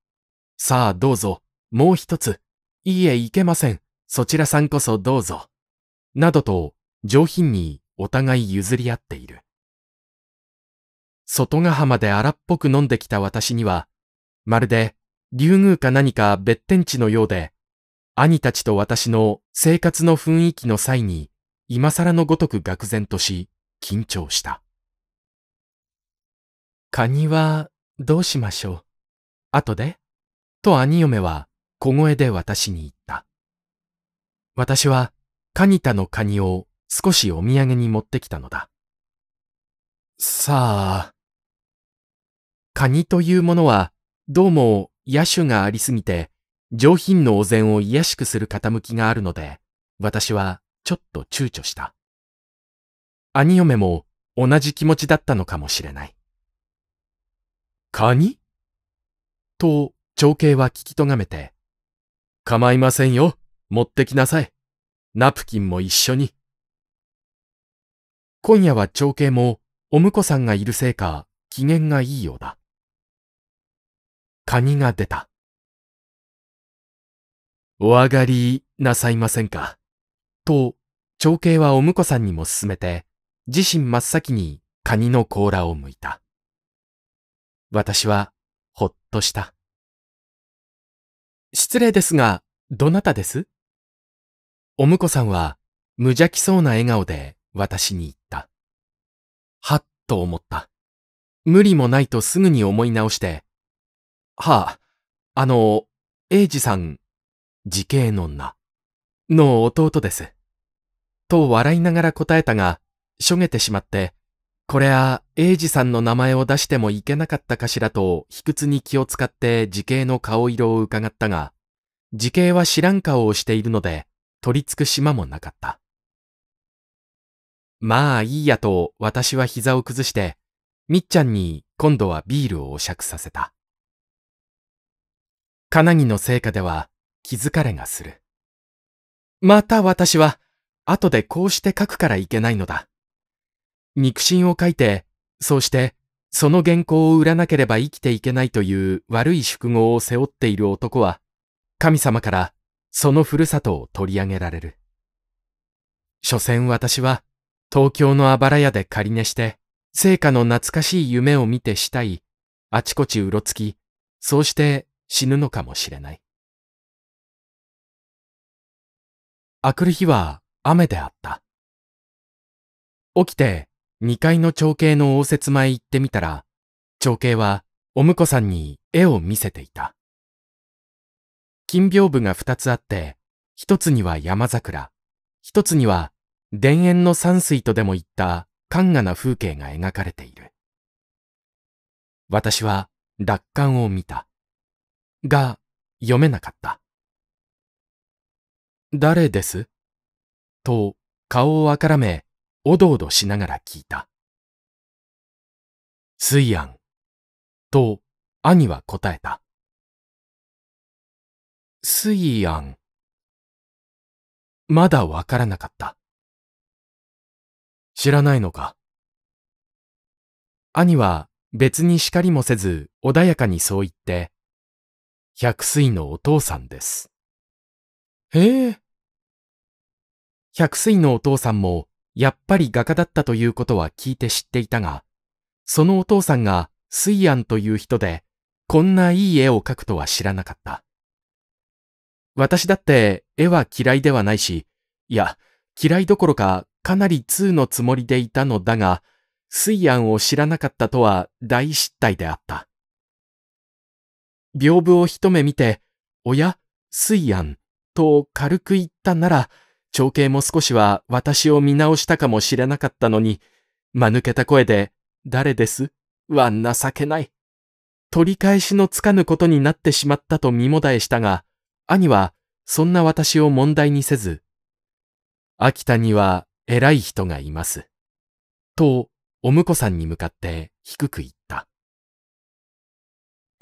さあどうぞ、もう一つ、いいえ行けません、そちらさんこそどうぞ、などと上品にお互い譲り合っている。外ヶ浜で荒っぽく飲んできた私には、まるで竜宮か何か別天地のようで、兄たちと私の生活の雰囲気の際に、今更のごとく愕然とし、緊張した。カニは、どうしましょう。後でと兄嫁は、小声で私に言った。私は、カニタのカニを少しお土産に持ってきたのだ。さあ、カニというものは、どうも野種がありすぎて、上品のお膳を癒しくする傾きがあるので、私はちょっと躊躇した。兄嫁も同じ気持ちだったのかもしれない。カニと長兄は聞きとがめて、構いませんよ、持ってきなさい。ナプキンも一緒に。今夜は長兄もお婿さんがいるせいか機嫌がいいようだ。カニが出た。お上がりなさいませんか。と、長兄はお婿さんにも勧めて、自身真っ先にカニの甲羅を剥いた。私は、ほっとした。失礼ですが、どなたですお婿さんは、無邪気そうな笑顔で私に言った。はっと思った。無理もないとすぐに思い直して、はあ、あの、英治さん、時系の女の弟です。と笑いながら答えたが、しょげてしまって、これは英治さんの名前を出してもいけなかったかしらと卑屈に気を使って時系の顔色を伺ったが、時系は知らん顔をしているので、取り付く島もなかった。まあいいやと私は膝を崩して、みっちゃんに今度はビールをお酌させた。かなぎの成果では気づかれがする。また私は、後でこうして書くからいけないのだ。肉親を書いて、そうして、その原稿を売らなければ生きていけないという悪い宿業を背負っている男は、神様からそのふるさとを取り上げられる。所詮私は、東京のあばら屋で借り寝して、聖火の懐かしい夢を見てしたい、あちこちうろつき、そうして死ぬのかもしれない。明くる日は雨であった。起きて2階の長兄の応接前行ってみたら、長兄はお婿さんに絵を見せていた。金屏風が2つあって、1つには山桜、1つには田園の山水とでも言った寒雅な風景が描かれている。私は楽観を見た。が読めなかった。誰ですと顔をあからめ、おどおどしながら聞いた。水いやん。と兄は答えた。水いやん。まだわからなかった。知らないのか。兄は別に叱りもせず穏やかにそう言って、百水のお父さんです。へえ。百水のお父さんも、やっぱり画家だったということは聞いて知っていたが、そのお父さんが水安という人で、こんないい絵を描くとは知らなかった。私だって絵は嫌いではないし、いや、嫌いどころかかなり通のつもりでいたのだが、水安を知らなかったとは大失態であった。屏風を一目見て、おや、水安と軽く言ったなら、長兄も少しは私を見直したかもしれなかったのに、間抜けた声で、誰ですは情けない。取り返しのつかぬことになってしまったと身もだえしたが、兄はそんな私を問題にせず、秋田には偉い人がいます。と、お婿さんに向かって低く言った。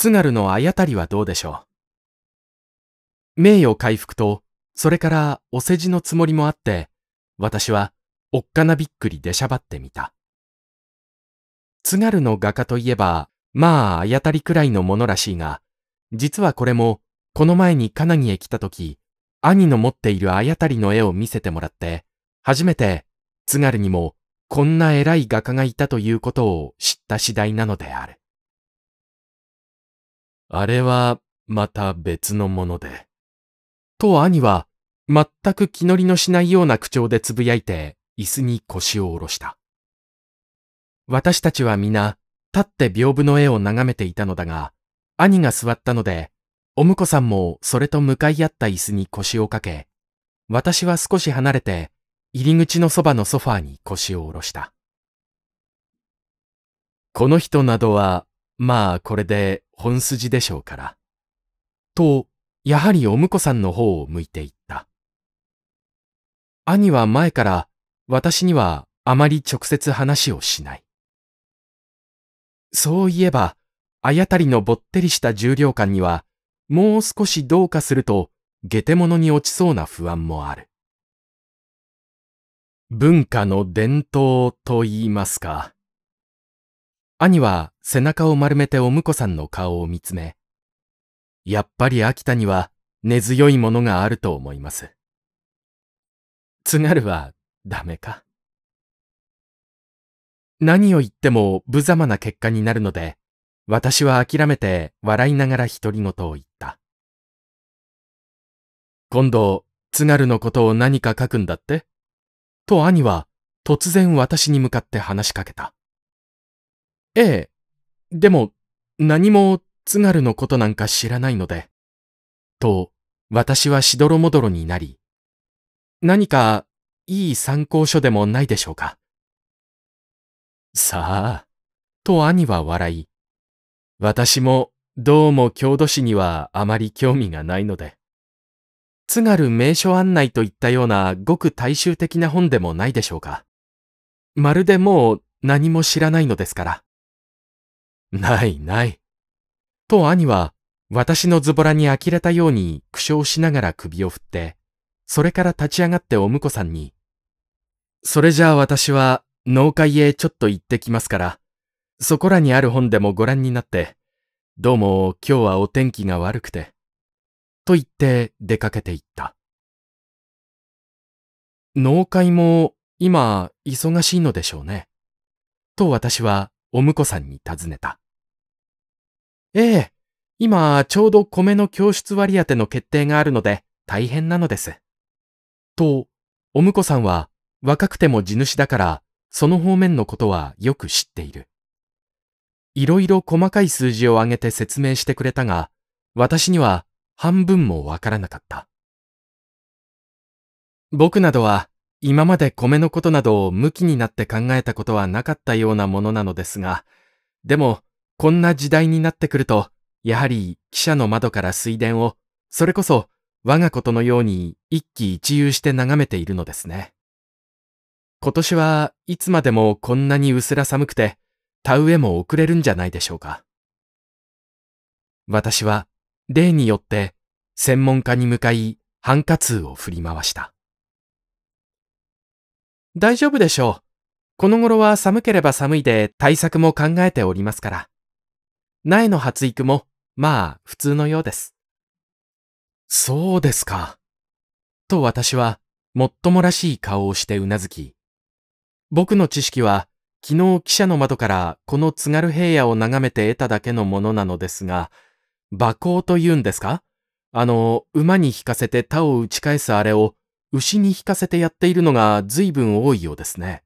津軽のあやたりはどうでしょう。名誉回復と、それからお世辞のつもりもあって、私はおっかなびっくり出しゃばってみた。津軽の画家といえば、まあ、あやたりくらいのものらしいが、実はこれも、この前にカナギへ来た時、兄の持っているあやたりの絵を見せてもらって、初めて、津軽にも、こんな偉い画家がいたということを知った次第なのである。あれはまた別のもので。と兄は全く気乗りのしないような口調でつぶやいて椅子に腰を下ろした。私たちは皆立って屏風の絵を眺めていたのだが、兄が座ったので、お婿さんもそれと向かい合った椅子に腰をかけ、私は少し離れて入り口のそばのソファーに腰を下ろした。この人などはまあこれで本筋でしょうから。と、やはりお婿さんの方を向いていった。兄は前から私にはあまり直接話をしない。そういえば、あやたりのぼってりした重量感には、もう少しどうかすると、下手者に落ちそうな不安もある。文化の伝統と言いますか。兄は背中を丸めてお婿さんの顔を見つめ、やっぱり秋田には根強いものがあると思います。津軽はダメか。何を言っても無様な結果になるので、私は諦めて笑いながら独り言を言った。今度、津軽のことを何か書くんだってと兄は突然私に向かって話しかけた。ええ、でも、何も津軽のことなんか知らないので。と、私はしどろもどろになり、何かいい参考書でもないでしょうか。さあ、と兄は笑い、私もどうも郷土史にはあまり興味がないので。津軽名所案内といったようなごく大衆的な本でもないでしょうか。まるでもう何も知らないのですから。ないない。と兄は、私のズボラに呆れたように苦笑しながら首を振って、それから立ち上がってお婿さんに、それじゃあ私は農会へちょっと行ってきますから、そこらにある本でもご覧になって、どうも今日はお天気が悪くて、と言って出かけて行った。農会も今忙しいのでしょうね。と私はお婿さんに尋ねた。ええ。今、ちょうど米の教室割り当ての決定があるので、大変なのです。と、お婿さんは、若くても地主だから、その方面のことはよく知っている。いろいろ細かい数字を上げて説明してくれたが、私には半分もわからなかった。僕などは今まで米のことなどを向きになって考えたことはなかったようなものなのですが、でもこんな時代になってくると、やはり記者の窓から水田を、それこそ我がことのように一喜一憂して眺めているのですね。今年はいつまでもこんなに薄ら寒くて、田植えも遅れるんじゃないでしょうか。私は例によって専門家に向かいハンカツを振り回した。大丈夫でしょう。この頃は寒ければ寒いで対策も考えておりますから。苗の発育も、まあ、普通のようです。そうですか。と私は、もっともらしい顔をしてうなずき、僕の知識は、昨日記者の窓からこの津軽平野を眺めて得ただけのものなのですが、馬行と言うんですかあの、馬に引かせて他を打ち返すあれを、牛に引かせてやっているのが随分多いようですね。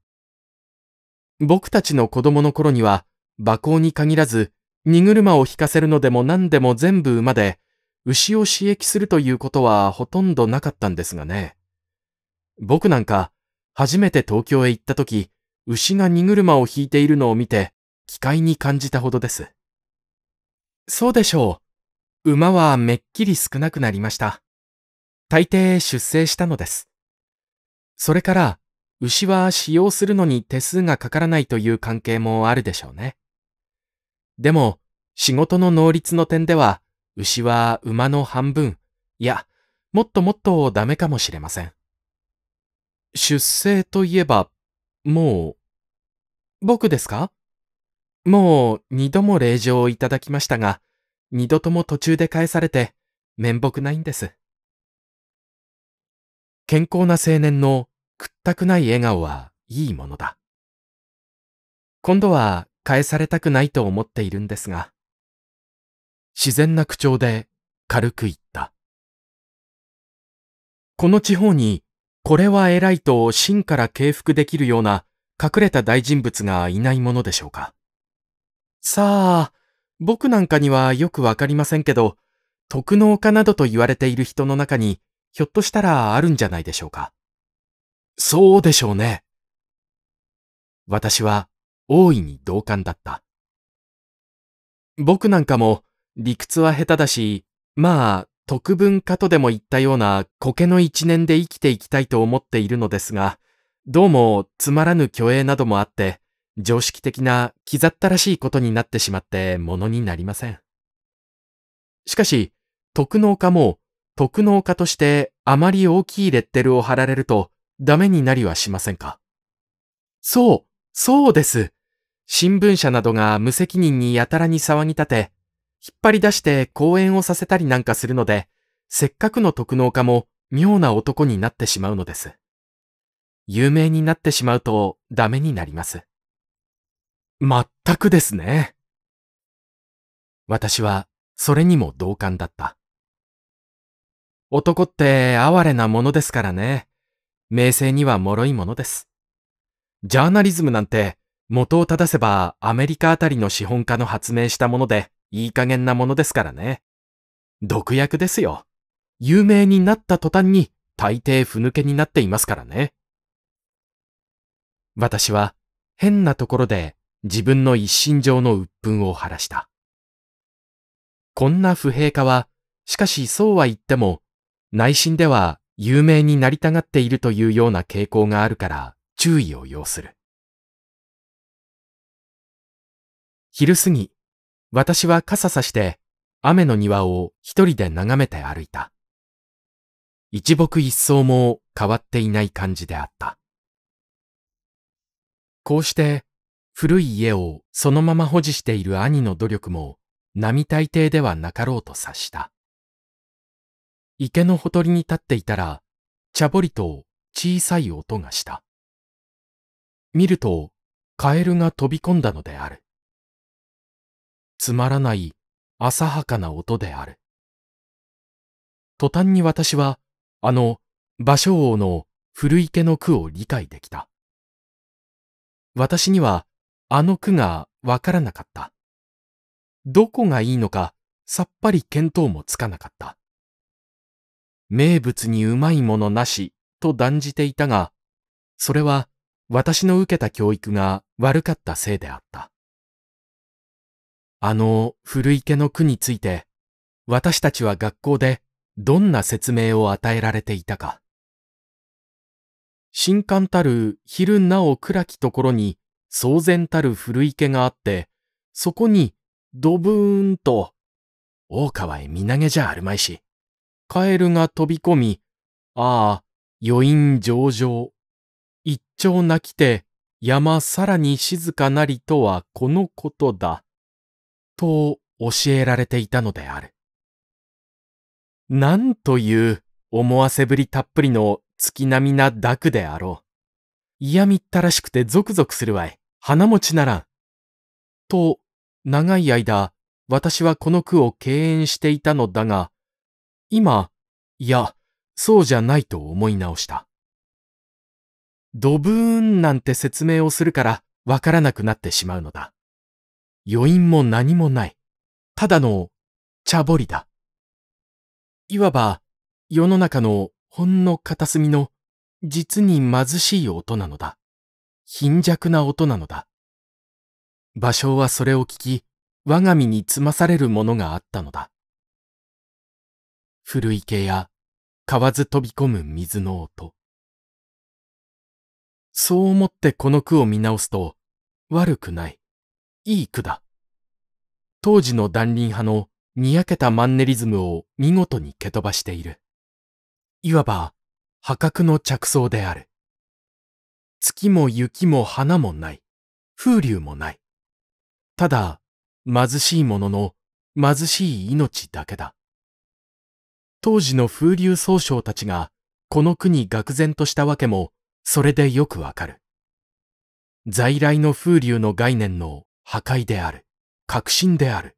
僕たちの子供の頃には、馬行に限らず、荷車を引かせるのでも何でも全部馬で、牛を刺激するということはほとんどなかったんですがね。僕なんか、初めて東京へ行った時、牛が荷車を引いているのを見て、機械に感じたほどです。そうでしょう。馬はめっきり少なくなりました。大抵出生したのです。それから、牛は使用するのに手数がかからないという関係もあるでしょうね。でも、仕事の能率の点では、牛は馬の半分、いや、もっともっとダメかもしれません。出生といえば、もう、僕ですかもう二度も令状をいただきましたが、二度とも途中で返されて、面目ないんです。健康な青年の屈託ない笑顔はいいものだ。今度は返されたくないと思っているんですが、自然な口調で軽く言った。この地方に、これは偉いと真から敬服できるような隠れた大人物がいないものでしょうか。さあ、僕なんかにはよくわかりませんけど、徳の丘などと言われている人の中に、ひょっとしたらあるんじゃないでしょうか。そうでしょうね。私は大いに同感だった。僕なんかも理屈は下手だし、まあ、特文化とでも言ったような苔の一年で生きていきたいと思っているのですが、どうもつまらぬ虚栄などもあって、常識的な気ざったらしいことになってしまってものになりません。しかし、特能家も特能家としてあまり大きいレッテルを貼られるとダメになりはしませんかそう、そうです。新聞社などが無責任にやたらに騒ぎ立て、引っ張り出して講演をさせたりなんかするので、せっかくの特能家も妙な男になってしまうのです。有名になってしまうとダメになります。全くですね。私はそれにも同感だった。男って哀れなものですからね。名声には脆いものです。ジャーナリズムなんて元を正せばアメリカあたりの資本家の発明したもので、いい加減なものですからね。毒薬ですよ。有名になった途端に大抵ふぬけになっていますからね。私は変なところで自分の一身上の鬱憤を晴らした。こんな不平家は、しかしそうは言っても、内心では有名になりたがっているというような傾向があるから注意を要する。昼過ぎ、私は傘さして、雨の庭を一人で眺めて歩いた。一木一草も変わっていない感じであった。こうして、古い家をそのまま保持している兄の努力も並大抵ではなかろうと察した。池のほとりに立っていたら、ちゃぼりと小さい音がした。見ると、カエルが飛び込んだのである。つまらない浅はかな音である。途端に私は、あの、芭蕉王の古池の句を理解できた。私には、あの句がわからなかった。どこがいいのか、さっぱり見当もつかなかった。名物にうまいものなしと断じていたが、それは私の受けた教育が悪かったせいであった。あの古池の句について、私たちは学校でどんな説明を与えられていたか。新刊たる昼なお暗きところに騒然たる古池があって、そこにドブーンと、大川へ身投げじゃあるまいし、カエルが飛び込み、ああ、余韻上々。一丁泣きて、山さらに静かなりとはこのことだ。と教えられていたのである。なんという思わせぶりたっぷりの月並みなダであろう。嫌みったらしくてゾクゾクするわい。鼻持ちならん。と、長い間、私はこの句を敬遠していたのだが、今、いや、そうじゃないと思い直した。ドブーンなんて説明をするからわからなくなってしまうのだ。余韻も何もない。ただの茶ぼりだ。いわば世の中のほんの片隅の実に貧しい音なのだ。貧弱な音なのだ。芭蕉はそれを聞き、我が身につまされるものがあったのだ。古池やわ津飛び込む水の音。そう思ってこの句を見直すと悪くない。いい句だ。当時の断輪派のにやけたマンネリズムを見事に蹴飛ばしている。いわば破格の着想である。月も雪も花もない。風流もない。ただ、貧しい者の貧しい命だけだ。当時の風流総将たちがこの国愕然としたわけもそれでよくわかる。在来の風流の概念の破壊である、革新である。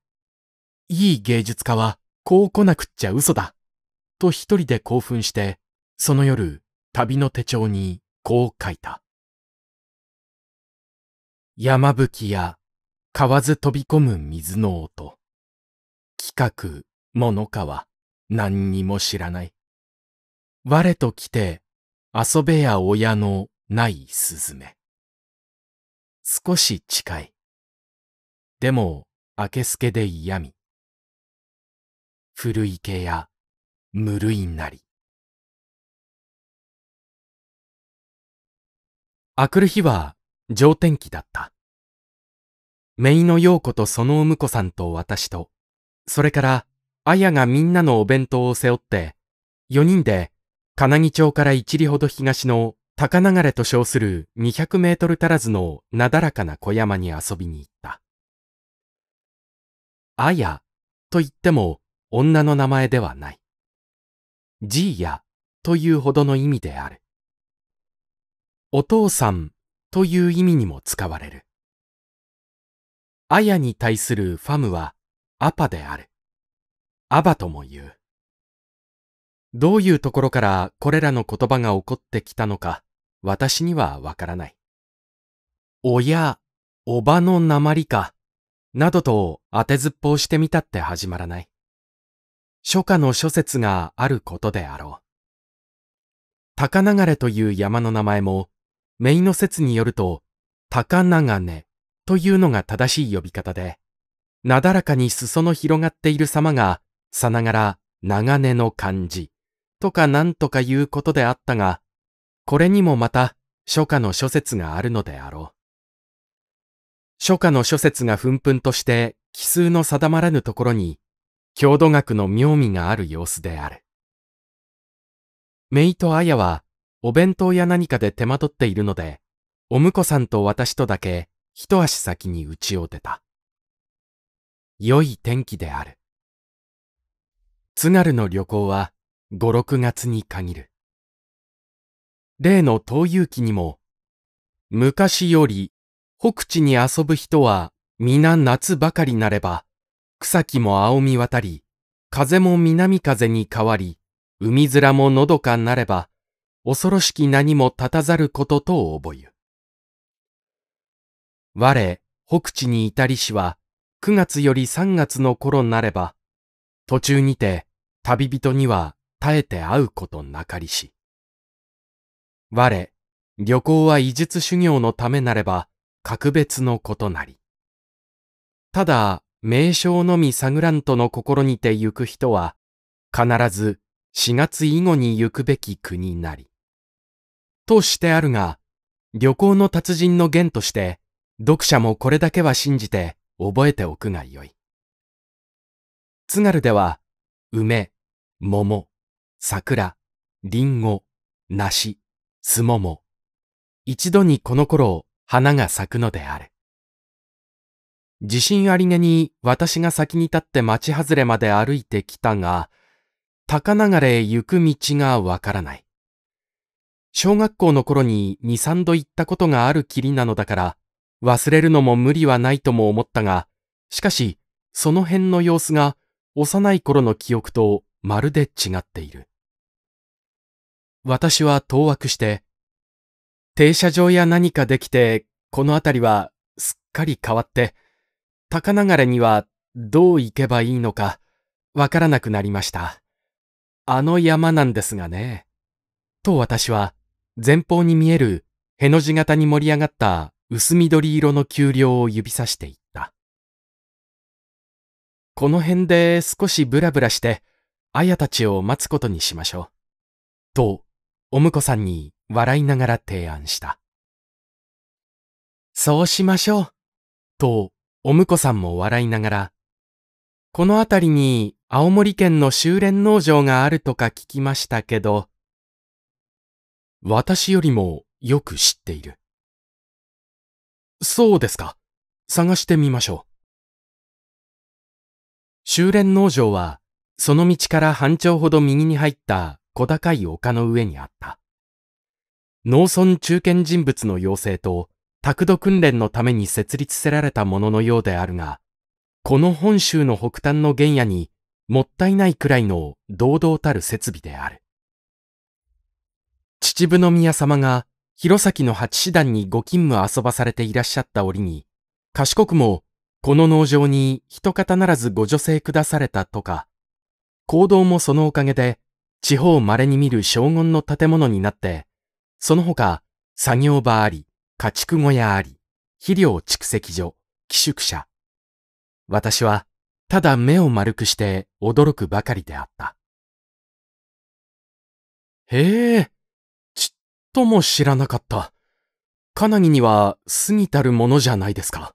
いい芸術家はこう来なくっちゃ嘘だ。と一人で興奮して、その夜、旅の手帳にこう書いた。山吹や河津飛び込む水の音。企画、物かは何にも知らない。我と来て遊べや親のないスズメ。少し近い。でも、明けすけで嫌み。古池や無類なり。明くる日は上天気だった。姪のう子とそのお婿さんと私と、それからやがみんなのお弁当を背負って、4人で金木町から一里ほど東の高流れと称する200メートル足らずのなだらかな小山に遊びに行った。あやと言っても女の名前ではない。じいやというほどの意味である。お父さんという意味にも使われる。あやに対するファムはアパである。アバとも言う。どういうところからこれらの言葉が起こってきたのか私にはわからない。親、おばの鉛か。などと当てずっぽうしてみたって始まらない。初夏の諸説があることであろう。高流という山の名前も、メイの説によると、高長れというのが正しい呼び方で、なだらかに裾の広がっている様が、さながら長根の漢字とかなんとかいうことであったが、これにもまた初夏の諸説があるのであろう。初夏の諸説がふんとして奇数の定まらぬところに、郷土学の妙味がある様子である。メイとアヤは、お弁当や何かで手間取っているので、お婿さんと私とだけ、一足先に家を出た。良い天気である。津軽の旅行は、5、6月に限る。例の東遊記にも、昔より北地に遊ぶ人は皆夏ばかりなれば、草木も青み渡り、風も南風に変わり、海面ものどかなれば、恐ろしき何も立たざることと覚ゆ。我、北地に至りしは、9月より3月の頃なれば、途中にて旅人には耐えて会うことなかりし。我、旅行は医術修行のためなれば、格別のことなり。ただ、名称のみ探らんとの心にて行く人は、必ず4月以後に行くべき国なり。としてあるが、旅行の達人の言として、読者もこれだけは信じて覚えておくがよい。津軽では、梅、桃、桜、リンゴ、梨、すもも。一度にこの頃を花が咲くのである。自信ありげに私が先に立って町外れまで歩いてきたが、高流れへ行く道がわからない。小学校の頃に2、3度行ったことがあるきりなのだから、忘れるのも無理はないとも思ったが、しかし、その辺の様子が幼い頃の記憶とまるで違っている。私は当惑して、停車場や何かできて、この辺りはすっかり変わって、高流れにはどう行けばいいのか、わからなくなりました。あの山なんですがね。と私は、前方に見える、への字型に盛り上がった薄緑色の丘陵を指さしていった。この辺で少しブラブラして、綾たちを待つことにしましょう。とお婿さんに笑いながら提案した。そうしましょう。と、お婿さんも笑いながら、この辺りに青森県の修練農場があるとか聞きましたけど、私よりもよく知っている。そうですか。探してみましょう。修練農場は、その道から半丁ほど右に入った小高い丘の上にあった。農村中堅人物の養成と、卓土訓練のために設立せられたもののようであるが、この本州の北端の原野にもったいないくらいの堂々たる設備である。秩父宮様が弘前の八師団にご勤務遊ばされていらっしゃった折に、賢くもこの農場に一方ならずご助成くだされたとか、行動もそのおかげで地方稀に見る荘厳の建物になって、その他、作業場あり、家畜小屋あり、肥料蓄積所、寄宿舎。私は、ただ目を丸くして驚くばかりであった。へえ、ちっとも知らなかった。カナギには過ぎたるものじゃないですか。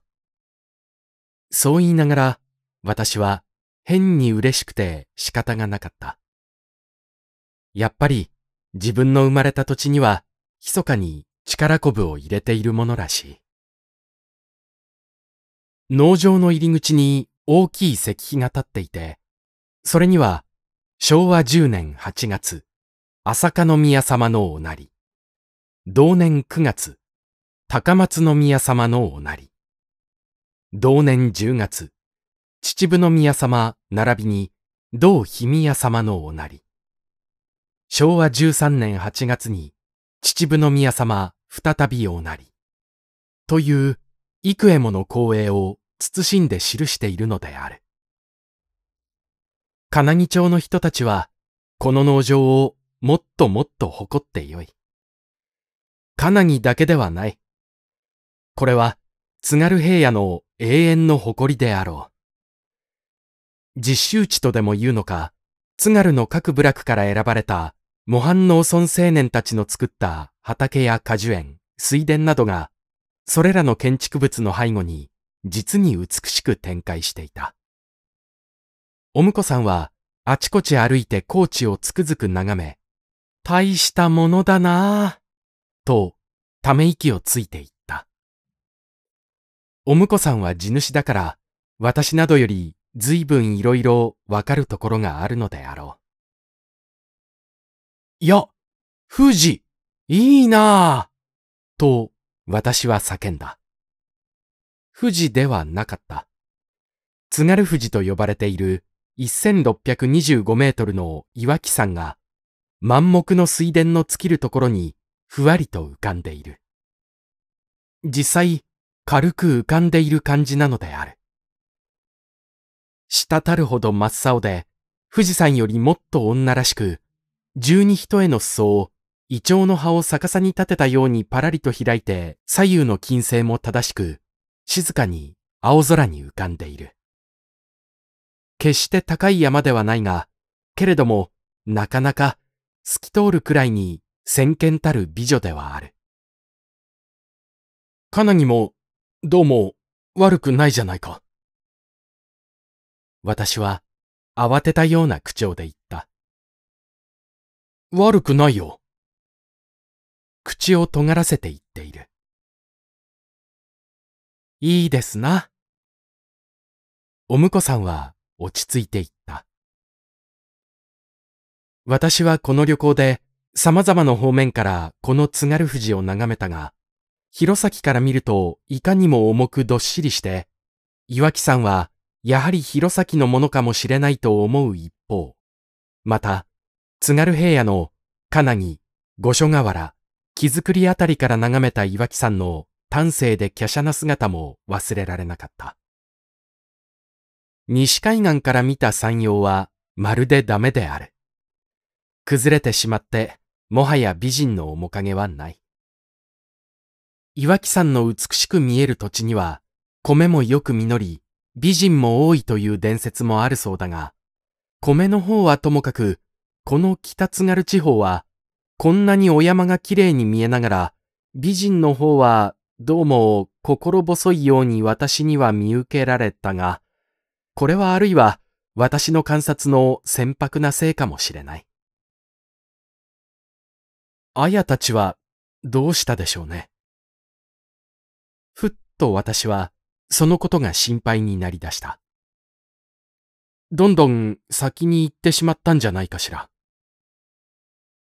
そう言いながら、私は変に嬉しくて仕方がなかった。やっぱり自分の生まれた土地には密かに力こぶを入れているものらしい。農場の入り口に大きい石碑が立っていて、それには昭和10年8月、朝香宮様のおなり、同年9月、高松宮様のおなり、同年10月、秩父宮様並びに同日宮様のおなり、昭和13年8月に秩父宮様再びおなり、という幾重もの光栄を慎んで記しているのである。金木町の人たちは、この農場をもっともっと誇ってよい。金木だけではない。これは、津軽平野の永遠の誇りであろう。実習地とでも言うのか、津軽の各部落から選ばれた模範農村青年たちの作った畑や果樹園、水田などが、それらの建築物の背後に実に美しく展開していた。おむこさんはあちこち歩いて高地をつくづく眺め、大したものだなぁ、とため息をついていった。おむこさんは地主だから、私などより随分いろいろわかるところがあるのであろう。いや、富士、いいなぁ、と私は叫んだ。富士ではなかった。津軽富士と呼ばれている1625メートルの岩木山が満目の水田の尽きるところにふわりと浮かんでいる。実際、軽く浮かんでいる感じなのである。滴るほど真っ青で、富士山よりもっと女らしく、十二人への裾を、胃腸の葉を逆さに立てたようにパラリと開いて左右の金星も正しく、静かに青空に浮かんでいる。決して高い山ではないが、けれども、なかなか透き通るくらいに先見たる美女ではある。かなぎも、どうも、悪くないじゃないか。私は、慌てたような口調で言った。悪くないよ。口を尖らせて言っている。いいですな。お婿さんは落ち着いていった。私はこの旅行で様々な方面からこの津軽富士を眺めたが、弘前から見るといかにも重くどっしりして、岩木さんはやはり弘前のものかもしれないと思う一方、また津軽平野の金ぎ、五所川原、木造りあたりから眺めた岩木さんの端正で華奢な姿も忘れられなかった。西海岸から見た山陽はまるでダメである。崩れてしまって、もはや美人の面影はない。岩木山の美しく見える土地には、米もよく実り、美人も多いという伝説もあるそうだが、米の方はともかくこの北津軽地方は、こんなにお山が綺麗に見えながら、美人の方はどうも心細いように私には見受けられたが、これはあるいは私の観察の船舶なせいかもしれない。あやたちはどうしたでしょうね。ふっと私はそのことが心配になりだした。どんどん先に行ってしまったんじゃないかしら。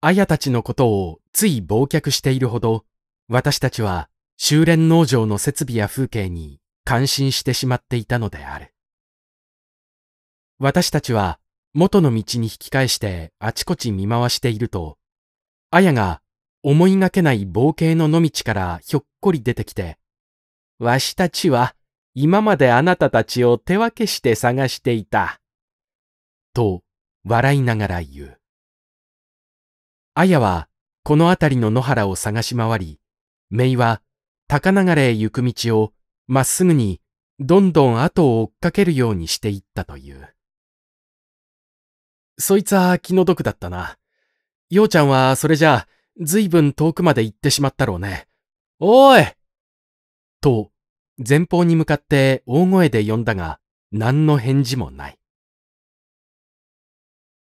アヤたちのことをつい忘却しているほど、私たちは修練農場の設備や風景に感心してしまっていたのである。私たちは元の道に引き返してあちこち見回していると、アヤが思いがけない冒険の野道からひょっこり出てきて、わしたちは今まであなたたちを手分けして探していた。と笑いながら言う。アヤはこの辺りの野原を探し回り、めいは高流へ行く道をまっすぐにどんどん後を追っかけるようにしていったという。そいつは気の毒だったな。ようちゃんはそれじゃずいぶん遠くまで行ってしまったろうね。おいと、前方に向かって大声で呼んだが、何の返事もない。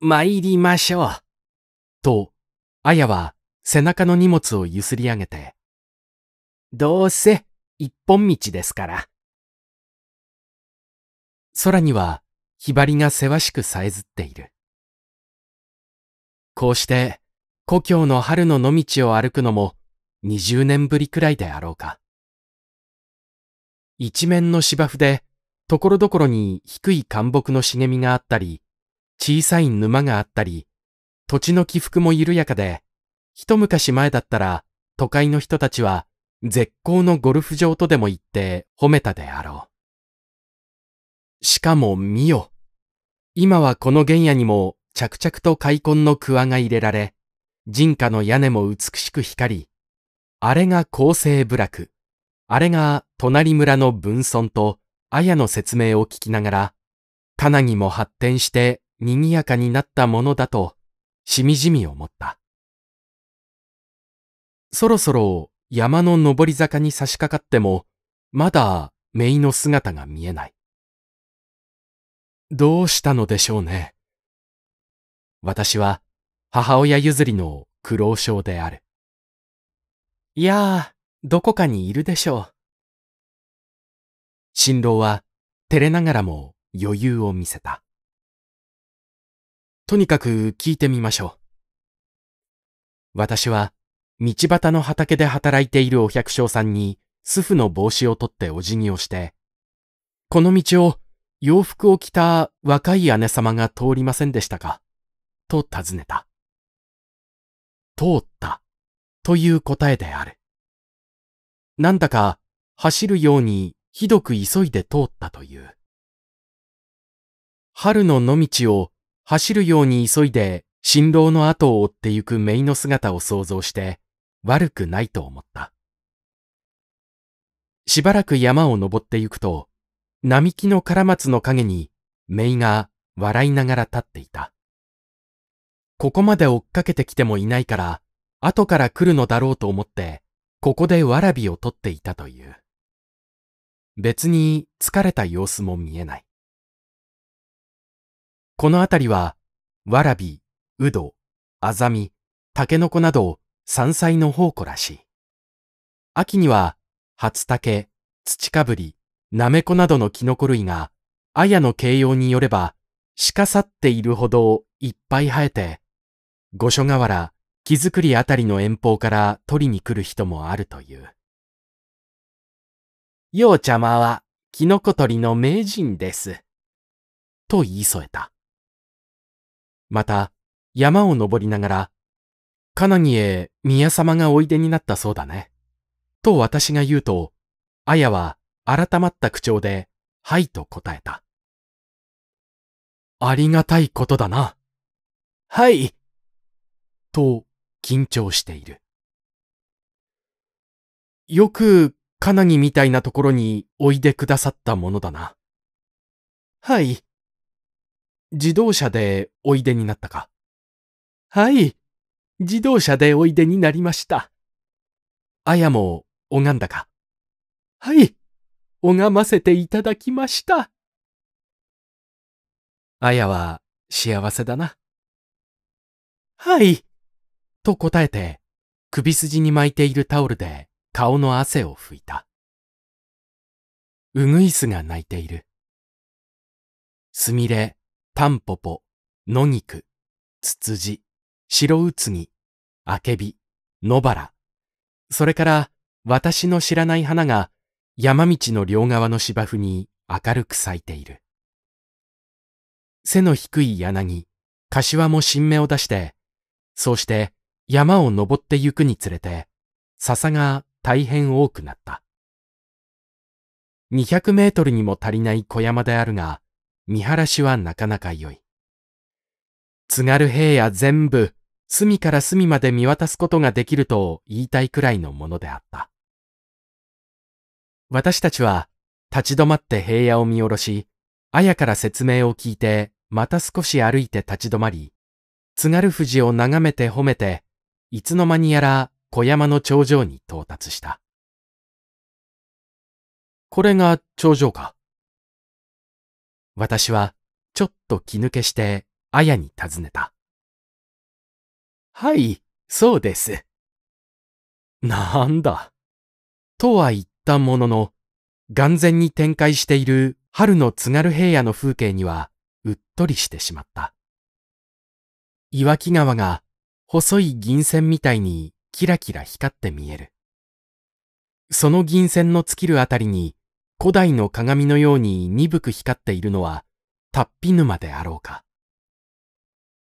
参りましょう。と、あやは背中の荷物をゆすり上げて、どうせ一本道ですから。空にはひばりがせわしくさえずっている。こうして故郷の春の野道を歩くのも20年ぶりくらいであろうか。一面の芝生でところどころに低い干木の茂みがあったり、小さい沼があったり、土地の起伏も緩やかで、一昔前だったら都会の人たちは絶好のゴルフ場とでも言って褒めたであろう。しかも見よ。今はこの原野にも着々と開墾の桑が入れられ、人家の屋根も美しく光り、あれが厚生部落、あれが隣村の分村と綾の説明を聞きながら、かなぎも発展して賑やかになったものだとしみじみ思った。そろそろ山の登り坂に差し掛かっても、まだ姪の姿が見えない。どうしたのでしょうね。私は母親譲りの苦労症である。いやあ、どこかにいるでしょう。新郎は照れながらも余裕を見せた。とにかく聞いてみましょう。私は、道端の畑で働いているお百姓さんに、スフの帽子を取ってお辞儀をして、この道を洋服を着た若い姉様が通りませんでしたかと尋ねた。通ったという答えである。なんだか走るようにひどく急いで通ったという。春の野道を走るように急いで新郎の後を追ってゆくメイの姿を想像して悪くないと思った。しばらく山を登って行くと、並木のカラマツの陰にメイが笑いながら立っていた。ここまで追っかけてきてもいないから、後から来るのだろうと思って、ここでわらびを取っていたという。別に疲れた様子も見えない。この辺りは、わらび、うど、あざみ、たけのこなど山菜の宝庫らしい。秋には、初竹、土かぶり、なめこなどのキノコ類が、あやの形容によれば、鹿去っているほどいっぱい生えて、五所川原、木造りあたりの遠方から取りに来る人もあるという。ようちゃまは、キノコ取りの名人です。と言い添えた。また、山を登りながら、カナギへ宮様がおいでになったそうだね。と私が言うと、あやは改まった口調で、はいと答えた。ありがたいことだな。はい。と、緊張している。よく、カナギみたいなところにおいでくださったものだな。はい。自動車でおいでになったかはい、自動車でおいでになりました。あやも拝んだかはい、拝ませていただきました。あやは幸せだな。はい、と答えて、首筋に巻いているタオルで顔の汗を拭いた。うぐいすが泣いている。すみれ、タンポポ、野菊、ツツジ、白うつぎ、アケビ、野原。それから、私の知らない花が山道の両側の芝生に明るく咲いている。背の低い柳、柏も新芽を出して、そうして山を登って行くにつれて、笹が大変多くなった。200メートルにも足りない小山であるが、見晴らしはなかなか良い。津軽平野全部、隅から隅まで見渡すことができると言いたいくらいのものであった。私たちは立ち止まって平野を見下ろし、綾から説明を聞いて、また少し歩いて立ち止まり、津軽富士を眺めて褒めて、いつの間にやら小山の頂上に到達した。これが頂上か。私はちょっと気抜けして、あやに尋ねた。はい、そうです。なんだ。とは言ったものの、眼前に展開している春の津軽平野の風景には、うっとりしてしまった。岩木川が細い銀線みたいにキラキラ光って見える。その銀線の尽きるあたりに古代の鏡のように鈍く光っているのは、タッピ沼であろうか。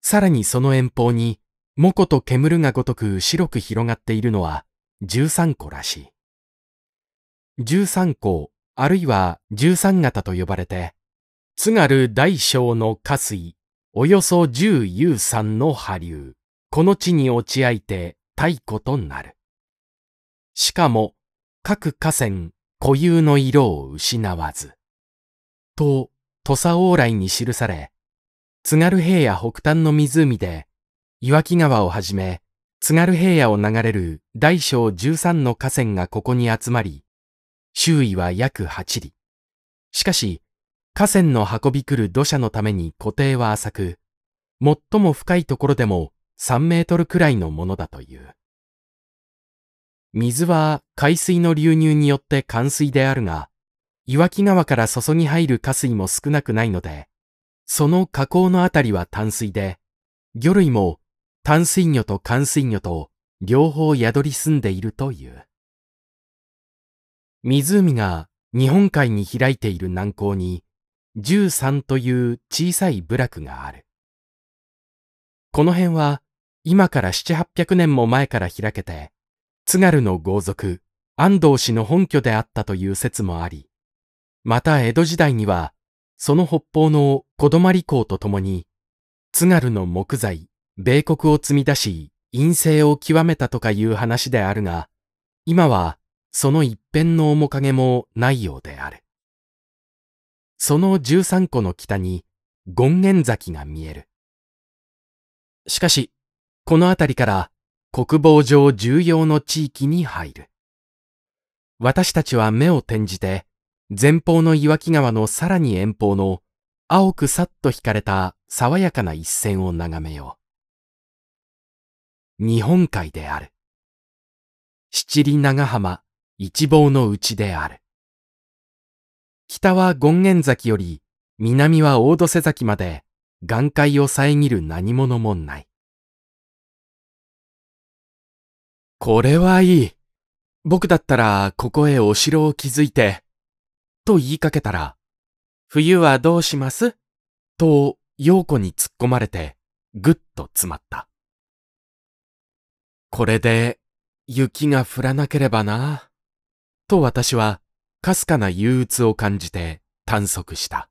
さらにその遠方に、モコと煙がごとく白く広がっているのは、十三個らしい。十三個、あるいは十三型と呼ばれて、津軽大小の河水、およそ十有三の波流、この地に落ち合いて太古となる。しかも、各河川、固有の色を失わず。と、土佐往来に記され、津軽平野北端の湖で、岩木川をはじめ、津軽平野を流れる大小13の河川がここに集まり、周囲は約8里。しかし、河川の運び来る土砂のために固定は浅く、最も深いところでも3メートルくらいのものだという。水は海水の流入によって冠水であるが、岩木川から注ぎ入る河水も少なくないので、その河口のあたりは淡水で、魚類も淡水魚と寒水魚と両方宿り住んでいるという。湖が日本海に開いている南港に13という小さい部落がある。この辺は今から7、800年も前から開けて、津軽の豪族、安藤氏の本拠であったという説もあり、また江戸時代には、その北方の小泊港とともに、津軽の木材、米国を積み出し、陰性を極めたとかいう話であるが、今はその一辺の面影もないようである。その13個の北に、権現崎が見える。しかし、この辺りから国防上重要の地域に入る。私たちは目を転じて、前方の岩木川のさらに遠方の青くさっと引かれた爽やかな一線を眺めよう。日本海である。七里長浜一望の内である。北は権現崎より南は大戸瀬崎まで眼界を遮る何者もない。これはいい。僕だったらここへお城を築いて、と言いかけたら、冬はどうしますと陽子に突っ込まれて、ぐっと詰まった。これで雪が降らなければな、と私はかすかな憂鬱を感じて探索した。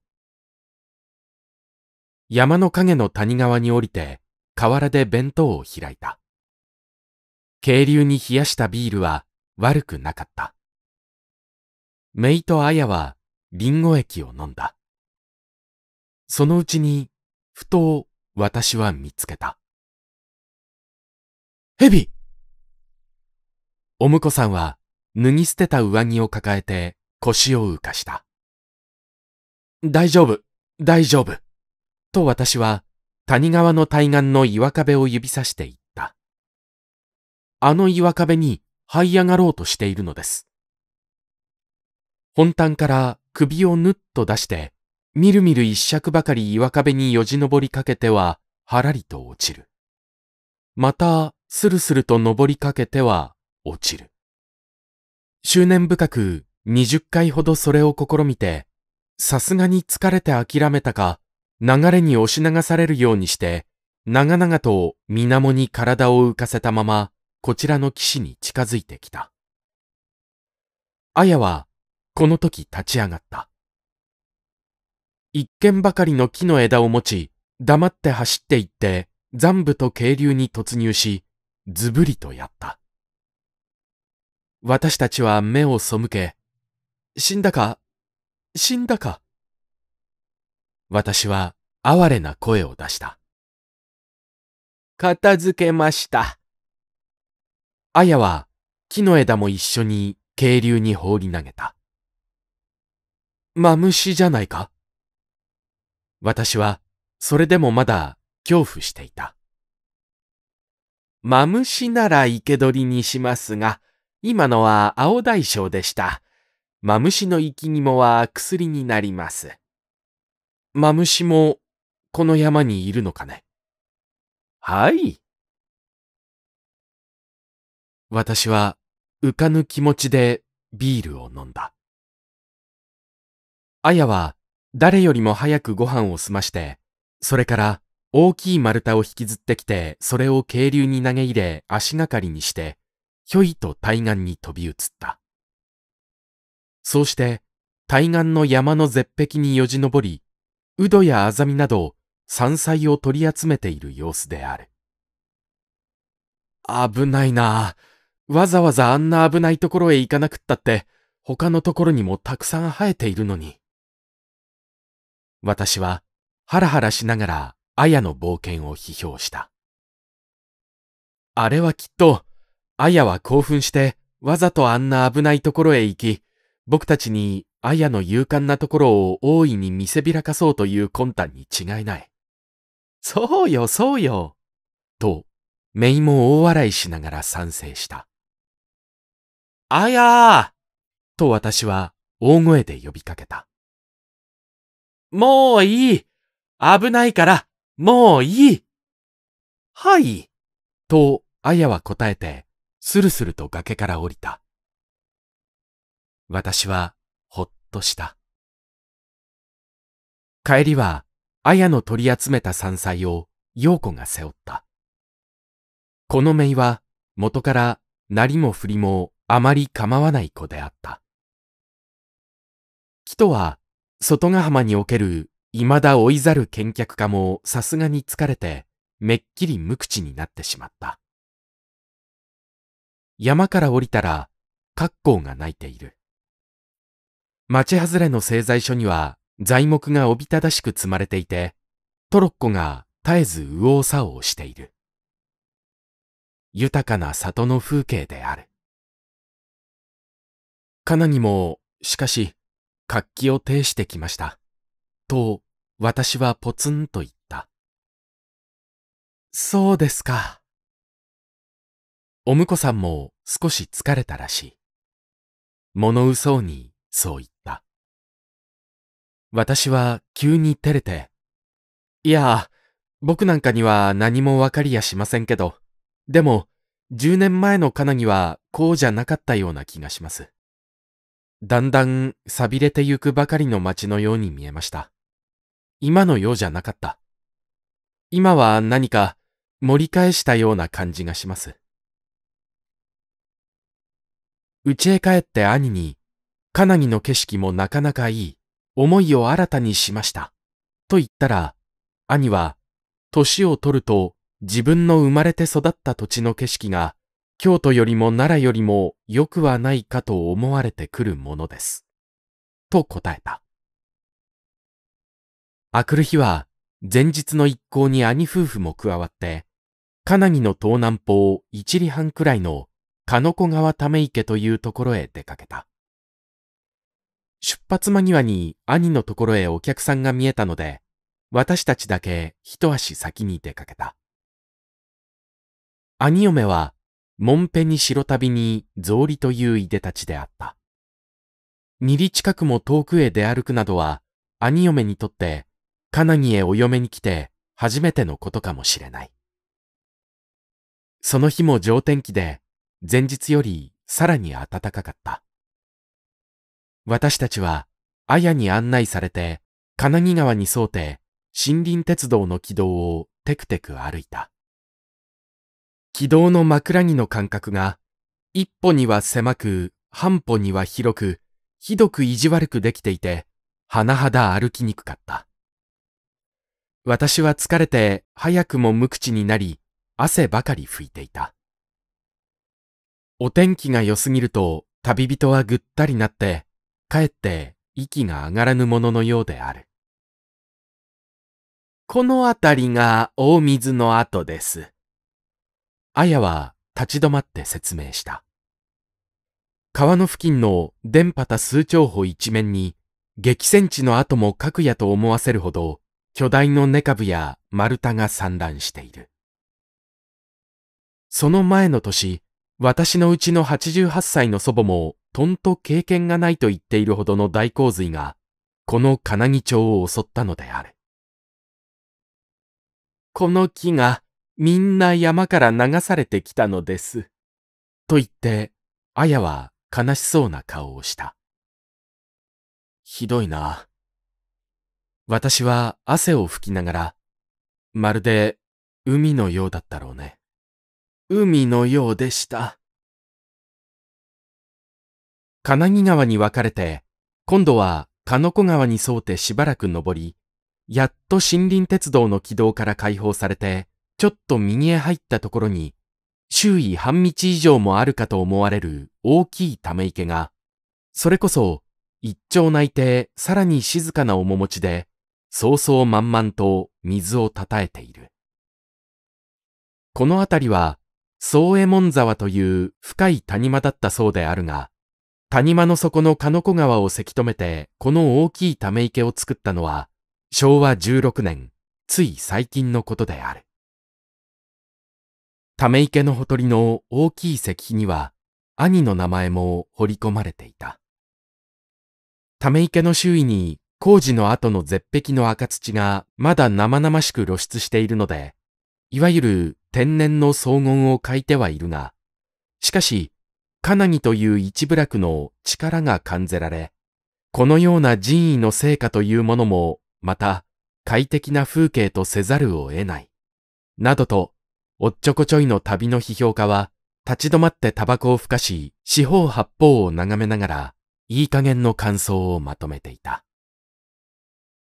山の影の谷川に降りて、河原で弁当を開いた。渓流に冷やしたビールは悪くなかった。メイとアヤはリンゴ液を飲んだ。そのうちに、ふと私は見つけた。ヘビおむこさんは脱ぎ捨てた上着を抱えて腰を浮かした。大丈夫、大丈夫。と私は谷川の対岸の岩壁を指さして言た。あの岩壁に這い上がろうとしているのです。本端から首をぬっと出して、みるみる一尺ばかり岩壁によじ登りかけては、はらりと落ちる。また、するすると登りかけては、落ちる。執念深く20回ほどそれを試みて、さすがに疲れて諦めたか、流れに押し流されるようにして、長々と水面に体を浮かせたまま、こちらの岸に近づいてきた。綾は、この時立ち上がった。一軒ばかりの木の枝を持ち、黙って走っていって、残部と渓流に突入し、ずぶりとやった。私たちは目を背け、死んだか死んだか私は哀れな声を出した。片付けました。アヤは木の枝も一緒に渓流に放り投げた。マムシじゃないか私はそれでもまだ恐怖していた。マムシなら生け捕りにしますが、今のは青大将でした。マムシの生き肝は薬になります。マムシもこの山にいるのかねはい。私は浮かぬ気持ちでビールを飲んだ。あやは誰よりも早くご飯を済まして、それから大きい丸太を引きずってきて、それを渓流に投げ入れ足がかりにして、ひょいと対岸に飛び移った。そうして対岸の山の絶壁によじ登り、ウドやアザミなど山菜を取り集めている様子である。危ないなあ。わざわざあんな危ないところへ行かなくったって、他のところにもたくさん生えているのに。私は、ハラハラしながら、アヤの冒険を批評した。あれはきっと、アヤは興奮して、わざとあんな危ないところへ行き、僕たちにアヤの勇敢なところを大いに見せびらかそうという魂胆に違いない。そうよ、そうよ。と、メイも大笑いしながら賛成した。あやーと私は大声で呼びかけた。もういい危ないからもういいはいとあやは答えて、スルスルと崖から降りた。私はほっとした。帰りは、あやの取り集めた山菜を陽子が背負った。このめは元からなりも振りもあまり構わない子であった。木とは、外ヶ浜における未だ追いざる見客家もさすがに疲れて、めっきり無口になってしまった。山から降りたら、格好が泣いている。町外れの製材所には材木がおびただしく積まれていて、トロッコが絶えず右往左往している。豊かな里の風景である。かなにも、しかし、活気を呈してきました。と、私はポツンと言った。そうですか。お婿さんも少し疲れたらしい。物うそうにそう言った。私は急に照れて、いや、僕なんかには何もわかりやしませんけど、でも、10年前のカナにはこうじゃなかったような気がします。だんだん錆びれてゆくばかりの街のように見えました。今のようじゃなかった。今は何か盛り返したような感じがします。家へ帰って兄に、かなぎの景色もなかなかいい、思いを新たにしました。と言ったら、兄は、年を取ると自分の生まれて育った土地の景色が京都よりも奈良よりも良くはないかと思われてくるものです。と答えた。あくる日は、前日の一行に兄夫婦も加わって、かなぎの東南方一里半くらいの鹿の子川ため池というところへ出かけた。出発間際に兄のところへお客さんが見えたので、私たちだけ一足先に出かけた。兄嫁はもんぺに白旅に草履といういでたちであった。二里近くも遠くへ出歩くなどは、兄嫁にとって、かなギへお嫁に来て初めてのことかもしれない。その日も上天気で、前日よりさらに暖かかった。私たちは、綾に案内されて、金木川に沿うて、森林鉄道の軌道をテクテク歩いた。軌道の枕木の感覚が、一歩には狭く、半歩には広く、ひどく意地悪くできていて、甚だ歩きにくかった。私は疲れて早くも無口になり、汗ばかり拭いていた。お天気が良すぎると旅人はぐったりなって、かえって息が上がらぬもののようである。この辺りが大水の跡です。あやは立ち止まって説明した。川の付近の電波多数長歩一面に激戦地の跡も各夜と思わせるほど巨大の根株や丸太が散乱している。その前の年、私のうちの88歳の祖母もとんと経験がないと言っているほどの大洪水がこの金木町を襲ったのである。この木がみんな山から流されてきたのです。と言って、あやは悲しそうな顔をした。ひどいな。私は汗を拭きながら、まるで海のようだったろうね。海のようでした。金木川に分かれて、今度は鹿子川に沿うてしばらく登り、やっと森林鉄道の軌道から解放されて、ちょっと右へ入ったところに、周囲半道以上もあるかと思われる大きいため池が、それこそ一丁泣いてさらに静かな面持ちで、そうそう満々と水をたたえている。この辺りは、宗右衛門沢という深い谷間だったそうであるが、谷間の底の鹿の子川をせき止めてこの大きいため池を作ったのは、昭和16年、つい最近のことである。ため池のほとりの大きい石碑には兄の名前も彫り込まれていた。ため池の周囲に工事の後の絶壁の赤土がまだ生々しく露出しているので、いわゆる天然の荘厳を欠いてはいるが、しかし、カナギという一部落の力が感じられ、このような人為の成果というものも、また快適な風景とせざるを得ない、などとおっちょこちょいの旅の批評家は、立ち止まってタバコを吹かし、四方八方を眺めながら、いい加減の感想をまとめていた。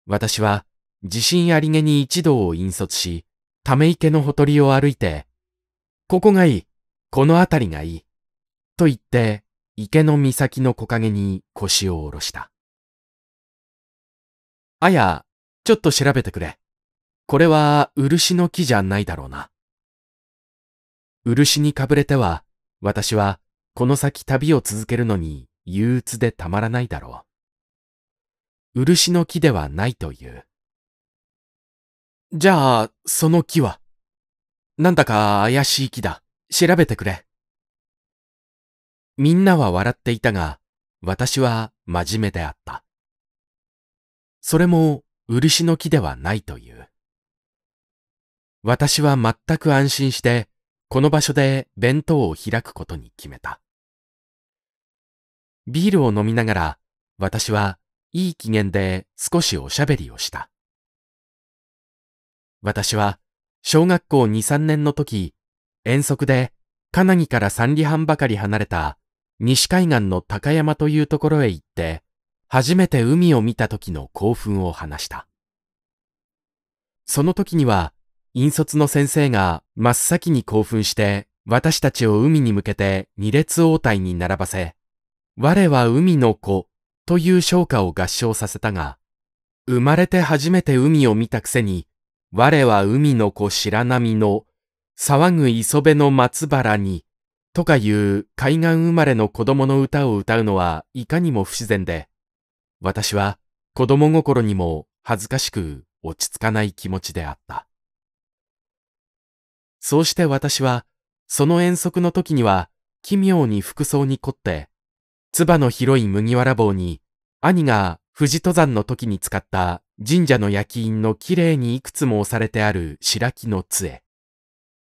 私は、自信ありげに一同を引率し、ため池のほとりを歩いて、ここがいい、この辺りがいい、と言って、池の岬の木陰に腰を下ろした。あや、ちょっと調べてくれ。これは漆の木じゃないだろうな。漆にかぶれては、私はこの先旅を続けるのに憂鬱でたまらないだろう。漆の木ではないという。じゃあ、その木はなんだか怪しい木だ。調べてくれ。みんなは笑っていたが、私は真面目であった。それも漆の木ではないという。私は全く安心してこの場所で弁当を開くことに決めた。ビールを飲みながら私はいい機嫌で少しおしゃべりをした。私は小学校2、3年の時、遠足でナギから三里半ばかり離れた西海岸の高山というところへ行って、初めて海を見た時の興奮を話した。その時には引率の先生が真っ先に興奮して、私たちを海に向けて二列応対に並ばせ、我は海の子という唱歌を合唱させたが、生まれて初めて海を見たくせに、我は海の子白波の騒ぐ磯辺の松原に、とかいう海岸生まれの子供の歌を歌うのはいかにも不自然で、私は子供心にも恥ずかしく落ち着かない気持ちであった。そうして私は、その遠足の時には、奇妙に服装に凝って、つばの広い麦わら帽に、兄が富士登山の時に使った神社の焼き印のきれいにいくつも押されてある白木の杖。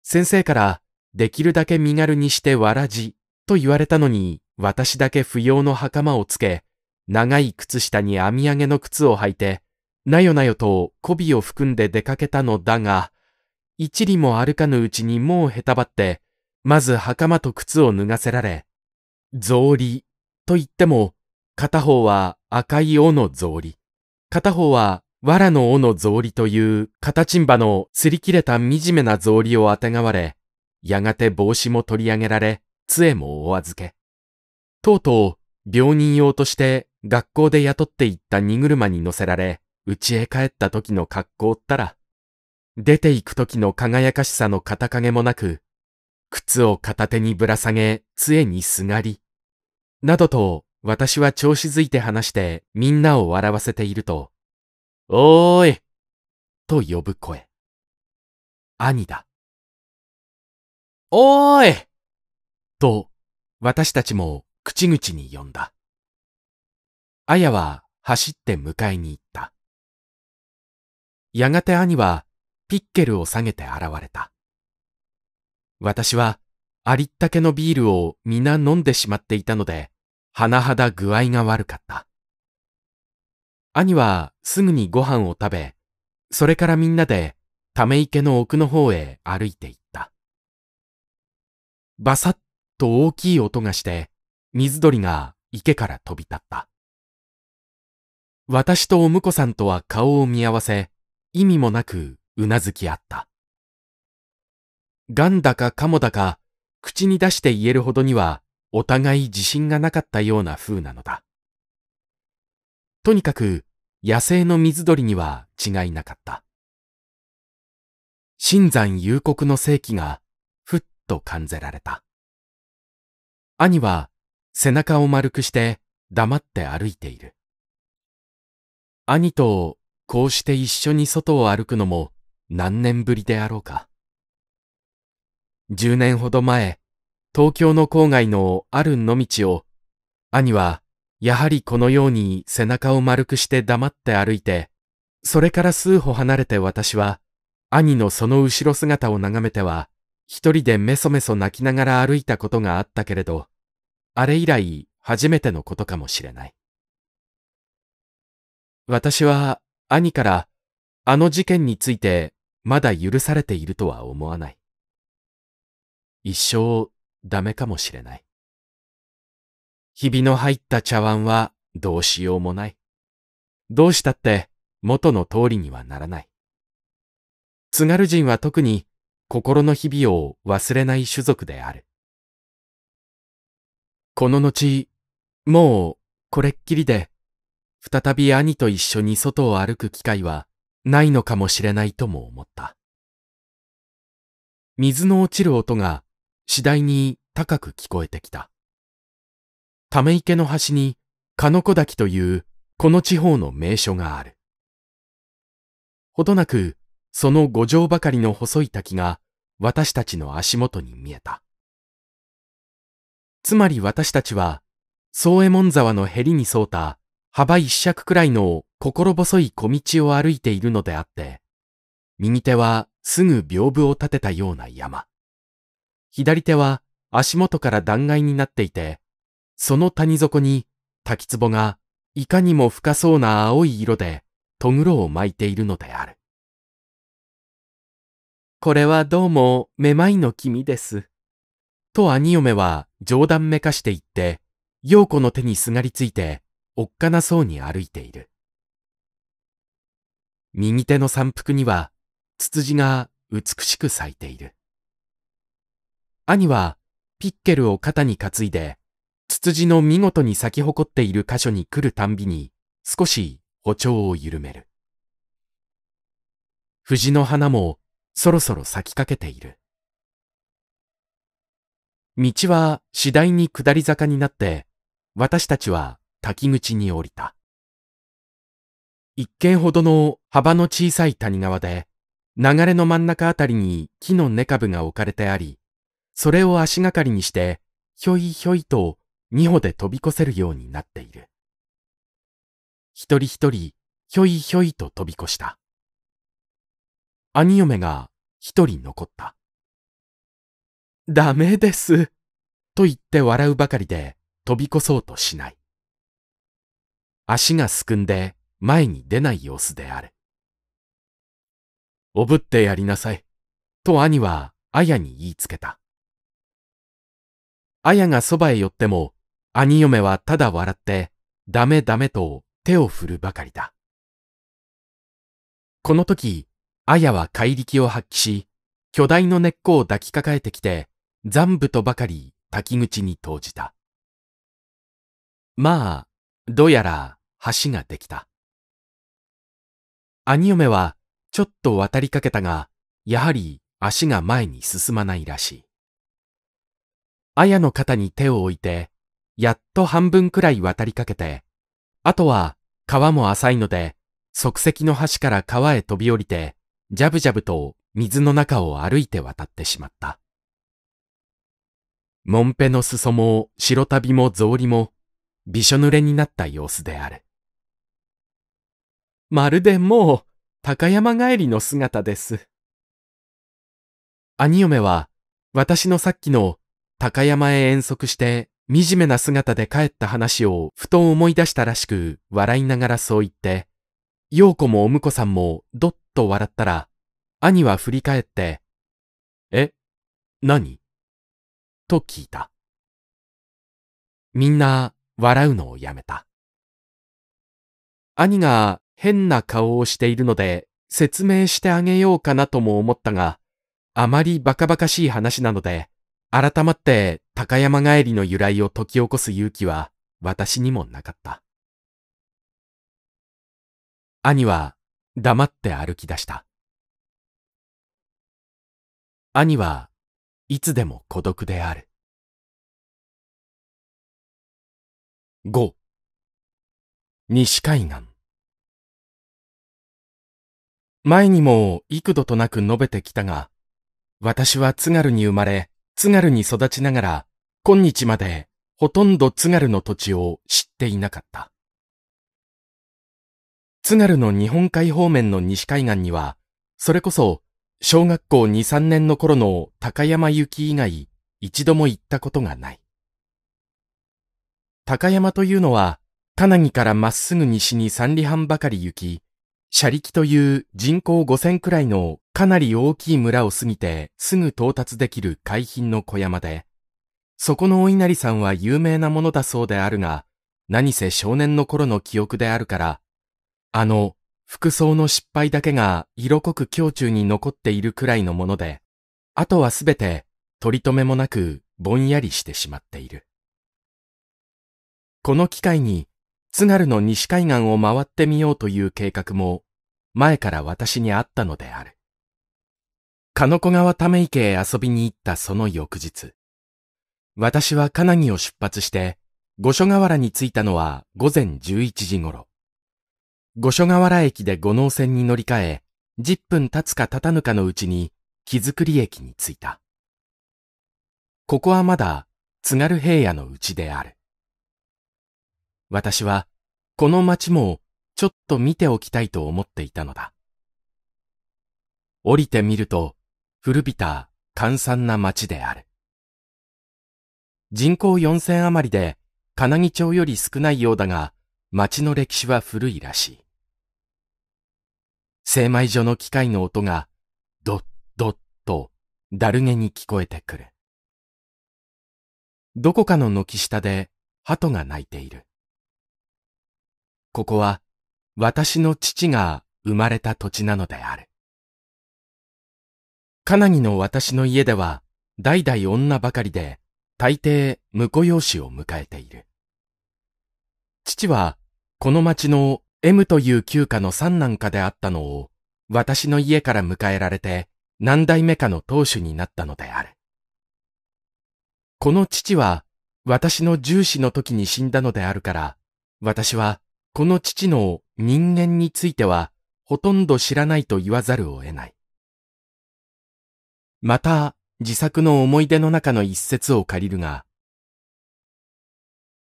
先生から、できるだけ身軽にしてわらじ、と言われたのに、私だけ不要の袴をつけ、長い靴下に編み上げの靴を履いて、なよなよと媚びを含んで出かけたのだが、一里も歩かぬうちにもうへたばって、まず袴と靴を脱がせられ、草履と言っても、片方は赤い尾の草履、片方は藁の尾の草履という片タチンバの擦り切れた惨めな草履をあてがわれ、やがて帽子も取り上げられ、杖もお預け。とうとう病人用として学校で雇っていった荷車に乗せられ、家へ帰った時の格好ったら、出ていく時の輝かしさの片影もなく、靴を片手にぶら下げ、杖にすがり、などと私は調子づいて話してみんなを笑わせていると、おーいと呼ぶ声。兄だ。おーいと、私たちも口々に呼んだ。あやは走って迎えに行った。やがて兄はピッケルを下げて現れた。私はありったけのビールを皆飲んでしまっていたので、甚だ具合が悪かった。兄はすぐにご飯を食べ、それからみんなでため池の奥の方へ歩いていった。バサッと大きい音がして、水鳥が池から飛び立った。私とお婿さんとは顔を見合わせ、意味もなくうなずきあった。ガンだかカモだか、口に出して言えるほどには、お互い自信がなかったような風なのだ。とにかく、野生の水鳥には違いなかった。新山幽谷の世紀が、ふっと感じられた。兄は、背中を丸くして、黙って歩いている。兄と、こうして一緒に外を歩くのも、何年ぶりであろうか。十年ほど前、東京の郊外のある野道を、兄はやはりこのように背中を丸くして黙って歩いて、それから数歩離れて私は、兄のその後ろ姿を眺めては、一人でメソメソ泣きながら歩いたことがあったけれど、あれ以来初めてのことかもしれない。私は兄からあの事件についてまだ許されているとは思わない。一生ダメかもしれない。ひびの入った茶碗はどうしようもない。どうしたって元の通りにはならない。津軽人は特に心の日々を忘れない種族である。この後、もうこれっきりで、再び兄と一緒に外を歩く機会はないのかもしれないとも思った。水の落ちる音が次第に高く聞こえてきた。ため池の端に鹿の子滝というこの地方の名所がある。ほどなくその五畳ばかりの細い滝が私たちの足元に見えた。つまり私たちは宗右衛門沢のへりに沿うた幅一尺くらいの心細い小道を歩いているのであって、右手はすぐ屏風を立てたような山。左手は足元から断崖になっていて、その谷底に滝壺がいかにも深そうな青い色でとぐろを巻いているのである。これはどうもめまいの君です。と兄嫁は冗談めかして言って、陽子の手にすがりついて、おっかなそうに歩いている。右手の山腹には、ツツジが美しく咲いている。兄は、ピッケルを肩に担いで、ツツジの見事に咲き誇っている箇所に来るたんびに、少し歩調を緩める。藤の花もそろそろ咲きかけている。道は次第に下り坂になって、私たちは滝口に降りた。一軒ほどの幅の小さい谷川で、流れの真ん中あたりに木の根株が置かれてあり、それを足がかりにして、ひょいひょいと二歩で飛び越せるようになっている。一人一人、ひょいひょいと飛び越した。兄嫁が一人残った。ダメです。と言って笑うばかりで飛び越そうとしない。足がすくんで前に出ない様子であれ。おぶってやりなさい、と兄は綾に言いつけた。綾がそばへ寄っても、兄嫁はただ笑って、ダメダメと手を振るばかりだ。この時、綾は怪力を発揮し、巨大の根っこを抱きかかえてきて、残部とばかり滝口に投じた。まあ、どうやら橋ができた。兄嫁はちょっと渡りかけたが、やはり足が前に進まないらしい。綾の肩に手を置いて、やっと半分くらい渡りかけて、あとは川も浅いので、即席の橋から川へ飛び降りて、ジャブジャブと水の中を歩いて渡ってしまった。もんぺの裾も白旅も草履も、びしょ濡れになった様子である。まるでもう高山帰りの姿です。兄嫁は私のさっきの高山へ遠足して惨めな姿で帰った話をふと思い出したらしく笑いながらそう言って、陽子もお婿さんもどっと笑ったら、兄は振り返って、え何と聞いた。みんな笑うのをやめた。兄が変な顔をしているので説明してあげようかなとも思ったが、あまりバカバカしい話なので、改まって高山帰りの由来を解き起こす勇気は私にもなかった。兄は黙って歩き出した。兄はいつでも孤独である。五、西海岸前にも幾度となく述べてきたが、私は津軽に生まれ、津軽に育ちながら、今日までほとんど津軽の土地を知っていなかった。津軽の日本海方面の西海岸には、それこそ小学校2、3年の頃の高山行き以外、一度も行ったことがない。高山というのは、金木からまっすぐ西に三里半ばかり行き、車力という人口5000くらいのかなり大きい村を過ぎてすぐ到達できる海浜の小山で、そこのお稲荷さんは有名なものだそうであるが、何せ少年の頃の記憶であるから、あの、服装の失敗だけが色濃く胸中に残っているくらいのもので、あとはすべて取り留めもなくぼんやりしてしまっている。この機会に津軽の西海岸を回ってみようという計画も前から私にあったのである。鹿子川ため池へ遊びに行ったその翌日、私は金ぎを出発して五所川原に着いたのは午前11時頃。五所川原駅で五能線に乗り換え、10分経つか経たぬかのうちに木造り駅に着いた。ここはまだ津軽平野のうちである。私はこの街もちょっと見ておきたいと思っていたのだ。降りてみると古びた閑散な街である。人口4000余りで金木町より少ないようだが街の歴史は古いらしい。精米所の機械の音がドッドッとだるげに聞こえてくる。どこかの軒下で鳩が鳴いている。ここは私の父が生まれた土地なのである。かなギの私の家では代々女ばかりで大抵婿養子を迎えている。父はこの町の M という旧家の三男家であったのを私の家から迎えられて何代目かの当主になったのである。この父は私の重視の時に死んだのであるから、私はこの父の人間についてはほとんど知らないと言わざるを得ない。また自作の思い出の中の一節を借りるが、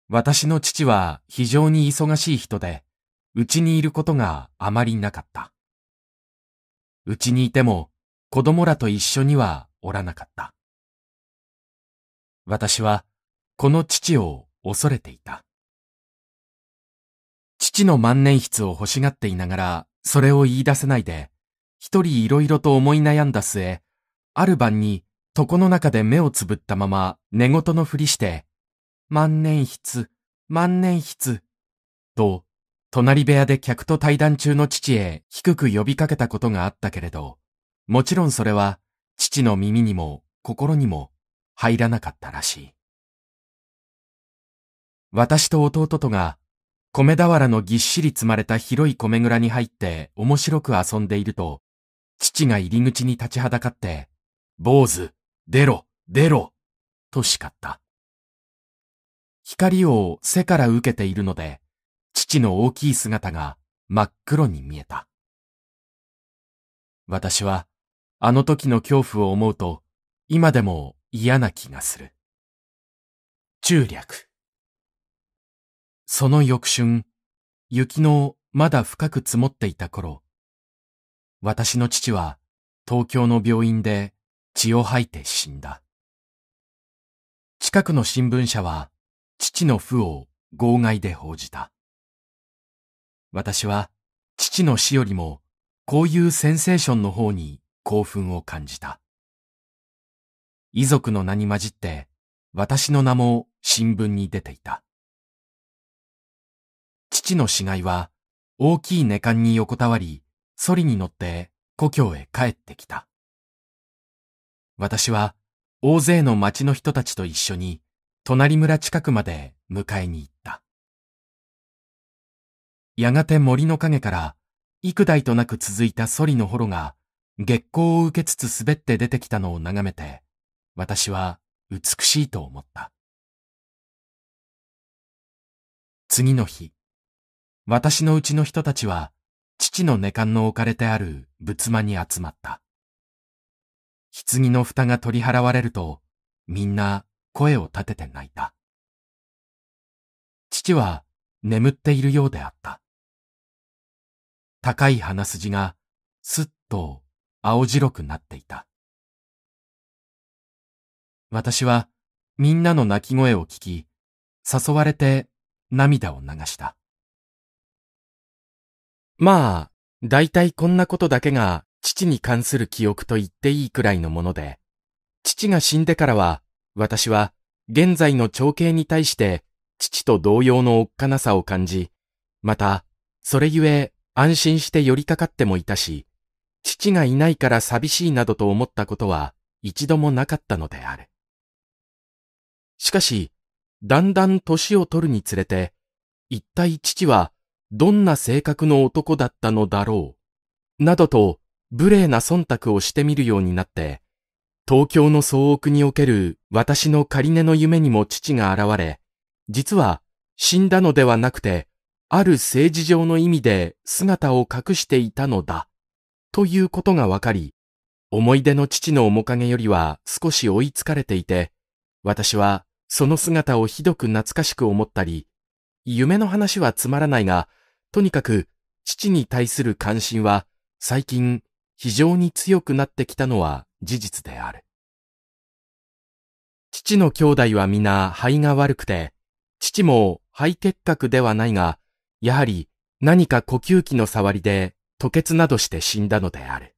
私の父は非常に忙しい人で、うちにいることがあまりなかった。うちにいても子供らと一緒にはおらなかった。私はこの父を恐れていた。父の万年筆を欲しがっていながら、それを言い出せないで、一人色々と思い悩んだ末、ある晩に床の中で目をつぶったまま寝言のふりして、万年筆、万年筆、と、隣部屋で客と対談中の父へ低く呼びかけたことがあったけれど、もちろんそれは父の耳にも心にも入らなかったらしい。私と弟とが米俵のぎっしり積まれた広い米蔵に入って面白く遊んでいると、父が入り口に立ちはだかって、坊主、出ろ、出ろ、と叱った。光を背から受けているので、父の大きい姿が真っ黒に見えた。私は、あの時の恐怖を思うと、今でも嫌な気がする。中略。その翌春、雪のまだ深く積もっていた頃、私の父は東京の病院で血を吐いて死んだ。近くの新聞社は父の父を号外で報じた。私は父の死よりもこういうセンセーションの方に興奮を感じた。遺族の名に混じって私の名も新聞に出ていた。の死骸は大きい寝館に横たわり、ソリに乗って故郷へ帰ってきた。私は大勢の町の人たちと一緒に隣村近くまで迎えに行った。やがて森の影から幾代となく続いたソリの幌が月光を受けつつ滑って出てきたのを眺めて、私は美しいと思った。次の日、私のうちの人たちは、父の寝館の置かれてある仏間に集まった。棺の蓋が取り払われると、みんな声を立てて泣いた。父は眠っているようであった。高い鼻筋がすっと青白くなっていた。私はみんなの泣き声を聞き、誘われて涙を流した。まあ、大体こんなことだけが父に関する記憶と言っていいくらいのもので、父が死んでからは、私は現在の長兄に対して父と同様のおっかなさを感じ、また、それゆえ安心して寄りかかってもいたし、父がいないから寂しいなどと思ったことは一度もなかったのである。しかし、だんだん年を取るにつれて、一体父はどんな性格の男だったのだろう、などと無礼な忖度をしてみるようになって、東京の総屋における私の仮根の夢にも父が現れ、実は死んだのではなくて、ある政治上の意味で姿を隠していたのだ、ということがわかり、思い出の父の面影よりは少し追いつかれていて、私はその姿をひどく懐かしく思ったり、夢の話はつまらないが、とにかく父に対する関心は最近非常に強くなってきたのは事実である。父の兄弟は皆肺が悪くて、父も肺結核ではないが、やはり何か呼吸器の触りで吐血などして死んだのである。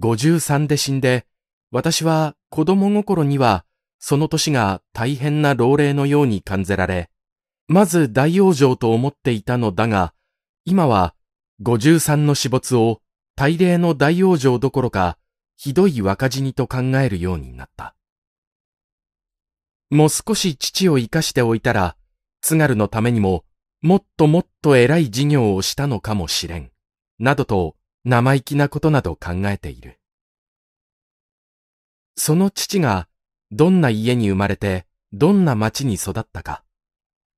53で死んで、私は子供心にはその年が大変な老齢のように感じられ、まず大往生と思っていたのだが、今は53の死没を大霊の大往生どころか、ひどい若死にと考えるようになった。もう少し父を生かしておいたら、津軽のためにも、もっともっと偉い事業をしたのかもしれん、などと生意気なことなど考えている。その父がどんな家に生まれて、どんな町に育ったか。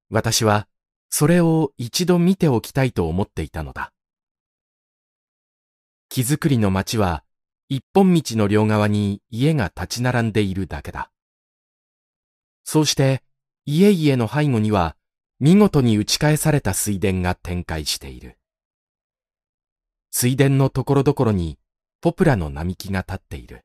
私は、それを一度見ておきたいと思っていたのだ。木造りの町は、一本道の両側に家が立ち並んでいるだけだ。そうして、家々の背後には、見事に打ち返された水田が展開している。水田のところどころに、ポプラの並木が立っている。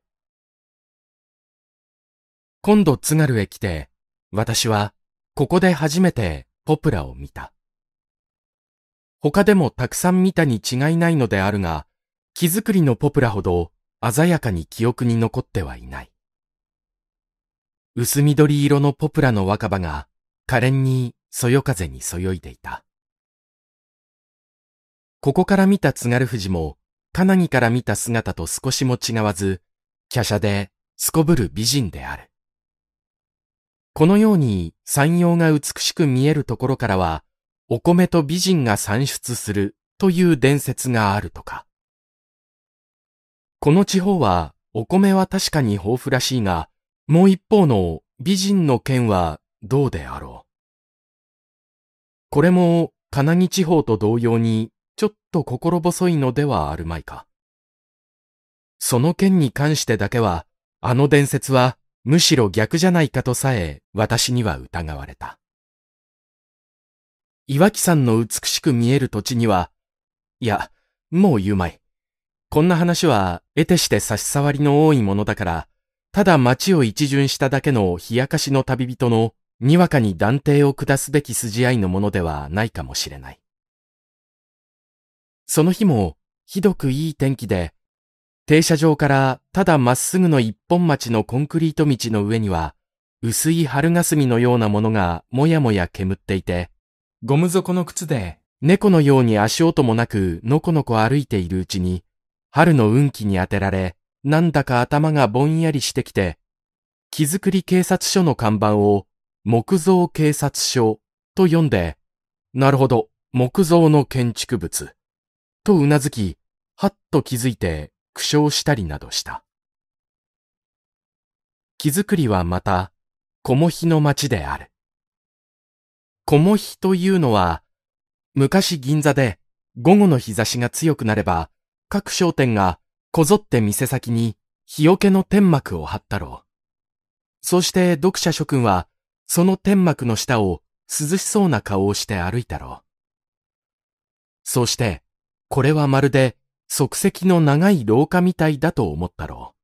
今度津軽へ来て、私はここで初めてポプラを見た。他でもたくさん見たに違いないのであるが、木造りのポプラほど鮮やかに記憶に残ってはいない。薄緑色のポプラの若葉が可憐にそよ風にそよいでいた。ここから見た津軽富士も、かなギから見た姿と少しも違わず、華奢ですこぶる美人である。このように山陽が美しく見えるところからは、お米と美人が産出するという伝説があるとか。この地方はお米は確かに豊富らしいが、もう一方の美人の県はどうであろう。これも金木地方と同様にちょっと心細いのではあるまいか。その件に関してだけは、あの伝説はむしろ逆じゃないかとさえ私には疑われた。岩木山の美しく見える土地には、いや、もう言うまい。こんな話は得てして差し障りの多いものだから、ただ街を一巡しただけの冷やかしの旅人のにわかに断定を下すべき筋合いのものではないかもしれない。その日もひどくいい天気で停車場からただまっすぐの一本町のコンクリート道の上には、薄い春霞のようなものがもやもや煙っていて、ゴム底の靴で猫のように足音もなくのこのこ歩いているうちに、春の運気に当てられ、なんだか頭がぼんやりしてきて、木造り警察署の看板を木造警察署と読んで、なるほど、木造の建築物。とうなずき、はっと気づいて苦笑したりなどした。木造りはまた、小の日の町である。小の日というのは、昔銀座で午後の日差しが強くなれば、各商店がこぞって店先に日よけの天幕を張ったろう。そして読者諸君は、その天幕の下を涼しそうな顔をして歩いたろう。そして、これはまるで即席の長い廊下みたいだと思ったろう。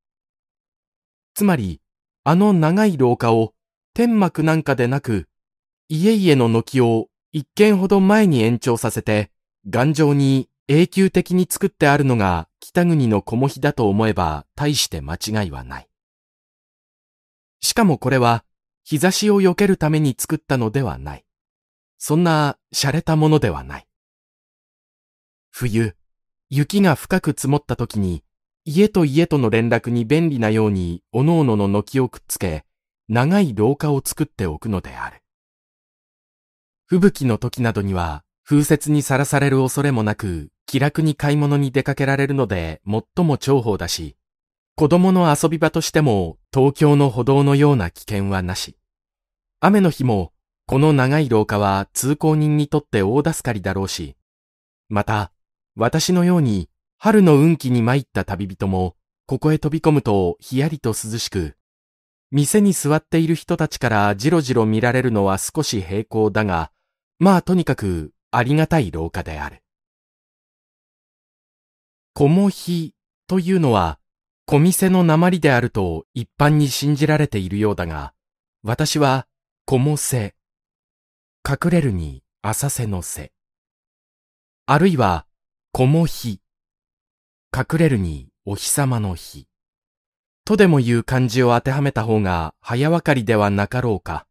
つまり、あの長い廊下を天幕なんかでなく、家々の軒を一軒ほど前に延長させて、頑丈に永久的に作ってあるのが北国の小模日だと思えば大して間違いはない。しかもこれは日差しを避けるために作ったのではない。そんな洒落たものではない。冬、雪が深く積もった時に、家と家との連絡に便利なように、おのおのの軒をくっつけ、長い廊下を作っておくのである。吹雪の時などには、風雪にさらされる恐れもなく、気楽に買い物に出かけられるので、最も重宝だし、子供の遊び場としても、東京の歩道のような危険はなし。雨の日も、この長い廊下は通行人にとって大助かりだろうし、また、私のように春の運気に参った旅人も、ここへ飛び込むとひやりと涼しく、店に座っている人たちからじろじろ見られるのは少し平行だが、まあとにかくありがたい廊下である。こも日というのは、小店の鉛であると一般に信じられているようだが、私は、こもせ、隠れるに浅瀬のせ。あるいは、こも日。隠れるにお日様の日。とでもいう漢字を当てはめた方が早わかりではなかろうか。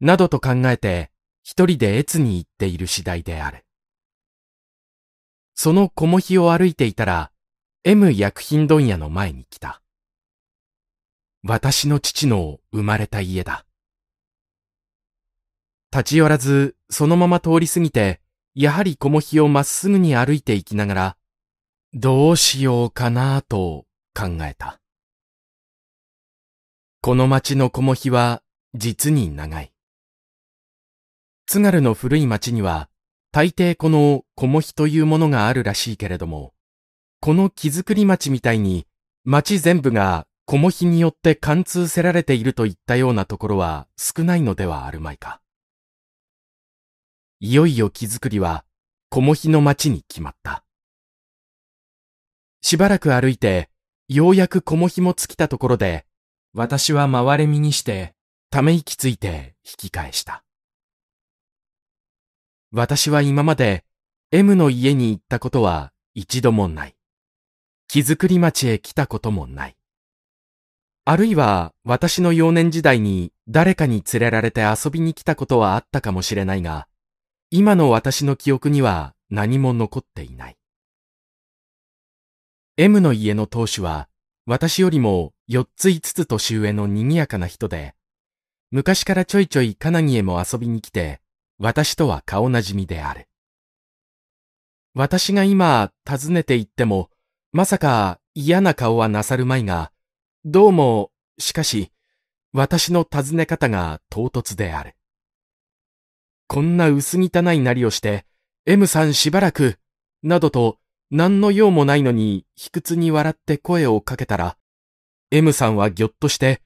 などと考えて一人で越に行っている次第である。そのこも日を歩いていたら、M 薬品問屋の前に来た。私の父の生まれた家だ。立ち寄らず、そのまま通り過ぎて、やはりこの日をまっすぐに歩いていきながら、どうしようかなと考えた。この町のこも日は実に長い。津軽の古い町には、大抵このこも日というものがあるらしいけれども、この木造り町みたいに、町全部がこも日によって貫通せられているといったようなところは少ないのではあるまいか。いよいよ木造りは、小の日の町に決まった。しばらく歩いて、ようやく小の日も尽きたところで、私は回れ身にして、ため息ついて引き返した。私は今まで M の家に行ったことは一度もない。木造り町へ来たこともない。あるいは私の幼年時代に誰かに連れられて遊びに来たことはあったかもしれないが、今の私の記憶には何も残っていない。M の家の当主は、私よりも4つ5つ年上の賑やかな人で、昔からちょいちょいカナギへも遊びに来て、私とは顔なじみである。私が今訪ねて行っても、まさか嫌な顔はなさるまいが、どうも、しかし、私の尋ね方が唐突である。こんな薄汚いなりをして、M さんしばらく、などと、何の用もないのに、卑屈に笑って声をかけたら、M さんはぎょっとして、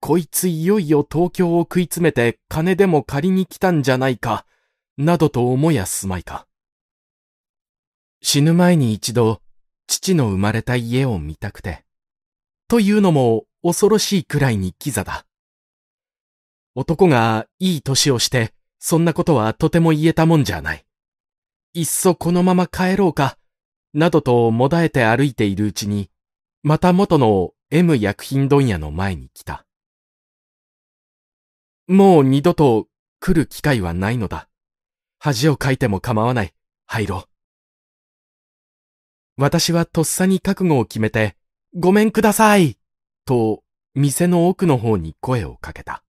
こいついよいよ東京を食い詰めて金でも借りに来たんじゃないか、などと思やすまいか。死ぬ前に一度、父の生まれた家を見たくて。というのも恐ろしいくらいにキザだ。男がいい歳をしてそんなことはとても言えたもんじゃない。いっそこのまま帰ろうか、などともだえて歩いているうちに、また元の M 薬品問屋の前に来た。もう二度と来る機会はないのだ。恥をかいても構わない。入ろう。私はとっさに覚悟を決めて、ごめんくださいと、店の奥の方に声をかけた。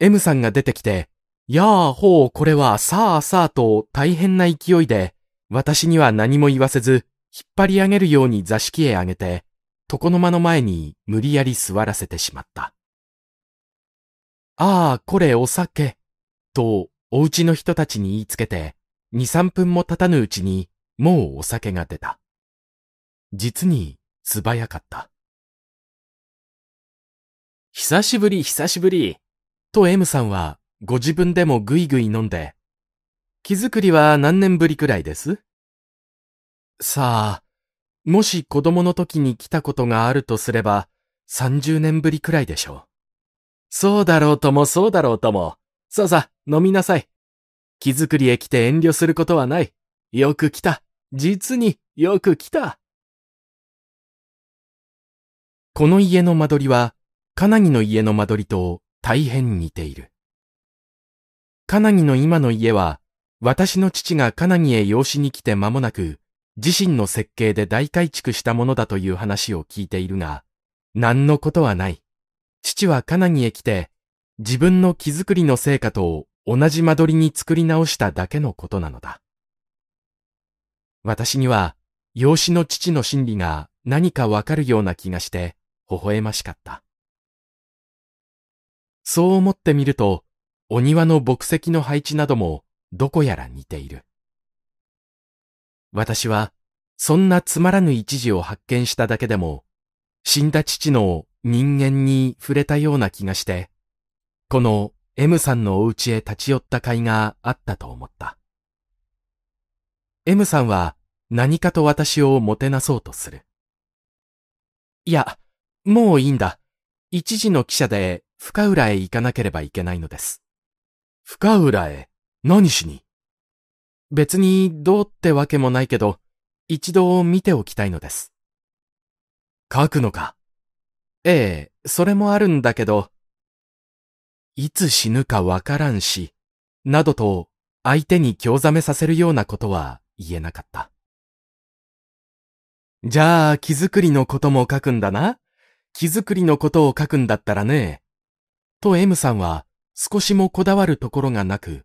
M さんが出てきて、やあほうこれはさあさあと大変な勢いで、私には何も言わせず、引っ張り上げるように座敷へ上げて、床の間の前に無理やり座らせてしまった。ああ、これお酒、とお家の人たちに言いつけて、2、3分も経たぬうちに、もうお酒が出た。実に素早かった。久しぶり、久しぶり。と M さんはご自分でもぐいぐい飲んで、木作りは何年ぶりくらいですさあ、もし子供の時に来たことがあるとすれば、30年ぶりくらいでしょう。そうだろうともそうだろうとも。さあさあ、飲みなさい。木作りへ来て遠慮することはない。よく来た。実によく来た。この家の間取りは、かなぎの家の間取りと大変似ている。カナギの今の家は、私の父がカナギへ養子に来て間もなく、自身の設計で大改築したものだという話を聞いているが、何のことはない。父はカナギへ来て、自分の木造りの成果と同じ間取りに作り直しただけのことなのだ。私には、養子の父の心理が何かわかるような気がして、微笑ましかった。そう思ってみると、お庭の牧石の配置などもどこやら似ている。私は、そんなつまらぬ一時を発見しただけでも、死んだ父の人間に触れたような気がして、この M さんのお家へ立ち寄った甲斐があったと思った。M さんは何かと私をもてなそうとする。いや、もういいんだ。一時の汽車で深浦へ行かなければいけないのです。深浦へ何しに別にどうってわけもないけど、一度見ておきたいのです。書くのかええ、それもあるんだけど、いつ死ぬかわからんし、などと相手に興ざめさせるようなことは言えなかった。じゃあ、木作りのことも書くんだな。木作りのことを書くんだったらね、と M さんは少しもこだわるところがなく、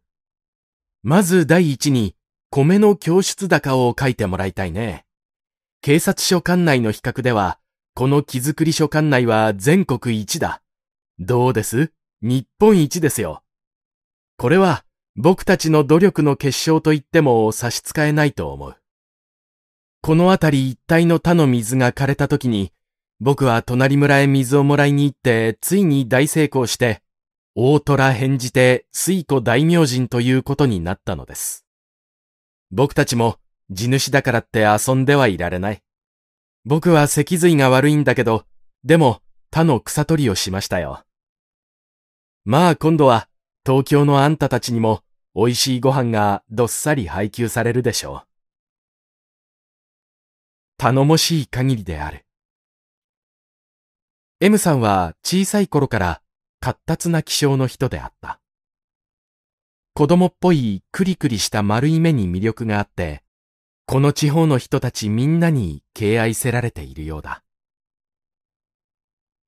まず第一に米の供出高を書いてもらいたいね。警察署管内の比較では、この木造り署管内は全国一だ。どうです日本一ですよ。これは僕たちの努力の結晶と言っても差し支えないと思う。この辺り一帯の他の水が枯れた時に僕は隣村へ水をもらいに行って、ついに大成功して、大虎返じて水庫大名人ということになったのです。僕たちも地主だからって遊んではいられない。僕は脊髄が悪いんだけど、でも他の草取りをしましたよ。まあ今度は東京のあんたたちにも美味しいご飯がどっさり配給されるでしょう。頼もしい限りである。M さんは小さい頃から活発な気性の人であった。子供っぽいクリクリした丸い目に魅力があって、この地方の人たちみんなに敬愛せられているようだ。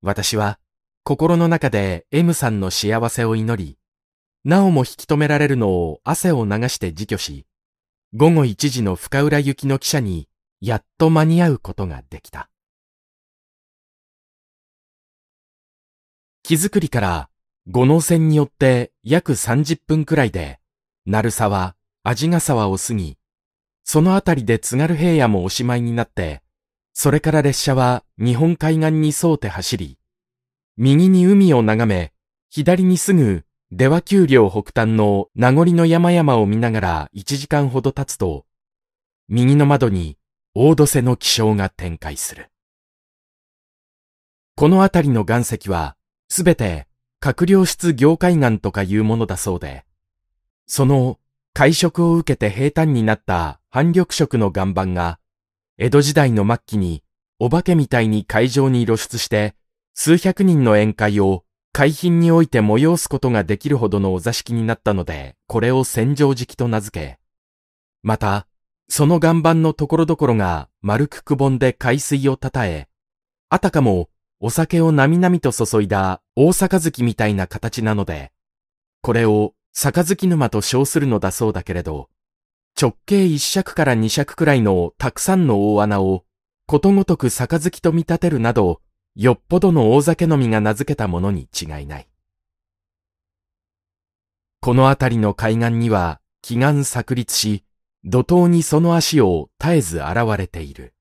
私は心の中で M さんの幸せを祈り、なおも引き止められるのを汗を流して自去し、午後1時の深浦行きの汽車にやっと間に合うことができた。木造りから五能線によって約30分くらいで、鳴沢、味ヶ沢を過ぎ、そのあたりで津軽平野もおしまいになって、それから列車は日本海岸に沿うて走り、右に海を眺め、左にすぐ出羽丘陵北端の名残の山々を見ながら1時間ほど経つと、右の窓に大土瀬の気象が展開する。この辺りの岩石はすべて閣僚室業界難とかいうものだそうで、その会食を受けて平坦になった反緑色の岩盤が、江戸時代の末期にお化けみたいに会場に露出して、数百人の宴会を海浜において催すことができるほどのお座敷になったので、これを戦場敷と名付け、また、その岩盤のところどころが丸くくぼんで海水をたたえ、あたかもお酒をなみなみと注いだ大きみたいな形なので、これを杯沼と称するのだそうだけれど、直径一尺から二尺くらいのたくさんの大穴をことごとく杯と見立てるなど、よっぽどの大酒飲みが名付けたものに違いない。この辺りの海岸には祈願炸裂し、怒涛にその足を絶えず現れている。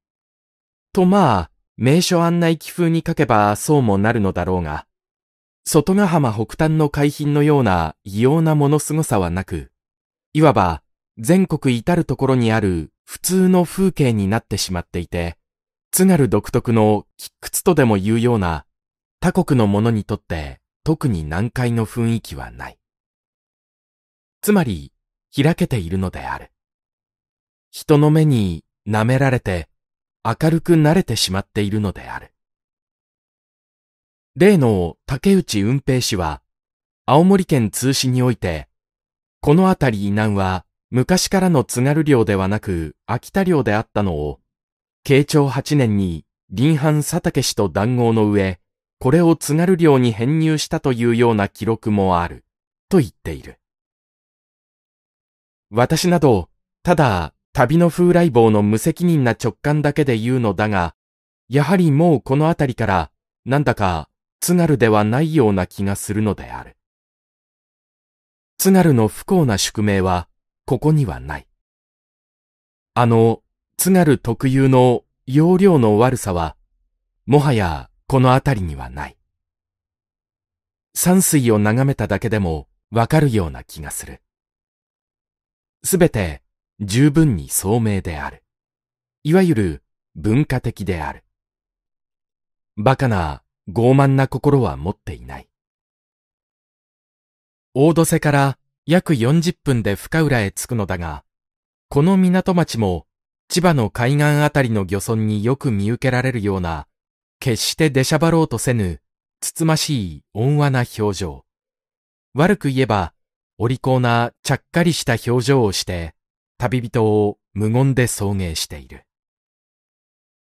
とまあ、名所案内気風に書けばそうもなるのだろうが、外ヶ浜北端の海浜のような異様なもの凄さはなく、いわば全国至るところにある普通の風景になってしまっていて、津軽独特の喫屈とでも言うような他国のものにとって特に難解の雰囲気はない。つまり、開けているのである。人の目に舐められて、明るく慣れてしまっているのである。例の竹内運平氏は、青森県通信において、この辺り以南は昔からの津軽領ではなく秋田領であったのを、慶長8年に林藩佐竹氏と談合の上、これを津軽領に編入したというような記録もある、と言っている。私など、ただ旅の風来坊の無責任な直感だけで言うのだが、やはりもうこの辺りから、なんだか、津軽ではないような気がするのである。津軽の不幸な宿命は、ここにはない。あの、津軽特有の容量の悪さは、もはやこの辺りにはない。山水を眺めただけでもわかるような気がする。すべて十分に聡明である。いわゆる文化的である。馬鹿な傲慢な心は持っていない。大戸瀬から約40分で深浦へ着くのだが、この港町も千葉の海岸あたりの漁村によく見受けられるような、決して出しゃばろうとせぬ、つつましい温和な表情。悪く言えば、お利口なちゃっかりした表情をして、旅人を無言で送迎している。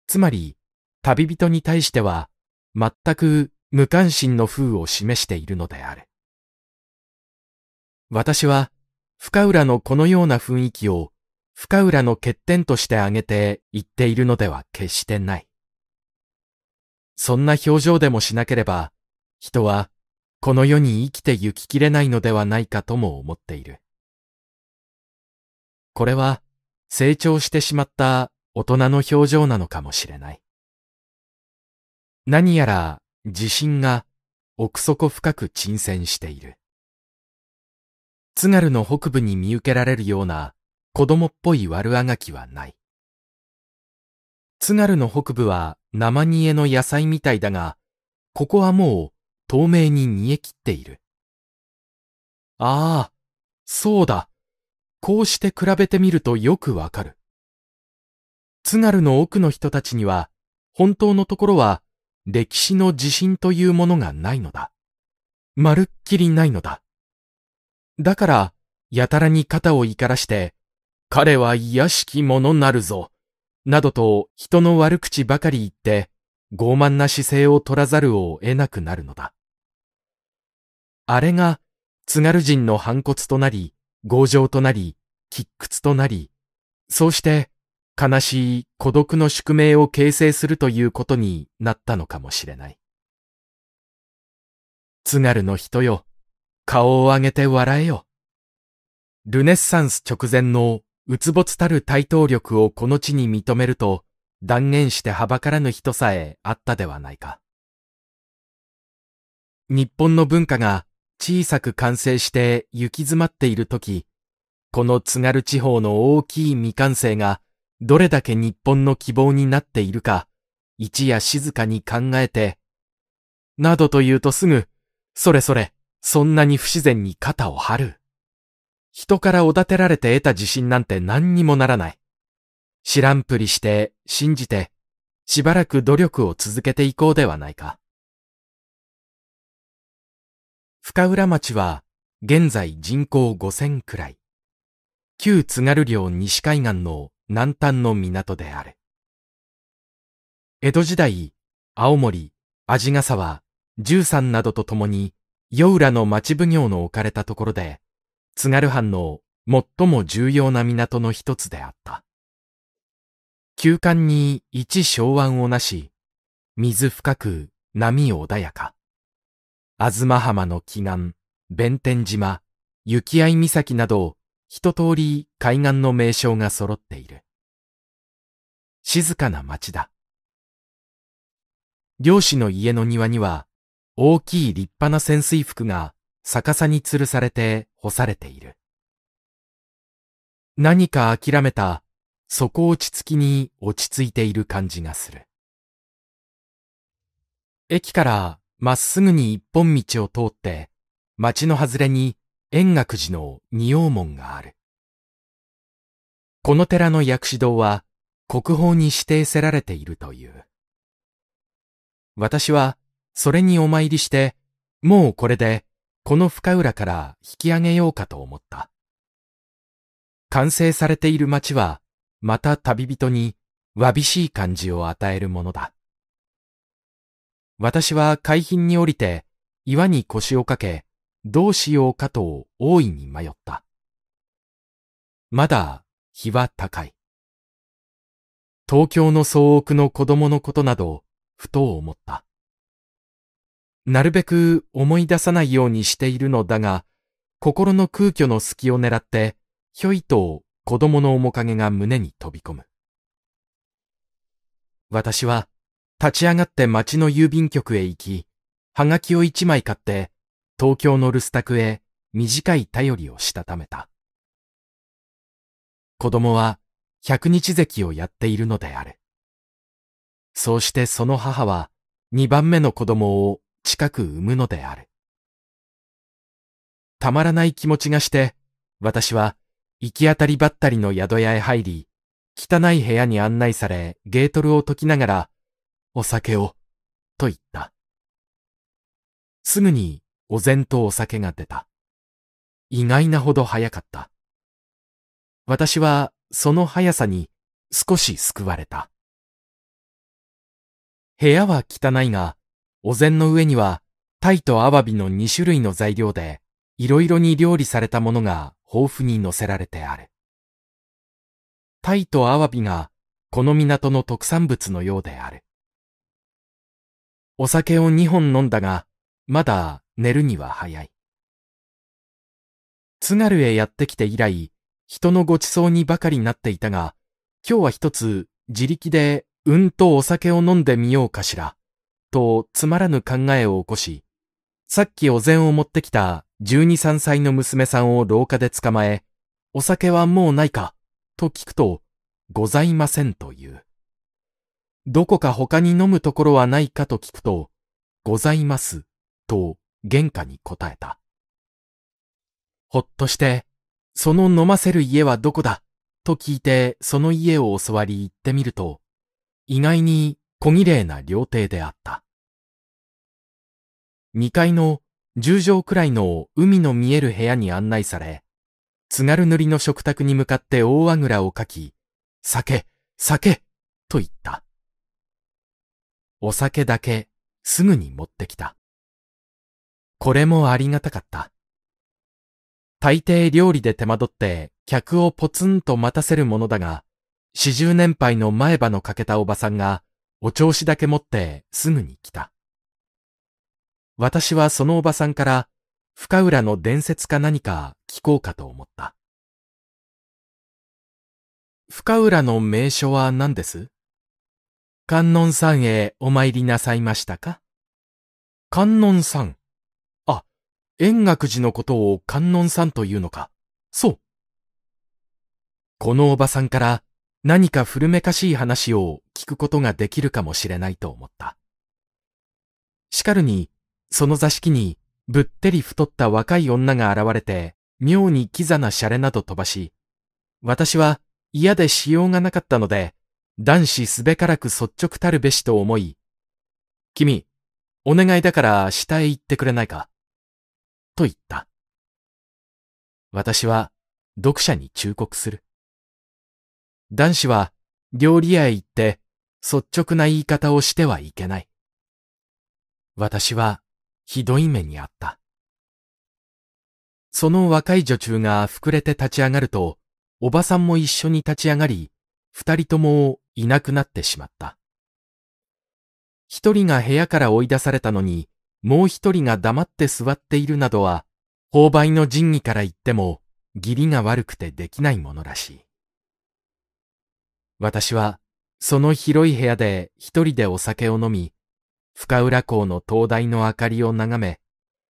つまり、旅人に対しては、全く無関心の風を示しているのである。私は、深浦のこのような雰囲気を、深浦の欠点として挙げて言っているのでは決してない。そんな表情でもしなければ、人は、この世に生きて行ききれないのではないかとも思っている。これは成長してしまった大人の表情なのかもしれない。何やら自信が奥底深く沈潜している。津軽の北部に見受けられるような子供っぽい悪あがきはない。津軽の北部は生煮えの野菜みたいだが、ここはもう透明に煮え切っている。ああ、そうだ。こうして比べてみるとよくわかる。津軽の奥の人たちには、本当のところは、歴史の自信というものがないのだ。まるっきりないのだ。だから、やたらに肩を怒らして、彼は卑しき者なるぞ、などと人の悪口ばかり言って、傲慢な姿勢を取らざるを得なくなるのだ。あれが、津軽人の反骨となり、強情となり、喫屈となり、そうして悲しい孤独の宿命を形成するということになったのかもしれない。津軽の人よ、顔を上げて笑えよ。ルネッサンス直前のうつぼつたる対等力をこの地に認めると断言してはばからぬ人さえあったではないか。日本の文化が小さく完成して行き詰まっている時、この津軽地方の大きい未完成がどれだけ日本の希望になっているか、一夜静かに考えて、などと言うとすぐ、それそれ、そんなに不自然に肩を張る。人からおだてられて得た自信なんて何にもならない。知らんぷりして、信じて、しばらく努力を続けていこうではないか。深浦町は現在人口5000くらい。旧津軽領西海岸の南端の港である。江戸時代、青森、味ヶ沢、十三などとともに、夜浦の町奉行の置かれたところで、津軽藩の最も重要な港の一つであった。休館に一昭湾をなし、水深く波穏やか。東浜の奇岩、弁天島、雪合岬など、一通り海岸の名称が揃っている。静かな町だ。漁師の家の庭には、大きい立派な潜水服が逆さに吊るされて干されている。何か諦めた底落ち着きに落ち着いている感じがする。駅からまっすぐに一本道を通って、町の外れに円覚寺の仁王門がある。この寺の薬師堂は国宝に指定せられているという。私はそれにお参りして、もうこれでこの深浦から引き上げようかと思った。完成されている町は、また旅人にわびしい感じを与えるものだ。私は海浜に降りて、岩に腰をかけ、どうしようかと大いに迷った。まだ日は高い。東京の総奥の子供のことなど、ふと思った。なるべく思い出さないようにしているのだが、心の空虚の隙を狙って、ひょいと子供の面影が胸に飛び込む。私は立ち上がって町の郵便局へ行き、はがきを一枚買って、東京の留守宅へ短い頼りをしたためた。子供は百日咳をやっているのである。そうしてその母は二番目の子供を近く産むのである。たまらない気持ちがして、私は行き当たりばったりの宿屋へ入り、汚い部屋に案内されゲートルを解きながらお酒を、と言った。すぐに、お膳とお酒が出た。意外なほど早かった。私は、その速さに、少し救われた。部屋は汚いが、お膳の上には、タイとアワビの2種類の材料で、いろいろに料理されたものが豊富に載せられてある。タイとアワビが、この港の特産物のようである。お酒を二本飲んだが、まだ寝るには早い。津軽へやってきて以来、人のごちそうにばかりなっていたが、今日は一つ自力でうんとお酒を飲んでみようかしら、とつまらぬ考えを起こし、さっきお膳を持ってきた十二三歳の娘さんを廊下で捕まえ、お酒はもうないか、と聞くと、ございませんという。どこか他に飲むところはないかと聞くと、ございます、と玄関に答えた。ほっとして、その飲ませる家はどこだと聞いてその家を教わり行ってみると、意外に小綺麗な料亭であった。2階の十畳くらいの海の見える部屋に案内され、津軽塗りの食卓に向かって大あぐらをかき、酒、酒、と言った。お酒だけすぐに持ってきた。これもありがたかった。大抵料理で手間取って客をポツンと待たせるものだが、四十年配の前歯の欠けたおばさんがお調子だけ持ってすぐに来た。私はそのおばさんから深浦の伝説か何か聞こうかと思った。深浦の名所は何です観音さんへお参りなさいましたか観音さん。あ、円覚寺のことを観音さんというのか。そう。このおばさんから何か古めかしい話を聞くことができるかもしれないと思った。しかるに、その座敷にぶってり太った若い女が現れて、妙にキザなシャレなど飛ばし、私は嫌でしようがなかったので、男子すべからく率直たるべしと思い、君、お願いだから下へ行ってくれないかと言った。私は読者に忠告する。男子は料理屋へ行って率直な言い方をしてはいけない。私はひどい目にあった。その若い女中が膨れて立ち上がると、おばさんも一緒に立ち上がり、二人ともいなくなってしまった。一人が部屋から追い出されたのに、もう一人が黙って座っているなどは、購買の仁義から言っても、義理が悪くてできないものらしい。私は、その広い部屋で一人でお酒を飲み、深浦港の灯台の明かりを眺め、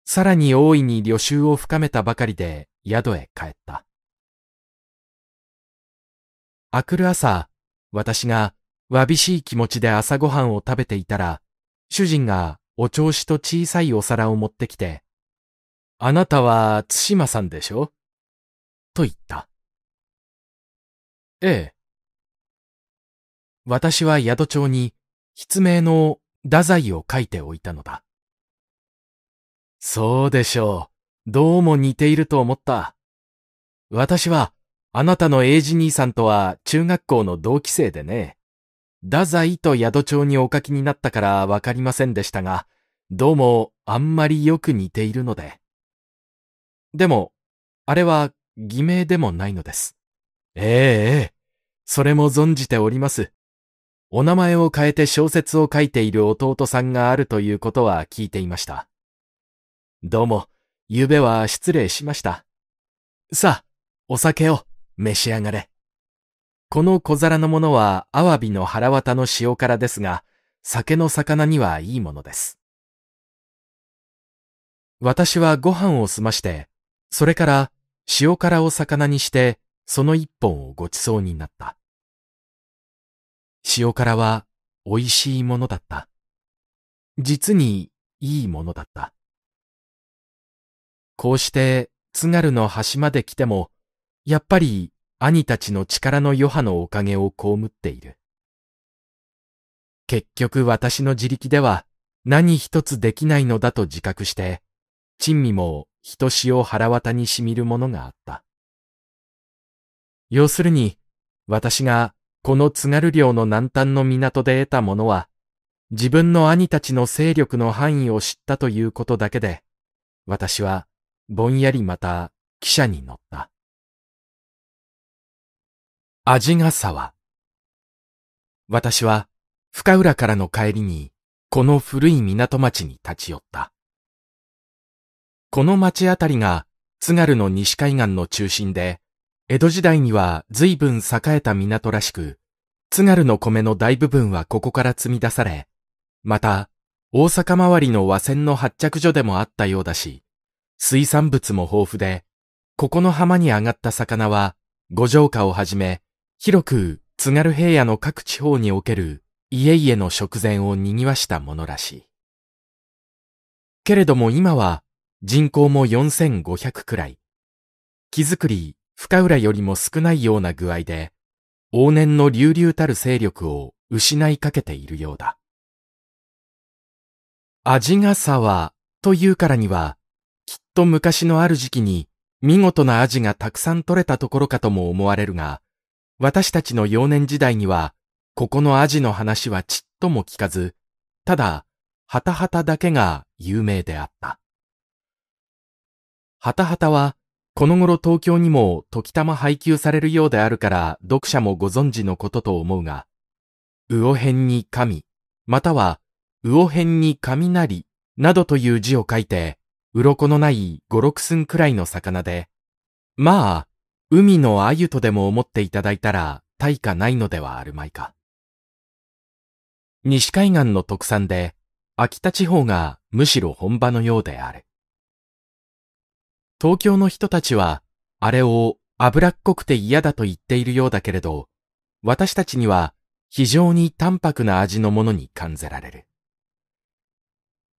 さらに大いに旅愁を深めたばかりで宿へ帰った。明くる朝、私がわびしい気持ちで朝ごはんを食べていたら、主人がお調子と小さいお皿を持ってきて、あなたは津島さんでしょと言った。ええ。私は宿帳に筆名の太宰を書いておいたのだ。そうでしょう。どうも似ていると思った。私はあなたの英治兄さんとは中学校の同期生でね。太宰と宿帳にお書きになったからわかりませんでしたが、どうもあんまりよく似ているので。でも、あれは偽名でもないのです。ええええ、それも存じております。お名前を変えて小説を書いている弟さんがあるということは聞いていました。どうも、昨夜は失礼しました。さあ、お酒を。召し上がれ。この小皿のものはアワビの腹綿の塩辛ですが、酒の魚にはいいものです。私はご飯を済まして、それから塩辛を魚にして、その一本をご馳走になった。塩辛は美味しいものだった。実にいいものだった。こうして津軽の端まで来ても、やっぱり兄たちの力の余波のおかげを被っている。結局私の自力では何一つできないのだと自覚して、珍味も人しを腹渡にしみるものがあった。要するに、私がこの津軽領の南端の港で得たものは、自分の兄たちの勢力の範囲を知ったということだけで、私はぼんやりまた汽車に乗った。味ヶ沢。私は深浦からの帰りにこの古い港町に立ち寄った。この町あたりが津軽の西海岸の中心で、江戸時代には随分栄えた港らしく、津軽の米の大部分はここから積み出され、また、大阪周りの和船の発着所でもあったようだし、水産物も豊富で、ここの浜に上がった魚は、五条花をはじめ、広く津軽平野の各地方における家々の食前を賑わしたものらしい。けれども今は人口も4500くらい。木造り、深浦よりも少ないような具合で、往年の流々たる勢力を失いかけているようだ。味が沢というからには、きっと昔のある時期に見事な味がたくさん取れたところかとも思われるが、私たちの幼年時代には、ここのアジの話はちっとも聞かず、ただ、ハタハタだけが有名であった。ハタハタは、この頃東京にも時たま配給されるようであるから読者もご存知のことと思うが、魚辺に神、または魚辺に雷などという字を書いて、鱗のない五六寸くらいの魚で、まあ、海の鮎とでも思っていただいたら対価ないのではあるまいか。西海岸の特産で、秋田地方がむしろ本場のようである。東京の人たちは、あれを脂っこくて嫌だと言っているようだけれど、私たちには非常に淡白な味のものに感じられる。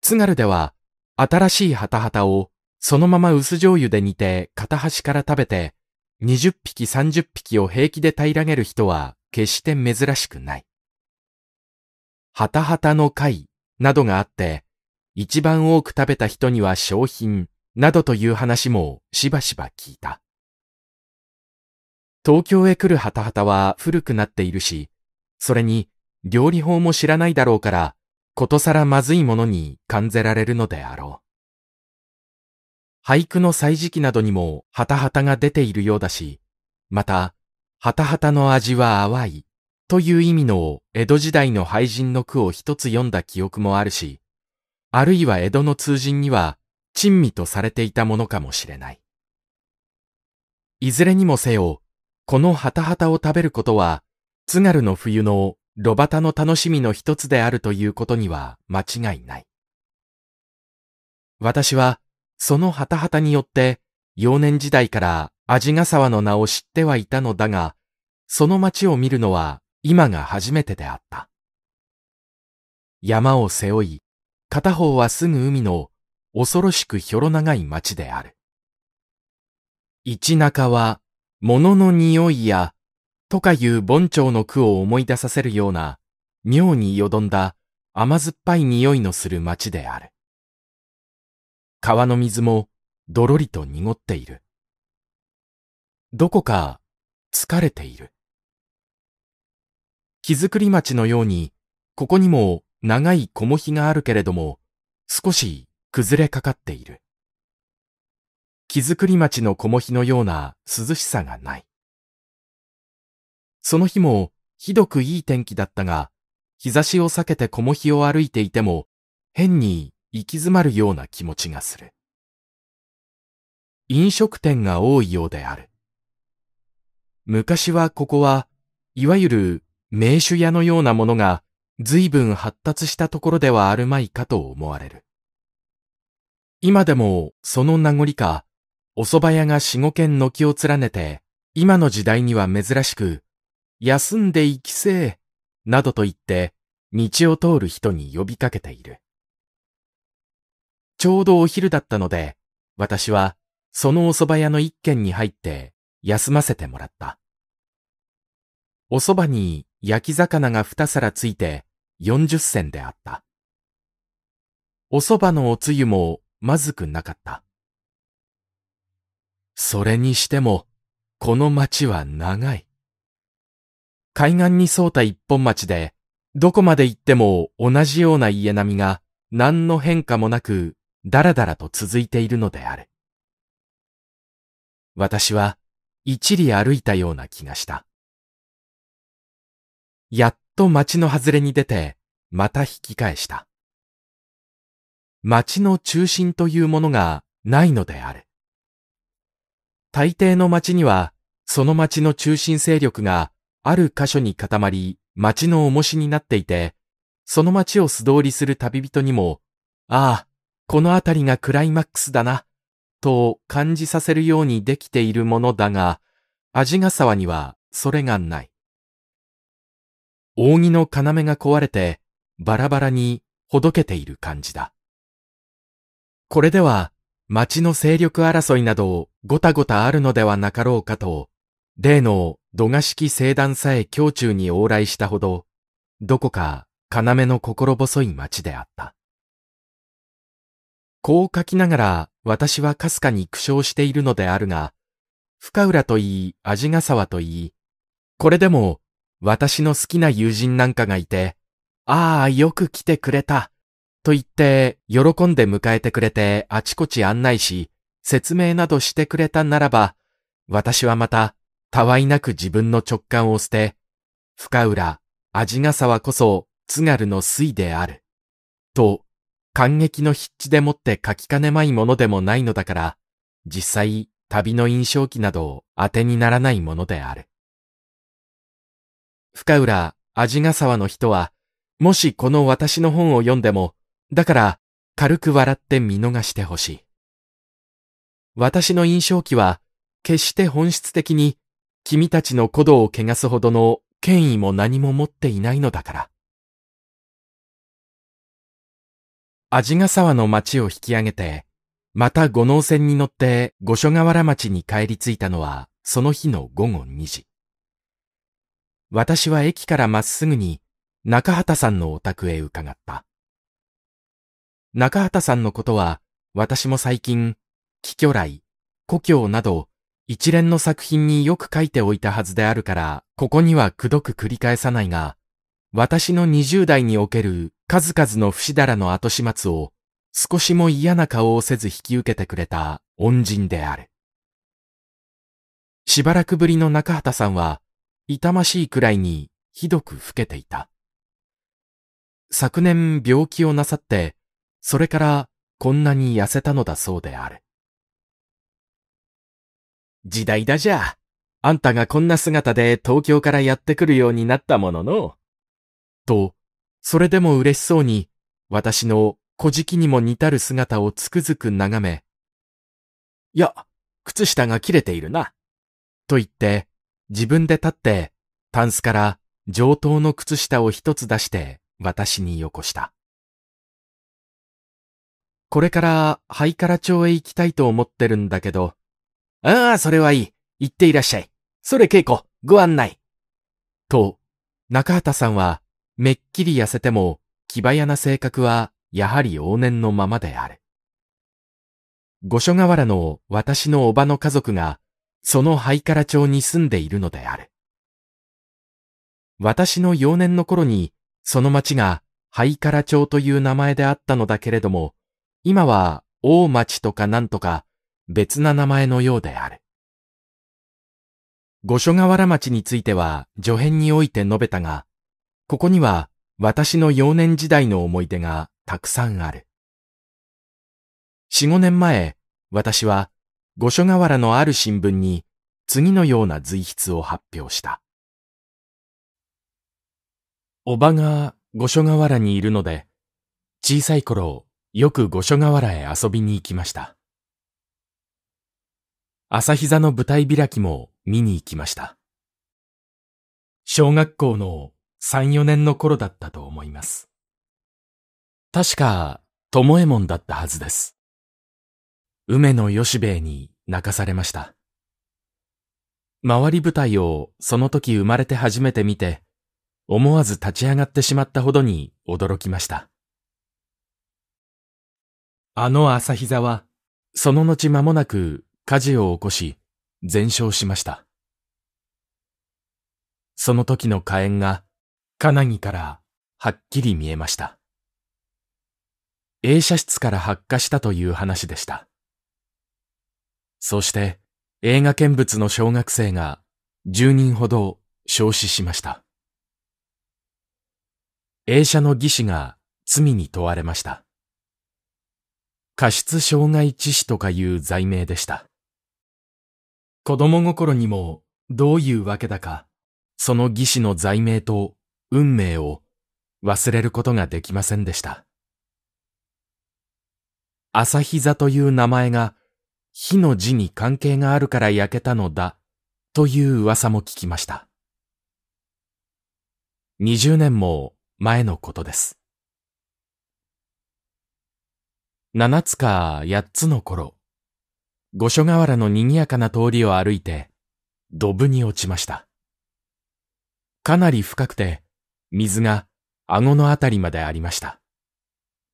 津軽では、新しいハタハタをそのまま薄醤油で煮て片端から食べて、20匹30匹を平気で平らげる人は決して珍しくない。ハタハタの貝などがあって、一番多く食べた人には商品などという話もしばしば聞いた。東京へ来るハタハタは古くなっているし、それに料理法も知らないだろうから、ことさらまずいものに感じられるのであろう。俳句の歳時期などにもハタハタが出ているようだし、また、ハタハタの味は淡いという意味の江戸時代の俳人の句を一つ読んだ記憶もあるし、あるいは江戸の通人には珍味とされていたものかもしれない。いずれにもせよ、このハタハタを食べることは、津軽の冬の炉端の楽しみの一つであるということには間違いない。私はそのハタハタによって、幼年時代から味ヶ沢の名を知ってはいたのだが、その町を見るのは今が初めてであった。山を背負い、片方はすぐ海の恐ろしくひょろ長い町である。市中は物の匂いや、とかいう盆腸の句を思い出させるような、妙によどんだ甘酸っぱい匂いのする町である。川の水もどろりと濁っている。どこか疲れている。木造り町のように、ここにも長い小もひがあるけれども、少し崩れかかっている。木造り町の小もひのような涼しさがない。その日もひどくいい天気だったが、日差しを避けて小も日を歩いていても、変に行き詰まるような気持ちがする。飲食店が多いようである。昔はここは、いわゆる名酒屋のようなものが随分発達したところではあるまいかと思われる。今でもその名残か、お蕎麦屋が四五軒軒を連ねて、今の時代には珍しく、休んで行きせえ、などと言って、道を通る人に呼びかけている。ちょうどお昼だったので、私はそのお蕎麦屋の一軒に入って休ませてもらった。お蕎麦に焼き魚が二皿ついて40銭であった。お蕎麦のおつゆもまずくなかった。それにしても、この町は長い。海岸に沿うた一本町で、どこまで行っても同じような家並みが何の変化もなくだらだらと続いているのである。私は一里歩いたような気がした。やっと町の外れに出て、また引き返した。町の中心というものがないのである。大抵の町には、その町の中心勢力がある箇所に固まり、町の重しになっていて、その町を素通りする旅人にも、ああ、このあたりがクライマックスだな、と感じさせるようにできているものだが、味ヶ沢にはそれがない。扇の要が壊れてバラバラにほどけている感じだ。これでは町の勢力争いなどごたごたあるのではなかろうかと、例の土賀式聖団さえ胸中に往来したほど、どこか要の心細い町であった。こう書きながら私はかすかに苦笑しているのであるが、深浦といい、味ヶ沢といい、これでも私の好きな友人なんかがいて、ああ、よく来てくれた、と言って喜んで迎えてくれてあちこち案内し、説明などしてくれたならば、私はまた、たわいなく自分の直感を捨て、深浦、味ヶ沢こそ津軽の水である。と、感激の筆致でもって書きかねまいものでもないのだから、実際、旅の印象記などを当てにならないものである。深浦、味ヶ沢の人は、もしこの私の本を読んでも、だから軽く笑って見逃してほしい。私の印象記は、決して本質的に君たちの鼓動を汚すほどの権威も何も持っていないのだから。味ヶ沢の町を引き上げて、また五能線に乗って五所川原町に帰り着いたのはその日の午後2時。私は駅からまっすぐに中畑さんのお宅へ伺った。中畑さんのことは私も最近、帰居来、故郷など一連の作品によく書いておいたはずであるから、ここにはくどく繰り返さないが、私の20代における数々の不死だらの後始末を少しも嫌な顔をせず引き受けてくれた恩人である。しばらくぶりの中畑さんは、痛ましいくらいにひどく老けていた。昨年病気をなさって、それからこんなに痩せたのだそうである。時代だじゃ。あんたがこんな姿で東京からやってくるようになったものの。と、それでも嬉しそうに、私の小じにも似たる姿をつくづく眺め、いや、靴下が切れているな。と言って、自分で立って、タンスから上等の靴下を一つ出して私によこした。これからハイカラ町へ行きたいと思ってるんだけど、ああ、それはいい。行っていらっしゃい。それ稽古、ご案内。と、中畑さんはめっきり痩せても、気早な性格は、やはり往年のままである。五所川原の私のおばの家族が、その灰から町に住んでいるのである。私の幼年の頃に、その町が、灰から町という名前であったのだけれども、今は、大町とかなんとか、別な名前のようである。五所川原町については、助編において述べたが、ここには私の幼年時代の思い出がたくさんある。四五年前、私は五所川原のある新聞に次のような随筆を発表した。おばが五所川原にいるので、小さい頃よく五所川原へ遊びに行きました。朝膝の舞台開きも見に行きました。小学校の三四年の頃だったと思います。確か、ともえもんだったはずです。梅野し兵衛に泣かされました。周り舞台をその時生まれて初めて見て、思わず立ち上がってしまったほどに驚きました。あの朝日座は、その後間もなく火事を起こし、全焼しました。その時の火炎が、かなぎからはっきり見えました。映写室から発火したという話でした。そして映画見物の小学生が10人ほど焼死しました。映写の技師が罪に問われました。過失傷害致死とかいう罪名でした。子供心にもどういうわけだか、その技師の罪名と運命を忘れることができませんでした。朝日座という名前が火の字に関係があるから焼けたのだという噂も聞きました。20年も前のことです。7つか8つの頃、五所川原の賑やかな通りを歩いて、ドブに落ちました。かなり深くて、水が顎のあたりまでありました。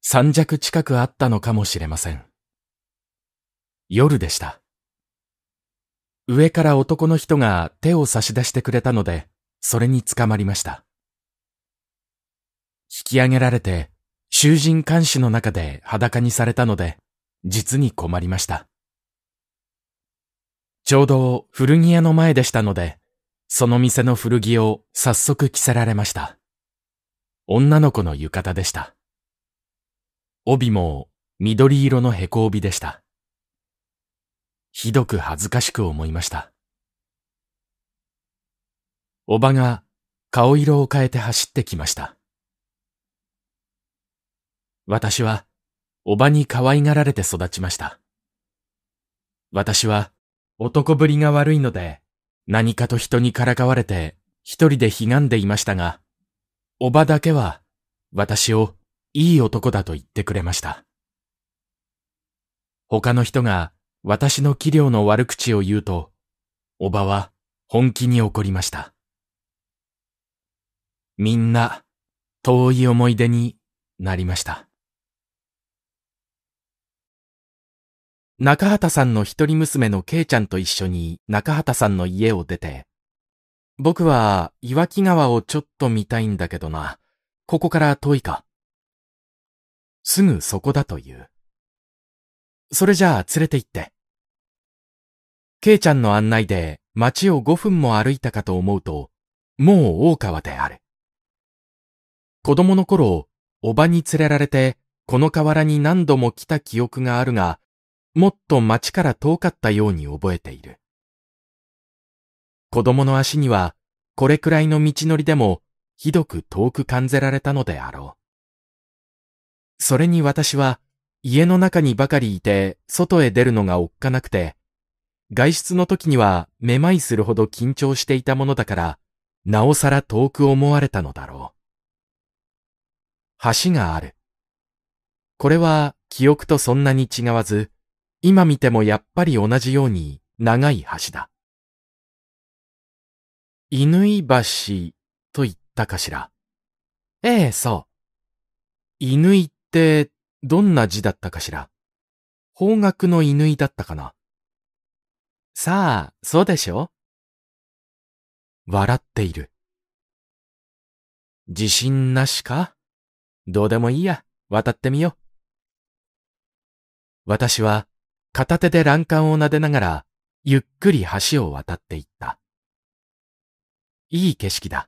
三尺近くあったのかもしれません。夜でした。上から男の人が手を差し出してくれたので、それに捕まりました。引き上げられて、囚人監視の中で裸にされたので、実に困りました。ちょうど古着屋の前でしたので、その店の古着を早速着せられました。女の子の浴衣でした。帯も緑色のへこ帯でした。ひどく恥ずかしく思いました。おばが顔色を変えて走ってきました。私は、おばに可愛がられて育ちました。私は、男ぶりが悪いので、何かと人にからかわれて、一人で悲願でいましたが、おばだけは私をいい男だと言ってくれました。他の人が私の器量の悪口を言うと、おばは本気に怒りました。みんな遠い思い出になりました。中畑さんの一人娘のけいちゃんと一緒に中畑さんの家を出て、僕は岩木川をちょっと見たいんだけどな。ここから遠いか。すぐそこだという。それじゃあ連れて行って。ケイちゃんの案内で街を5分も歩いたかと思うと、もう大川である。子供の頃、おばに連れられて、この河原に何度も来た記憶があるが、もっと町から遠かったように覚えている。子供の足には、これくらいの道のりでも、ひどく遠く感じられたのであろう。それに私は、家の中にばかりいて、外へ出るのがおっかなくて、外出の時にはめまいするほど緊張していたものだから、なおさら遠く思われたのだろう。橋がある。これは記憶とそんなに違わず、今見てもやっぱり同じように長い橋だ。犬橋と言ったかしら。ええ、そう。犬ってどんな字だったかしら。方角の犬だったかな。さあ、そうでしょ笑っている。自信なしかどうでもいいや、渡ってみよう。私は片手で欄干を撫でながら、ゆっくり橋を渡っていった。いい景色だ。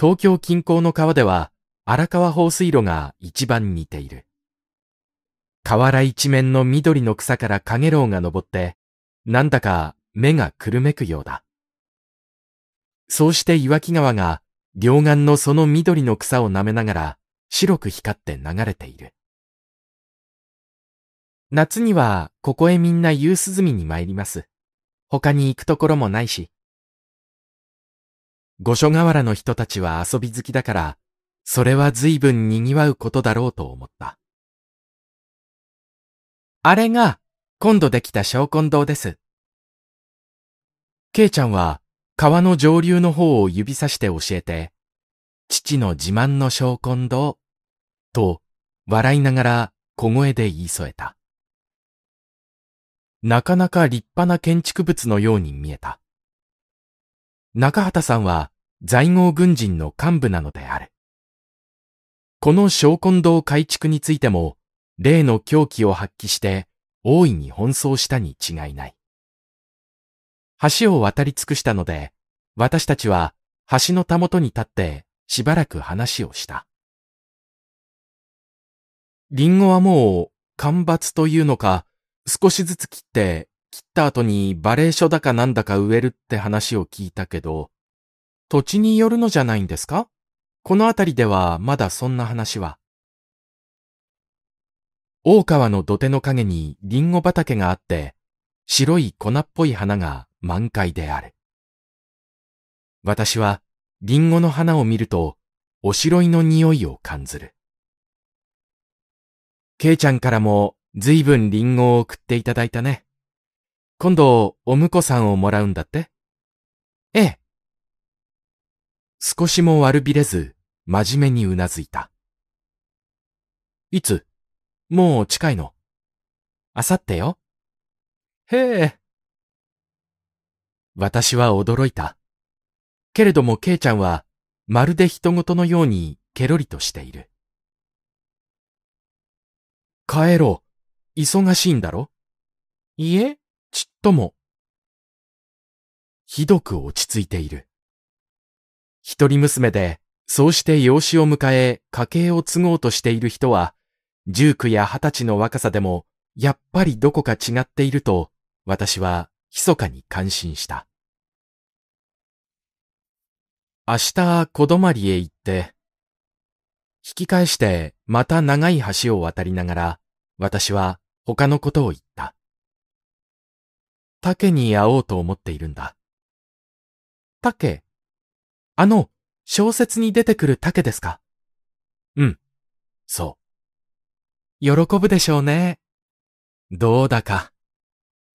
東京近郊の川では荒川放水路が一番似ている。河原一面の緑の草からカ楼が登って、なんだか目がくるめくようだ。そうして岩木川が両岸のその緑の草を舐めながら白く光って流れている。夏にはここへみんな夕涼みに参ります。他に行くところもないし。五所川原の人たちは遊び好きだから、それは随分賑わうことだろうと思った。あれが、今度できた昇魂堂です。ケイちゃんは、川の上流の方を指さして教えて、父の自慢の昇魂堂、と、笑いながら小声で言い添えた。なかなか立派な建築物のように見えた。中畑さんは在郷軍人の幹部なのである。この昇魂堂改築についても、例の狂気を発揮して大いに奔走したに違いない。橋を渡り尽くしたので、私たちは橋のたもとに立ってしばらく話をした。リンゴはもう、干ばつというのか、少しずつ切って切った後にバレー書だかなんだか植えるって話を聞いたけど、土地によるのじゃないんですかこの辺りではまだそんな話は。大川の土手の陰にリンゴ畑があって、白い粉っぽい花が満開である。私はリンゴの花を見ると、おしろいの匂いを感じる。ケイちゃんからも随分リンゴを送っていただいたね。今度、お婿さんをもらうんだってええ。少しも悪びれず、真面目にうなずいた。いつもう近いの。あさってよ。へえ。私は驚いた。けれども、ケイちゃんは、まるで人事のように、ケロリとしている。帰ろう。忙しいんだろいいえ。ちっとも、ひどく落ち着いている。一人娘で、そうして養子を迎え、家計を継ごうとしている人は、十九や二十歳の若さでも、やっぱりどこか違っていると、私は、密かに感心した。明日、小泊へ行って、引き返して、また長い橋を渡りながら、私は他のことを言った。竹に会おうと思っているんだ。竹あの、小説に出てくる竹ですかうん、そう。喜ぶでしょうね。どうだか、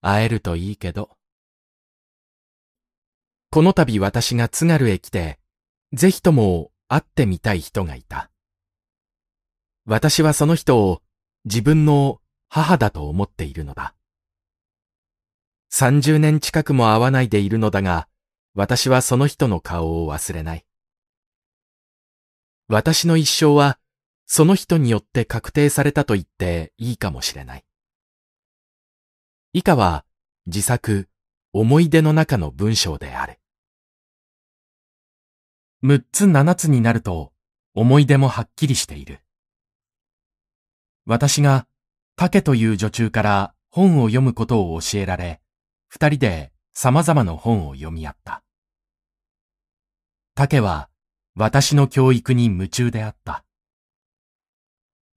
会えるといいけど。この度私が津軽へ来て、ぜひとも会ってみたい人がいた。私はその人を自分の母だと思っているのだ。30年近くも会わないでいるのだが、私はその人の顔を忘れない。私の一生は、その人によって確定されたと言っていいかもしれない。以下は、自作、思い出の中の文章である。六つ七つになると、思い出もはっきりしている。私が、竹という女中から本を読むことを教えられ、二人で様々な本を読み合った。竹は私の教育に夢中であった。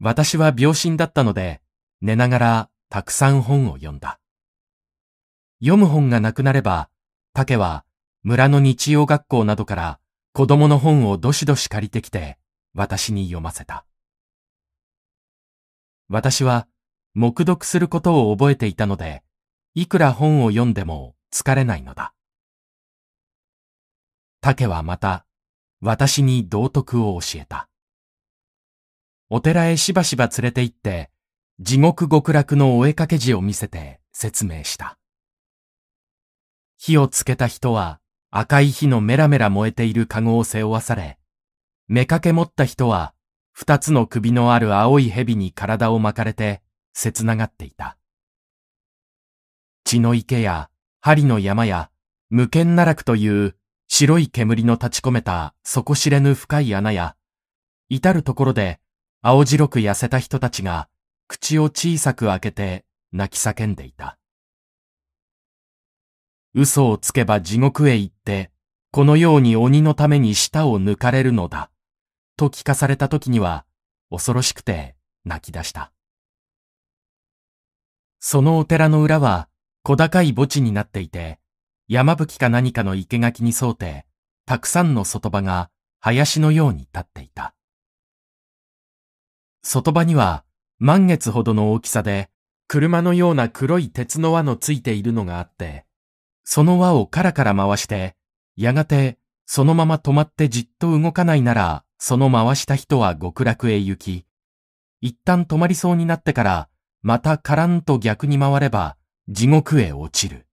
私は病心だったので寝ながらたくさん本を読んだ。読む本がなくなれば、竹は村の日曜学校などから子供の本をどしどし借りてきて私に読ませた。私は黙読することを覚えていたので、いくら本を読んでも疲れないのだ。竹はまた私に道徳を教えた。お寺へしばしば連れて行って、地獄極楽のお絵かけ字を見せて説明した。火をつけた人は赤い火のメラメラ燃えている籠を背負わされ、目かけ持った人は二つの首のある青い蛇に体を巻かれて切ながっていた。血の池や針の山や無限奈落という白い煙の立ち込めた底知れぬ深い穴や、至るところで青白く痩せた人たちが口を小さく開けて泣き叫んでいた。嘘をつけば地獄へ行って、このように鬼のために舌を抜かれるのだ、と聞かされた時には恐ろしくて泣き出した。そのお寺の裏は小高い墓地になっていて、山吹か何かの生垣に沿うて、たくさんの外場が林のように立っていた。外場には満月ほどの大きさで、車のような黒い鉄の輪のついているのがあって、その輪をカラカラ回して、やがてそのまま止まってじっと動かないなら、その回した人は極楽へ行き、一旦止まりそうになってから、またカランと逆に回れば、地獄へ落ちる。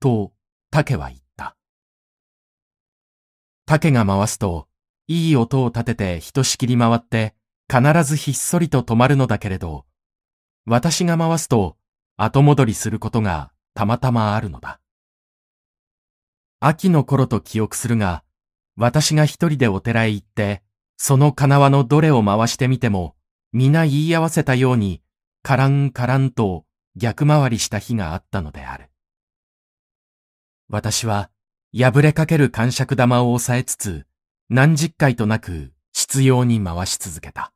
と、竹は言った。竹が回すと、いい音を立ててひとしきり回って、必ずひっそりと止まるのだけれど、私が回すと、後戻りすることがたまたまあるのだ。秋の頃と記憶するが、私が一人でお寺へ行って、その金輪のどれを回してみても、皆言い合わせたように、カランカランと逆回りした日があったのである。私は破れかける感触玉を抑えつつ、何十回となく執拗に回し続けた。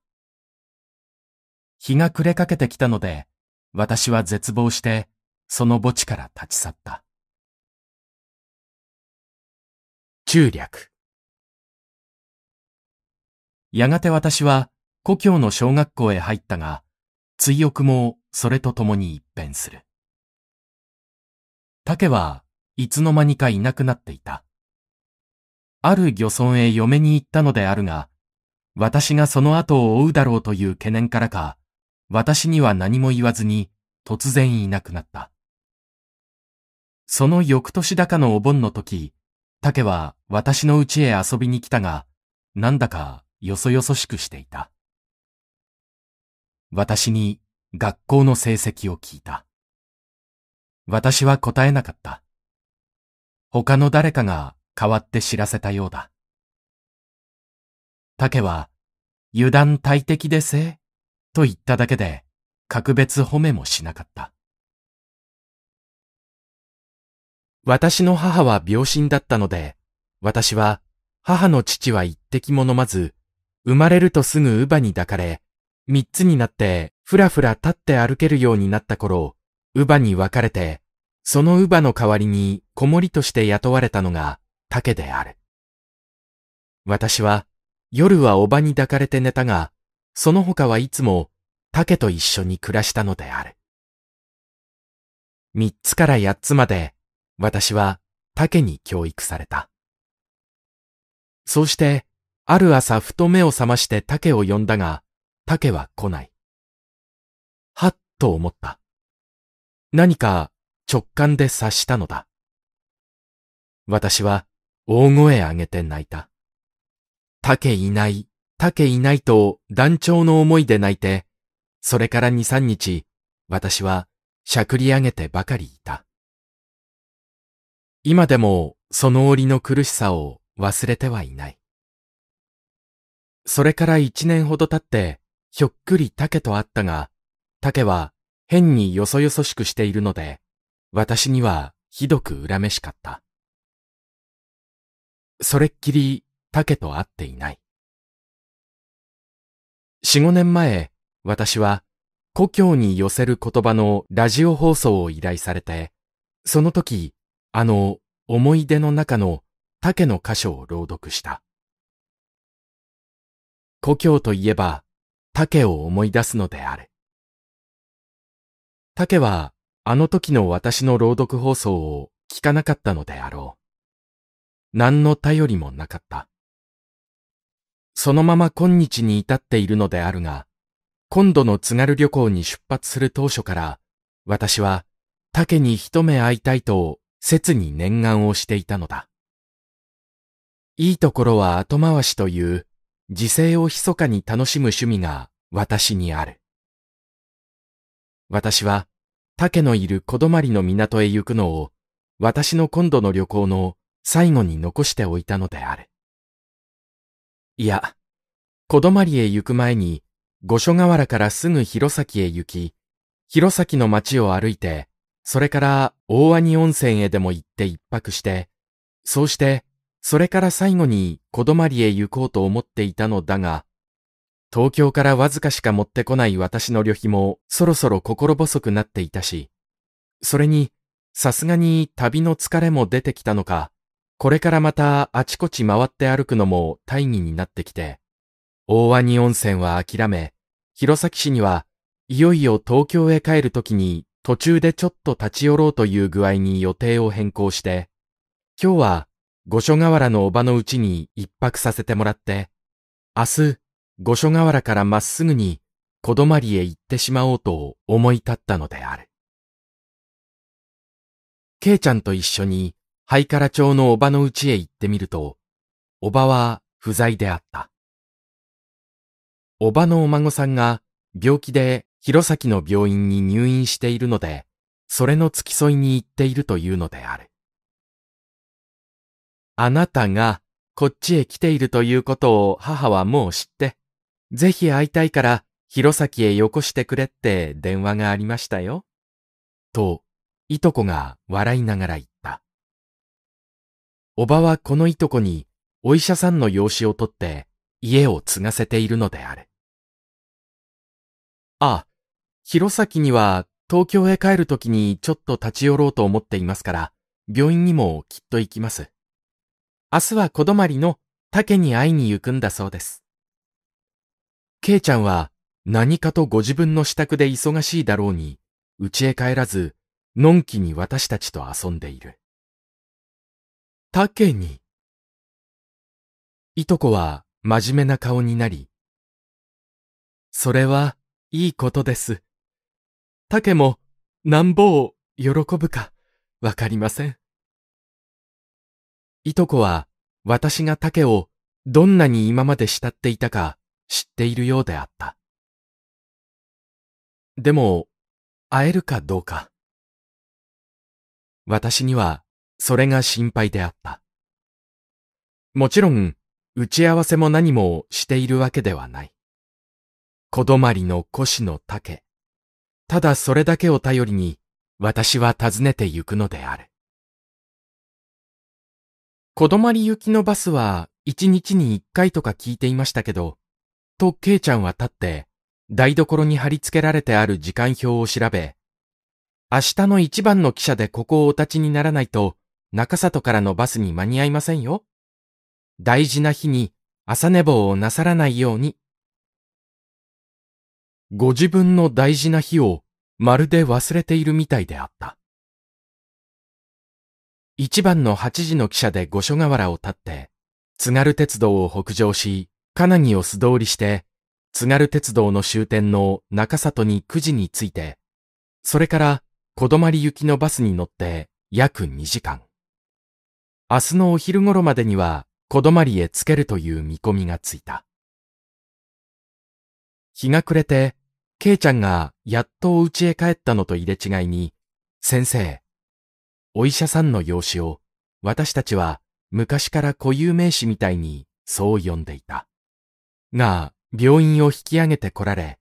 日が暮れかけてきたので、私は絶望して、その墓地から立ち去った。中略。やがて私は、故郷の小学校へ入ったが、追憶もそれと共に一変する。竹はいつの間にかいなくなっていた。ある漁村へ嫁に行ったのであるが、私がその後を追うだろうという懸念からか、私には何も言わずに突然いなくなった。その翌年だかのお盆の時、竹は私の家へ遊びに来たが、なんだかよそよそしくしていた。私に学校の成績を聞いた。私は答えなかった。他の誰かが代わって知らせたようだ。竹は、油断大敵でせ、と言っただけで、格別褒めもしなかった。私の母は病身だったので、私は母の父は一滴も飲まず、生まれるとすぐ乳母に抱かれ、三つになって、ふらふら立って歩けるようになった頃、乳母に分かれて、その乳母の代わりに子守として雇われたのが竹である。私は、夜はおばに抱かれて寝たが、その他はいつも竹と一緒に暮らしたのである。三つから八つまで、私は竹に教育された。そうして、ある朝ふと目を覚まして竹を呼んだが、竹は来ない。はっと思った。何か直感で察したのだ。私は大声上げて泣いた。竹いない、竹いないと団長の思いで泣いて、それから二三日、私はしゃくり上げてばかりいた。今でもその折の苦しさを忘れてはいない。それから一年ほど経って、ひょっくり竹と会ったが、竹は変によそよそしくしているので、私にはひどく恨めしかった。それっきり竹と会っていない。四五年前、私は故郷に寄せる言葉のラジオ放送を依頼されて、その時、あの思い出の中の竹の箇所を朗読した。故郷といえば竹を思い出すのである。竹はあの時の私の朗読放送を聞かなかったのであろう。何の頼りもなかった。そのまま今日に至っているのであるが、今度の津軽旅行に出発する当初から、私は竹に一目会いたいと切に念願をしていたのだ。いいところは後回しという時勢を密かに楽しむ趣味が私にある。私は、竹のいる小泊の港へ行くのを、私の今度の旅行の最後に残しておいたのである。いや、小泊へ行く前に、五所川原からすぐ弘前へ行き、弘前の町を歩いて、それから大鰐温泉へでも行って一泊して、そうしてそれから最後にま泊へ行こうと思っていたのだが、東京からわずかしか持ってこない私の旅費もそろそろ心細くなっていたし、それに、さすがに旅の疲れも出てきたのか、これからまたあちこち回って歩くのも大義になってきて、大和に温泉は諦め、弘前市にはいよいよ東京へ帰るときに途中でちょっと立ち寄ろうという具合に予定を変更して、今日は五所川原のおばのうちに一泊させてもらって、明日、五所川原からまっすぐに小泊へ行ってしまおうと思い立ったのである。ケイちゃんと一緒に、ハイカラ町のおばのうちへ行ってみると、おばは不在であった。おばのお孫さんが病気で弘前の病院に入院しているので、それの付き添いに行っているというのである。あなたがこっちへ来ているということを母はもう知って、ぜひ会いたいから弘前へよこしてくれって電話がありましたよ。と、いとこが笑いながら言った。おばはこのいとこにお医者さんの養子を取って家を継がせているのである。ああ、弘前には東京へ帰るときにちょっと立ち寄ろうと思っていますから、病院にもきっと行きます。明日は子泊りの竹に会いに行くんだそうです。ケイちゃんは何かとご自分の支度で忙しいだろうに、家へ帰らず、のんきに私たちと遊んでいる。竹に。いとこは真面目な顔になり、それはいいことです。竹も、なんぼを喜ぶか、わかりません。いとこは私が竹をどんなに今まで慕っていたか知っているようであった。でも、会えるかどうか。私には、それが心配であった。もちろん、打ち合わせも何もしているわけではない。小まりの腰の竹。ただそれだけを頼りに、私は訪ねて行くのである。子泊り行きのバスは一日に一回とか聞いていましたけど、とケイちゃんは立って、台所に貼り付けられてある時間表を調べ、明日の一番の汽車でここをお立ちにならないと、中里からのバスに間に合いませんよ。大事な日に朝寝坊をなさらないように。ご自分の大事な日をまるで忘れているみたいであった。一番の八時の汽車で五所川原を立って、津軽鉄道を北上し、金木を素通りして、津軽鉄道の終点の中里に九時に着いて、それから小泊り行きのバスに乗って約二時間。明日のお昼頃までには小泊りへ着けるという見込みがついた。日が暮れて、ケイちゃんがやっとお家へ帰ったのと入れ違いに、先生、お医者さんの用紙を、私たちは昔から固有名詞みたいにそう呼んでいた。が、病院を引き上げてこられ、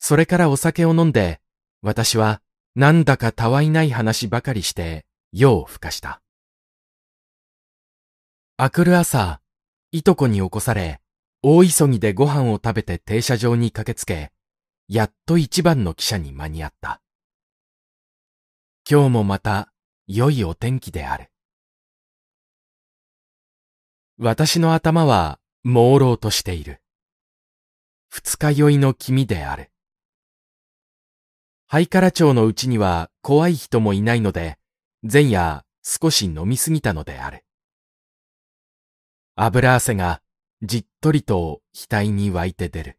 それからお酒を飲んで、私はなんだかたわいない話ばかりして夜をふかした。あくる朝、いとこに起こされ、大急ぎでご飯を食べて停車場に駆けつけ、やっと一番の汽車に間に合った。今日もまた良いお天気である。私の頭は朦朧としている。二日酔いの君である。ハイカラ町のうちには怖い人もいないので、前夜少し飲みすぎたのである。油汗がじっとりと額に湧いて出る。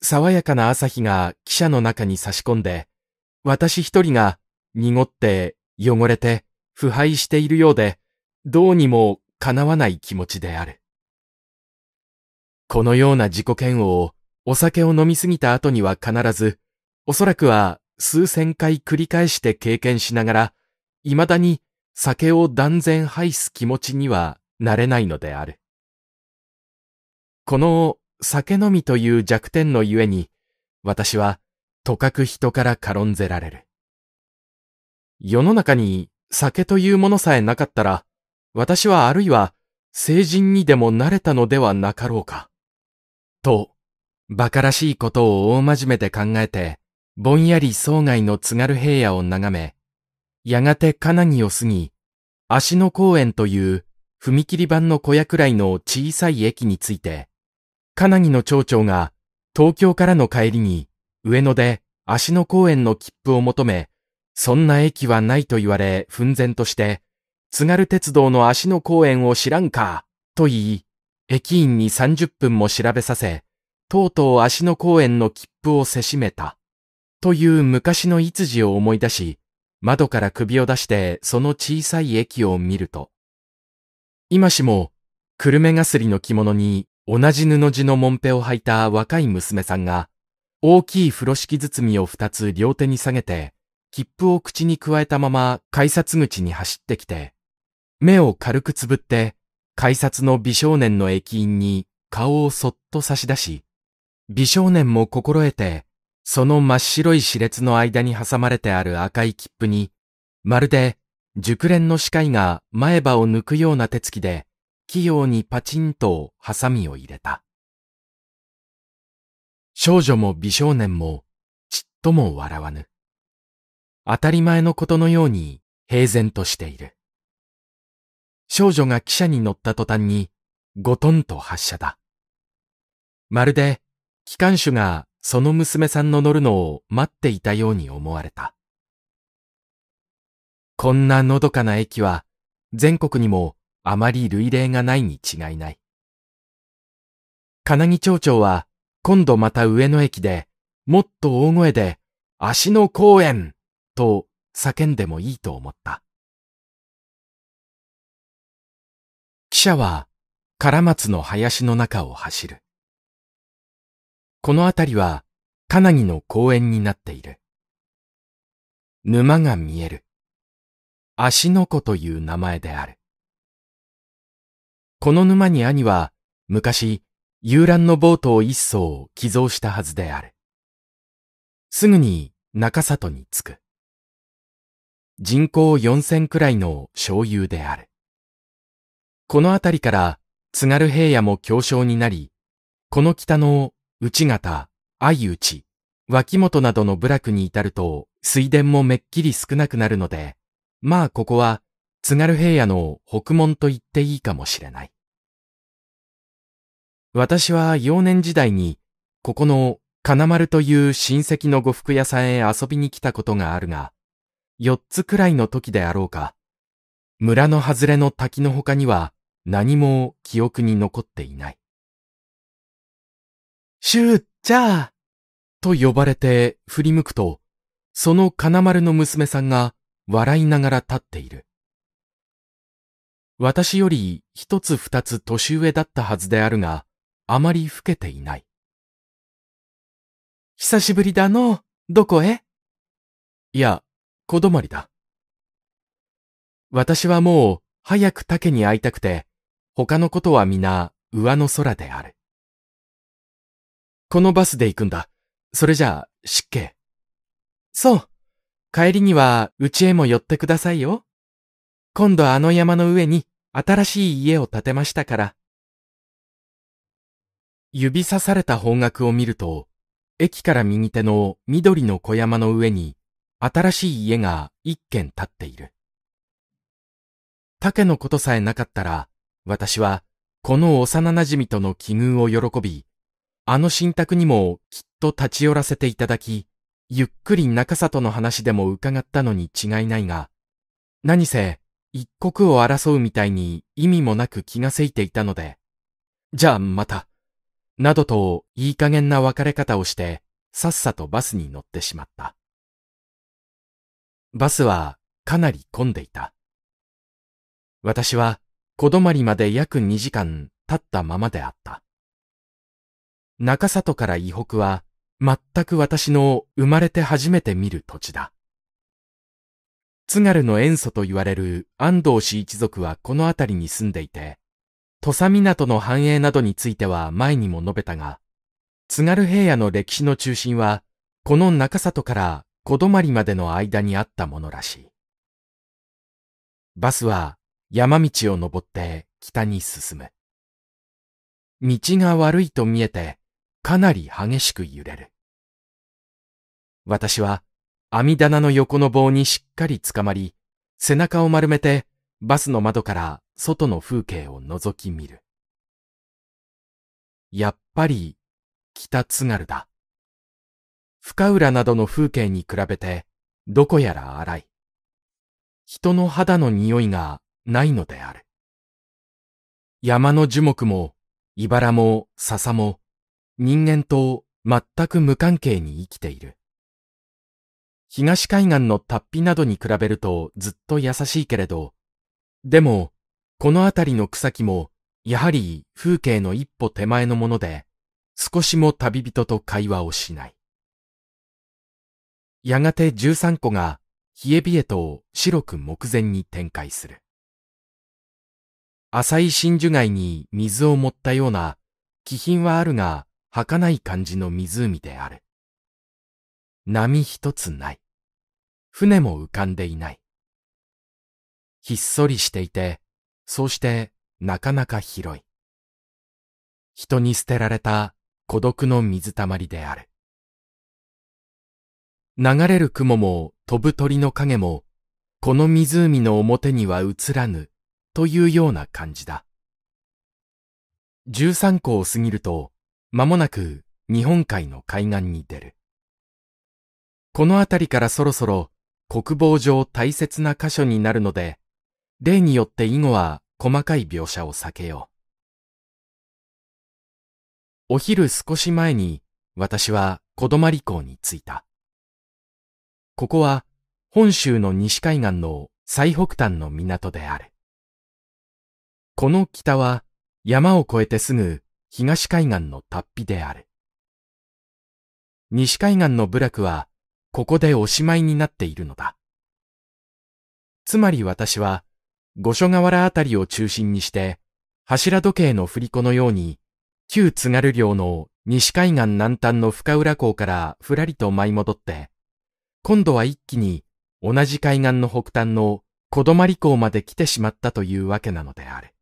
爽やかな朝日が汽車の中に差し込んで、私一人が濁って汚れて腐敗しているようで、どうにもかなわない気持ちである。このような自己嫌悪をお酒を飲みすぎた後には必ず、おそらくは数千回繰り返して経験しながら、未だに酒を断然排す気持ちにはなれないのである。この酒飲みという弱点のゆえに、私はとかく人から軽んぜられる。世の中に酒というものさえなかったら、私はあるいは成人にでもなれたのではなかろうか。と、馬鹿らしいことを大真面目で考えて、ぼんやり郊外の津軽平野を眺め、やがて金ギを過ぎ、足野公園という踏切版の小屋くらいの小さい駅について、金ギの町長が東京からの帰りに上野で足野公園の切符を求め、そんな駅はないと言われ、奮然として、津軽鉄道の足の公園を知らんか、と言い、駅員に30分も調べさせ、とうとう足の公園の切符をせしめた。という昔の逸事を思い出し、窓から首を出してその小さい駅を見ると、今しも、久留米がすりの着物に同じ布地のもんぺを履いた若い娘さんが、大きい風呂敷包みを二つ両手に下げて、切符を口にくわえたまま改札口に走ってきて、目を軽くつぶって、改札の美少年の駅員に顔をそっと差し出し、美少年も心得て、その真っ白い熾烈の間に挟まれてある赤い切符に、まるで熟練の司会が前歯を抜くような手つきで、器用にパチンとハサミを入れた。少女も美少年もちっとも笑わぬ。当たり前のことのように平然としている。少女が汽車に乗った途端に、ゴトンと発車だ。まるで、機関手がその娘さんの乗るのを待っていたように思われた。こんなのどかな駅は、全国にもあまり類例がないに違いない。金木町長は、今度また上野駅で、もっと大声で、足の公園と叫んでもいいと思った。汽車は、唐松の林の中を走る。この辺りは、かなぎの公園になっている。沼が見える。足の子という名前である。この沼に兄は、昔、遊覧のボートを一艘寄贈したはずである。すぐに中里に着く。人口4000くらいの小遊である。この辺りから津軽平野も強小になり、この北の内方、相内、脇本などの部落に至ると水田もめっきり少なくなるので、まあここは津軽平野の北門と言っていいかもしれない。私は幼年時代に、ここの金丸という親戚の呉服屋さんへ遊びに来たことがあるが、四つくらいの時であろうか。村の外れの滝の他には何も記憶に残っていない。シューチャーと呼ばれて振り向くと、その金丸の娘さんが笑いながら立っている。私より一つ二つ年上だったはずであるが、あまり老けていない。久しぶりだの、どこへいや、こ止まりだ。私はもう早く竹に会いたくて、他のことは皆上の空である。このバスで行くんだ。それじゃあ、失敬。そう。帰りには、うちへも寄ってくださいよ。今度あの山の上に新しい家を建てましたから。指さされた方角を見ると、駅から右手の緑の小山の上に新しい家が一軒建っている。竹のことさえなかったら、私はこの幼馴染との奇遇を喜び、あの新宅にもきっと立ち寄らせていただき、ゆっくり中里の話でも伺ったのに違いないが、何せ一刻を争うみたいに意味もなく気がせいていたので、じゃあまた、などといい加減な別れ方をして、さっさとバスに乗ってしまった。バスはかなり混んでいた。私は小泊まで約2時間経ったままであった。中里から伊北は全く私の生まれて初めて見る土地だ。津軽の塩素と言われる安藤氏一族はこの辺りに住んでいて、土佐港の繁栄などについては前にも述べたが、津軽平野の歴史の中心は、この中里から小泊までの間にあったものらしい。バスは山道を登って北に進む。道が悪いと見えてかなり激しく揺れる。私は網棚の横の棒にしっかりつかまり、背中を丸めてバスの窓から外の風景を覗き見る。やっぱり北津軽だ。深浦などの風景に比べて、どこやら荒い。人の肌の匂いがないのである。山の樹木も、茨も笹も、人間と全く無関係に生きている。東海岸の達筆などに比べるとずっと優しいけれど、でも、この辺りの草木も、やはり風景の一歩手前のもので、少しも旅人と会話をしない。やがて十三個が冷え冷えと白く目前に展開する。浅い真珠街に水を盛ったような気品はあるが儚い感じの湖である。波一つない。船も浮かんでいない。ひっそりしていて、そうしてなかなか広い。人に捨てられた孤独の水たまりである。流れる雲も飛ぶ鳥の影も、この湖の表には映らぬ、というような感じだ。十三個を過ぎると、間もなく日本海の海岸に出る。この辺りからそろそろ国防上大切な箇所になるので、例によって以後は細かい描写を避けよう。お昼少し前に私は小泊港に着いた。ここは本州の西海岸の最北端の港である。この北は山を越えてすぐ東海岸の達比である。西海岸の部落はここでおしまいになっているのだ。つまり私は五所川原あたりを中心にして柱時計の振り子のように旧津軽領の西海岸南端の深浦港からふらりと舞い戻って今度は一気に同じ海岸の北端の小泊港まで来てしまったというわけなのである。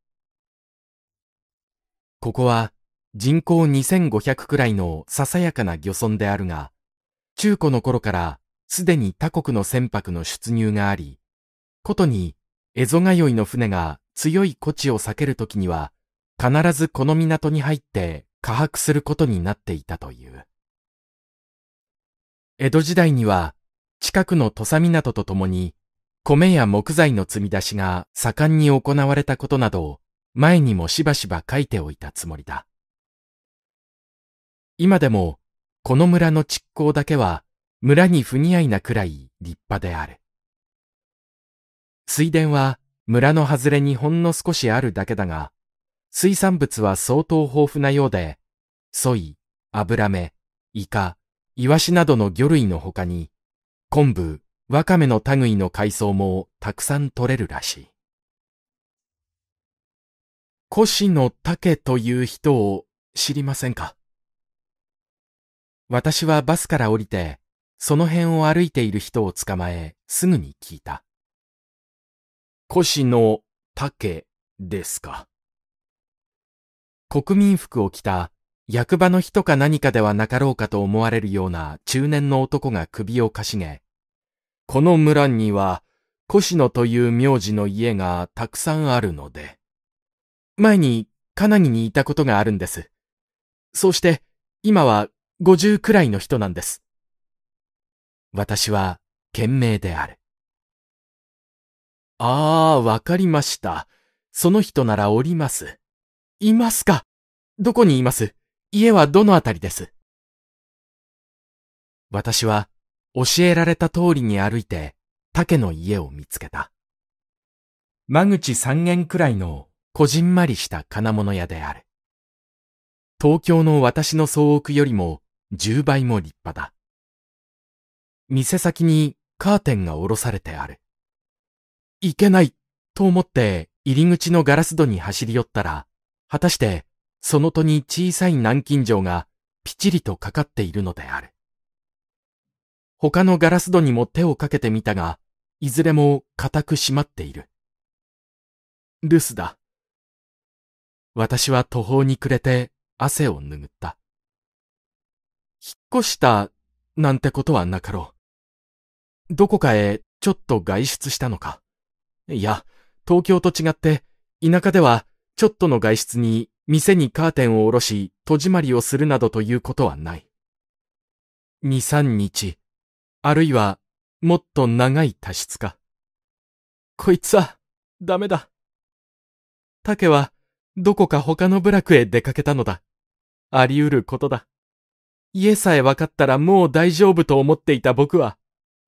ここは人口2500くらいのささやかな漁村であるが、中古の頃からすでに他国の船舶の出入があり、ことに蝦夷通いの船が強い古地を避けるときには、必ずこの港に入って下泊することになっていたという。江戸時代には近くの土佐港とともに、米や木材の積み出しが盛んに行われたことなどを前にもしばしば書いておいたつもりだ。今でも、この村の築港だけは村に不似合いなくらい立派である。水田は村の外れにほんの少しあるだけだが、水産物は相当豊富なようで、ソイ、油目、イカ、イワシなどの魚類の他に、昆布、わかめの類の海藻もたくさん取れるらしい。越の武という人を知りませんか私はバスから降りて、その辺を歩いている人を捕まえ、すぐに聞いた。越の武ですか。国民服を着た役場の人か何かではなかろうかと思われるような中年の男が首をかしげ、この村には、越野という名字の家がたくさんあるので。前に、カナギにいたことがあるんです。そうして、今は五十くらいの人なんです。私は、懸命である。ああ、わかりました。その人ならおります。いますかどこにいます家はどのあたりです私は教えられた通りに歩いて、竹の家を見つけた。間口三軒くらいの、こじんまりした金物屋である。東京の私の総屋よりも、十倍も立派だ。店先にカーテンが下ろされてある。いけないと思って入り口のガラス戸に走り寄ったら、果たしてその戸に小さい南京錠がぴちりとかかっているのである。他のガラス戸にも手をかけてみたが、いずれも固く閉まっている。留守だ。私は途方に暮れて汗を拭った。引っ越したなんてことはなかろう。どこかへちょっと外出したのか。いや、東京と違って田舎ではちょっとの外出に店にカーテンを下ろし戸締まりをするなどということはない。二三日あるいは、もっと長い多湿化。こいつは、ダメだ。竹は、どこか他の部落へ出かけたのだ。あり得ることだ。家さえ分かったらもう大丈夫と思っていた僕は、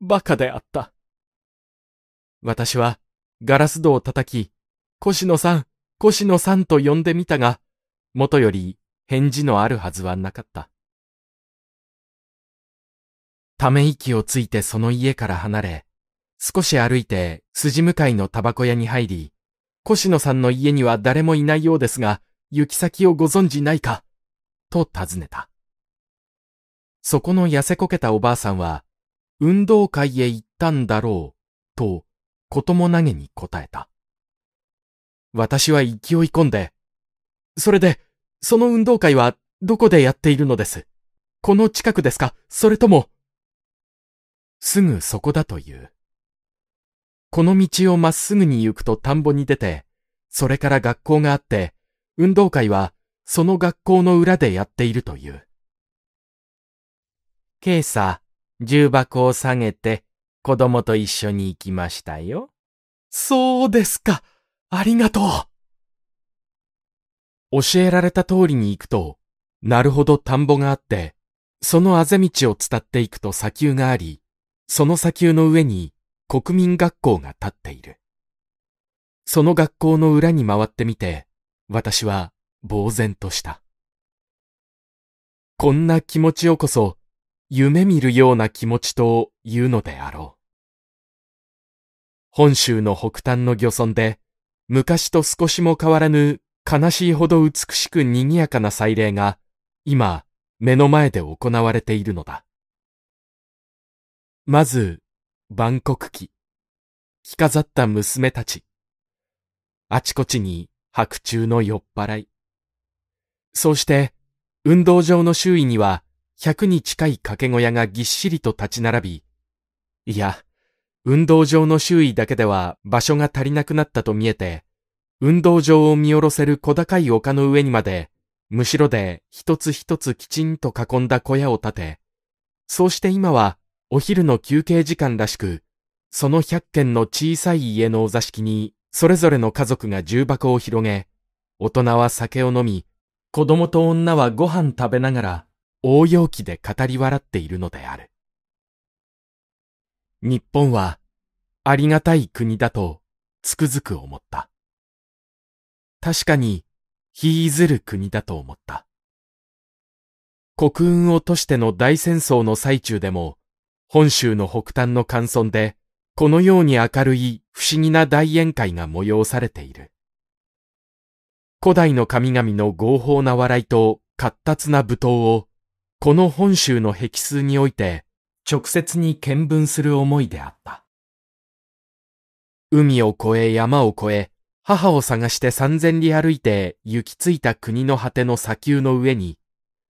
馬鹿であった。私は、ガラス戸を叩き、コシノさん、コシノさんと呼んでみたが、元より返事のあるはずはなかった。ため息をついてその家から離れ、少し歩いて筋向かいのタバコ屋に入り、越野さんの家には誰もいないようですが、行き先をご存じないか、と尋ねた。そこの痩せこけたおばあさんは、運動会へ行ったんだろう、と、こともなげに答えた。私は勢い込んで、それで、その運動会はどこでやっているのですこの近くですかそれとも、すぐそこだという。この道をまっすぐに行くと田んぼに出て、それから学校があって、運動会はその学校の裏でやっているという。今朝、重箱を下げて子供と一緒に行きましたよ。そうですか。ありがとう。教えられた通りに行くと、なるほど田んぼがあって、そのあぜ道を伝っていくと砂丘があり、その砂丘の上に国民学校が立っている。その学校の裏に回ってみて、私は呆然とした。こんな気持ちをこそ、夢見るような気持ちと言うのであろう。本州の北端の漁村で、昔と少しも変わらぬ悲しいほど美しく賑やかな祭礼が、今、目の前で行われているのだ。まず、万国旗。着飾った娘たち。あちこちに白昼の酔っ払い。そうして、運動場の周囲には、百に近い掛け小屋がぎっしりと立ち並び、いや、運動場の周囲だけでは場所が足りなくなったと見えて、運動場を見下ろせる小高い丘の上にまで、むしろで一つ一つきちんと囲んだ小屋を建て、そうして今はお昼の休憩時間らしく、その百軒の小さい家のお座敷に、それぞれの家族が重箱を広げ、大人は酒を飲み、子供と女はご飯食べながら、応用器で語り笑っているのである。日本は、ありがたい国だと、つくづく思った。確かに、ひいずる国だと思った。国運をとしての大戦争の最中でも、本州の北端の寒村で、このように明るい不思議な大宴会が催されている。古代の神々の合法な笑いと活達な舞踏を、この本州の壁数において、直接に見聞する思いであった。海を越え山を越え、母を探して三千里歩いて行き着いた国の果ての砂丘の上に、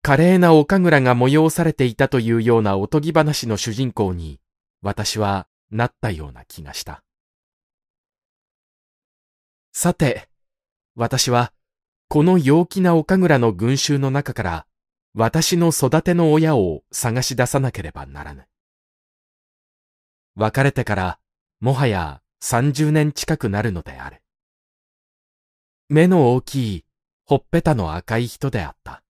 華麗な岡倉が催されていたというようなおとぎ話の主人公に、私はなったような気がした。さて、私は、この陽気な岡倉の群衆の中から、私の育ての親を探し出さなければならぬ。別れてから、もはや30年近くなるのである。目の大きい、ほっぺたの赤い人であった。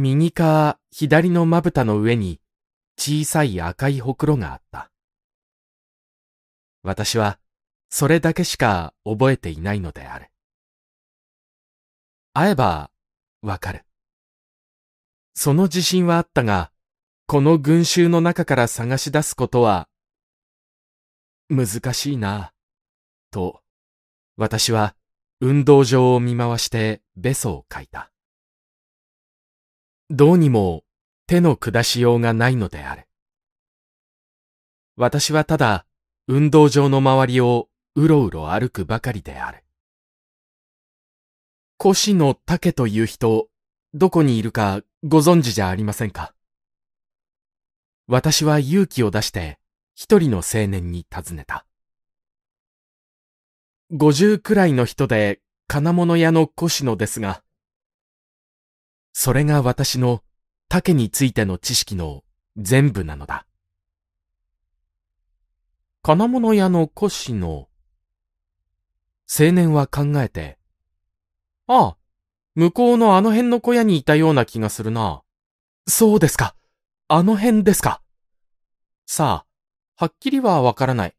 右か左のまぶたの上に小さい赤いほくろがあった。私はそれだけしか覚えていないのである。会えばわかる。その自信はあったが、この群衆の中から探し出すことは難しいな、と私は運動場を見回してベソを書いた。どうにも手の下しようがないのである。私はただ運動場の周りをうろうろ歩くばかりである。越野竹という人、どこにいるかご存知じゃありませんか私は勇気を出して一人の青年に尋ねた。五十くらいの人で金物屋の越野ですが、それが私の竹についての知識の全部なのだ。金物屋の古紙の青年は考えて、ああ、向こうのあの辺の小屋にいたような気がするな。そうですか。あの辺ですか。さあ、はっきりはわからない。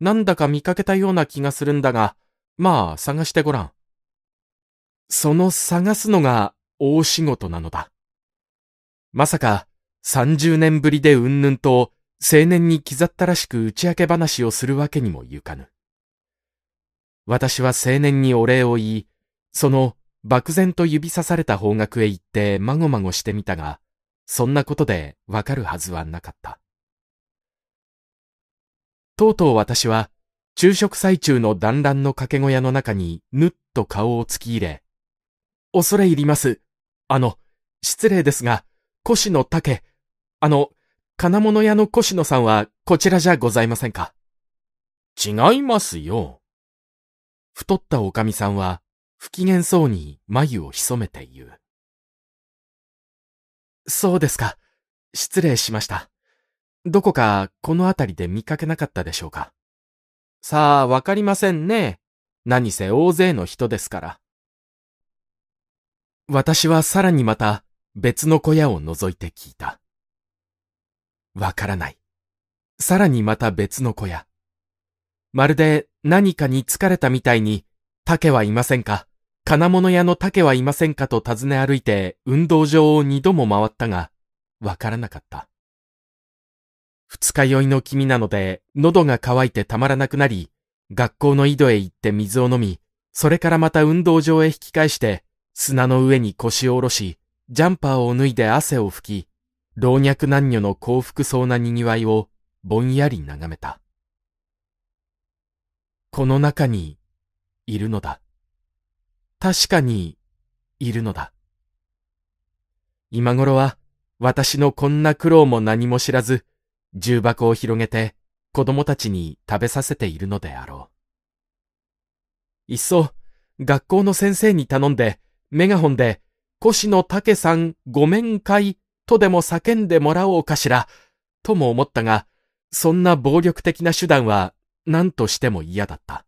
なんだか見かけたような気がするんだが、まあ探してごらん。その探すのが大仕事なのだ。まさか、三十年ぶりでうんぬんと、青年に刻ったらしく打ち明け話をするわけにもゆかぬ。私は青年にお礼を言い、その漠然と指さされた方角へ行ってまごまごしてみたが、そんなことでわかるはずはなかった。とうとう私は、昼食最中の団らんの掛け小屋の中にぬっと顔を突き入れ、恐れ入ります。あの、失礼ですが、越野竹、あの、金物屋の越野さんはこちらじゃございませんか違いますよ。太ったおかみさんは不機嫌そうに眉を潜めて言う。そうですか。失礼しました。どこかこの辺りで見かけなかったでしょうか。さあ、わかりませんね。何せ大勢の人ですから。私はさらにまた別の小屋を覗いて聞いた。わからない。さらにまた別の小屋。まるで何かに疲れたみたいに、竹はいませんか金物屋の竹はいませんかと尋ね歩いて運動場を二度も回ったが、わからなかった。二日酔いの君なので、喉が渇いてたまらなくなり、学校の井戸へ行って水を飲み、それからまた運動場へ引き返して、砂の上に腰を下ろし、ジャンパーを脱いで汗を拭き、老若男女の幸福そうな賑わいをぼんやり眺めた。この中にいるのだ。確かにいるのだ。今頃は私のこんな苦労も何も知らず、重箱を広げて子供たちに食べさせているのであろう。いっそ学校の先生に頼んでメガホンで、腰の竹さんごめか会とでも叫んでもらおうかしら、とも思ったが、そんな暴力的な手段は何としても嫌だった。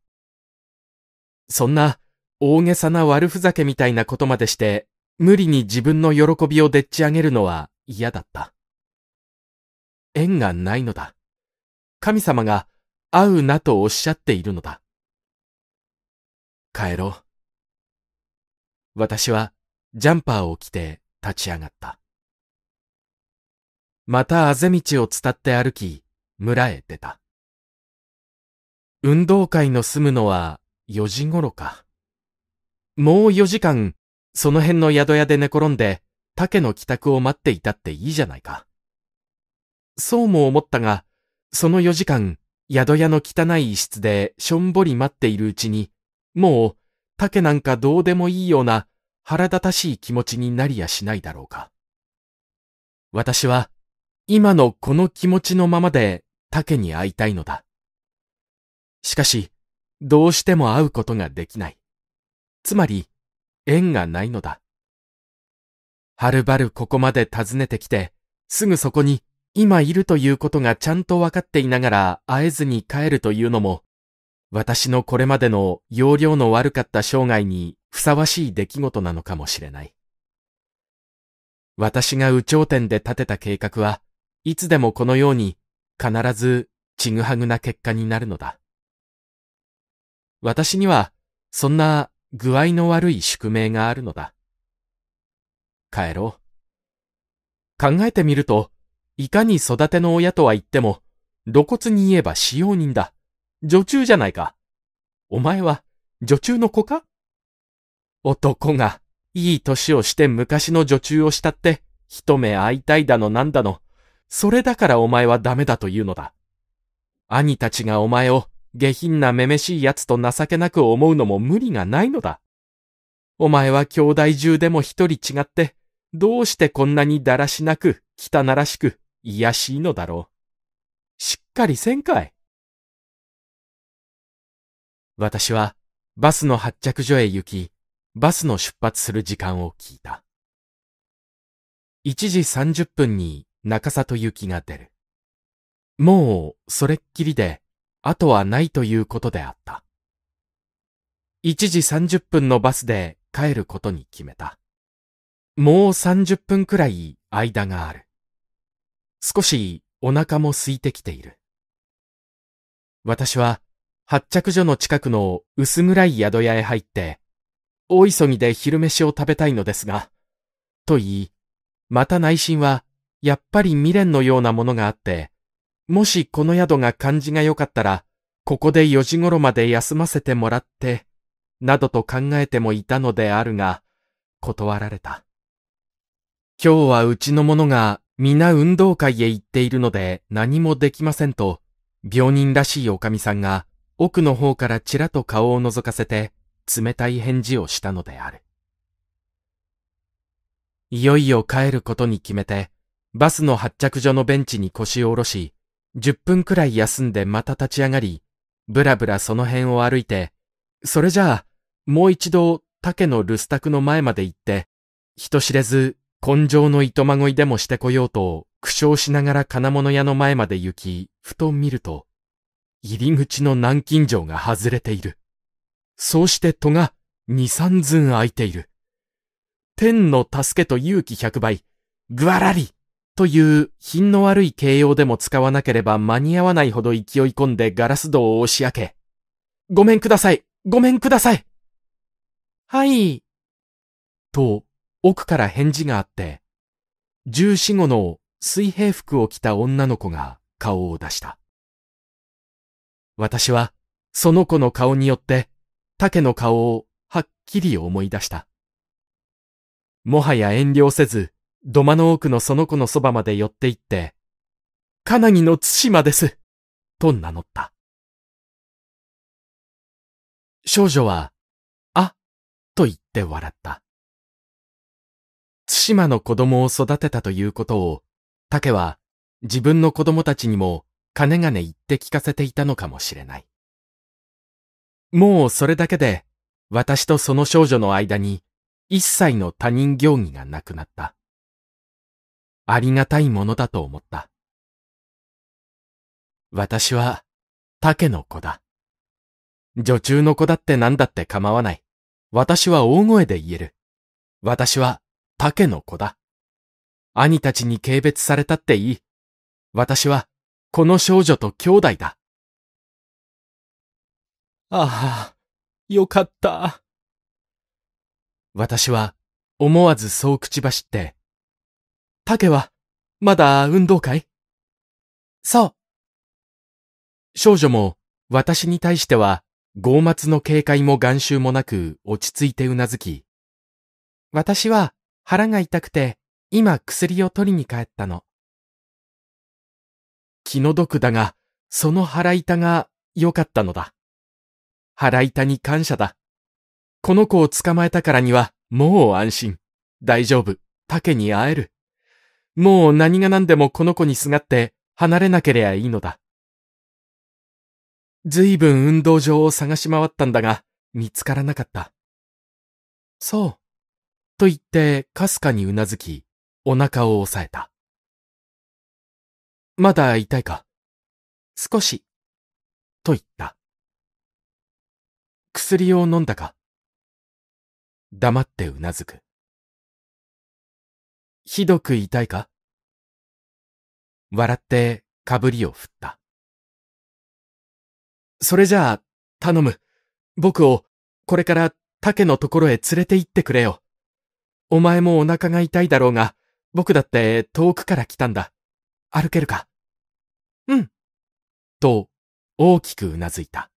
そんな大げさな悪ふざけみたいなことまでして、無理に自分の喜びをでっち上げるのは嫌だった。縁がないのだ。神様が会うなとおっしゃっているのだ。帰ろう。私はジャンパーを着て立ち上がった。またあぜ道を伝って歩き、村へ出た。運動会の住むのは4時頃か。もう4時間、その辺の宿屋で寝転んで、竹の帰宅を待っていたっていいじゃないか。そうも思ったが、その4時間、宿屋の汚い一室でしょんぼり待っているうちに、もう丈なんかどうでもいいような腹立たしい気持ちになりやしないだろうか。私は今のこの気持ちのままで竹に会いたいのだ。しかし、どうしても会うことができない。つまり、縁がないのだ。はるばるここまで訪ねてきて、すぐそこに今いるということがちゃんとわかっていながら会えずに帰るというのも、私のこれまでの容量の悪かった生涯にふさわしい出来事なのかもしれない。私が有頂天で立てた計画はいつでもこのように必ずちぐはぐな結果になるのだ。私にはそんな具合の悪い宿命があるのだ。帰ろう。考えてみると、いかに育ての親とは言っても、露骨に言えば使用人だ。女中じゃないか。お前は、女中の子か男が、いい年をして昔の女中をしたって、一目会いたいだのなんだの、それだからお前はダメだというのだ。兄たちがお前を下品なめめしい奴と情けなく思うのも無理がないのだ。お前は兄弟中でも一人違って、どうしてこんなにだらしなく、汚らしく、癒しいのだろう。しっかりせんかい。私はバスの発着所へ行き、バスの出発する時間を聞いた。1時30分に中里行きが出る。もうそれっきりで、あとはないということであった。1時30分のバスで帰ることに決めた。もう30分くらい間がある。少しお腹も空いてきている。私は発着所の近くの薄暗い宿屋へ入って、大急ぎで昼飯を食べたいのですが、と言い、また内心は、やっぱり未練のようなものがあって、もしこの宿が感じが良かったら、ここで4時頃まで休ませてもらって、などと考えてもいたのであるが、断られた。今日はうちの者が皆運動会へ行っているので何もできませんと、病人らしいおかみさんが奥の方からちらと顔を覗かせて、冷たい返事をしたのである。いよいよ帰ることに決めて、バスの発着所のベンチに腰を下ろし、10分くらい休んでまた立ち上がり、ぶらぶらその辺を歩いて、それじゃあ、もう一度、竹の留守宅の前まで行って、人知れず、根性の糸まごいでもしてこようと、苦笑しながら金物屋の前まで行き、ふと見ると、入り口の南京錠が外れている。そうして戸が二三寸開いている。天の助けと勇気百倍、ぐわらりという品の悪い形容でも使わなければ間に合わないほど勢い込んでガラス戸を押し開け。ごめんくださいごめんくださいはい。と、奥から返事があって、十四五の水平服を着た女の子が顔を出した。私は、その子の顔によって、竹の顔をはっきり思い出した。もはや遠慮せず、土間の奥のその子のそばまで寄って行って、かなギの対馬です、と名乗った。少女は、あ、と言って笑った。対馬の子供を育てたということを、竹は自分の子供たちにもかねがね言って聞かせていたのかもしれない。もうそれだけで、私とその少女の間に一切の他人行儀がなくなった。ありがたいものだと思った。私は、竹の子だ。女中の子だって何だって構わない。私は大声で言える。私は、竹の子だ。兄たちに軽蔑されたっていい。私は、この少女と兄弟だ。ああ、よかった。私は思わずそう口走って、竹はまだ運動会そう。少女も私に対しては傲末の警戒も眼臭もなく落ち着いてうなずき、私は腹が痛くて今薬を取りに帰ったの。気の毒だが、その腹板が良かったのだ。腹板に感謝だ。この子を捕まえたからには、もう安心。大丈夫。竹に会える。もう何が何でもこの子にすがって離れなけれゃいいのだ。ずいぶん運動場を探し回ったんだが、見つからなかった。そう。と言って、かすかにうなずき、お腹を押さえた。まだ痛いか少し、と言った。薬を飲んだか黙ってうなずく。ひどく痛いか笑ってかぶりを振った。それじゃあ、頼む。僕を、これから竹のところへ連れて行ってくれよ。お前もお腹が痛いだろうが、僕だって遠くから来たんだ。歩けるかうん。と、大きくうなずいた。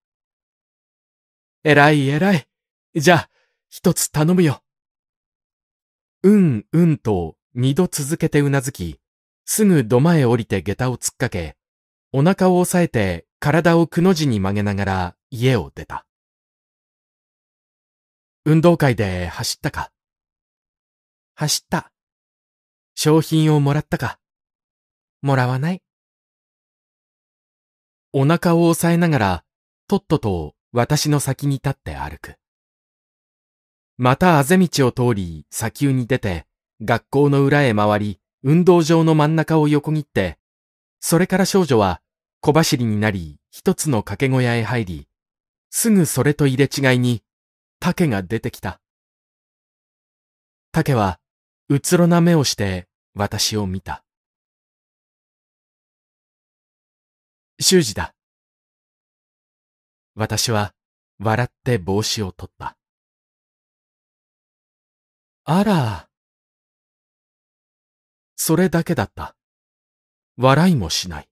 えらいえらい。じゃあ、一つ頼むよ。うん、うんと、二度続けてうなずき、すぐ土間へ降りて下駄を突っかけ、お腹を押さえて体をくの字に曲げながら家を出た。運動会で走ったか走った。商品をもらったかもらわない。お腹を押さえながら、とっとと私の先に立って歩く。またあぜ道を通り、砂丘に出て、学校の裏へ回り、運動場の真ん中を横切って、それから少女は小走りになり、一つの掛け小屋へ入り、すぐそれと入れ違いに、竹が出てきた。竹は、うつろな目をして私を見た。修士だ。私は笑って帽子を取った。あら。それだけだった。笑いもしない。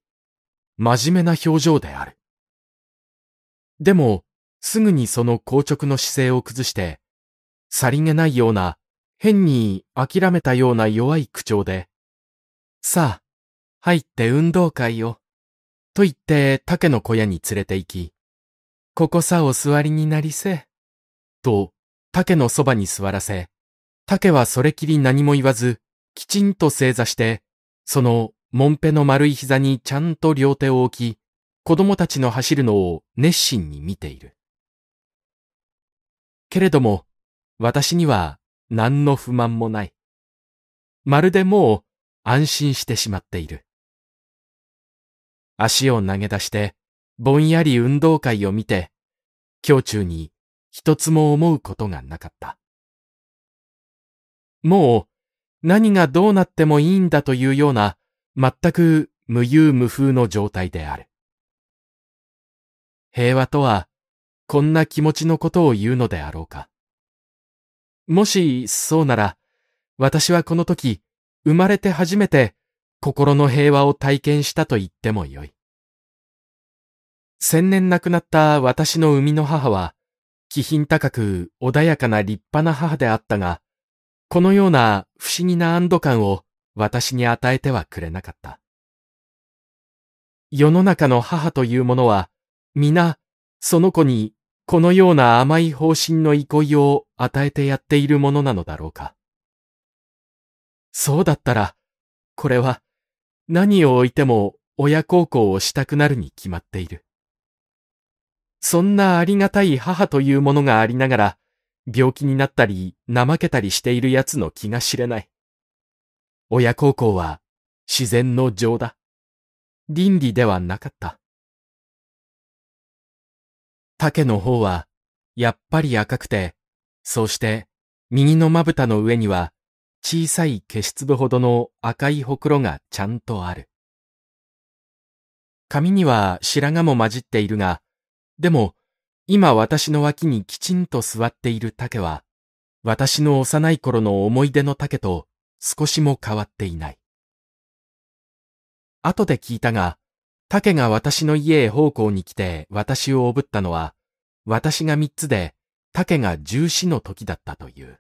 真面目な表情である。でも、すぐにその硬直の姿勢を崩して、さりげないような、変に諦めたような弱い口調で、さあ、入って運動会を。と言って竹の小屋に連れて行き、ここさお座りになりせ。と、竹のそばに座らせ、竹はそれきり何も言わず、きちんと正座して、その、もんぺの丸い膝にちゃんと両手を置き、子供たちの走るのを熱心に見ている。けれども、私には何の不満もない。まるでもう安心してしまっている。足を投げ出して、ぼんやり運動会を見て、胸中に一つも思うことがなかった。もう何がどうなってもいいんだというような全く無勇無風の状態である。平和とはこんな気持ちのことを言うのであろうか。もしそうなら私はこの時生まれて初めて心の平和を体験したと言ってもよい。千年亡くなった私の生みの母は、気品高く穏やかな立派な母であったが、このような不思議な安堵感を私に与えてはくれなかった。世の中の母というものは、皆、その子にこのような甘い方針の憩いを与えてやっているものなのだろうか。そうだったら、これは何を置いても親孝行をしたくなるに決まっている。そんなありがたい母というものがありながら、病気になったり、怠けたりしている奴の気が知れない。親孝行は自然の情だ。倫理ではなかった。竹の方は、やっぱり赤くて、そうして、右のまぶたの上には、小さい消し粒ほどの赤いほくろがちゃんとある。髪には白髪も混じっているが、でも、今私の脇にきちんと座っている竹は、私の幼い頃の思い出の竹と少しも変わっていない。後で聞いたが、竹が私の家へ奉公に来て私をおぶったのは、私が三つで竹が十四の時だったという。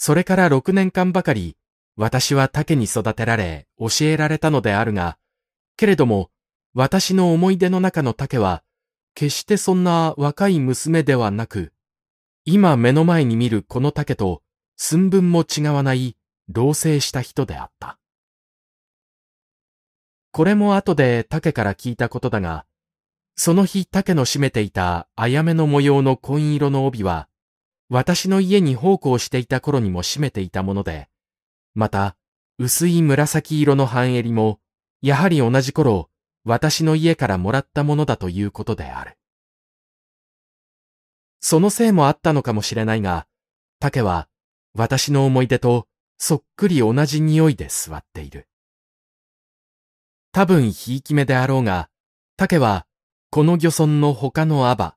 それから6年間ばかり、私は竹に育てられ、教えられたのであるが、けれども、私の思い出の中の竹は、決してそんな若い娘ではなく、今目の前に見るこの竹と、寸分も違わない、老成した人であった。これも後で竹から聞いたことだが、その日竹の締めていたあやめの模様の紺色の帯は、私の家に奉公していた頃にも閉めていたもので、また、薄い紫色の半襟も、やはり同じ頃、私の家からもらったものだということである。そのせいもあったのかもしれないが、竹は、私の思い出と、そっくり同じ匂いで座っている。多分、ひいき目であろうが、竹は、この漁村の他のアバ、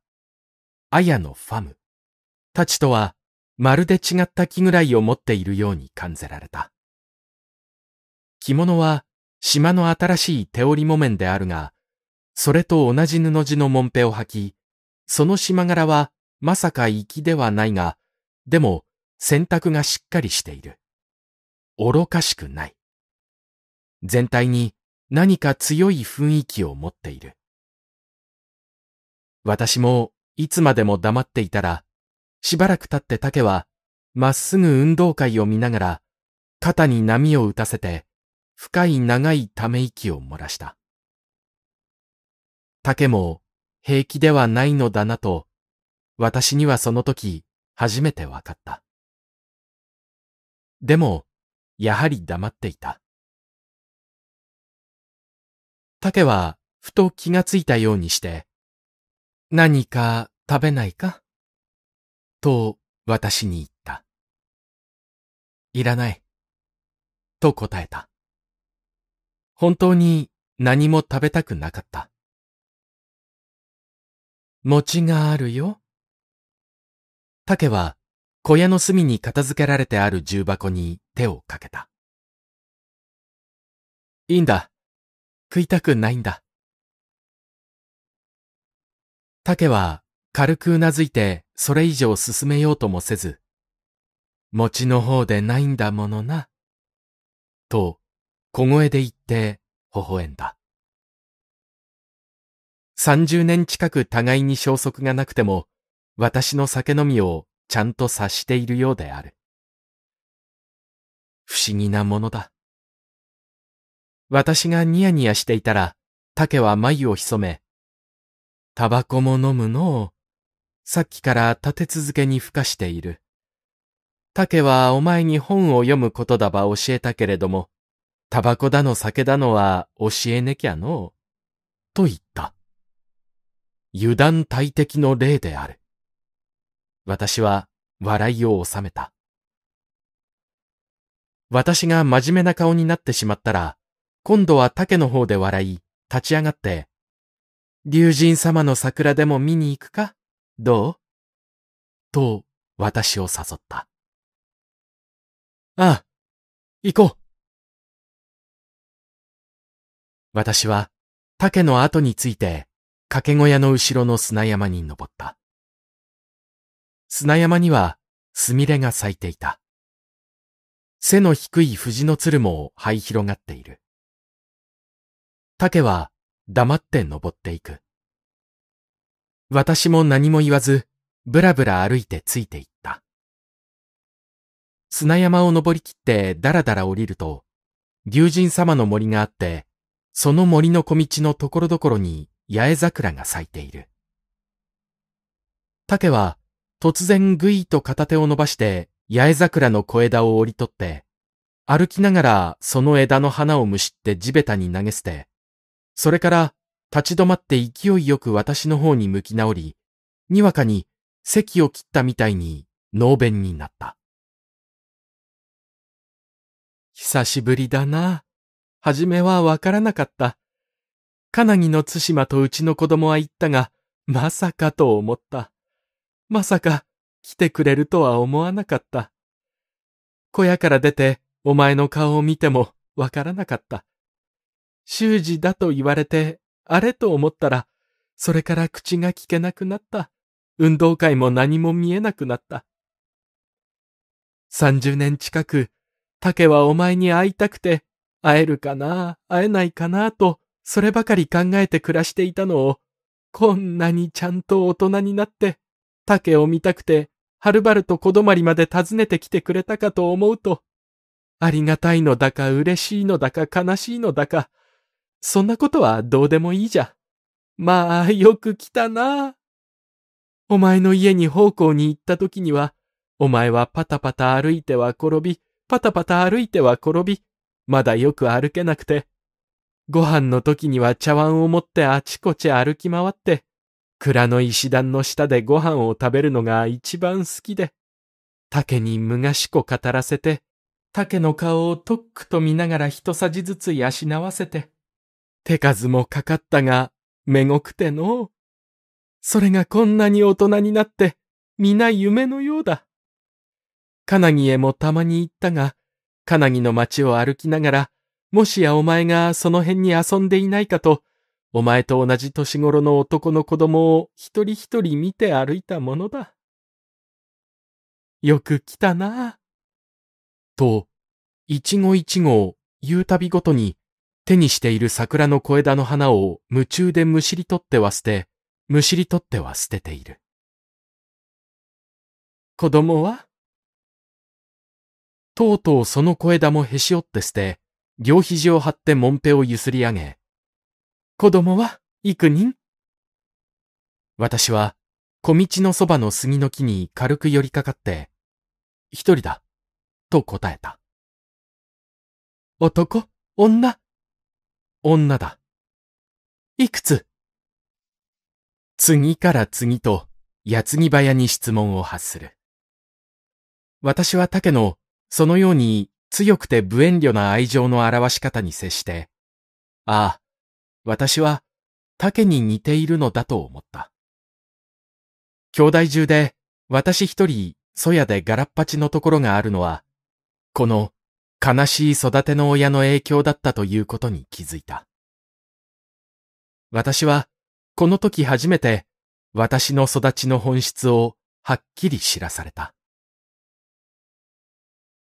アヤのファム、たちとはまるで違った気ぐらいを持っているように感じられた。着物は島の新しい手織木綿であるが、それと同じ布地のもんぺを履き、その島柄はまさか粋ではないが、でも洗濯がしっかりしている。愚かしくない。全体に何か強い雰囲気を持っている。私もいつまでも黙っていたらしばらく経って竹は、まっすぐ運動会を見ながら、肩に波を打たせて、深い長いため息を漏らした。竹も平気ではないのだなと、私にはその時、初めて分かった。でも、やはり黙っていた。竹は、ふと気がついたようにして、何か食べないかと私に言った。いらない。と答えた。本当に何も食べたくなかった。餅があるよ。竹は小屋の隅に片付けられてある重箱に手をかけた。いいんだ。食いたくないんだ。竹は軽くうなずいて、それ以上進めようともせず、餅の方でないんだものな。と、小声で言って、微笑んだ。三十年近く互いに消息がなくても、私の酒飲みをちゃんと察しているようである。不思議なものだ。私がニヤニヤしていたら、竹は眉を潜め、タバコも飲むのを、さっきから立て続けに吹かしている。竹はお前に本を読むことだば教えたけれども、タバコだの酒だのは教えねきゃのう、と言った。油断大敵の例である。私は笑いを収めた。私が真面目な顔になってしまったら、今度は竹の方で笑い、立ち上がって、竜神様の桜でも見に行くかどうと私を誘った。ああ、行こう。私は竹の後について掛け小屋の後ろの砂山に登った。砂山にはすみれが咲いていた。背の低い藤のつるも這い広がっている。竹は黙って登っていく。私も何も言わず、ぶらぶら歩いてついていった。砂山を登りきってだらだら降りると、竜神様の森があって、その森の小道のところどころに八重桜が咲いている。竹は突然ぐいと片手を伸ばして八重桜の小枝を折り取って、歩きながらその枝の花をむしって地べたに投げ捨て、それから立ち止まって勢いよく私の方に向き直り、にわかに席を切ったみたいに能弁になった。久しぶりだな。はじめはわからなかった。かなぎの津島とうちの子供は言ったが、まさかと思った。まさか来てくれるとは思わなかった。小屋から出てお前の顔を見てもわからなかった。修士だと言われてあれと思ったら、それから口が聞けなくなった。運動会も何も見えなくなった。30年近く、竹はお前に会いたくて、会えるかな、会えないかな、と、そればかり考えて暮らしていたのを、こんなにちゃんと大人になって、竹を見たくて、はるばると子供にまで訪ねてきてくれたかと思うと、ありがたいのだか嬉しいのだか悲しいのだか、そんなことはどうでもいいじゃ。まあ、よく来たな。お前の家に奉公に行った時には、お前はパタパタ歩いては転び、パタパタ歩いては転び、まだよく歩けなくて。ご飯の時には茶碗を持ってあちこち歩き回って、蔵の石段の下でご飯を食べるのが一番好きで、竹にむがしこ語らせて、竹の顔をとっくと見ながら一さじずつ養わせて、手数もかかったが、めごくてのそれがこんなに大人になって、皆夢のようだ。カナギへもたまに行ったが、カナギの町を歩きながら、もしやお前がその辺に遊んでいないかと、お前と同じ年頃の男の子供を一人一人見て歩いたものだ。よく来たなと、一語一号、言うたびごとに、手にしている桜の小枝の花を夢中でむしり取っては捨て、むしり取っては捨てている。子供はとうとうその小枝もへし折って捨て、両肘を張ってもんぺをゆすり上げ、子供は幾人私は小道のそばの杉の木に軽く寄りかかって、一人だ、と答えた。男、女、女だ。いくつ次から次と、矢継ぎ早に質問を発する。私は竹の、そのように強くて無遠慮な愛情の表し方に接して、ああ、私は竹に似ているのだと思った。兄弟中で私一人、そやでガラッパチのところがあるのは、この悲しい育ての親の影響だったということに気づいた。私は、この時初めて、私の育ちの本質をはっきり知らされた。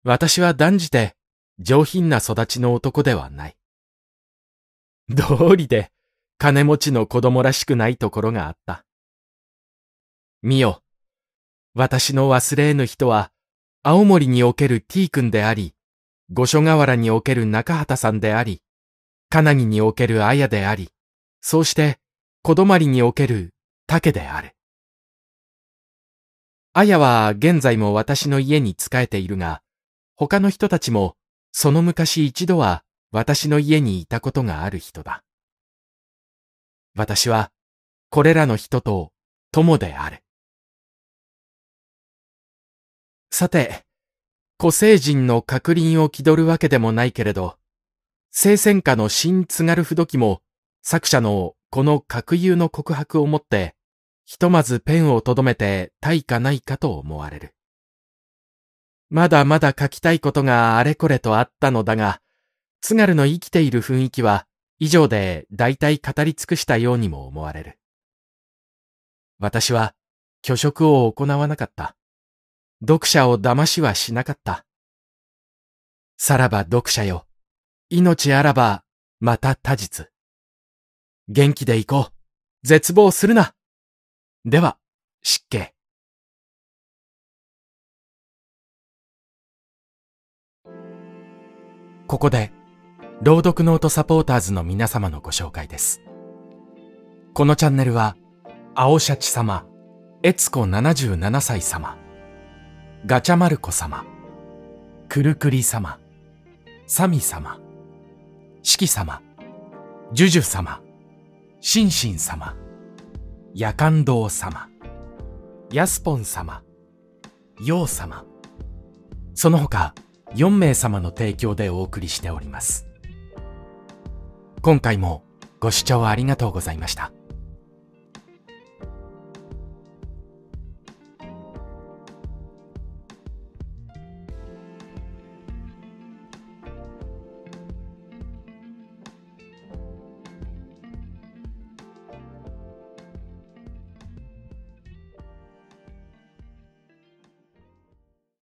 私は断じて上品な育ちの男ではない。道理で金持ちの子供らしくないところがあった。見よ。私の忘れぬ人は青森における T 君であり、五所川原における中畑さんであり、金木における綾であり、そうして、小泊における竹である。綾は現在も私の家に仕えているが、他の人たちも、その昔一度は私の家にいたことがある人だ。私は、これらの人と友である。さて、古聖人の確認を気取るわけでもないけれど、聖戦下の新津軽不時も作者のこの格有の告白をもって、ひとまずペンを留めて対かないかと思われる。まだまだ書きたいことがあれこれとあったのだが、津軽の生きている雰囲気は以上で大体語り尽くしたようにも思われる。私は虚職を行わなかった。読者を騙しはしなかった。さらば読者よ。命あらば、また他日。元気で行こう。絶望するな。では、失敬。ここで、朗読ノートサポーターズの皆様のご紹介です。このチャンネルは、青シャチ様、悦子77歳様、ガチャマルコ様、くるくり様、サミ様、四季様、ジュジュ様、シンシン様、夜間堂様、ヤスポン様、ヨウ様、その他4名様の提供でお送りしております。今回もご視聴ありがとうございました。